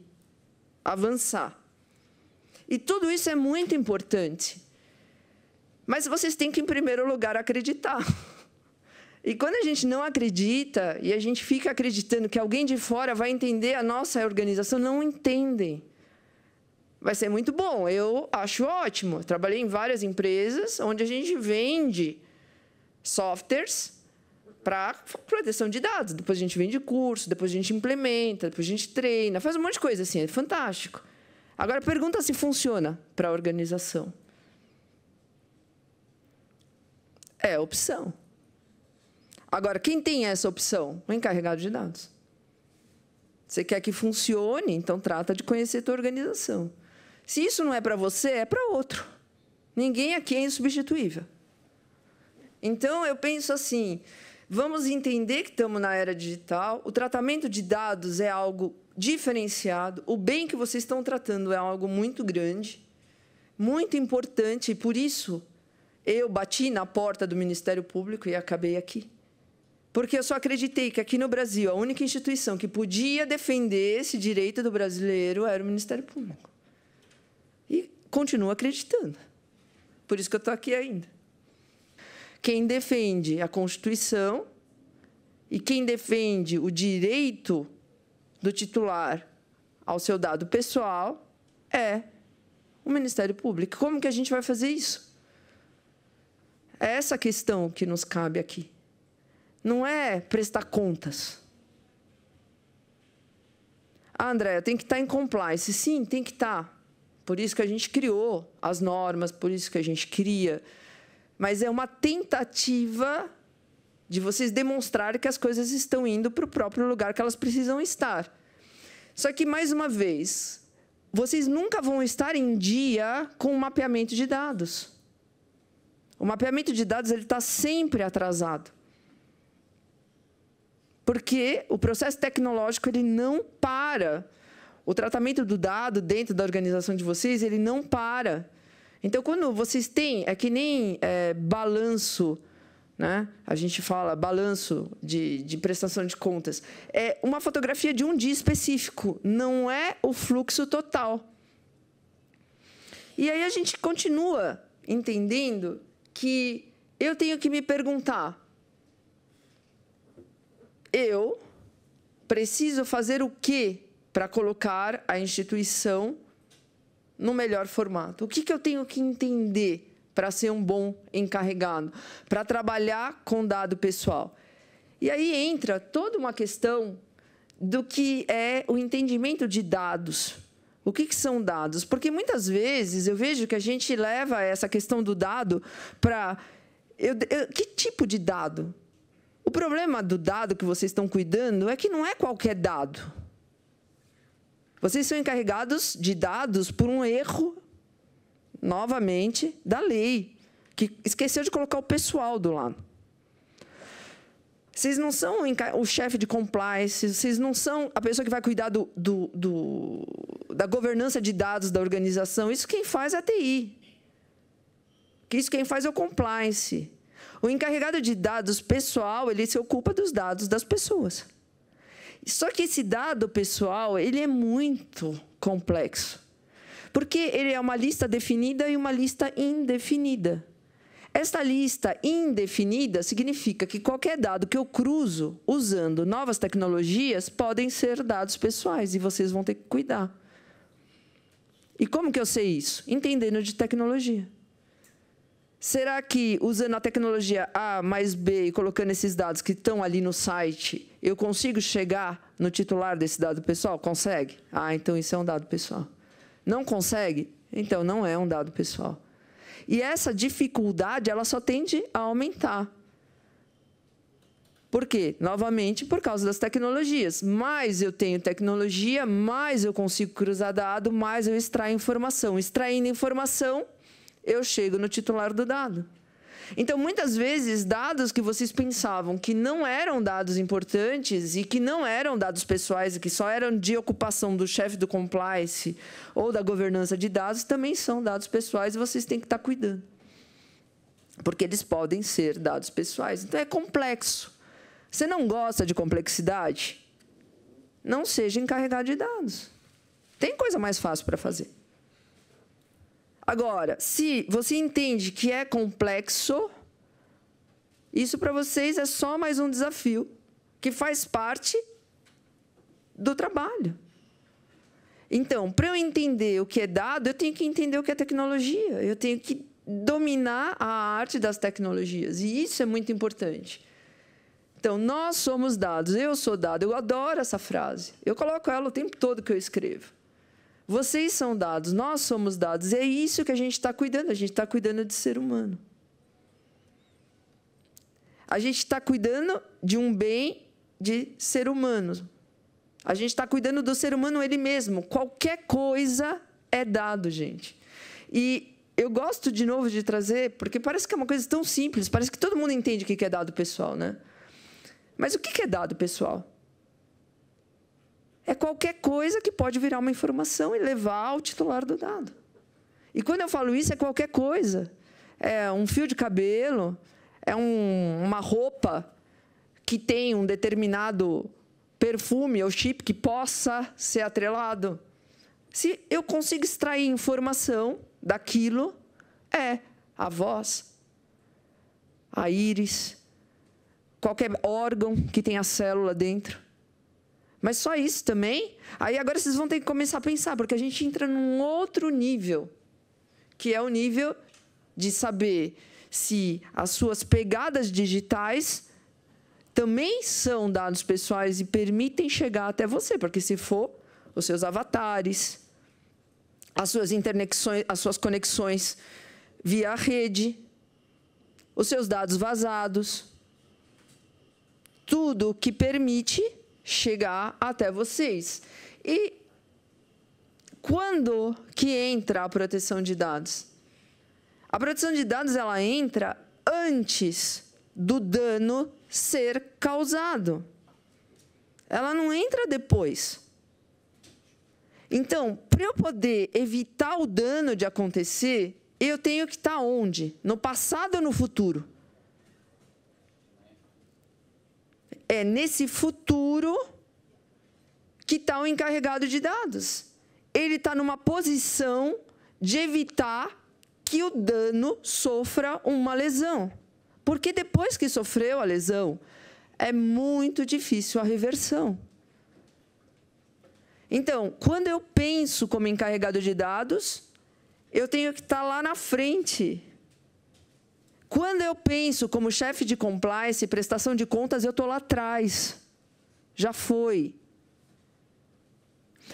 avançar. E tudo isso é muito importante. Mas vocês têm que, em primeiro lugar, acreditar. E quando a gente não acredita e a gente fica acreditando que alguém de fora vai entender a nossa organização, não entendem. Vai ser muito bom, eu acho ótimo. Trabalhei em várias empresas onde a gente vende softwares para proteção de dados. Depois a gente vende curso, depois a gente implementa, depois a gente treina, faz um monte de coisa assim, é fantástico. Agora pergunta se funciona para a organização. É opção. Agora, quem tem essa opção? O encarregado de dados. Você quer que funcione, então trata de conhecer a tua organização. Se isso não é para você, é para outro. Ninguém aqui é insubstituível. Então, eu penso assim, vamos entender que estamos na era digital, o tratamento de dados é algo diferenciado. O bem que vocês estão tratando é algo muito grande, muito importante, e por isso eu bati na porta do Ministério Público e acabei aqui. Porque eu só acreditei que aqui no Brasil a única instituição que podia defender esse direito do brasileiro era o Ministério Público. E continuo acreditando. Por isso que eu estou aqui ainda. Quem defende a Constituição e quem defende o direito do titular ao seu dado pessoal é o Ministério Público. Como que a gente vai fazer isso? É essa questão que nos cabe aqui. Não é prestar contas. Ah, André, tem que estar tá em compliance. Sim, tem que estar. Tá. Por isso que a gente criou as normas, por isso que a gente cria. Mas é uma tentativa de vocês demonstrarem que as coisas estão indo para o próprio lugar que elas precisam estar. Só que, mais uma vez, vocês nunca vão estar em dia com o mapeamento de dados. O mapeamento de dados está sempre atrasado. Porque o processo tecnológico ele não para. O tratamento do dado dentro da organização de vocês ele não para. Então, quando vocês têm, é que nem é, balanço né? A gente fala balanço de, de prestação de contas. É uma fotografia de um dia específico, não é o fluxo total. E aí a gente continua entendendo que eu tenho que me perguntar: eu preciso fazer o que para colocar a instituição no melhor formato? O que, que eu tenho que entender? para ser um bom encarregado, para trabalhar com dado pessoal. E aí entra toda uma questão do que é o entendimento de dados. O que, que, são dados? Porque muitas vezes eu vejo que a gente leva essa questão do dado para. que tipo de dado? O problema do dado que vocês estão cuidando é que não é qualquer dado. Vocês são encarregados de dados por um erro novamente, da lei, que esqueceu de colocar o pessoal do lado. Vocês não são o chefe de compliance, vocês não são a pessoa que vai cuidar do, do, do, da governança de dados da organização. Isso quem faz é a TI. Isso quem faz é o compliance. O encarregado de dados pessoal, ele se ocupa dos dados das pessoas. Só que esse dado pessoal, ele é muito complexo. Porque ele é uma lista definida e uma lista indefinida. Esta lista indefinida significa que qualquer dado que eu cruzo usando novas tecnologias podem ser dados pessoais e vocês vão ter que cuidar. E como que eu sei isso? Entendendo de tecnologia. Será que usando a tecnologia A mais B e colocando esses dados que estão ali no site, eu consigo chegar no titular desse dado pessoal? Consegue? Ah, então isso é um dado pessoal. Não consegue? Então não é um dado pessoal. E essa dificuldade, ela só tende a aumentar. Por quê? Novamente, por causa das tecnologias. Mais eu tenho tecnologia, mais eu consigo cruzar dado, mais eu extraio informação. Extraindo informação, eu chego no titular do dado. Então, muitas vezes, dados que vocês pensavam que não eram dados importantes e que não eram dados pessoais, que só eram de ocupação do chefe do compliance ou da governança de dados, também são dados pessoais e vocês têm que estar cuidando. Porque eles podem ser dados pessoais. Então, é complexo. Você não gosta de complexidade? Não seja encarregado de dados. Tem coisa mais fácil para fazer. Agora, se você entende que é complexo, isso para vocês é só mais um desafio que faz parte do trabalho. Então, para eu entender o que é dado, eu tenho que entender o que é tecnologia, eu tenho que dominar a arte das tecnologias, e isso é muito importante. Então, nós somos dados, eu sou dado, eu adoro essa frase, eu coloco ela o tempo todo que eu escrevo. Vocês são dados, nós somos dados. E é isso que a gente está cuidando. A gente está cuidando de ser humano. A gente está cuidando de um bem de ser humano. A gente está cuidando do ser humano ele mesmo. Qualquer coisa é dado, gente. E eu gosto de novo de trazer, porque parece que é uma coisa tão simples, parece que todo mundo entende o que é dado pessoal, né? Mas o que é dado pessoal? é qualquer coisa que pode virar uma informação e levar ao titular do dado. E quando eu falo isso, é qualquer coisa. É um fio de cabelo, é um, uma roupa que tem um determinado perfume ou chip que possa ser atrelado. Se eu consigo extrair informação daquilo, é a voz, a íris, qualquer órgão que tenha célula dentro mas só isso também? Aí agora vocês vão ter que começar a pensar, porque a gente entra num outro nível, que é o nível de saber se as suas pegadas digitais também são dados pessoais e permitem chegar até você, porque se for, os seus avatares, as suas internexões, as suas conexões via rede, os seus dados vazados, tudo que permite chegar até vocês. E quando que entra a proteção de dados? A proteção de dados ela entra antes do dano ser causado. Ela não entra depois. Então, para eu poder evitar o dano de acontecer, eu tenho que estar onde? No passado ou no futuro? é nesse futuro que está o encarregado de dados. Ele está numa posição de evitar que o dano sofra uma lesão. Porque depois que sofreu a lesão, é muito difícil a reversão. Então, quando eu penso como encarregado de dados, eu tenho que estar tá lá na frente quando eu penso como chefe de compliance e prestação de contas, eu estou lá atrás. Já foi.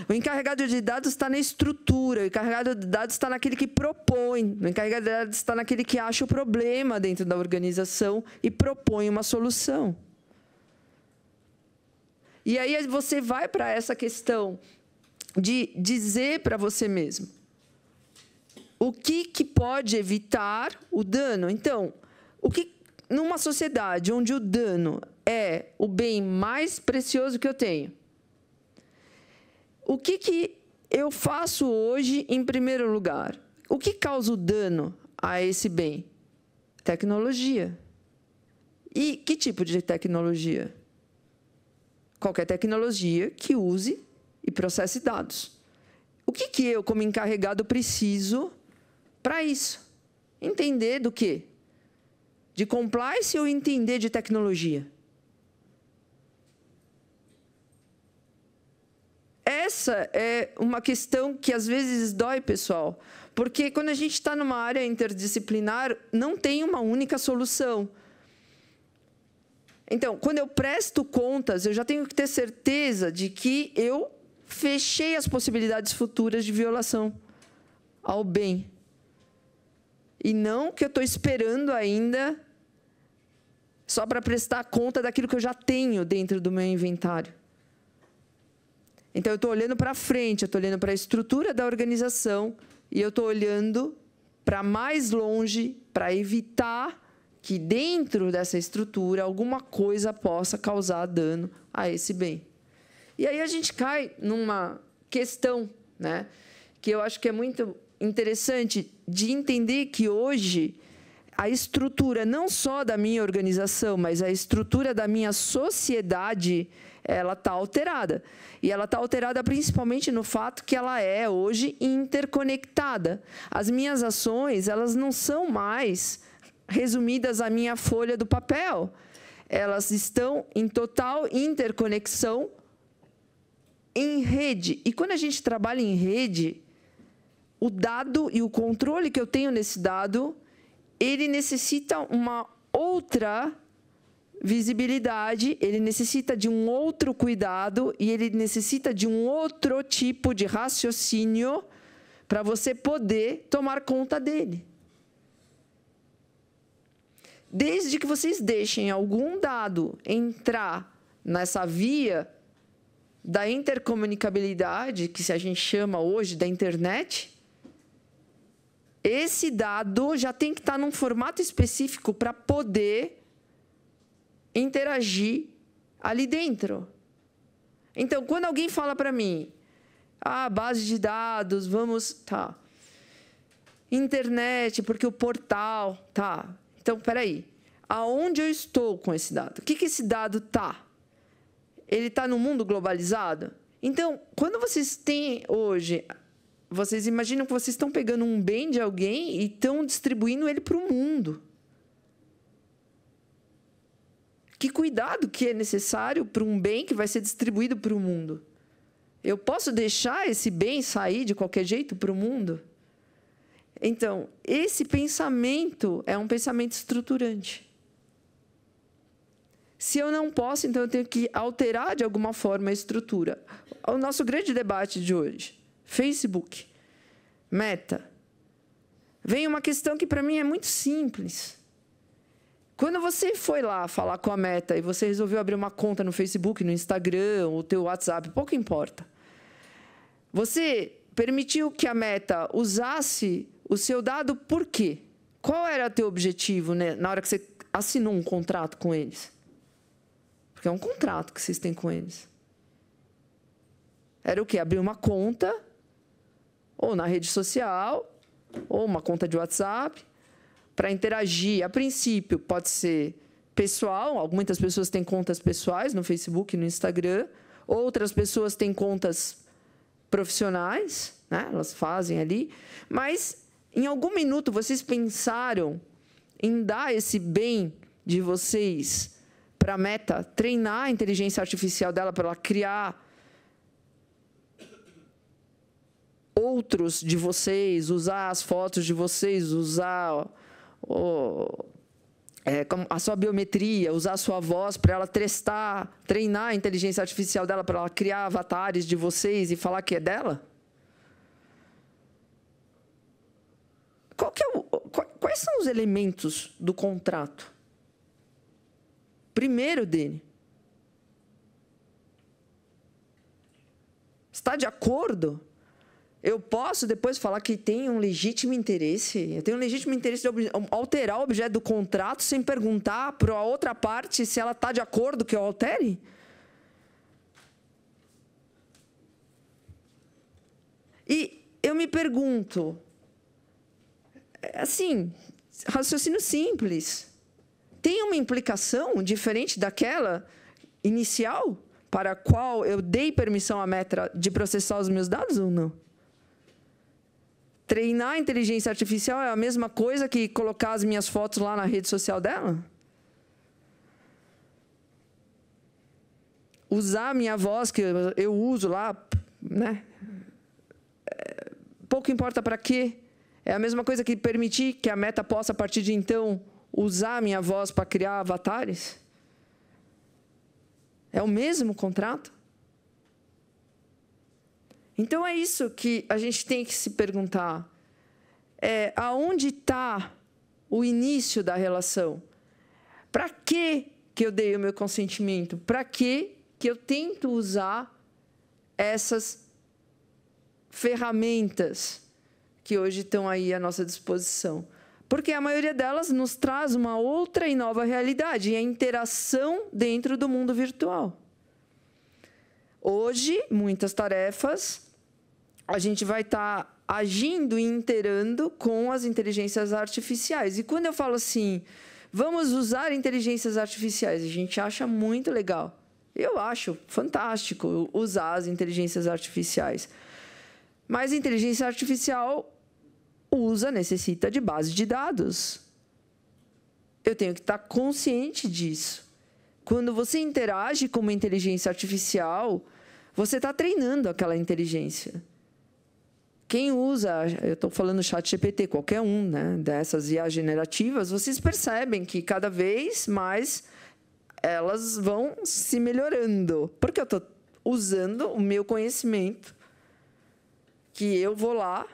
O encarregado de dados está na estrutura, o encarregado de dados está naquele que propõe, o encarregado de dados está naquele que acha o problema dentro da organização e propõe uma solução. E aí você vai para essa questão de dizer para você mesmo: o que, que pode evitar o dano. Então, o que numa sociedade onde o dano é o bem mais precioso que eu tenho, o que, que eu faço hoje em primeiro lugar? O que causa o dano a esse bem? Tecnologia. E que tipo de tecnologia? Qualquer tecnologia que use e processe dados. O que, que eu, como encarregado, preciso para isso. Entender do quê? De compliance ou entender de tecnologia? Essa é uma questão que às vezes dói, pessoal, porque quando a gente está numa área interdisciplinar, não tem uma única solução. Então, quando eu presto contas, eu já tenho que ter certeza de que eu fechei as possibilidades futuras de violação ao bem. E não que eu estou esperando ainda só para prestar conta daquilo que eu já tenho dentro do meu inventário. Então, eu estou olhando para frente, eu estou olhando para a estrutura da organização e eu estou olhando para mais longe para evitar que dentro dessa estrutura alguma coisa possa causar dano a esse bem. E aí a gente cai numa questão, né, que eu acho que é muito interessante de entender que hoje a estrutura não só da minha organização, mas a estrutura da minha sociedade, ela está alterada. E ela está alterada principalmente no fato que ela é hoje interconectada. As minhas ações, elas não são mais resumidas à minha folha do papel. Elas estão em total interconexão em rede. E quando a gente trabalha em rede, o dado e o controle que eu tenho nesse dado, ele necessita uma outra visibilidade, ele necessita de um outro cuidado e ele necessita de um outro tipo de raciocínio para você poder tomar conta dele. Desde que vocês deixem algum dado entrar nessa via da intercomunicabilidade, que se a gente chama hoje da internet, esse dado já tem que estar tá num formato específico para poder interagir ali dentro. Então, quando alguém fala para mim, ah, base de dados, vamos, tá. Internet, porque o portal, tá. Então, peraí, aonde eu estou com esse dado? O que, que esse dado tá? Ele está no mundo globalizado? Então, quando vocês têm hoje vocês imaginam que vocês estão pegando um bem de alguém e estão distribuindo ele para o mundo. Que cuidado que é necessário para um bem que vai ser distribuído para o mundo? Eu posso deixar esse bem sair de qualquer jeito para o mundo? Então, esse pensamento é um pensamento estruturante. Se eu não posso, então eu tenho que alterar de alguma forma a estrutura. O nosso grande debate de hoje Facebook, Meta. Vem uma questão que para mim é muito simples. Quando você foi lá falar com a Meta e você resolveu abrir uma conta no Facebook, no Instagram, o teu WhatsApp, pouco importa. Você permitiu que a Meta usasse o seu dado por quê? Qual era teu objetivo né, na hora que você assinou um contrato com eles? Porque é um contrato que vocês têm com eles. Era o quê? Abrir uma conta ou na rede social, ou uma conta de WhatsApp, para interagir. A princípio, pode ser pessoal, Algumas pessoas têm contas pessoais no Facebook, no Instagram, outras pessoas têm contas profissionais, né? elas fazem ali, mas em algum minuto vocês pensaram em dar esse bem de vocês para a meta, treinar a inteligência artificial dela para ela criar outros de vocês, usar as fotos de vocês, usar o, é, a sua biometria, usar a sua voz para ela testar, treinar a inteligência artificial dela, para ela criar avatares de vocês e falar que é dela? É o, quais são os elementos do contrato? Primeiro, dele. está de acordo eu posso depois falar que tem um legítimo interesse. Eu tenho um legítimo interesse de alterar o objeto do contrato sem perguntar para a outra parte se ela está de acordo que eu altere? E eu me pergunto, assim, raciocínio simples, tem uma implicação diferente daquela inicial para a qual eu dei permissão à Metra de processar os meus dados ou não? treinar a inteligência artificial é a mesma coisa que colocar as minhas fotos lá na rede social dela? Usar a minha voz, que eu uso lá, né? É, pouco importa para quê. É a mesma coisa que permitir que a meta possa, a partir de então, usar a minha voz para criar avatares? É o mesmo contrato? Então é isso que a gente tem que se perguntar. É, aonde está o início da relação? Para que que eu dei o meu consentimento? Para que que eu tento usar essas ferramentas que hoje estão aí à nossa disposição? Porque a maioria delas nos traz uma outra e nova realidade, e é a interação dentro do mundo virtual. Hoje, muitas tarefas a gente vai estar tá agindo e interando com as inteligências artificiais. E quando eu falo assim, vamos usar inteligências artificiais, a gente acha muito legal. Eu acho fantástico usar as inteligências artificiais. Mas a inteligência artificial usa, necessita de base de dados. Eu tenho que estar tá consciente disso. Quando você interage com uma inteligência artificial, você está treinando aquela inteligência quem usa, eu estou falando chat GPT, qualquer um né, dessas IA generativas, vocês percebem que cada vez mais elas vão se melhorando. Porque eu estou usando o meu conhecimento, que eu vou lá,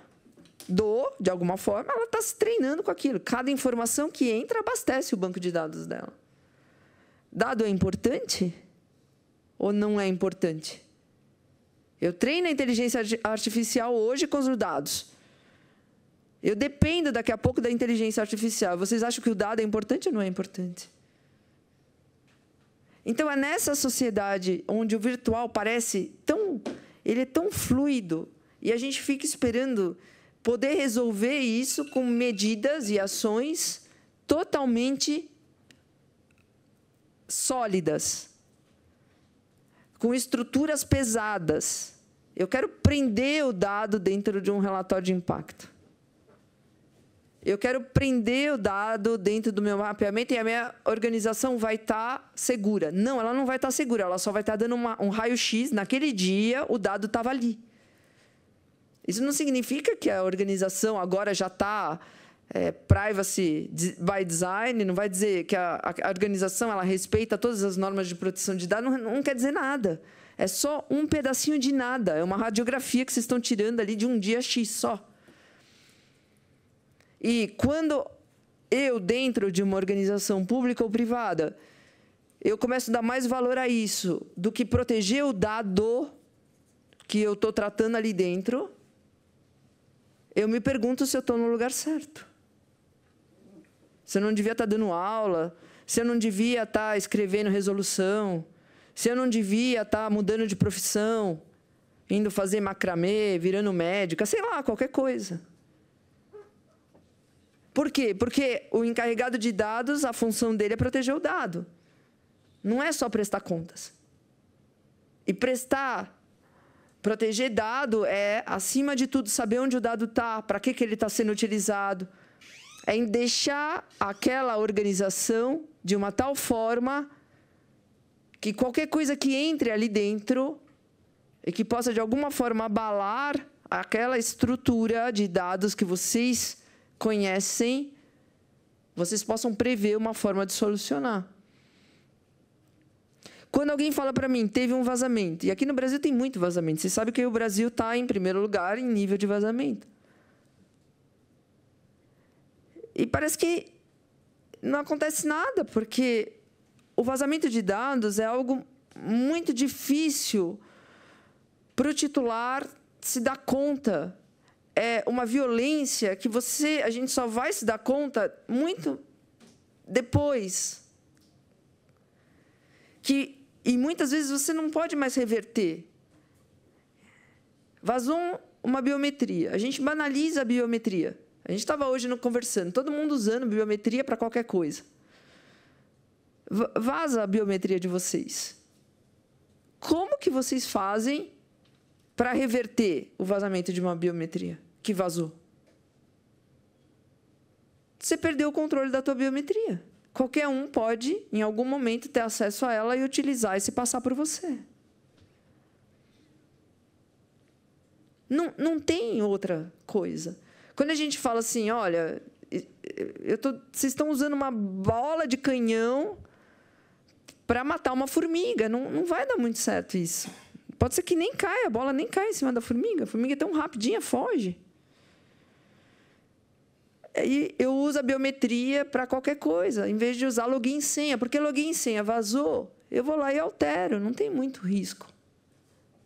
dou, de alguma forma, ela está se treinando com aquilo. Cada informação que entra abastece o banco de dados dela. Dado é importante ou não é importante? Eu treino a inteligência artificial hoje com os dados. Eu dependo daqui a pouco da inteligência artificial. Vocês acham que o dado é importante ou não é importante? Então é nessa sociedade onde o virtual parece tão, ele é tão fluido e a gente fica esperando poder resolver isso com medidas e ações totalmente sólidas com estruturas pesadas. Eu quero prender o dado dentro de um relatório de impacto. Eu quero prender o dado dentro do meu mapeamento e a minha organização vai estar tá segura. Não, ela não vai estar tá segura, ela só vai estar tá dando uma, um raio-x. Naquele dia, o dado estava ali. Isso não significa que a organização agora já está é, privacy by design, não vai dizer que a, a, organização ela respeita todas as normas de proteção de dados, não, não quer dizer nada. É só um pedacinho de nada, é uma radiografia que vocês estão tirando ali de um dia X só. E quando eu, dentro de uma organização pública ou privada, eu começo a dar mais valor a isso do que proteger o dado que eu estou tratando ali dentro, eu me pergunto se eu estou no lugar certo. Você não devia estar tá dando aula. Você não devia estar tá escrevendo resolução. Você não devia estar tá mudando de profissão, indo fazer macramê, virando médica, sei lá, qualquer coisa. Por quê? Porque o encarregado de dados, a função dele é proteger o dado. Não é só prestar contas. E prestar, proteger dado é, acima de tudo, saber onde o dado está, para que, que ele está sendo utilizado, é em deixar aquela organização de uma tal forma que qualquer coisa que entre ali dentro e que possa de alguma forma abalar aquela estrutura de dados que vocês conhecem, vocês possam prever uma forma de solucionar. Quando alguém fala para mim, teve um vazamento, e aqui no Brasil tem muito vazamento, você sabe que o Brasil está em primeiro lugar em nível de vazamento. E parece que não acontece nada, porque o vazamento de dados é algo muito difícil para o titular se dar conta. É uma violência que você, a gente só vai se dar conta muito depois. Que, e muitas vezes você não pode mais reverter. Vazou uma biometria. A gente banaliza a biometria. A gente estava hoje conversando, todo mundo usando biometria para qualquer coisa. Vaza a biometria de vocês. Como que vocês fazem para reverter o vazamento de uma biometria que vazou? Você perdeu o controle da tua biometria. Qualquer um pode, em algum momento, ter acesso a ela e utilizar e se passar por você. Não, não tem outra coisa. Quando a gente fala assim, olha, eu tô, vocês estão usando uma bola de canhão para matar uma formiga, não, não vai dar muito certo isso. Pode ser que nem caia, a bola nem caia em cima da formiga. A formiga é tão rapidinha, foge. E eu uso a biometria para qualquer coisa, em vez de usar login e senha. Porque login e senha vazou, eu vou lá e altero, não tem muito risco.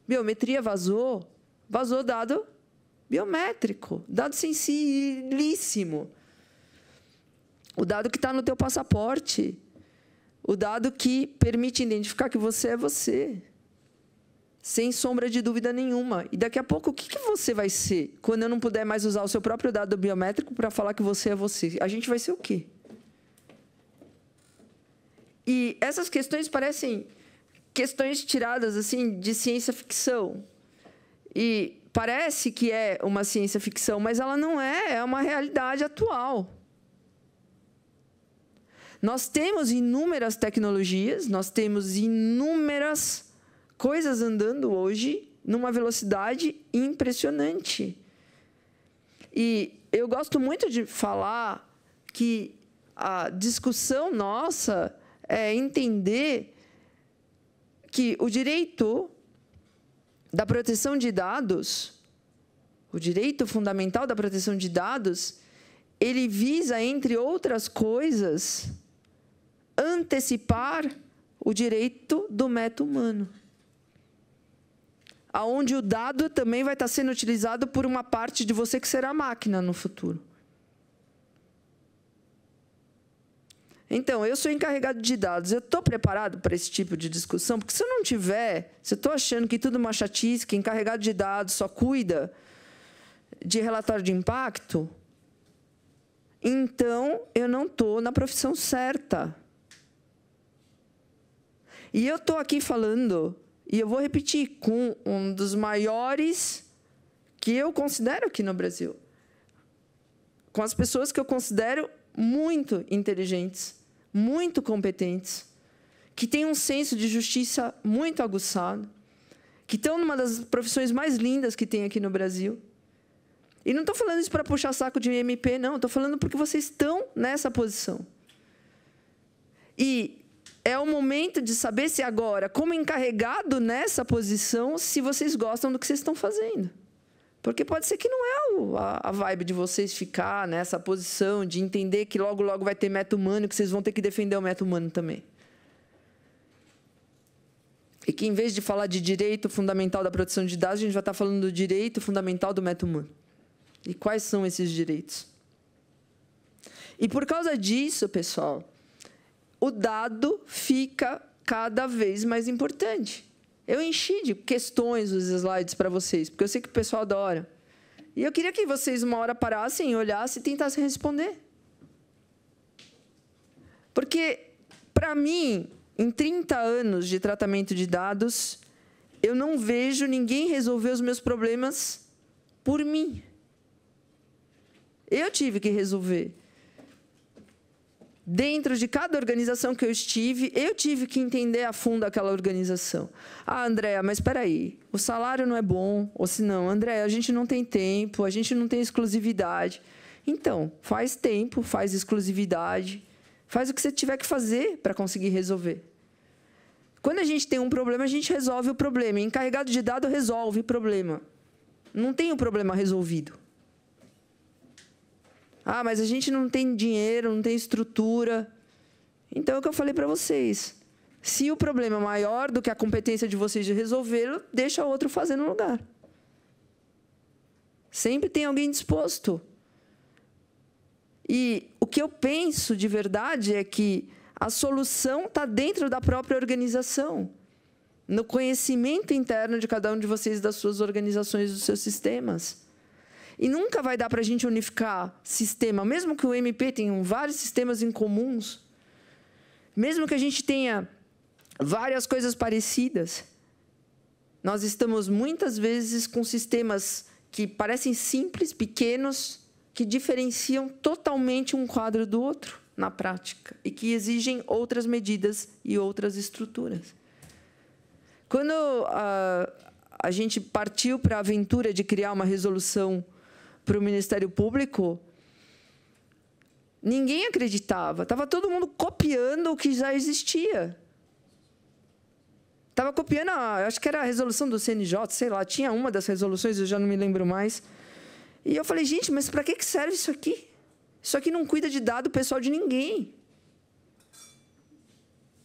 Biometria vazou, vazou dado biométrico, dado sensibilíssimo. O dado que está no teu passaporte, o dado que permite identificar que você é você, sem sombra de dúvida nenhuma. E daqui a pouco, o que, que você vai ser quando eu não puder mais usar o seu próprio dado biométrico para falar que você é você? A gente vai ser o quê? E essas questões parecem questões tiradas assim de ciência ficção. E parece que é uma ciência ficção, mas ela não é, é uma realidade atual. Nós temos inúmeras tecnologias, nós temos inúmeras coisas andando hoje numa velocidade impressionante. E eu gosto muito de falar que a discussão nossa é entender que o direito da proteção de dados, o direito fundamental da proteção de dados, ele visa, entre outras coisas, antecipar o direito do meta humano. Aonde o dado também vai estar sendo utilizado por uma parte de você que será máquina no futuro. Então, eu sou encarregado de dados. Eu estou preparado para esse tipo de discussão? Porque se eu não tiver, se eu estou achando que tudo é uma chatice, que encarregado de dados só cuida de relatório de impacto, então eu não estou na profissão certa. E eu estou aqui falando, e eu vou repetir, com um dos maiores que eu considero aqui no Brasil. Com as pessoas que eu considero muito inteligentes muito competentes, que têm um senso de justiça muito aguçado, que estão numa das profissões mais lindas que tem aqui no Brasil. E não estou falando isso para puxar saco de MP, não. Estou falando porque vocês estão nessa posição. E é o momento de saber se agora, como encarregado nessa posição, se vocês gostam do que vocês estão fazendo. Porque pode ser que não é a, vibe de vocês ficar nessa posição de entender que logo, logo vai ter meta humano e que vocês vão ter que defender o meta humano também. E que em vez de falar de direito fundamental da proteção de dados, a gente vai estar tá falando do direito fundamental do meta humano. E quais são esses direitos? E por causa disso, pessoal, o dado fica cada vez mais importante. Eu enchi de questões os slides para vocês, porque eu sei que o pessoal adora. E eu queria que vocês uma hora parassem, olhassem e tentassem responder. Porque, para mim, em 30 anos de tratamento de dados, eu não vejo ninguém resolver os meus problemas por mim. Eu tive que resolver dentro de cada organização que eu estive, eu tive que entender a fundo aquela organização. Ah, Andréa, mas espera aí, o salário não é bom, ou se não, Andréa, a gente não tem tempo, a gente não tem exclusividade. Então, faz tempo, faz exclusividade, faz o que você tiver que fazer para conseguir resolver. Quando a gente tem um problema, a gente resolve o problema. Encarregado de dado resolve o problema. Não tem o problema resolvido. Ah, mas a gente não tem dinheiro, não tem estrutura. Então é o que eu falei para vocês. Se o problema é maior do que a competência de vocês de resolvê-lo, deixa outro fazer no lugar. Sempre tem alguém disposto. E o que eu penso de verdade é que a solução está dentro da própria organização, no conhecimento interno de cada um de vocês, das suas organizações, dos seus sistemas. E nunca vai dar para a gente unificar sistema, mesmo que o MP tenha vários sistemas em comuns, mesmo que a gente tenha várias coisas parecidas, nós estamos muitas vezes com sistemas que parecem simples, pequenos, que diferenciam totalmente um quadro do outro na prática e que exigem outras medidas e outras estruturas. Quando a, ah, a gente partiu para a aventura de criar uma resolução para o Ministério Público, ninguém acreditava. Estava todo mundo copiando o que já existia. Estava copiando, a, acho que era a resolução do CNJ, sei lá, tinha uma das resoluções, eu já não me lembro mais. E eu falei, gente, mas para que serve isso aqui? Isso aqui não cuida de dado pessoal de ninguém.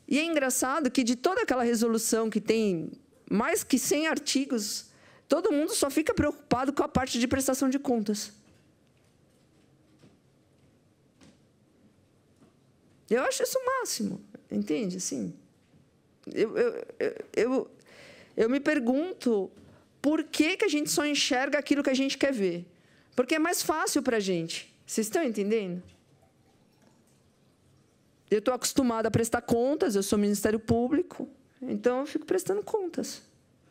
E é engraçado que de toda aquela resolução que tem mais que 100 artigos, Todo mundo só fica preocupado com a parte de prestação de contas. Eu acho isso o máximo, entende? Sim. eu, eu, eu, eu, me pergunto por que, que a gente só enxerga aquilo que a gente quer ver. Porque é mais fácil para a gente. Vocês estão entendendo? Eu estou acostumada a prestar contas, eu sou Ministério Público, então eu fico prestando contas.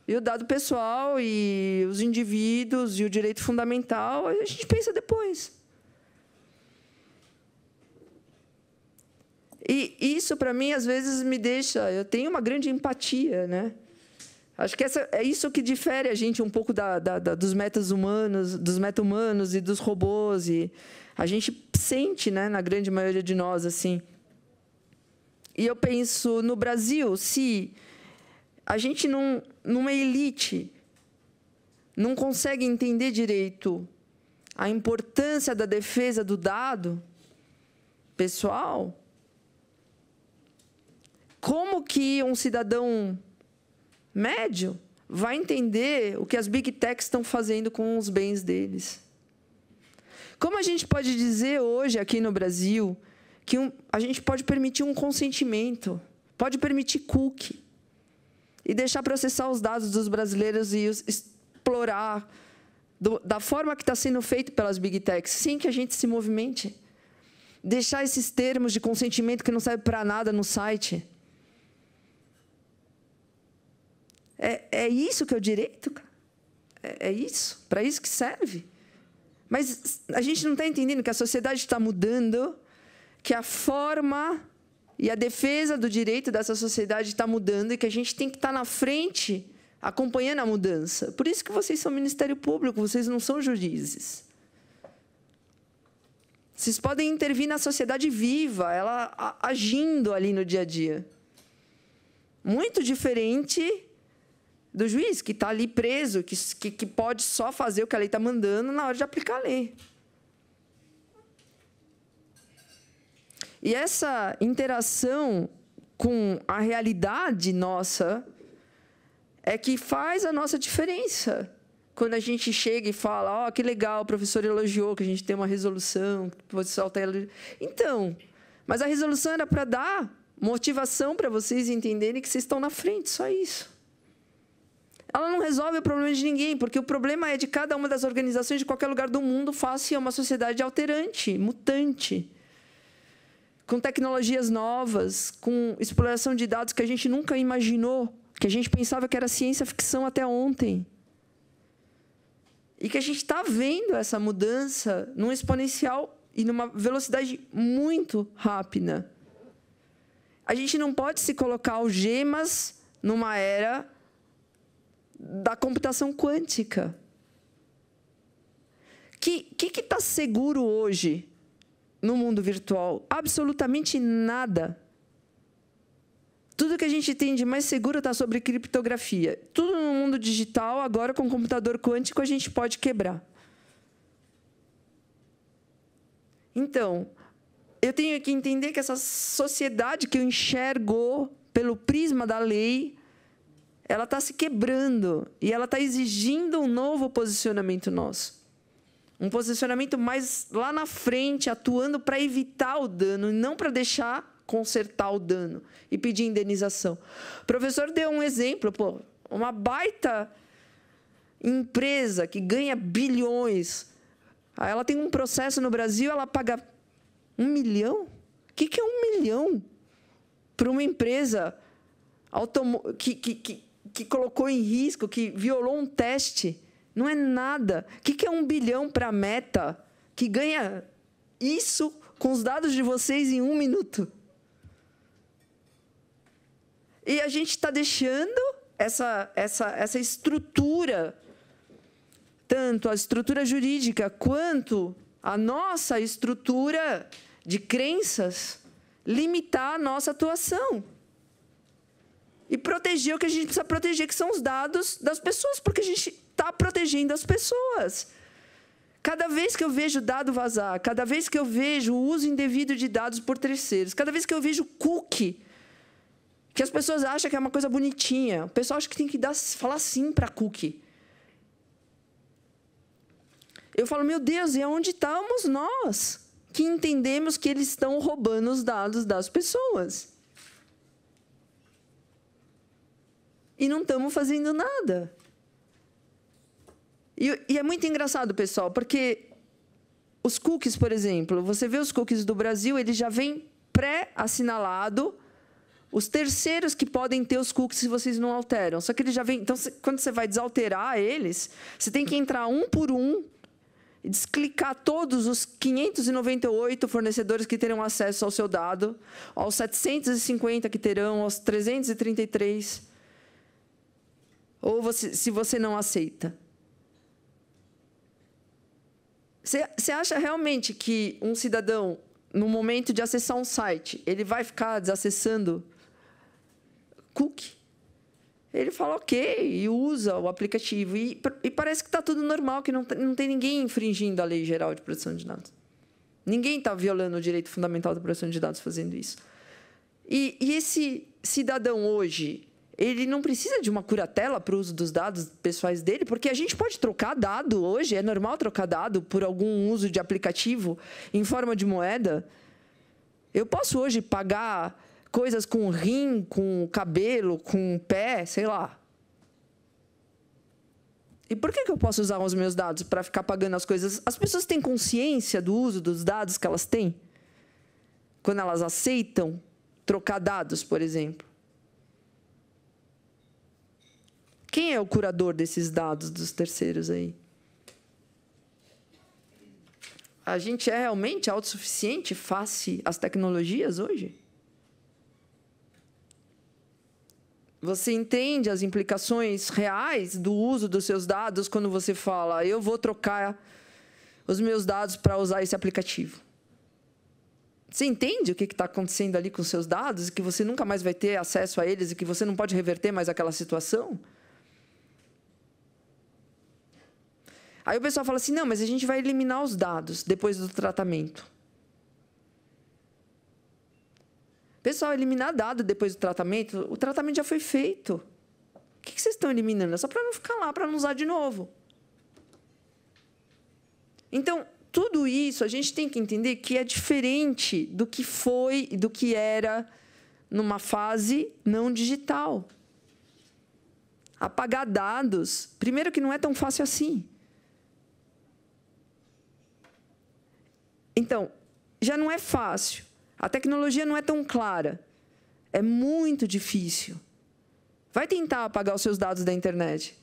E o dado pessoal e os indivíduos e o direito fundamental, a gente pensa depois. E isso, para mim, às vezes me deixa. Eu tenho uma grande empatia, né? Acho que essa, é isso que difere a gente um pouco da, da, da, dos metas humanos, dos meta-humanos e dos robôs. E a gente sente, né, na grande maioria de nós, assim. E eu penso, no Brasil, se a gente não numa elite não consegue entender direito a importância da defesa do dado pessoal, como que um cidadão médio vai entender o que as big techs estão fazendo com os bens deles? Como a gente pode dizer hoje aqui no Brasil que um, a gente pode permitir um consentimento, pode permitir cookie? e deixar processar os dados dos brasileiros e os explorar do, da forma que está sendo feito pelas big techs, sem que a gente se movimente. Deixar esses termos de consentimento que não serve para nada no site. É, é isso que é o direito, cara. É, é isso. Para isso que serve. Mas a gente não está entendendo que a sociedade está mudando, que a forma e a defesa do direito dessa sociedade está mudando e que a gente tem que estar tá na frente acompanhando a mudança. Por isso que vocês são Ministério Público, vocês não são juízes. Vocês podem intervir na sociedade viva, ela agindo ali no dia a dia. Muito diferente do juiz, que está ali preso, que, que, que pode só fazer o que a lei está mandando na hora de aplicar a lei. E essa interação com a realidade nossa é que faz a nossa diferença. Quando a gente chega e fala, ó, oh, que legal, o professor elogiou que a gente tem uma resolução, pode soltar ela. Então, mas a resolução era para dar motivação para vocês entenderem que vocês estão na frente, só isso. Ela não resolve o problema de ninguém, porque o problema é de cada uma das organizações de qualquer lugar do mundo face a é uma sociedade alterante, mutante com tecnologias novas, com exploração de dados que a gente nunca imaginou, que a gente pensava que era ciência ficção até ontem. E que a gente está vendo essa mudança num exponencial e numa velocidade muito rápida. A gente não pode se colocar algemas numa era da computação quântica. O que está seguro hoje no mundo virtual? Absolutamente nada. Tudo que a gente tem de mais seguro está sobre criptografia. Tudo no mundo digital, agora com o computador quântico, a gente pode quebrar. Então, eu tenho que entender que essa sociedade que eu enxergo pelo prisma da lei, ela está se quebrando e ela está exigindo um novo posicionamento nosso um posicionamento mais lá na frente, atuando para evitar o dano e não para deixar consertar o dano e pedir indenização. O professor deu um exemplo, pô, uma baita empresa que ganha bilhões. Ela tem um processo no Brasil, ela paga um milhão? O que, que é um milhão para uma empresa que, que, que, que colocou em risco, que violou um teste? Não é nada. O que, é um bilhão para meta que ganha isso com os dados de vocês em um minuto? E a gente está deixando essa, essa, essa estrutura, tanto a estrutura jurídica quanto a nossa estrutura de crenças, limitar a nossa atuação. E proteger o que a gente precisa proteger, que são os dados das pessoas, porque a gente está protegendo as pessoas. Cada vez que eu vejo dado vazar, cada vez que eu vejo o uso indevido de dados por terceiros, cada vez que eu vejo cookie, que as pessoas acham que é uma coisa bonitinha, o pessoal acha que tem que dar, falar sim para cookie. Eu falo, meu Deus, e aonde estamos nós que entendemos que eles estão roubando os dados das pessoas? E não estamos fazendo nada. E, e é muito engraçado, pessoal, porque os cookies, por exemplo, você vê os cookies do Brasil, ele já vem pré-assinalado os terceiros que podem ter os cookies se vocês não alteram. Só que ele já vem. Então, quando você vai desalterar eles, você tem que entrar um por um e desclicar todos os 598 fornecedores que terão acesso ao seu dado, aos 750 que terão, aos 333. Ou você, se você não aceita. Você acha realmente que um cidadão, no momento de acessar um site, ele vai ficar desacessando cookie? Ele fala ok e usa o aplicativo. E, e parece que está tudo normal, que não, não tem ninguém infringindo a Lei Geral de Proteção de Dados. Ninguém está violando o direito fundamental da proteção de dados fazendo isso. E, e esse cidadão hoje, ele não precisa de uma curatela para o uso dos dados pessoais dele, porque a gente pode trocar dado hoje, é normal trocar dado por algum uso de aplicativo em forma de moeda. Eu posso hoje pagar coisas com rim, com cabelo, com pé, sei lá. E por que, que eu posso usar os meus dados para ficar pagando as coisas? As pessoas têm consciência do uso dos dados que elas têm? Quando elas aceitam trocar dados, por exemplo. Quem é o curador desses dados dos terceiros aí? A gente é realmente autossuficiente face às tecnologias hoje? Você entende as implicações reais do uso dos seus dados quando você fala, eu vou trocar os meus dados para usar esse aplicativo? Você entende o que está acontecendo ali com seus dados e que você nunca mais vai ter acesso a eles e que você não pode reverter mais aquela situação? Aí o pessoal fala assim: não, mas a gente vai eliminar os dados depois do tratamento. Pessoal, eliminar dado depois do tratamento, o tratamento já foi feito. O que vocês estão eliminando? É só para não ficar lá, para não usar de novo. Então, tudo isso a gente tem que entender que é diferente do que foi e do que era numa fase não digital. Apagar dados, primeiro que não é tão fácil assim. Então, já não é fácil. A tecnologia não é tão clara. É muito difícil. Vai tentar apagar os seus dados da internet.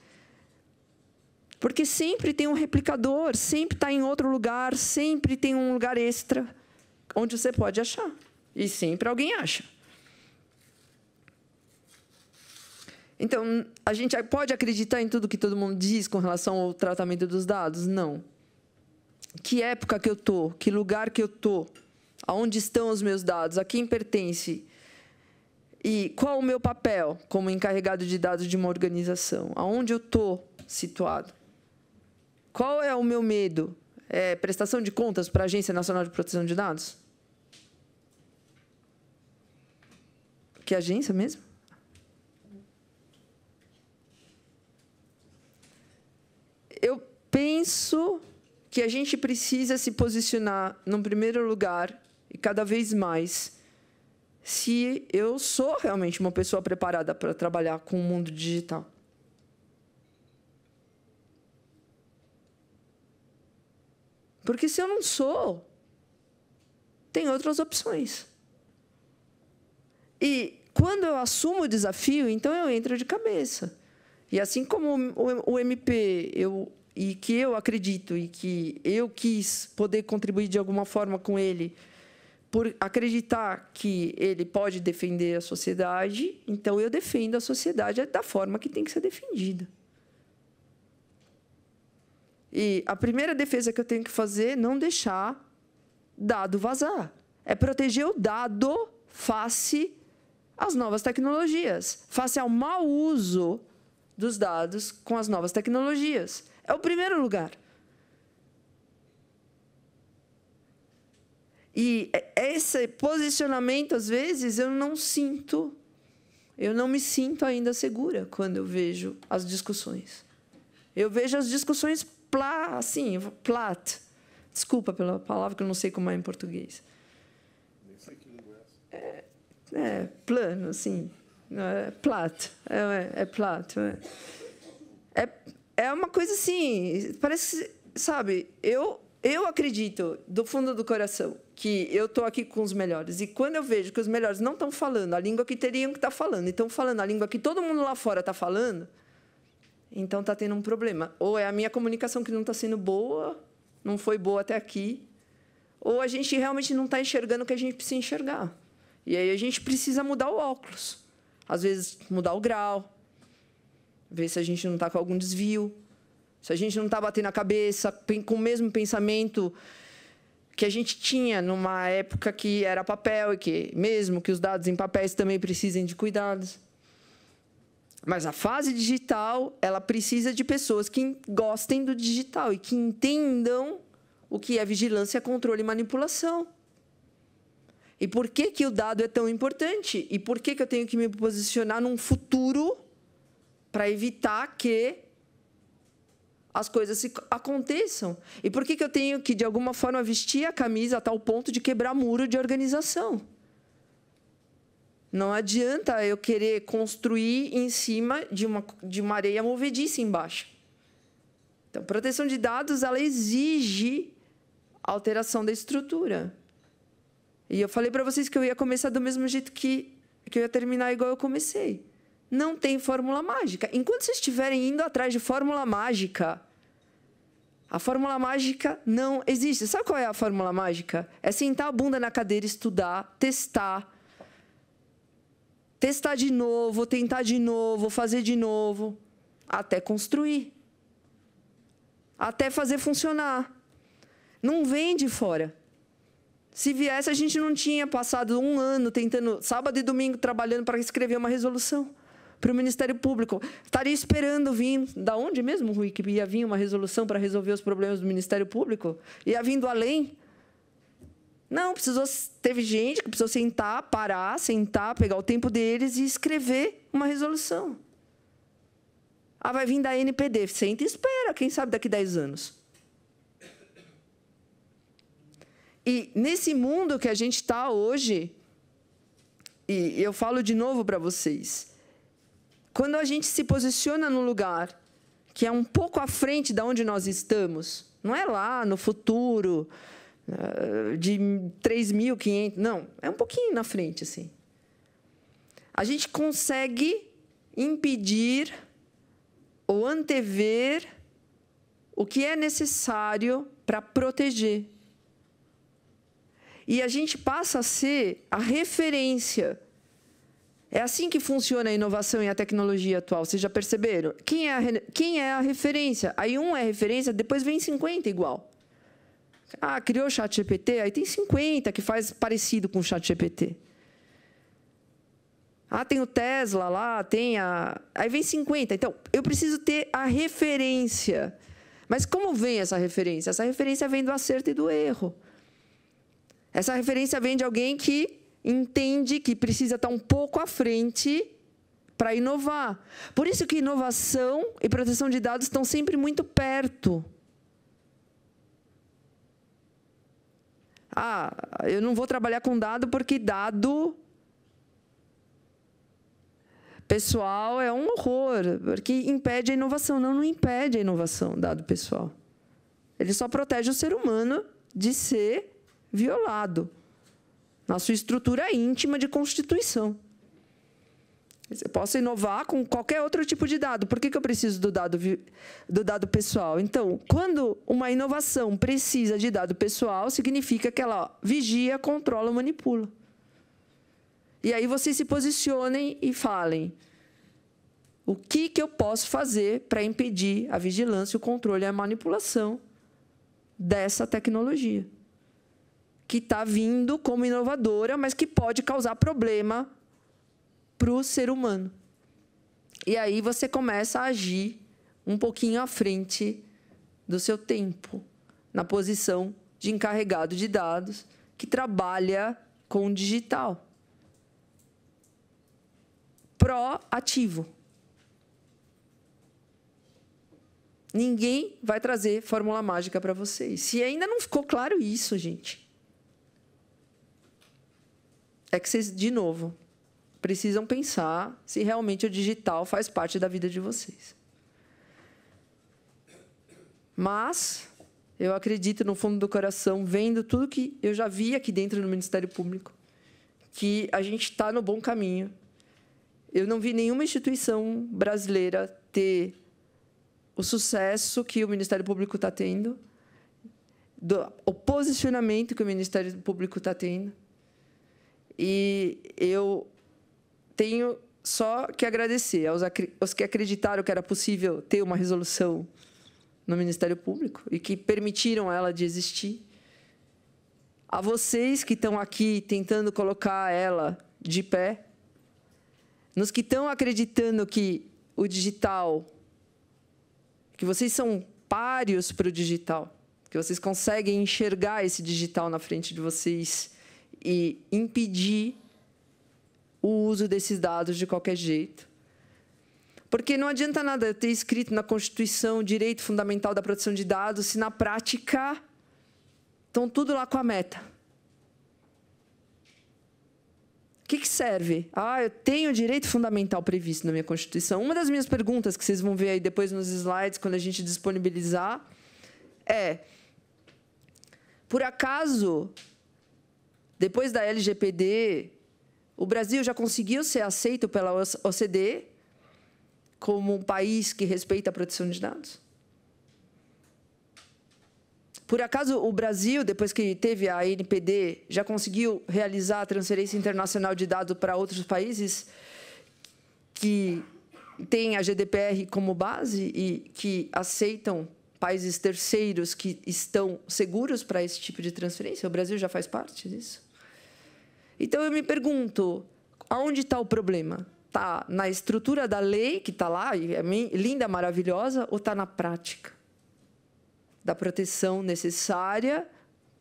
Porque sempre tem um replicador, sempre está em outro lugar, sempre tem um lugar extra onde você pode achar. E sempre alguém acha. Então, a gente pode acreditar em tudo que todo mundo diz com relação ao tratamento dos dados? Não que época que eu tô, que lugar que eu tô, aonde estão os meus dados, a quem pertence e qual o meu papel como encarregado de dados de uma organização, aonde eu tô situado. Qual é o meu medo? É prestação de contas para a Agência Nacional de Proteção de Dados? Que agência mesmo? Eu penso que a gente precisa se posicionar num primeiro lugar e cada vez mais se eu sou realmente uma pessoa preparada para trabalhar com o mundo digital. Porque se eu não sou, tem outras opções. E quando eu assumo o desafio, então eu entro de cabeça. E assim como o MP, eu e que eu acredito e que eu quis poder contribuir de alguma forma com ele por acreditar que ele pode defender a sociedade, então eu defendo a sociedade da forma que tem que ser defendida. E a primeira defesa que eu tenho que fazer é não deixar dado vazar. É proteger o dado face às novas tecnologias, face ao mau uso dos dados com as novas tecnologias. É o primeiro lugar. E é, é esse posicionamento, às vezes, eu não sinto, eu não me sinto ainda segura quando eu vejo as discussões. Eu vejo as discussões plá, assim, plat. Desculpa pela palavra que eu não sei como é em português. Nem sei que língua é essa. É, é plano, assim. É, plat. É, é, é plat. É, é é uma coisa assim, parece, sabe, eu eu acredito do fundo do coração que eu estou aqui com os melhores. E quando eu vejo que os melhores não estão falando a língua que teriam que estar tá falando, e estão falando a língua que todo mundo lá fora está falando, então está tendo um problema. Ou é a minha comunicação que não está sendo boa, não foi boa até aqui, ou a gente realmente não está enxergando o que a gente precisa enxergar. E aí a gente precisa mudar o óculos. Às vezes mudar o grau, ver se a gente não está com algum desvio, se a gente não está batendo a cabeça com o mesmo pensamento que a gente tinha numa época que era papel e que, mesmo que os dados em papéis também precisem de cuidados. Mas a fase digital, ela precisa de pessoas que gostem do digital e que entendam o que é vigilância, controle e manipulação. E por que, que o dado é tão importante? E por que, que eu tenho que me posicionar num futuro para evitar que as coisas se, aconteçam. E por que, que eu tenho que, de alguma forma, vestir a camisa a tal ponto de quebrar muro de organização? Não adianta eu querer construir em cima de uma, de uma areia movediça embaixo. Então, proteção de dados, ela exige alteração da estrutura. E eu falei para vocês que eu ia começar do mesmo jeito que, que eu ia terminar igual eu comecei. Não tem fórmula mágica. Enquanto vocês estiverem indo atrás de fórmula mágica, a fórmula mágica não existe. Sabe qual é a fórmula mágica? É sentar a bunda na cadeira, estudar, testar. Testar de novo, tentar de novo, fazer de novo. Até construir. Até fazer funcionar. Não vem de fora. Se viesse, a gente não tinha passado um ano tentando, sábado e domingo, trabalhando para escrever uma resolução para o Ministério Público. Estaria esperando vir, da onde mesmo, Rui, que ia vir uma resolução para resolver os problemas do Ministério Público? Ia vindo além? Não, precisou, teve gente que precisou sentar, parar, sentar, pegar o tempo deles e escrever uma resolução. Ah, vai vir da NPD. Senta e espera, quem sabe daqui a 10 anos. E nesse mundo que a gente está hoje, e eu falo de novo para vocês, quando a gente se posiciona num lugar que é um pouco à frente da onde nós estamos, não é lá no futuro eh, de 3.500, não, é um pouquinho na frente assim. A gente consegue impedir ou antever o que é necessário para proteger. E a gente passa a ser a referência é assim que funciona a inovação e a tecnologia atual, vocês já perceberam? Quem é a, quem é a referência? Aí um é referência, depois vem 50 igual. Ah, criou o chat GPT, aí tem 50 que faz parecido com o chat GPT. Ah, tem o Tesla lá, tem a... Aí vem 50. Então, eu preciso ter a referência. Mas como vem essa referência? Essa referência vem do acerto e do erro. Essa referência vem de alguém que entende que precisa estar um pouco à frente para inovar. Por isso que inovação e proteção de dados estão sempre muito perto. Ah, eu não vou trabalhar com dado porque dado pessoal é um horror, porque impede a inovação. Não, não impede a inovação, dado pessoal. Ele só protege o ser humano de ser violado na sua estrutura íntima de constituição. Eu possa inovar com qualquer outro tipo de dado. Por que, que eu preciso do dado, do dado pessoal? Então, quando uma inovação precisa de dado pessoal, significa que ela vigia, controla, manipula. E aí vocês se posicionem e falem: o que, que eu posso fazer para impedir a vigilância, o controle e a manipulação dessa tecnologia? que está vindo como inovadora, mas que pode causar problema para o ser humano. E aí você começa a agir um pouquinho à frente do seu tempo, na posição de encarregado de dados que trabalha com o digital. Proativo. Ninguém vai trazer fórmula mágica para vocês. Se ainda não ficou claro isso, gente é que vocês, de novo, precisam pensar se realmente o digital faz parte da vida de vocês. Mas eu acredito no fundo do coração, vendo tudo que eu já vi aqui dentro do Ministério Público, que a gente está no bom caminho. Eu não vi nenhuma instituição brasileira ter o sucesso que o Ministério Público está tendo, do, o posicionamento que o Ministério Público está tendo. E eu tenho só que agradecer aos, aos que acreditaram que era possível ter uma resolução no Ministério Público e que permitiram ela de existir. A vocês que estão aqui tentando colocar ela de pé, nos que estão acreditando que o digital, que vocês são páreos para o digital, que vocês conseguem enxergar esse digital na frente de vocês e impedir o uso desses dados de qualquer jeito. Porque não adianta nada ter escrito na Constituição o direito fundamental da proteção de dados se na prática estão tudo lá com a meta. O que, que serve? Ah, eu tenho o direito fundamental previsto na minha Constituição. Uma das minhas perguntas, que vocês vão ver aí depois nos slides, quando a gente disponibilizar, é: por acaso depois da LGPD, o Brasil já conseguiu ser aceito pela OCDE como um país que respeita a proteção de dados? Por acaso o Brasil, depois que teve a NPD, já conseguiu realizar a transferência internacional de dados para outros países que têm a GDPR como base e que aceitam países terceiros que estão seguros para esse tipo de transferência? O Brasil já faz parte disso? Então eu me pergunto, aonde está o problema? Está na estrutura da lei, que está lá, e é linda, maravilhosa, ou está na prática? Da proteção necessária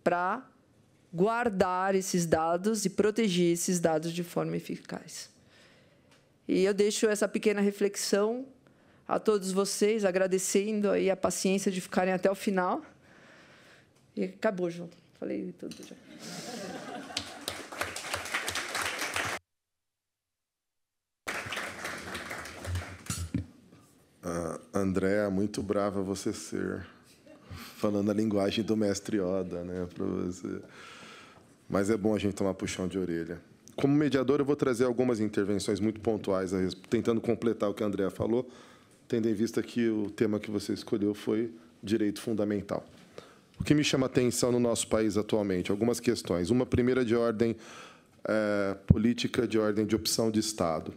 para guardar esses dados e proteger esses dados de forma eficaz. E eu deixo essa pequena reflexão a todos vocês, agradecendo aí a paciência de ficarem até o final. E acabou, João. Falei tudo já. Ah, André, muito brava você ser. Falando a linguagem do mestre Oda, né, para você. Mas é bom a gente tomar puxão de orelha. Como mediador, eu vou trazer algumas intervenções muito pontuais, tentando completar o que a André falou, tendo em vista que o tema que você escolheu foi direito fundamental. O que me chama atenção no nosso país atualmente? Algumas questões. Uma primeira de ordem é, política, de ordem de opção de Estado.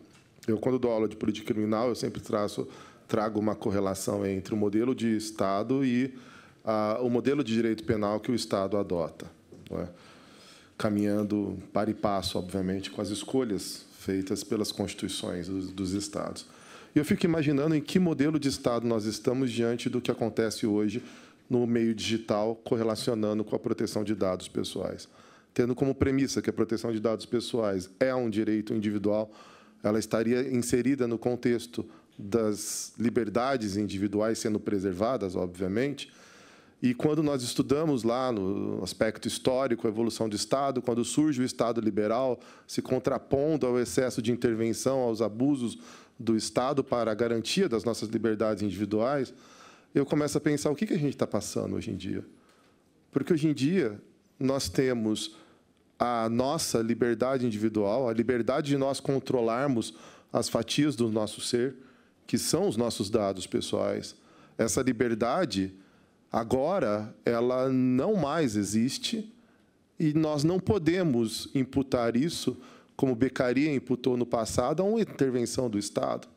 Eu, quando dou aula de política criminal, eu sempre traço trago uma correlação entre o modelo de Estado e o modelo de direito penal que o Estado adota, é? caminhando para e passo, obviamente, com as escolhas feitas pelas constituições dos, dos Estados. E eu fico imaginando em que modelo de Estado nós estamos diante do que acontece hoje no meio digital, correlacionando com a proteção de dados pessoais. Tendo como premissa que a proteção de dados pessoais é um direito individual, ela estaria inserida no contexto das liberdades individuais sendo preservadas, obviamente. E quando nós estudamos lá no aspecto histórico, a evolução do Estado, quando surge o Estado liberal, se contrapondo ao excesso de intervenção, aos abusos do Estado para a garantia das nossas liberdades individuais, eu começo a pensar o que a gente está passando hoje em dia. Porque hoje em dia nós temos a nossa liberdade individual, a liberdade de nós controlarmos as fatias do nosso ser, que são os nossos dados pessoais. Essa liberdade, agora, ela não mais existe e nós não podemos imputar isso, como Becaria imputou no passado, a uma intervenção do Estado.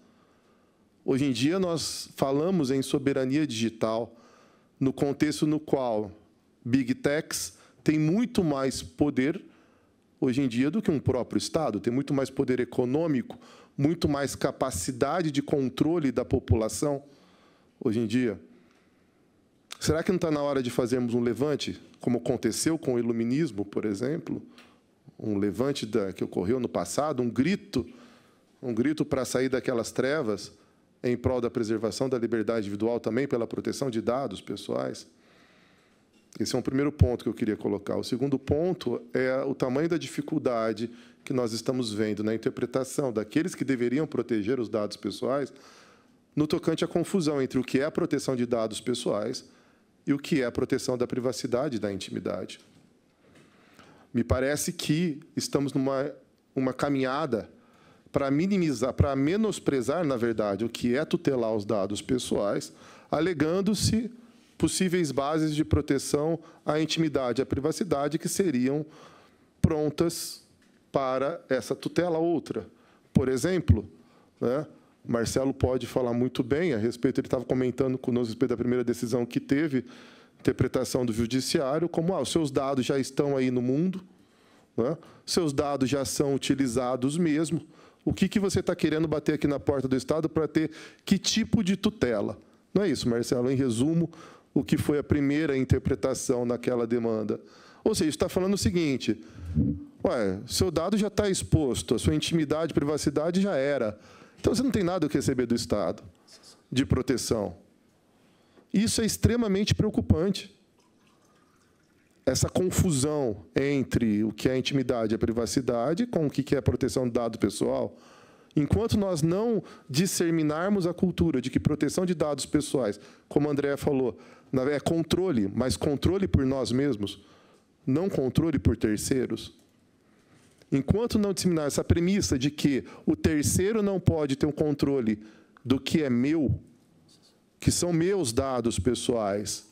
Hoje em dia, nós falamos em soberania digital, no contexto no qual Big Techs têm muito mais poder hoje em dia do que um próprio Estado, tem muito mais poder econômico, muito mais capacidade de controle da população hoje em dia? Será que não está na hora de fazermos um levante, como aconteceu com o iluminismo, por exemplo? Um levante da, que ocorreu no passado, um grito, um grito para sair daquelas trevas em prol da preservação da liberdade individual, também pela proteção de dados pessoais? Esse é um primeiro ponto que eu queria colocar. O segundo ponto é o tamanho da dificuldade que nós estamos vendo na interpretação daqueles que deveriam proteger os dados pessoais no tocante à confusão entre o que é a proteção de dados pessoais e o que é a proteção da privacidade e da intimidade. Me parece que estamos numa uma caminhada para minimizar, para menosprezar, na verdade, o que é tutelar os dados pessoais, alegando-se possíveis bases de proteção à intimidade e à privacidade que seriam prontas para essa tutela outra. Por exemplo, né, Marcelo pode falar muito bem a respeito, ele estava comentando conosco a respeito da primeira decisão que teve, interpretação do judiciário, como ah, os seus dados já estão aí no mundo, né, seus dados já são utilizados mesmo, o que, que você está querendo bater aqui na porta do Estado para ter que tipo de tutela? Não é isso, Marcelo? Em resumo, o que foi a primeira interpretação naquela demanda. Ou seja, está falando o seguinte: Ué, seu dado já está exposto, a sua intimidade, privacidade já era. Então você não tem nada o que receber do Estado de proteção. Isso é extremamente preocupante. Essa confusão entre o que é intimidade e a privacidade com o que é proteção do dado pessoal. Enquanto nós não disseminarmos a cultura de que proteção de dados pessoais, como a Andrea falou, é controle, mas controle por nós mesmos, não controle por terceiros, enquanto não disseminar essa premissa de que o terceiro não pode ter um controle do que é meu, que são meus dados pessoais,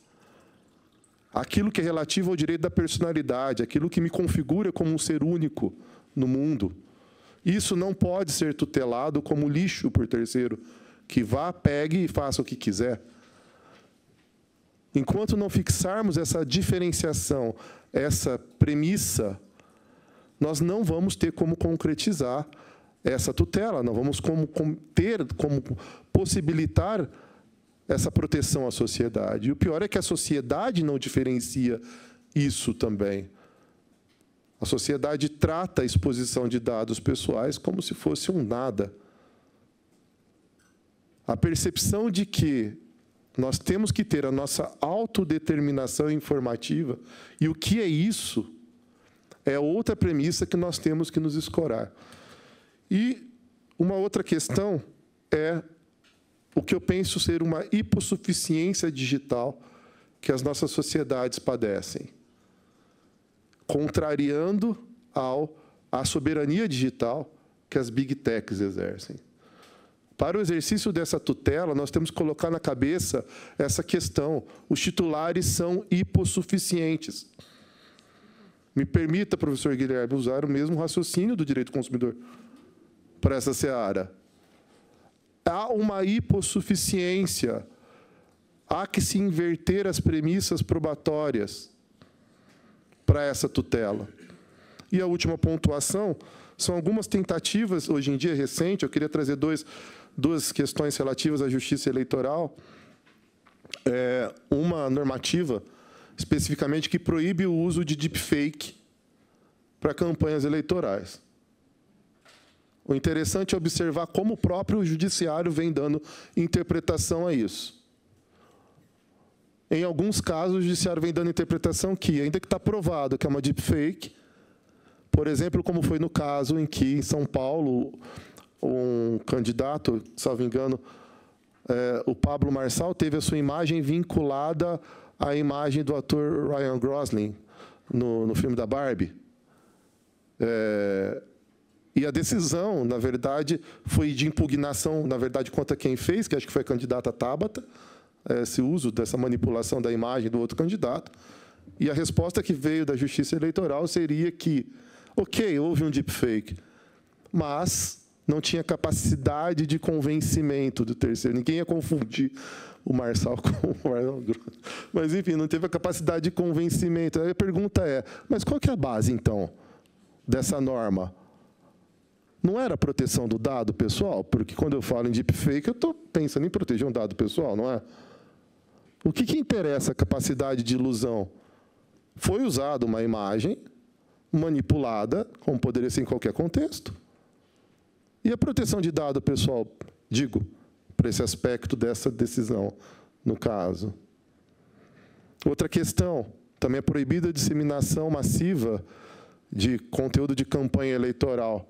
aquilo que é relativo ao direito da personalidade, aquilo que me configura como um ser único no mundo, isso não pode ser tutelado como lixo por terceiro, que vá, pegue e faça o que quiser. Enquanto não fixarmos essa diferenciação, essa premissa, nós não vamos ter como concretizar essa tutela, não vamos como, como ter como possibilitar essa proteção à sociedade. E o pior é que a sociedade não diferencia isso também. A sociedade trata a exposição de dados pessoais como se fosse um nada. A percepção de que nós temos que ter a nossa autodeterminação informativa, e o que é isso? É outra premissa que nós temos que nos escorar. E uma outra questão é o que eu penso ser uma hipossuficiência digital que as nossas sociedades padecem, contrariando ao, a soberania digital que as big techs exercem. Para o exercício dessa tutela, nós temos que colocar na cabeça essa questão: os titulares são hipossuficientes. Me permita, professor Guilherme, usar o mesmo raciocínio do direito do consumidor para essa seara. Há uma hipossuficiência. Há que se inverter as premissas probatórias para essa tutela. E a última pontuação são algumas tentativas, hoje em dia recente, eu queria trazer dois, duas questões relativas à justiça eleitoral. É, uma normativa especificamente que proíbe o uso de deepfake para campanhas eleitorais. O interessante é observar como o próprio judiciário vem dando interpretação a isso. Em alguns casos, o judiciário vem dando interpretação que, ainda que está provado que é uma deepfake, por exemplo, como foi no caso em que, em São Paulo, um candidato, salvo engano, é, o Pablo Marçal, teve a sua imagem vinculada a imagem do ator Ryan Gosling no, no filme da Barbie. É, e a decisão, na verdade, foi de impugnação, na verdade, contra quem fez, que acho que foi a candidata Tabata, é, esse uso dessa manipulação da imagem do outro candidato. E a resposta que veio da Justiça Eleitoral seria que, ok, houve um deepfake, mas não tinha capacidade de convencimento do terceiro. Ninguém ia confundir o Marçal com o Marlon Grosso. Mas, enfim, não teve a capacidade de convencimento. Aí a pergunta é, mas qual que é a base, então, dessa norma? Não era proteção do dado pessoal? Porque quando eu falo em deepfake, eu estou pensando em proteger um dado pessoal, não é? O que, que interessa a capacidade de ilusão? Foi usada uma imagem manipulada, como poderia ser em qualquer contexto. E a proteção de dado pessoal? Digo, para esse aspecto dessa decisão, no caso. Outra questão, também é proibida a disseminação massiva de conteúdo de campanha eleitoral.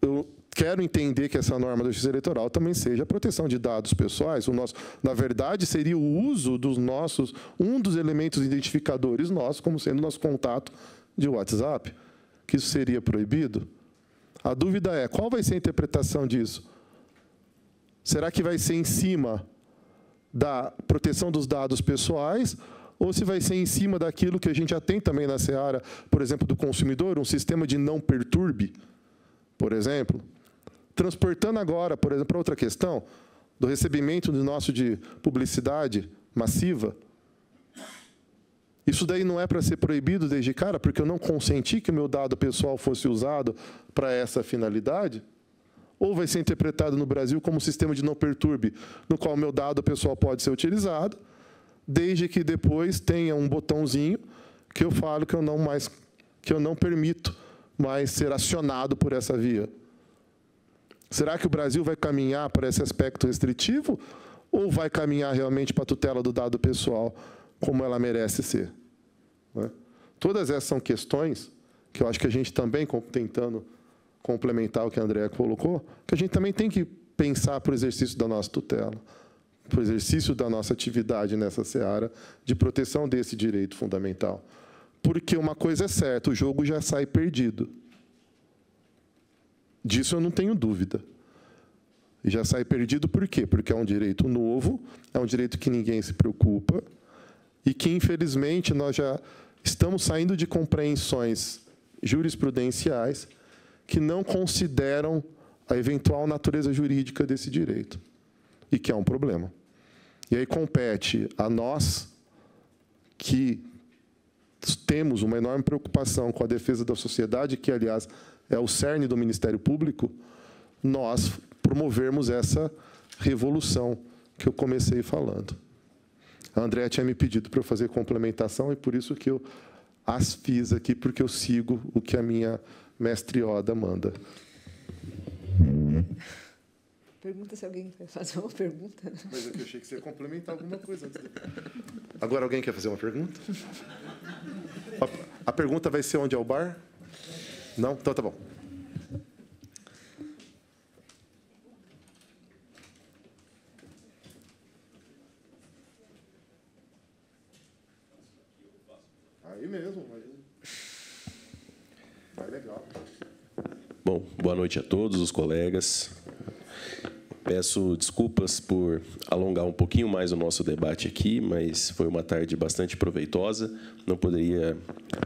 Eu quero entender que essa norma da justiça eleitoral também seja a proteção de dados pessoais. O nosso, na verdade, seria o uso dos nossos, um dos elementos identificadores nossos, como sendo nosso contato de WhatsApp, que isso seria proibido. A dúvida é, qual vai ser a interpretação disso? Será que vai ser em cima da proteção dos dados pessoais ou se vai ser em cima daquilo que a gente já tem também na seara, por exemplo, do consumidor, um sistema de não perturbe, por exemplo? Transportando agora, por exemplo, para outra questão, do recebimento do nosso de publicidade massiva, isso daí não é para ser proibido desde cara, porque eu não consenti que o meu dado pessoal fosse usado para essa finalidade? ou vai ser interpretado no Brasil como um sistema de não perturbe, no qual meu dado pessoal pode ser utilizado, desde que depois tenha um botãozinho que eu falo que eu não mais que eu não permito mais ser acionado por essa via. Será que o Brasil vai caminhar para esse aspecto restritivo ou vai caminhar realmente para a tutela do dado pessoal como ela merece ser? É? Todas essas são questões que eu acho que a gente também tentando complementar o que a Andrea colocou, que a gente também tem que pensar para o exercício da nossa tutela, para o exercício da nossa atividade nessa seara de proteção desse direito fundamental. Porque uma coisa é certa, o jogo já sai perdido. Disso eu não tenho dúvida. E já sai perdido por quê? Porque é um direito novo, é um direito que ninguém se preocupa e que, infelizmente, nós já estamos saindo de compreensões jurisprudenciais que não consideram a eventual natureza jurídica desse direito, e que é um problema. E aí compete a nós que temos uma enorme preocupação com a defesa da sociedade, que, aliás, é o cerne do Ministério Público, nós promovermos essa revolução que eu comecei falando. A Andréa tinha me pedido para eu fazer complementação e por isso que eu as fiz aqui, porque eu sigo o que a minha mestre Oda manda. Pergunta se alguém quer fazer uma pergunta. Mas é eu achei que você ia complementar alguma coisa antes. Agora alguém quer fazer uma pergunta? A, a pergunta vai ser onde é o bar? Não? Então tá bom. Aí mesmo, Boa noite a todos os colegas. Peço desculpas por alongar um pouquinho mais o nosso debate aqui, mas foi uma tarde bastante proveitosa. Não poderia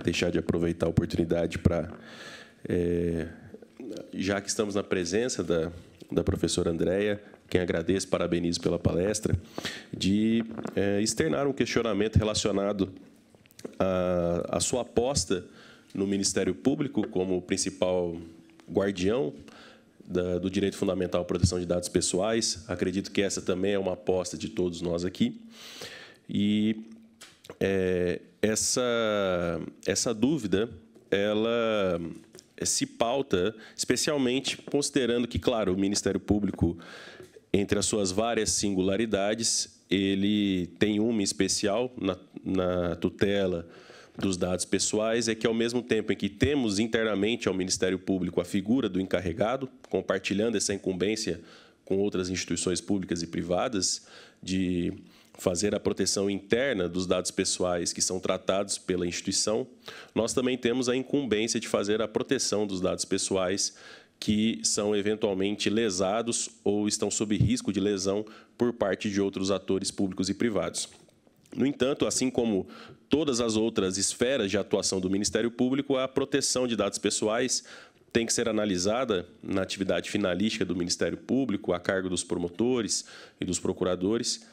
deixar de aproveitar a oportunidade para, é, eh, já que estamos na presença da, da professora Andréia, quem agradeço, parabenizo pela palestra, de é, externar um questionamento relacionado à, à sua aposta no Ministério Público como principal guardião da, do direito fundamental à proteção de dados pessoais. Acredito que essa também é uma aposta de todos nós aqui. E é, essa, essa dúvida, ela se pauta, especialmente considerando que, claro, o Ministério Público, entre as suas várias singularidades, ele tem uma especial na, na tutela dos dados pessoais é que, ao mesmo tempo em que temos internamente ao Ministério Público a figura do encarregado, compartilhando essa incumbência com outras instituições públicas e privadas, de fazer a proteção interna dos dados pessoais que são tratados pela instituição, nós também temos a incumbência de fazer a proteção dos dados pessoais que são eventualmente lesados ou estão sob risco de lesão por parte de outros atores públicos e privados. No entanto, assim como todas as outras esferas de atuação do Ministério Público, a proteção de dados pessoais tem que ser analisada na atividade finalística do Ministério Público, a cargo dos promotores e dos procuradores,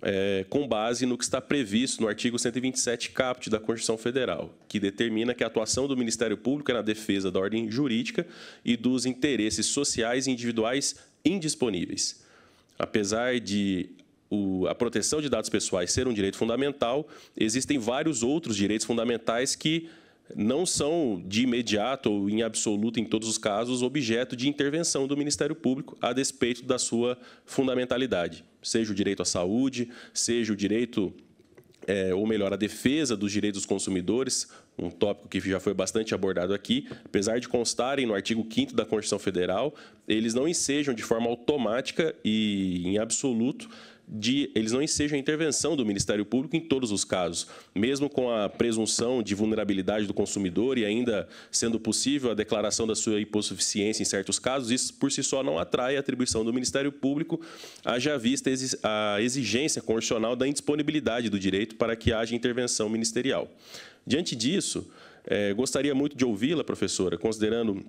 é, com base no que está previsto no artigo 127 caput da Constituição Federal, que determina que a atuação do Ministério Público é na defesa da ordem jurídica e dos interesses sociais e individuais indisponíveis. Apesar de o, a proteção de dados pessoais ser um direito fundamental, existem vários outros direitos fundamentais que não são de imediato ou em absoluto, em todos os casos, objeto de intervenção do Ministério Público, a despeito da sua fundamentalidade. Seja o direito à saúde, seja o direito, é, ou melhor, a defesa dos direitos dos consumidores, um tópico que já foi bastante abordado aqui, apesar de constarem no artigo 5 da Constituição Federal, eles não ensejam de forma automática e em absoluto de eles não ensejam a intervenção do Ministério Público em todos os casos, mesmo com a presunção de vulnerabilidade do consumidor e ainda sendo possível a declaração da sua hipossuficiência em certos casos, isso por si só não atrai a atribuição do Ministério Público, haja vista a exigência constitucional da indisponibilidade do direito para que haja intervenção ministerial. Diante disso, eh, gostaria muito de ouvi-la, professora, considerando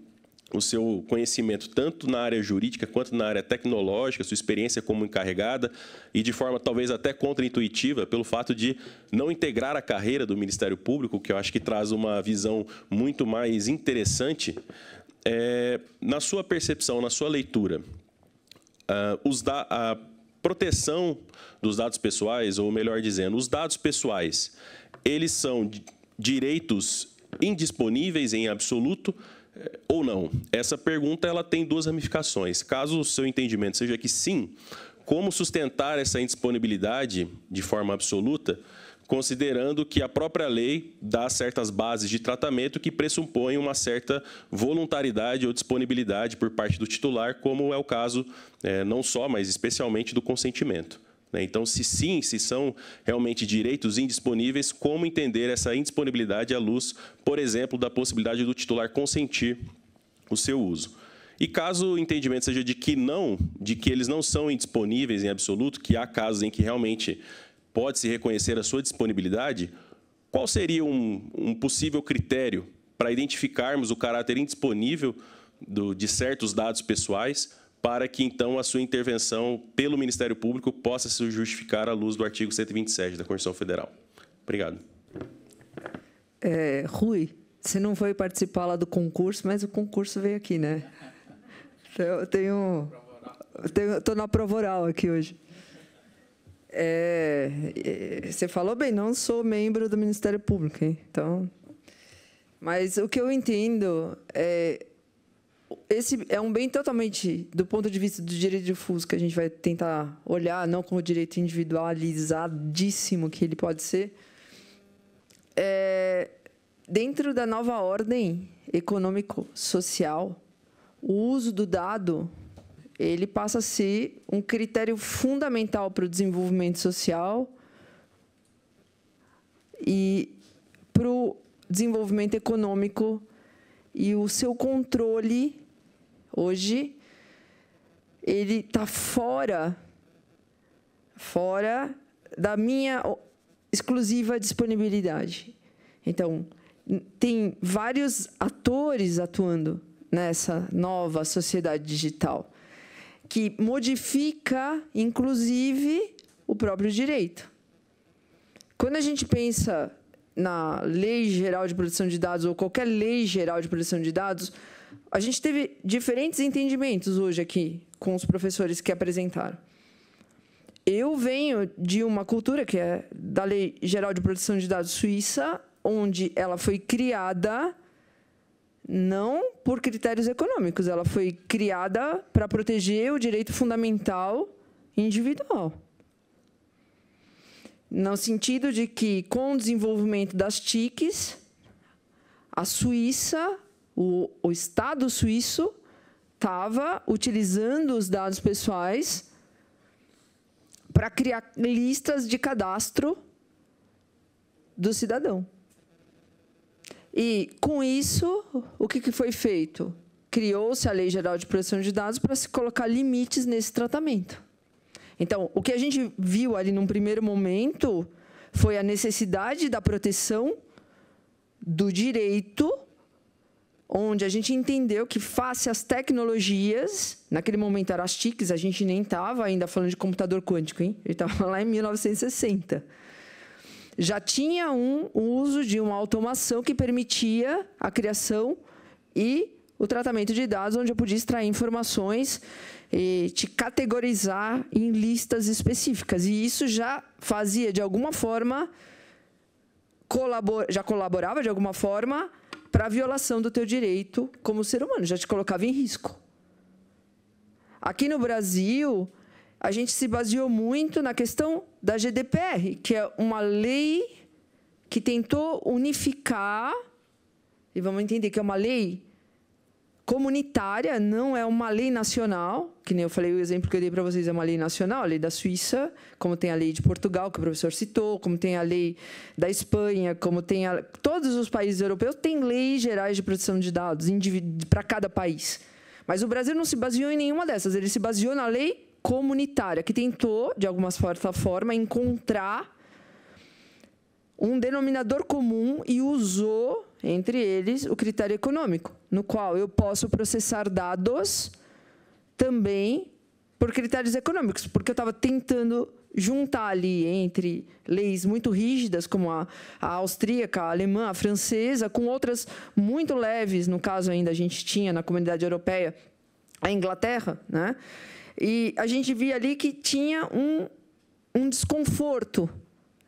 o seu conhecimento tanto na área jurídica quanto na área tecnológica, sua experiência como encarregada e de forma talvez até contraintuitiva pelo fato de não integrar a carreira do Ministério Público, que eu acho que traz uma visão muito mais interessante. É, na sua percepção, na sua leitura, ah, os da, a proteção dos dados pessoais, ou melhor dizendo, os dados pessoais, eles são direitos indisponíveis em absoluto ou não? Essa pergunta ela tem duas ramificações. Caso o seu entendimento seja que sim, como sustentar essa indisponibilidade de forma absoluta, considerando que a própria lei dá certas bases de tratamento que pressupõem uma certa voluntariedade ou disponibilidade por parte do titular, como é o caso é, não só, mas especialmente do consentimento. Né? Então, se sim, se são realmente direitos indisponíveis, como entender essa indisponibilidade à luz, por exemplo, da possibilidade do titular consentir o seu uso? E caso o entendimento seja de que não, de que eles não são indisponíveis em absoluto, que há casos em que realmente pode-se reconhecer a sua disponibilidade, qual seria um, um possível critério para identificarmos o caráter indisponível do, de certos dados pessoais para que então a sua intervenção pelo Ministério Público possa se justificar à luz do artigo 127 da Constituição Federal. Obrigado. É, Rui, você não foi participar lá do concurso, mas o concurso veio aqui, né? Eu tenho. Estou na oral aqui hoje. É, é, você falou bem, não sou membro do Ministério Público, hein? então. Mas o que eu entendo é esse é um bem totalmente, do ponto de vista do direito difuso, que a gente vai tentar olhar, não como direito individualizadíssimo que ele pode ser, é, dentro da nova ordem econômico-social, o uso do dado ele passa a ser um critério fundamental para o desenvolvimento social e para o desenvolvimento econômico e o seu controle, hoje, ele está fora, fora da minha exclusiva disponibilidade. Então, tem vários atores atuando nessa nova sociedade digital que modifica, inclusive, o próprio direito. Quando a gente pensa na Lei Geral de Proteção de Dados ou qualquer lei geral de proteção de dados, a gente teve diferentes entendimentos hoje aqui com os professores que apresentaram. Eu venho de uma cultura que é da Lei Geral de Proteção de Dados suíça, onde ela foi criada não por critérios econômicos, ela foi criada para proteger o direito fundamental individual no sentido de que, com o desenvolvimento das TICs, a Suíça, o, o Estado suíço, estava utilizando os dados pessoais para criar listas de cadastro do cidadão. E, com isso, o que, que foi feito? Criou-se a Lei Geral de Proteção de Dados para se colocar limites nesse tratamento. Então, o que a gente viu ali num primeiro momento foi a necessidade da proteção do direito, onde a gente entendeu que face às tecnologias, naquele momento eram as TICs, a gente nem estava ainda falando de computador quântico, hein? Ele estava lá em 1960. Já tinha um uso de uma automação que permitia a criação e o tratamento de dados, onde eu podia extrair informações eh, te categorizar em listas específicas. E isso já fazia, de alguma forma, colabor já colaborava, de alguma forma, para a violação do teu direito como ser humano, já te colocava em risco. Aqui no Brasil, a gente se baseou muito na questão da GDPR, que é uma lei que tentou unificar, e vamos entender que é uma lei comunitária, não é uma lei nacional, que nem eu falei, o exemplo que eu dei para vocês é uma lei nacional, a lei da Suíça, como tem a lei de Portugal, que o professor citou, como tem a lei da Espanha, como tem a... todos os países europeus têm leis gerais de proteção de dados para cada país. Mas o Brasil não se baseou em nenhuma dessas, ele se baseou na lei comunitária, que tentou, de alguma certa forma, encontrar um denominador comum e usou, entre eles, o critério econômico no qual eu posso processar dados também por critérios econômicos, porque eu estava tentando juntar ali entre leis muito rígidas, como a, a, austríaca, a alemã, a francesa, com outras muito leves, no caso ainda a gente tinha na comunidade europeia a Inglaterra, né? E a gente via ali que tinha um, um desconforto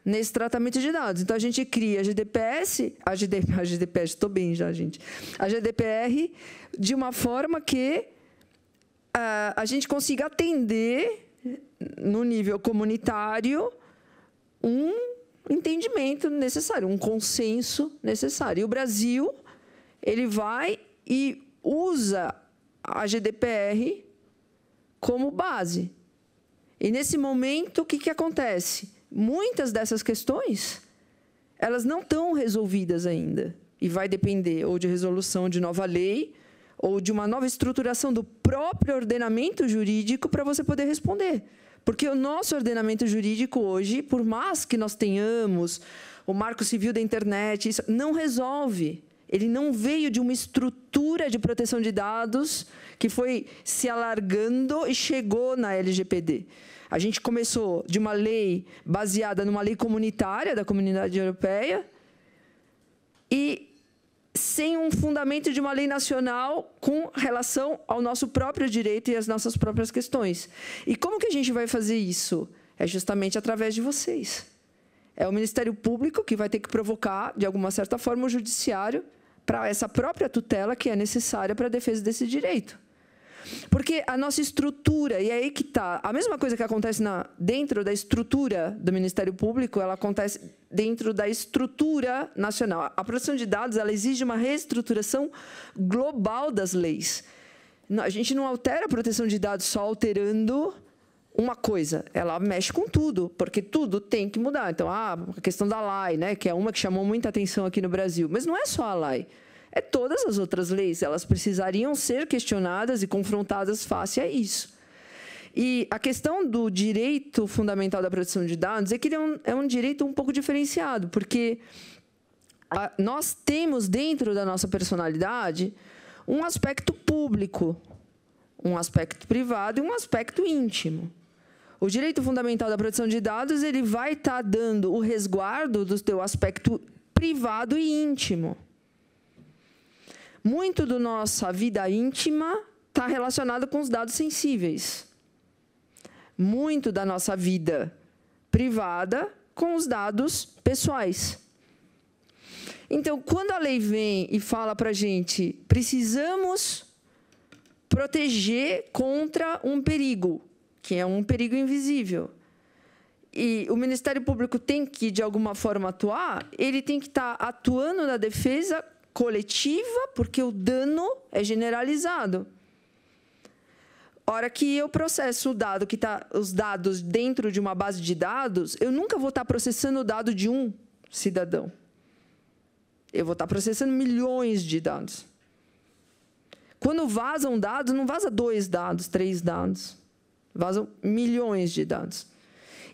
nesse tratamento de dados. Então, a gente cria a GDPS, a, GDPR a GDPS, estou bem já, gente, a GDPR, de uma forma que a, ah, a gente consiga atender, no nível comunitário, um entendimento necessário, um consenso necessário. E o Brasil, ele vai e usa a GDPR como base. E nesse momento, o que, que acontece? muitas dessas questões elas não estão resolvidas ainda e vai depender ou de resolução de nova lei ou de uma nova estruturação do próprio ordenamento jurídico para você poder responder. Porque o nosso ordenamento jurídico hoje, por mais que nós tenhamos o Marco Civil da Internet, isso não resolve. Ele não veio de uma estrutura de proteção de dados que foi se alargando e chegou na LGPD. A gente começou de uma lei baseada numa lei comunitária da Comunidade Europeia e sem um fundamento de uma lei nacional com relação ao nosso próprio direito e às nossas próprias questões. E como que a gente vai fazer isso? É justamente através de vocês. É o Ministério Público que vai ter que provocar, de alguma certa forma, o Judiciário para essa própria tutela que é necessária para a defesa desse direito. Porque a nossa estrutura, e é aí que está, a mesma coisa que acontece na, dentro da estrutura do Ministério Público, ela acontece dentro da estrutura nacional. A proteção de dados ela exige uma reestruturação global das leis. A gente não altera a proteção de dados só alterando uma coisa, ela mexe com tudo, porque tudo tem que mudar. Então, ah, a questão da LAI, né, que é uma que chamou muita atenção aqui no Brasil, mas não é só a LAI é todas as outras leis. Elas precisariam ser questionadas e confrontadas face a isso. E a questão do direito fundamental da proteção de dados é que ele é um, é um direito um pouco diferenciado, porque a, nós temos dentro da nossa personalidade um aspecto público, um aspecto privado e um aspecto íntimo. O direito fundamental da proteção de dados ele vai estar tá dando o resguardo do teu aspecto privado e íntimo muito da nossa vida íntima está relacionado com os dados sensíveis. Muito da nossa vida privada com os dados pessoais. Então, quando a lei vem e fala para a gente, precisamos proteger contra um perigo, que é um perigo invisível. E o Ministério Público tem que, de alguma forma, atuar, ele tem que estar tá atuando na defesa coletiva, porque o dano é generalizado. Hora que eu processo o dado que tá os dados dentro de uma base de dados, eu nunca vou estar tá processando o dado de um cidadão. Eu vou estar tá processando milhões de dados. Quando vazam dados, não vaza dois dados, três dados. Vazam milhões de dados.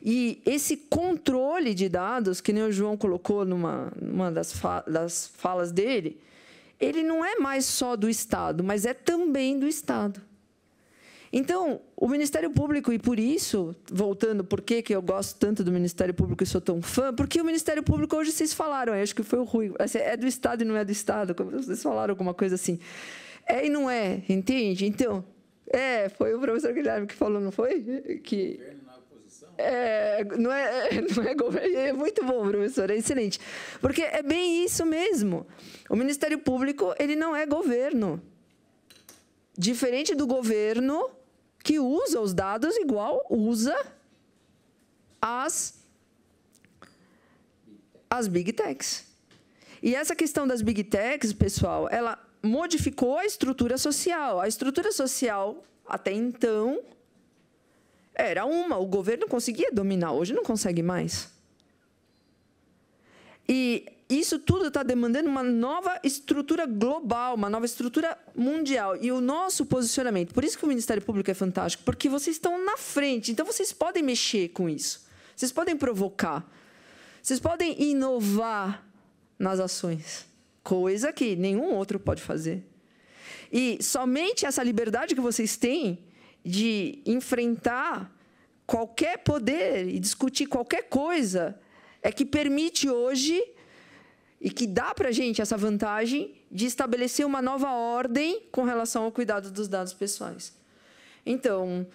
E esse controle de dados, que nem o João colocou numa, numa das, fa das falas dele, ele não é mais só do Estado, mas é também do Estado. Então, o Ministério Público, e por isso, voltando, por que, que eu gosto tanto do Ministério Público e sou tão fã? Porque o Ministério Público, hoje vocês falaram, acho que foi o Rui, assim, é do Estado e não é do Estado, vocês falaram alguma coisa assim. É e não é, entende? Então, é, foi o professor Guilherme que falou, não foi? Que é, não é, é não é, governo, é muito bom, professor, é excelente. Porque é bem isso mesmo. O Ministério Público, ele não é governo. Diferente do governo que usa os dados igual usa as as big techs. E essa questão das big techs, pessoal, ela modificou a estrutura social. A estrutura social até então era uma, o governo conseguia dominar, hoje não consegue mais. E isso tudo está demandando uma nova estrutura global, uma nova estrutura mundial. E o nosso posicionamento. Por isso que o Ministério Público é fantástico, porque vocês estão na frente. Então vocês podem mexer com isso. Vocês podem provocar. Vocês podem inovar nas ações. Coisa que nenhum outro pode fazer. E somente essa liberdade que vocês têm de enfrentar qualquer poder e discutir qualquer coisa é que permite hoje e que dá para a gente essa vantagem de estabelecer uma nova ordem com relação ao cuidado dos dados pessoais. Então,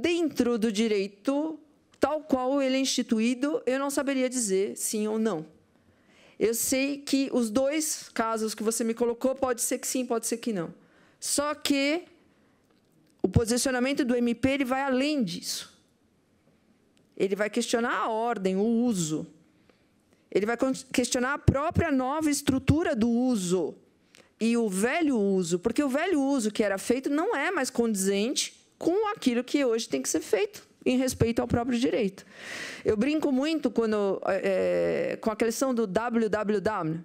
dentro do direito, tal qual ele é instituído, eu não saberia dizer sim ou não. Eu sei que os dois casos que você me colocou, pode ser que sim, pode ser que não. Só que o posicionamento do MP ele vai além disso. Ele vai questionar a ordem, o uso. Ele vai questionar a própria nova estrutura do uso e o velho uso, porque o velho uso que era feito não é mais condizente com aquilo que hoje tem que ser feito em respeito ao próprio direito. Eu brinco muito quando, é, com a questão do www,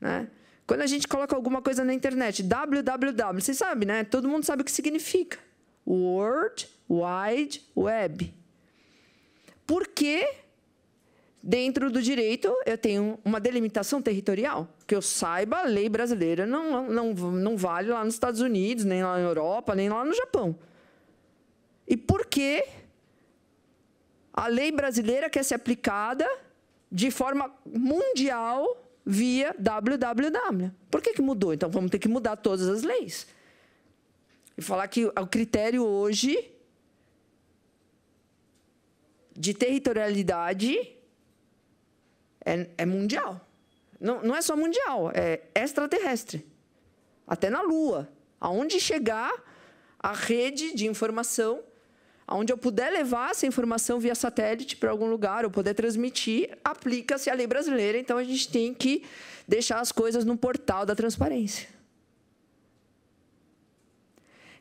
né? Quando a gente coloca alguma coisa na internet, www, você sabe, né? Todo mundo sabe o que significa. World Wide Web. Por que dentro do direito eu tenho uma delimitação territorial? Que eu saiba, a lei brasileira não, não, não vale lá nos Estados Unidos, nem lá na Europa, nem lá no Japão. E por que a lei brasileira quer ser aplicada de forma mundial via www. Por que, que mudou? Então vamos ter que mudar todas as leis. E falar que o critério hoje de territorialidade é, é mundial. Não, não é só mundial, é extraterrestre. Até na Lua. Aonde chegar a rede de informação onde eu puder levar essa informação via satélite para algum lugar, ou poder transmitir, aplica-se a lei brasileira. Então, a gente tem que deixar as coisas no portal da transparência.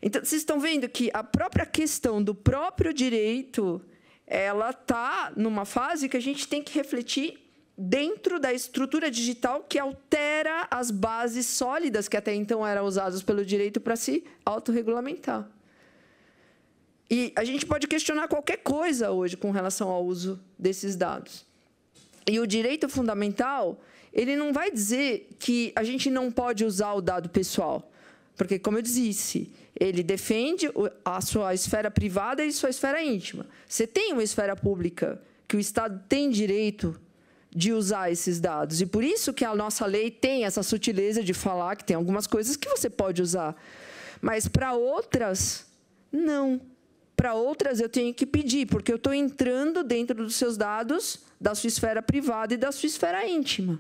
Então, vocês estão vendo que a própria questão do próprio direito, ela está numa fase que a gente tem que refletir dentro da estrutura digital que altera as bases sólidas que até então eram usadas pelo direito para se autorregulamentar. E a gente pode questionar qualquer coisa hoje com relação ao uso desses dados. E o direito fundamental, ele não vai dizer que a gente não pode usar o dado pessoal. Porque, como eu disse, ele defende a sua esfera privada e sua esfera íntima. Você tem uma esfera pública que o Estado tem direito de usar esses dados. E por isso que a nossa lei tem essa sutileza de falar que tem algumas coisas que você pode usar. Mas para outras, não para outras eu tenho que pedir, porque eu estou entrando dentro dos seus dados, da sua esfera privada e da sua esfera íntima.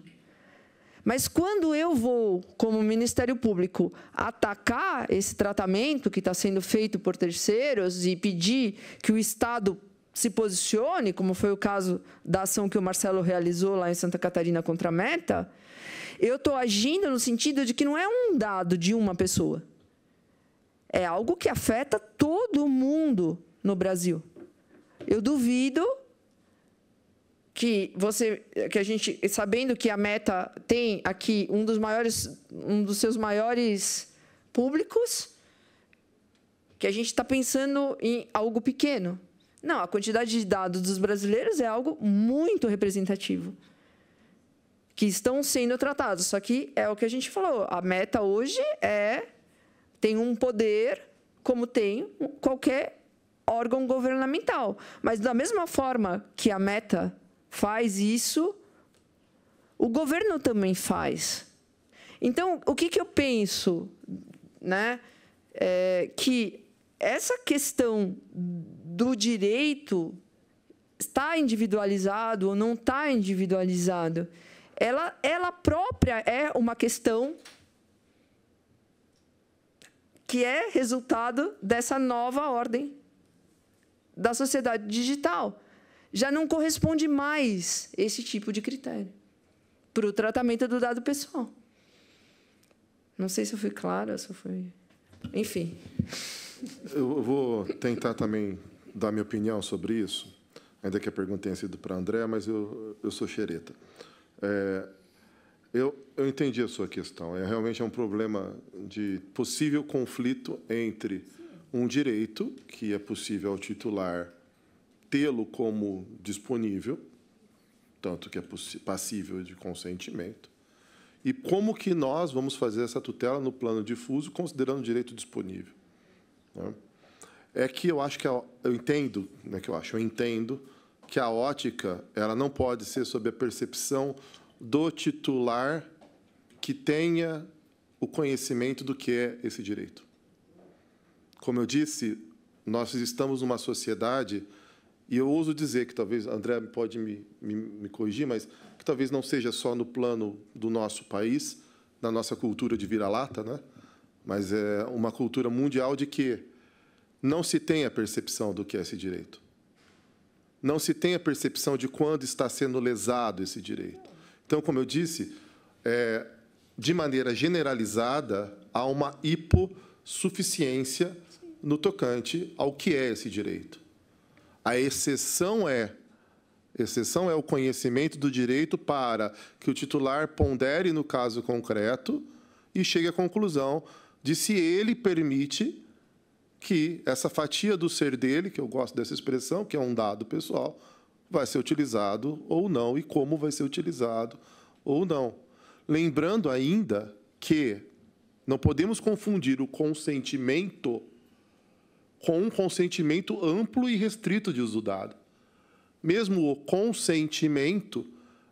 Mas quando eu vou, como Ministério Público, atacar esse tratamento que está sendo feito por terceiros e pedir que o Estado se posicione, como foi o caso da ação que o Marcelo realizou lá em Santa Catarina contra a Meta, eu estou agindo no sentido de que não é um dado de uma pessoa é algo que afeta todo mundo no Brasil. Eu duvido que você que a gente sabendo que a Meta tem aqui um dos maiores um dos seus maiores públicos que a gente está pensando em algo pequeno. Não, a quantidade de dados dos brasileiros é algo muito representativo que estão sendo tratados. Só que é o que a gente falou, a meta hoje é tem um poder, como tem qualquer órgão governamental. Mas, da mesma forma que a Meta faz isso, o governo também faz. Então, o que, que eu penso? Né? É que essa questão do direito está individualizado ou não está individualizado, ela, ela própria é uma questão que é resultado dessa nova ordem da sociedade digital. Já não corresponde mais esse tipo de critério para o tratamento do dado pessoal. Não sei se eu fui clara, se eu fui. Enfim. Eu vou tentar também dar minha opinião sobre isso, ainda que a pergunta tenha sido para a André, mas eu, eu sou xereta. É, eu, eu entendi a sua questão. É realmente é um problema de possível conflito entre um direito que é possível ao titular tê-lo como disponível, tanto que é passível de consentimento, e como que nós vamos fazer essa tutela no plano difuso, considerando o direito disponível. Né? É que eu acho que eu entendo, não é que eu acho, eu entendo que a ótica ela não pode ser sob a percepção do titular que tenha o conhecimento do que é esse direito. Como eu disse, nós estamos numa sociedade, e eu ouso dizer que talvez, André pode me, me, me corrigir, mas que talvez não seja só no plano do nosso país, na nossa cultura de vira-lata, né? mas é uma cultura mundial de que não se tem a percepção do que é esse direito. Não se tem a percepção de quando está sendo lesado esse direito. Então, como eu disse, é, de maneira generalizada, há uma hipossuficiência no tocante ao que é esse direito. A exceção é exceção é o conhecimento do direito para que o titular pondere no caso concreto e chegue à conclusão de se ele permite que essa fatia do ser dele, que eu gosto dessa expressão, que é um dado pessoal, vai ser utilizado ou não e como vai ser utilizado ou não. Lembrando ainda que não podemos confundir o consentimento com um consentimento amplo e restrito de uso dado. Mesmo o consentimento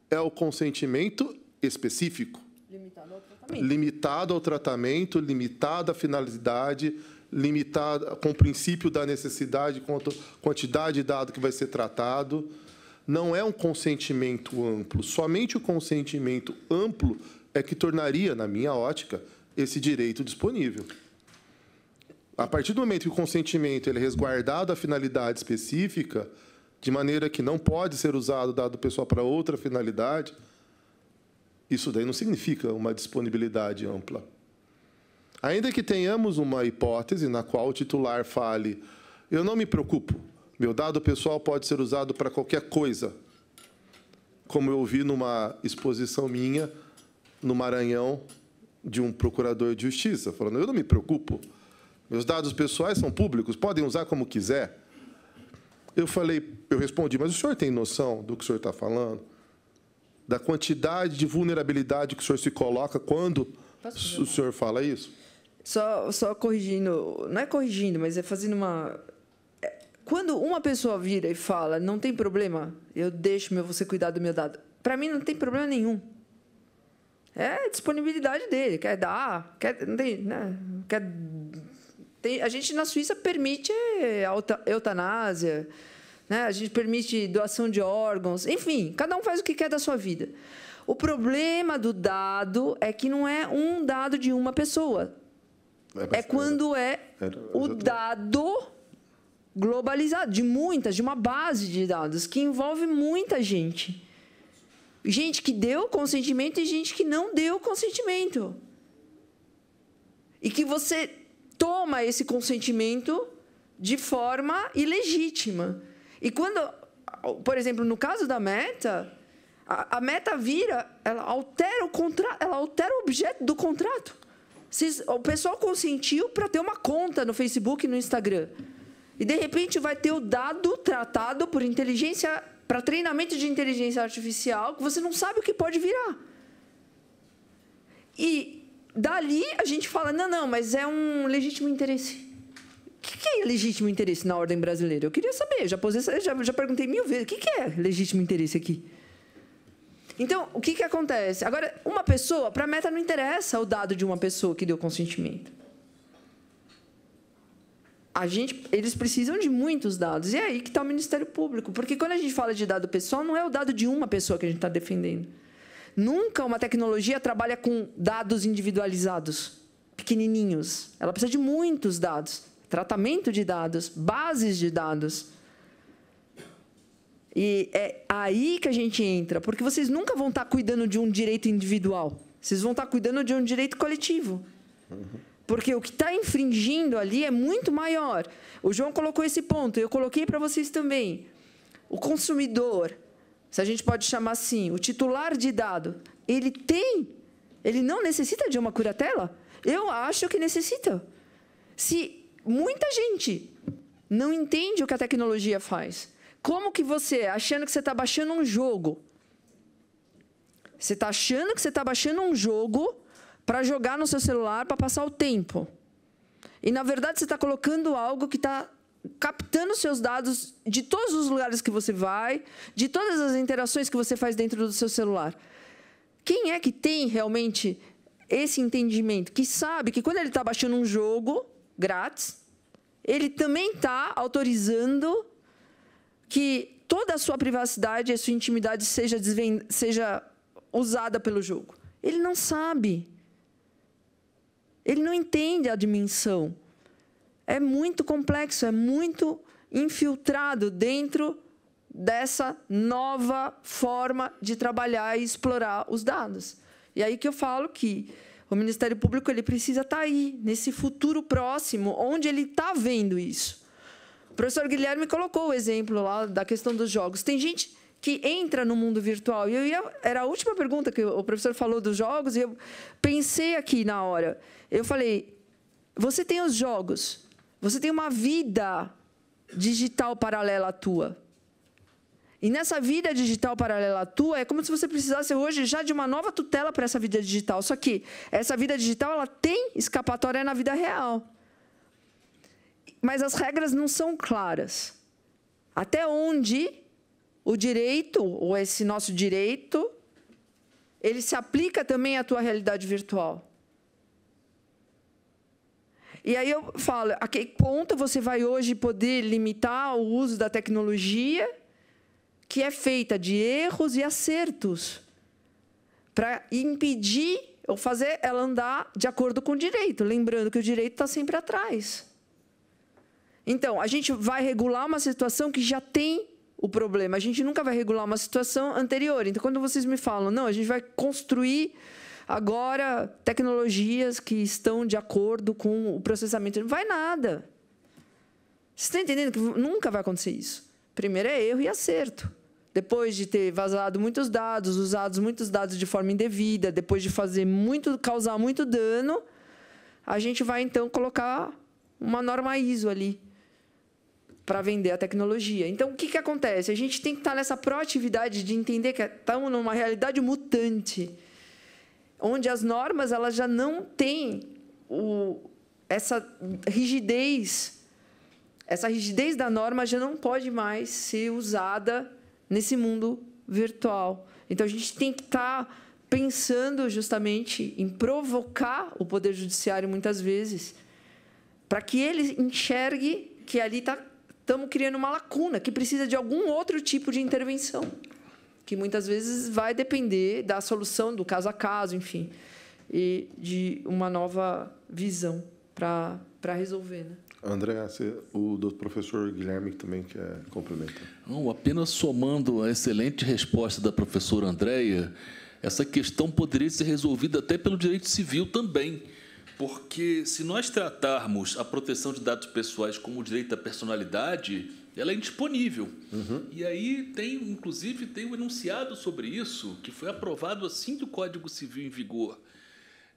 é o consentimento específico. Limitado ao tratamento. Limitado, ao tratamento, limitado à finalidade, limitado com o princípio da necessidade, quanto quantidade de dado que vai ser tratado não é um consentimento amplo. Somente o consentimento amplo é que tornaria, na minha ótica, esse direito disponível. A partir do momento que o consentimento ele é resguardado à finalidade específica, de maneira que não pode ser usado dado pessoal para outra finalidade, isso daí não significa uma disponibilidade ampla. Ainda que tenhamos uma hipótese na qual o titular fale: eu não me preocupo, meu dado pessoal pode ser usado para qualquer coisa. Como eu vi numa exposição minha no Maranhão de um procurador de justiça, falando: "Eu não me preocupo. Meus dados pessoais são públicos, podem usar como quiser". Eu falei, eu respondi: "Mas o senhor tem noção do que o senhor está falando? Da quantidade de vulnerabilidade que o senhor se coloca quando o senhor fala isso?" Só, só corrigindo, não é corrigindo, mas é fazendo uma quando uma pessoa vira e fala, não tem problema, eu deixo meu você cuidar do meu dado. Para mim não tem problema nenhum. É disponibilidade dele, quer dar, quer não tem, né? Quer tem, a gente na Suíça permite alta, eutanásia, né? A gente permite doação de órgãos, enfim, cada um faz o que quer da sua vida. O problema do dado é que não é um dado de uma pessoa. É, é quando é, é o dado globalizado, de muitas, de uma base de dados que envolve muita gente. Gente que deu consentimento e gente que não deu consentimento. E que você toma esse consentimento de forma ilegítima. E quando, por exemplo, no caso da meta, a, a meta vira, ela altera o contrato, ela altera o objeto do contrato. Vocês, o pessoal consentiu para ter uma conta no Facebook e no Instagram. E de repente vai ter o dado tratado por inteligência para treinamento de inteligência artificial que você não sabe o que pode virar. E dali a gente fala: não, não, mas é um legítimo interesse. O que, que é legítimo interesse na ordem brasileira? Eu queria saber, já, posei, já, já perguntei mil vezes: o que, que é legítimo interesse aqui? Então, o que, que acontece? Agora, uma pessoa, para a meta não interessa o dado de uma pessoa que deu consentimento a gente, eles precisam de muitos dados. E é aí que está o Ministério Público. Porque quando a gente fala de dado pessoal, não é o dado de uma pessoa que a gente está defendendo. Nunca uma tecnologia trabalha com dados individualizados, pequenininhos. Ela precisa de muitos dados, tratamento de dados, bases de dados. E é aí que a gente entra, porque vocês nunca vão estar tá cuidando de um direito individual. Vocês vão estar tá cuidando de um direito coletivo. Uhum. Porque o que está infringindo ali é muito maior. O João colocou esse ponto, eu coloquei para vocês também. O consumidor, se a gente pode chamar assim, o titular de dado, ele tem, ele não necessita de uma curatela? Eu acho que necessita. Se muita gente não entende o que a tecnologia faz, como que você, achando que você está baixando um jogo, você está achando que você está baixando um jogo para jogar no seu celular, para passar o tempo. E na verdade você está colocando algo que está captando seus dados de todos os lugares que você vai, de todas as interações que você faz dentro do seu celular. Quem é que tem realmente esse entendimento? Que sabe que quando ele está baixando um jogo grátis, ele também está autorizando que toda a sua privacidade e a sua intimidade seja, seja usada pelo jogo. Ele não sabe. Ele não entende a dimensão. É muito complexo, é muito infiltrado dentro dessa nova forma de trabalhar e explorar os dados. E aí que eu falo que o Ministério Público ele precisa estar tá aí, nesse futuro próximo, onde ele está vendo isso. O professor Guilherme colocou o exemplo lá da questão dos jogos. Tem gente que entra no mundo virtual. E eu ia, era a última pergunta que o professor falou dos jogos, e eu pensei aqui na hora. Eu falei: você tem os jogos, você tem uma vida digital paralela à tua. E nessa vida digital paralela à tua, é como se você precisasse hoje já de uma nova tutela para essa vida digital. Só que essa vida digital ela tem escapatória na vida real. Mas as regras não são claras. Até onde o direito, ou esse nosso direito, ele se aplica também à tua realidade virtual. E aí eu falo, a que ponto você vai hoje poder limitar o uso da tecnologia que é feita de erros e acertos para impedir ou fazer ela andar de acordo com o direito, lembrando que o direito está sempre atrás. Então, a gente vai regular uma situação que já tem o problema. A gente nunca vai regular uma situação anterior. Então, quando vocês me falam, não, a gente vai construir agora tecnologias que estão de acordo com o processamento. Não vai nada. Você está entendendo que nunca vai acontecer isso. Primeiro é erro e acerto. Depois de ter vazado muitos dados, usados muitos dados de forma indevida, depois de fazer muito, causar muito dano, a gente vai então colocar uma norma ISO ali para vender a tecnologia. Então, o que, que acontece? A gente tem que estar tá nessa proatividade de entender que estamos numa realidade mutante onde as normas elas já não têm o, essa rigidez. Essa rigidez da norma já não pode mais ser usada nesse mundo virtual. Então a gente tem que estar tá pensando justamente em provocar o poder judiciário muitas vezes, para que ele enxergue que ali estamos tá, criando uma lacuna, que precisa de algum outro tipo de intervenção que muitas vezes vai depender da solução do caso a caso, enfim, e de uma nova visão para resolver. Né? André, o professor Guilherme também quer complementar. Não, apenas somando a excelente resposta da professora Andréia, essa questão poderia ser resolvida até pelo direito civil também. Porque se nós tratarmos a proteção de dados pessoais como o direito à personalidade, ela é indisponível. Uhum. E aí tem, inclusive, tem um enunciado sobre isso que foi aprovado assim que o Código Civil em vigor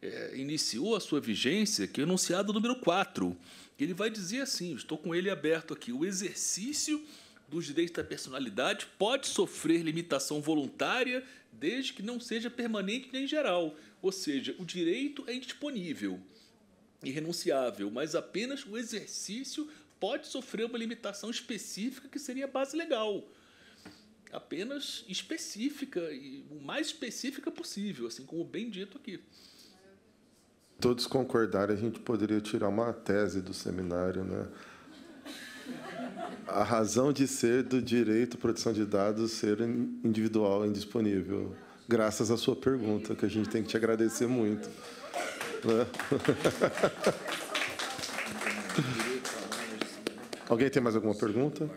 é, iniciou a sua vigência, que é o enunciado número 4. Ele vai dizer assim, estou com ele aberto aqui, o exercício dos direitos da personalidade pode sofrer limitação voluntária desde que não seja permanente nem geral, ou seja, o direito é indisponível irrenunciável, mas apenas o exercício pode sofrer uma limitação específica que seria a base legal. Apenas específica e o mais específica possível, assim como bem dito aqui. Todos concordarem, a gente poderia tirar uma tese do seminário, né? A razão de ser do direito à proteção de dados ser individual e indisponível. Graças à sua pergunta, que a gente tem que te agradecer muito. Né? Alguém tem mais alguma pergunta?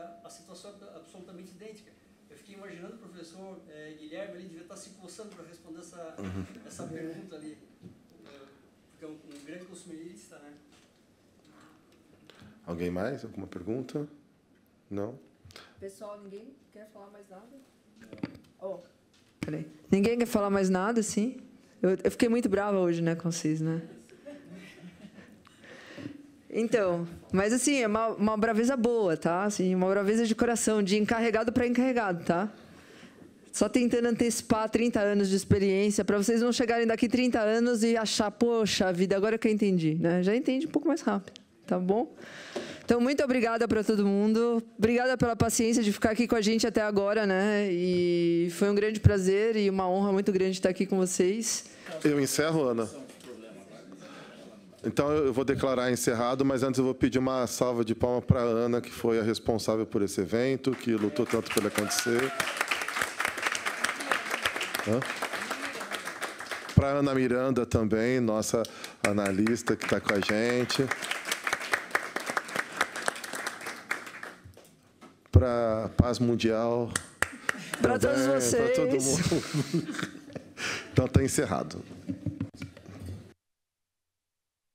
a, tá? a situação é absolutamente idêntica. Eu fiquei imaginando o professor eh, Guilherme, ele devia estar se coçando para responder essa, uhum. essa pergunta ali, porque é um, um grande consumidorista, né? Alguém mais? Alguma pergunta? Não? Pessoal, ninguém quer falar mais nada? Oh, peraí. Ninguém quer falar mais nada, sim? Eu, eu fiquei muito brava hoje, né, com vocês, né? Então, mas assim, é uma, uma braveza boa, tá? Assim, uma braveza de coração, de encarregado para encarregado, tá? Só tentando antecipar 30 anos de experiência para vocês não chegarem daqui 30 anos e achar, poxa a vida, agora que eu entendi, né? Já entende um pouco mais rápido, tá bom? Então, muito obrigada para todo mundo. Obrigada pela paciência de ficar aqui com a gente até agora, né? E foi um grande prazer e uma honra muito grande estar aqui com vocês. Eu encerro, Ana. Então eu vou declarar encerrado, mas antes eu vou pedir uma salva de palmas para a Ana, que foi a responsável por esse evento, que lutou tanto para ele acontecer. Para a Ana Miranda também, nossa analista que está com a gente. Para a paz mundial. Para todos vocês. Para todo mundo. Então está encerrado.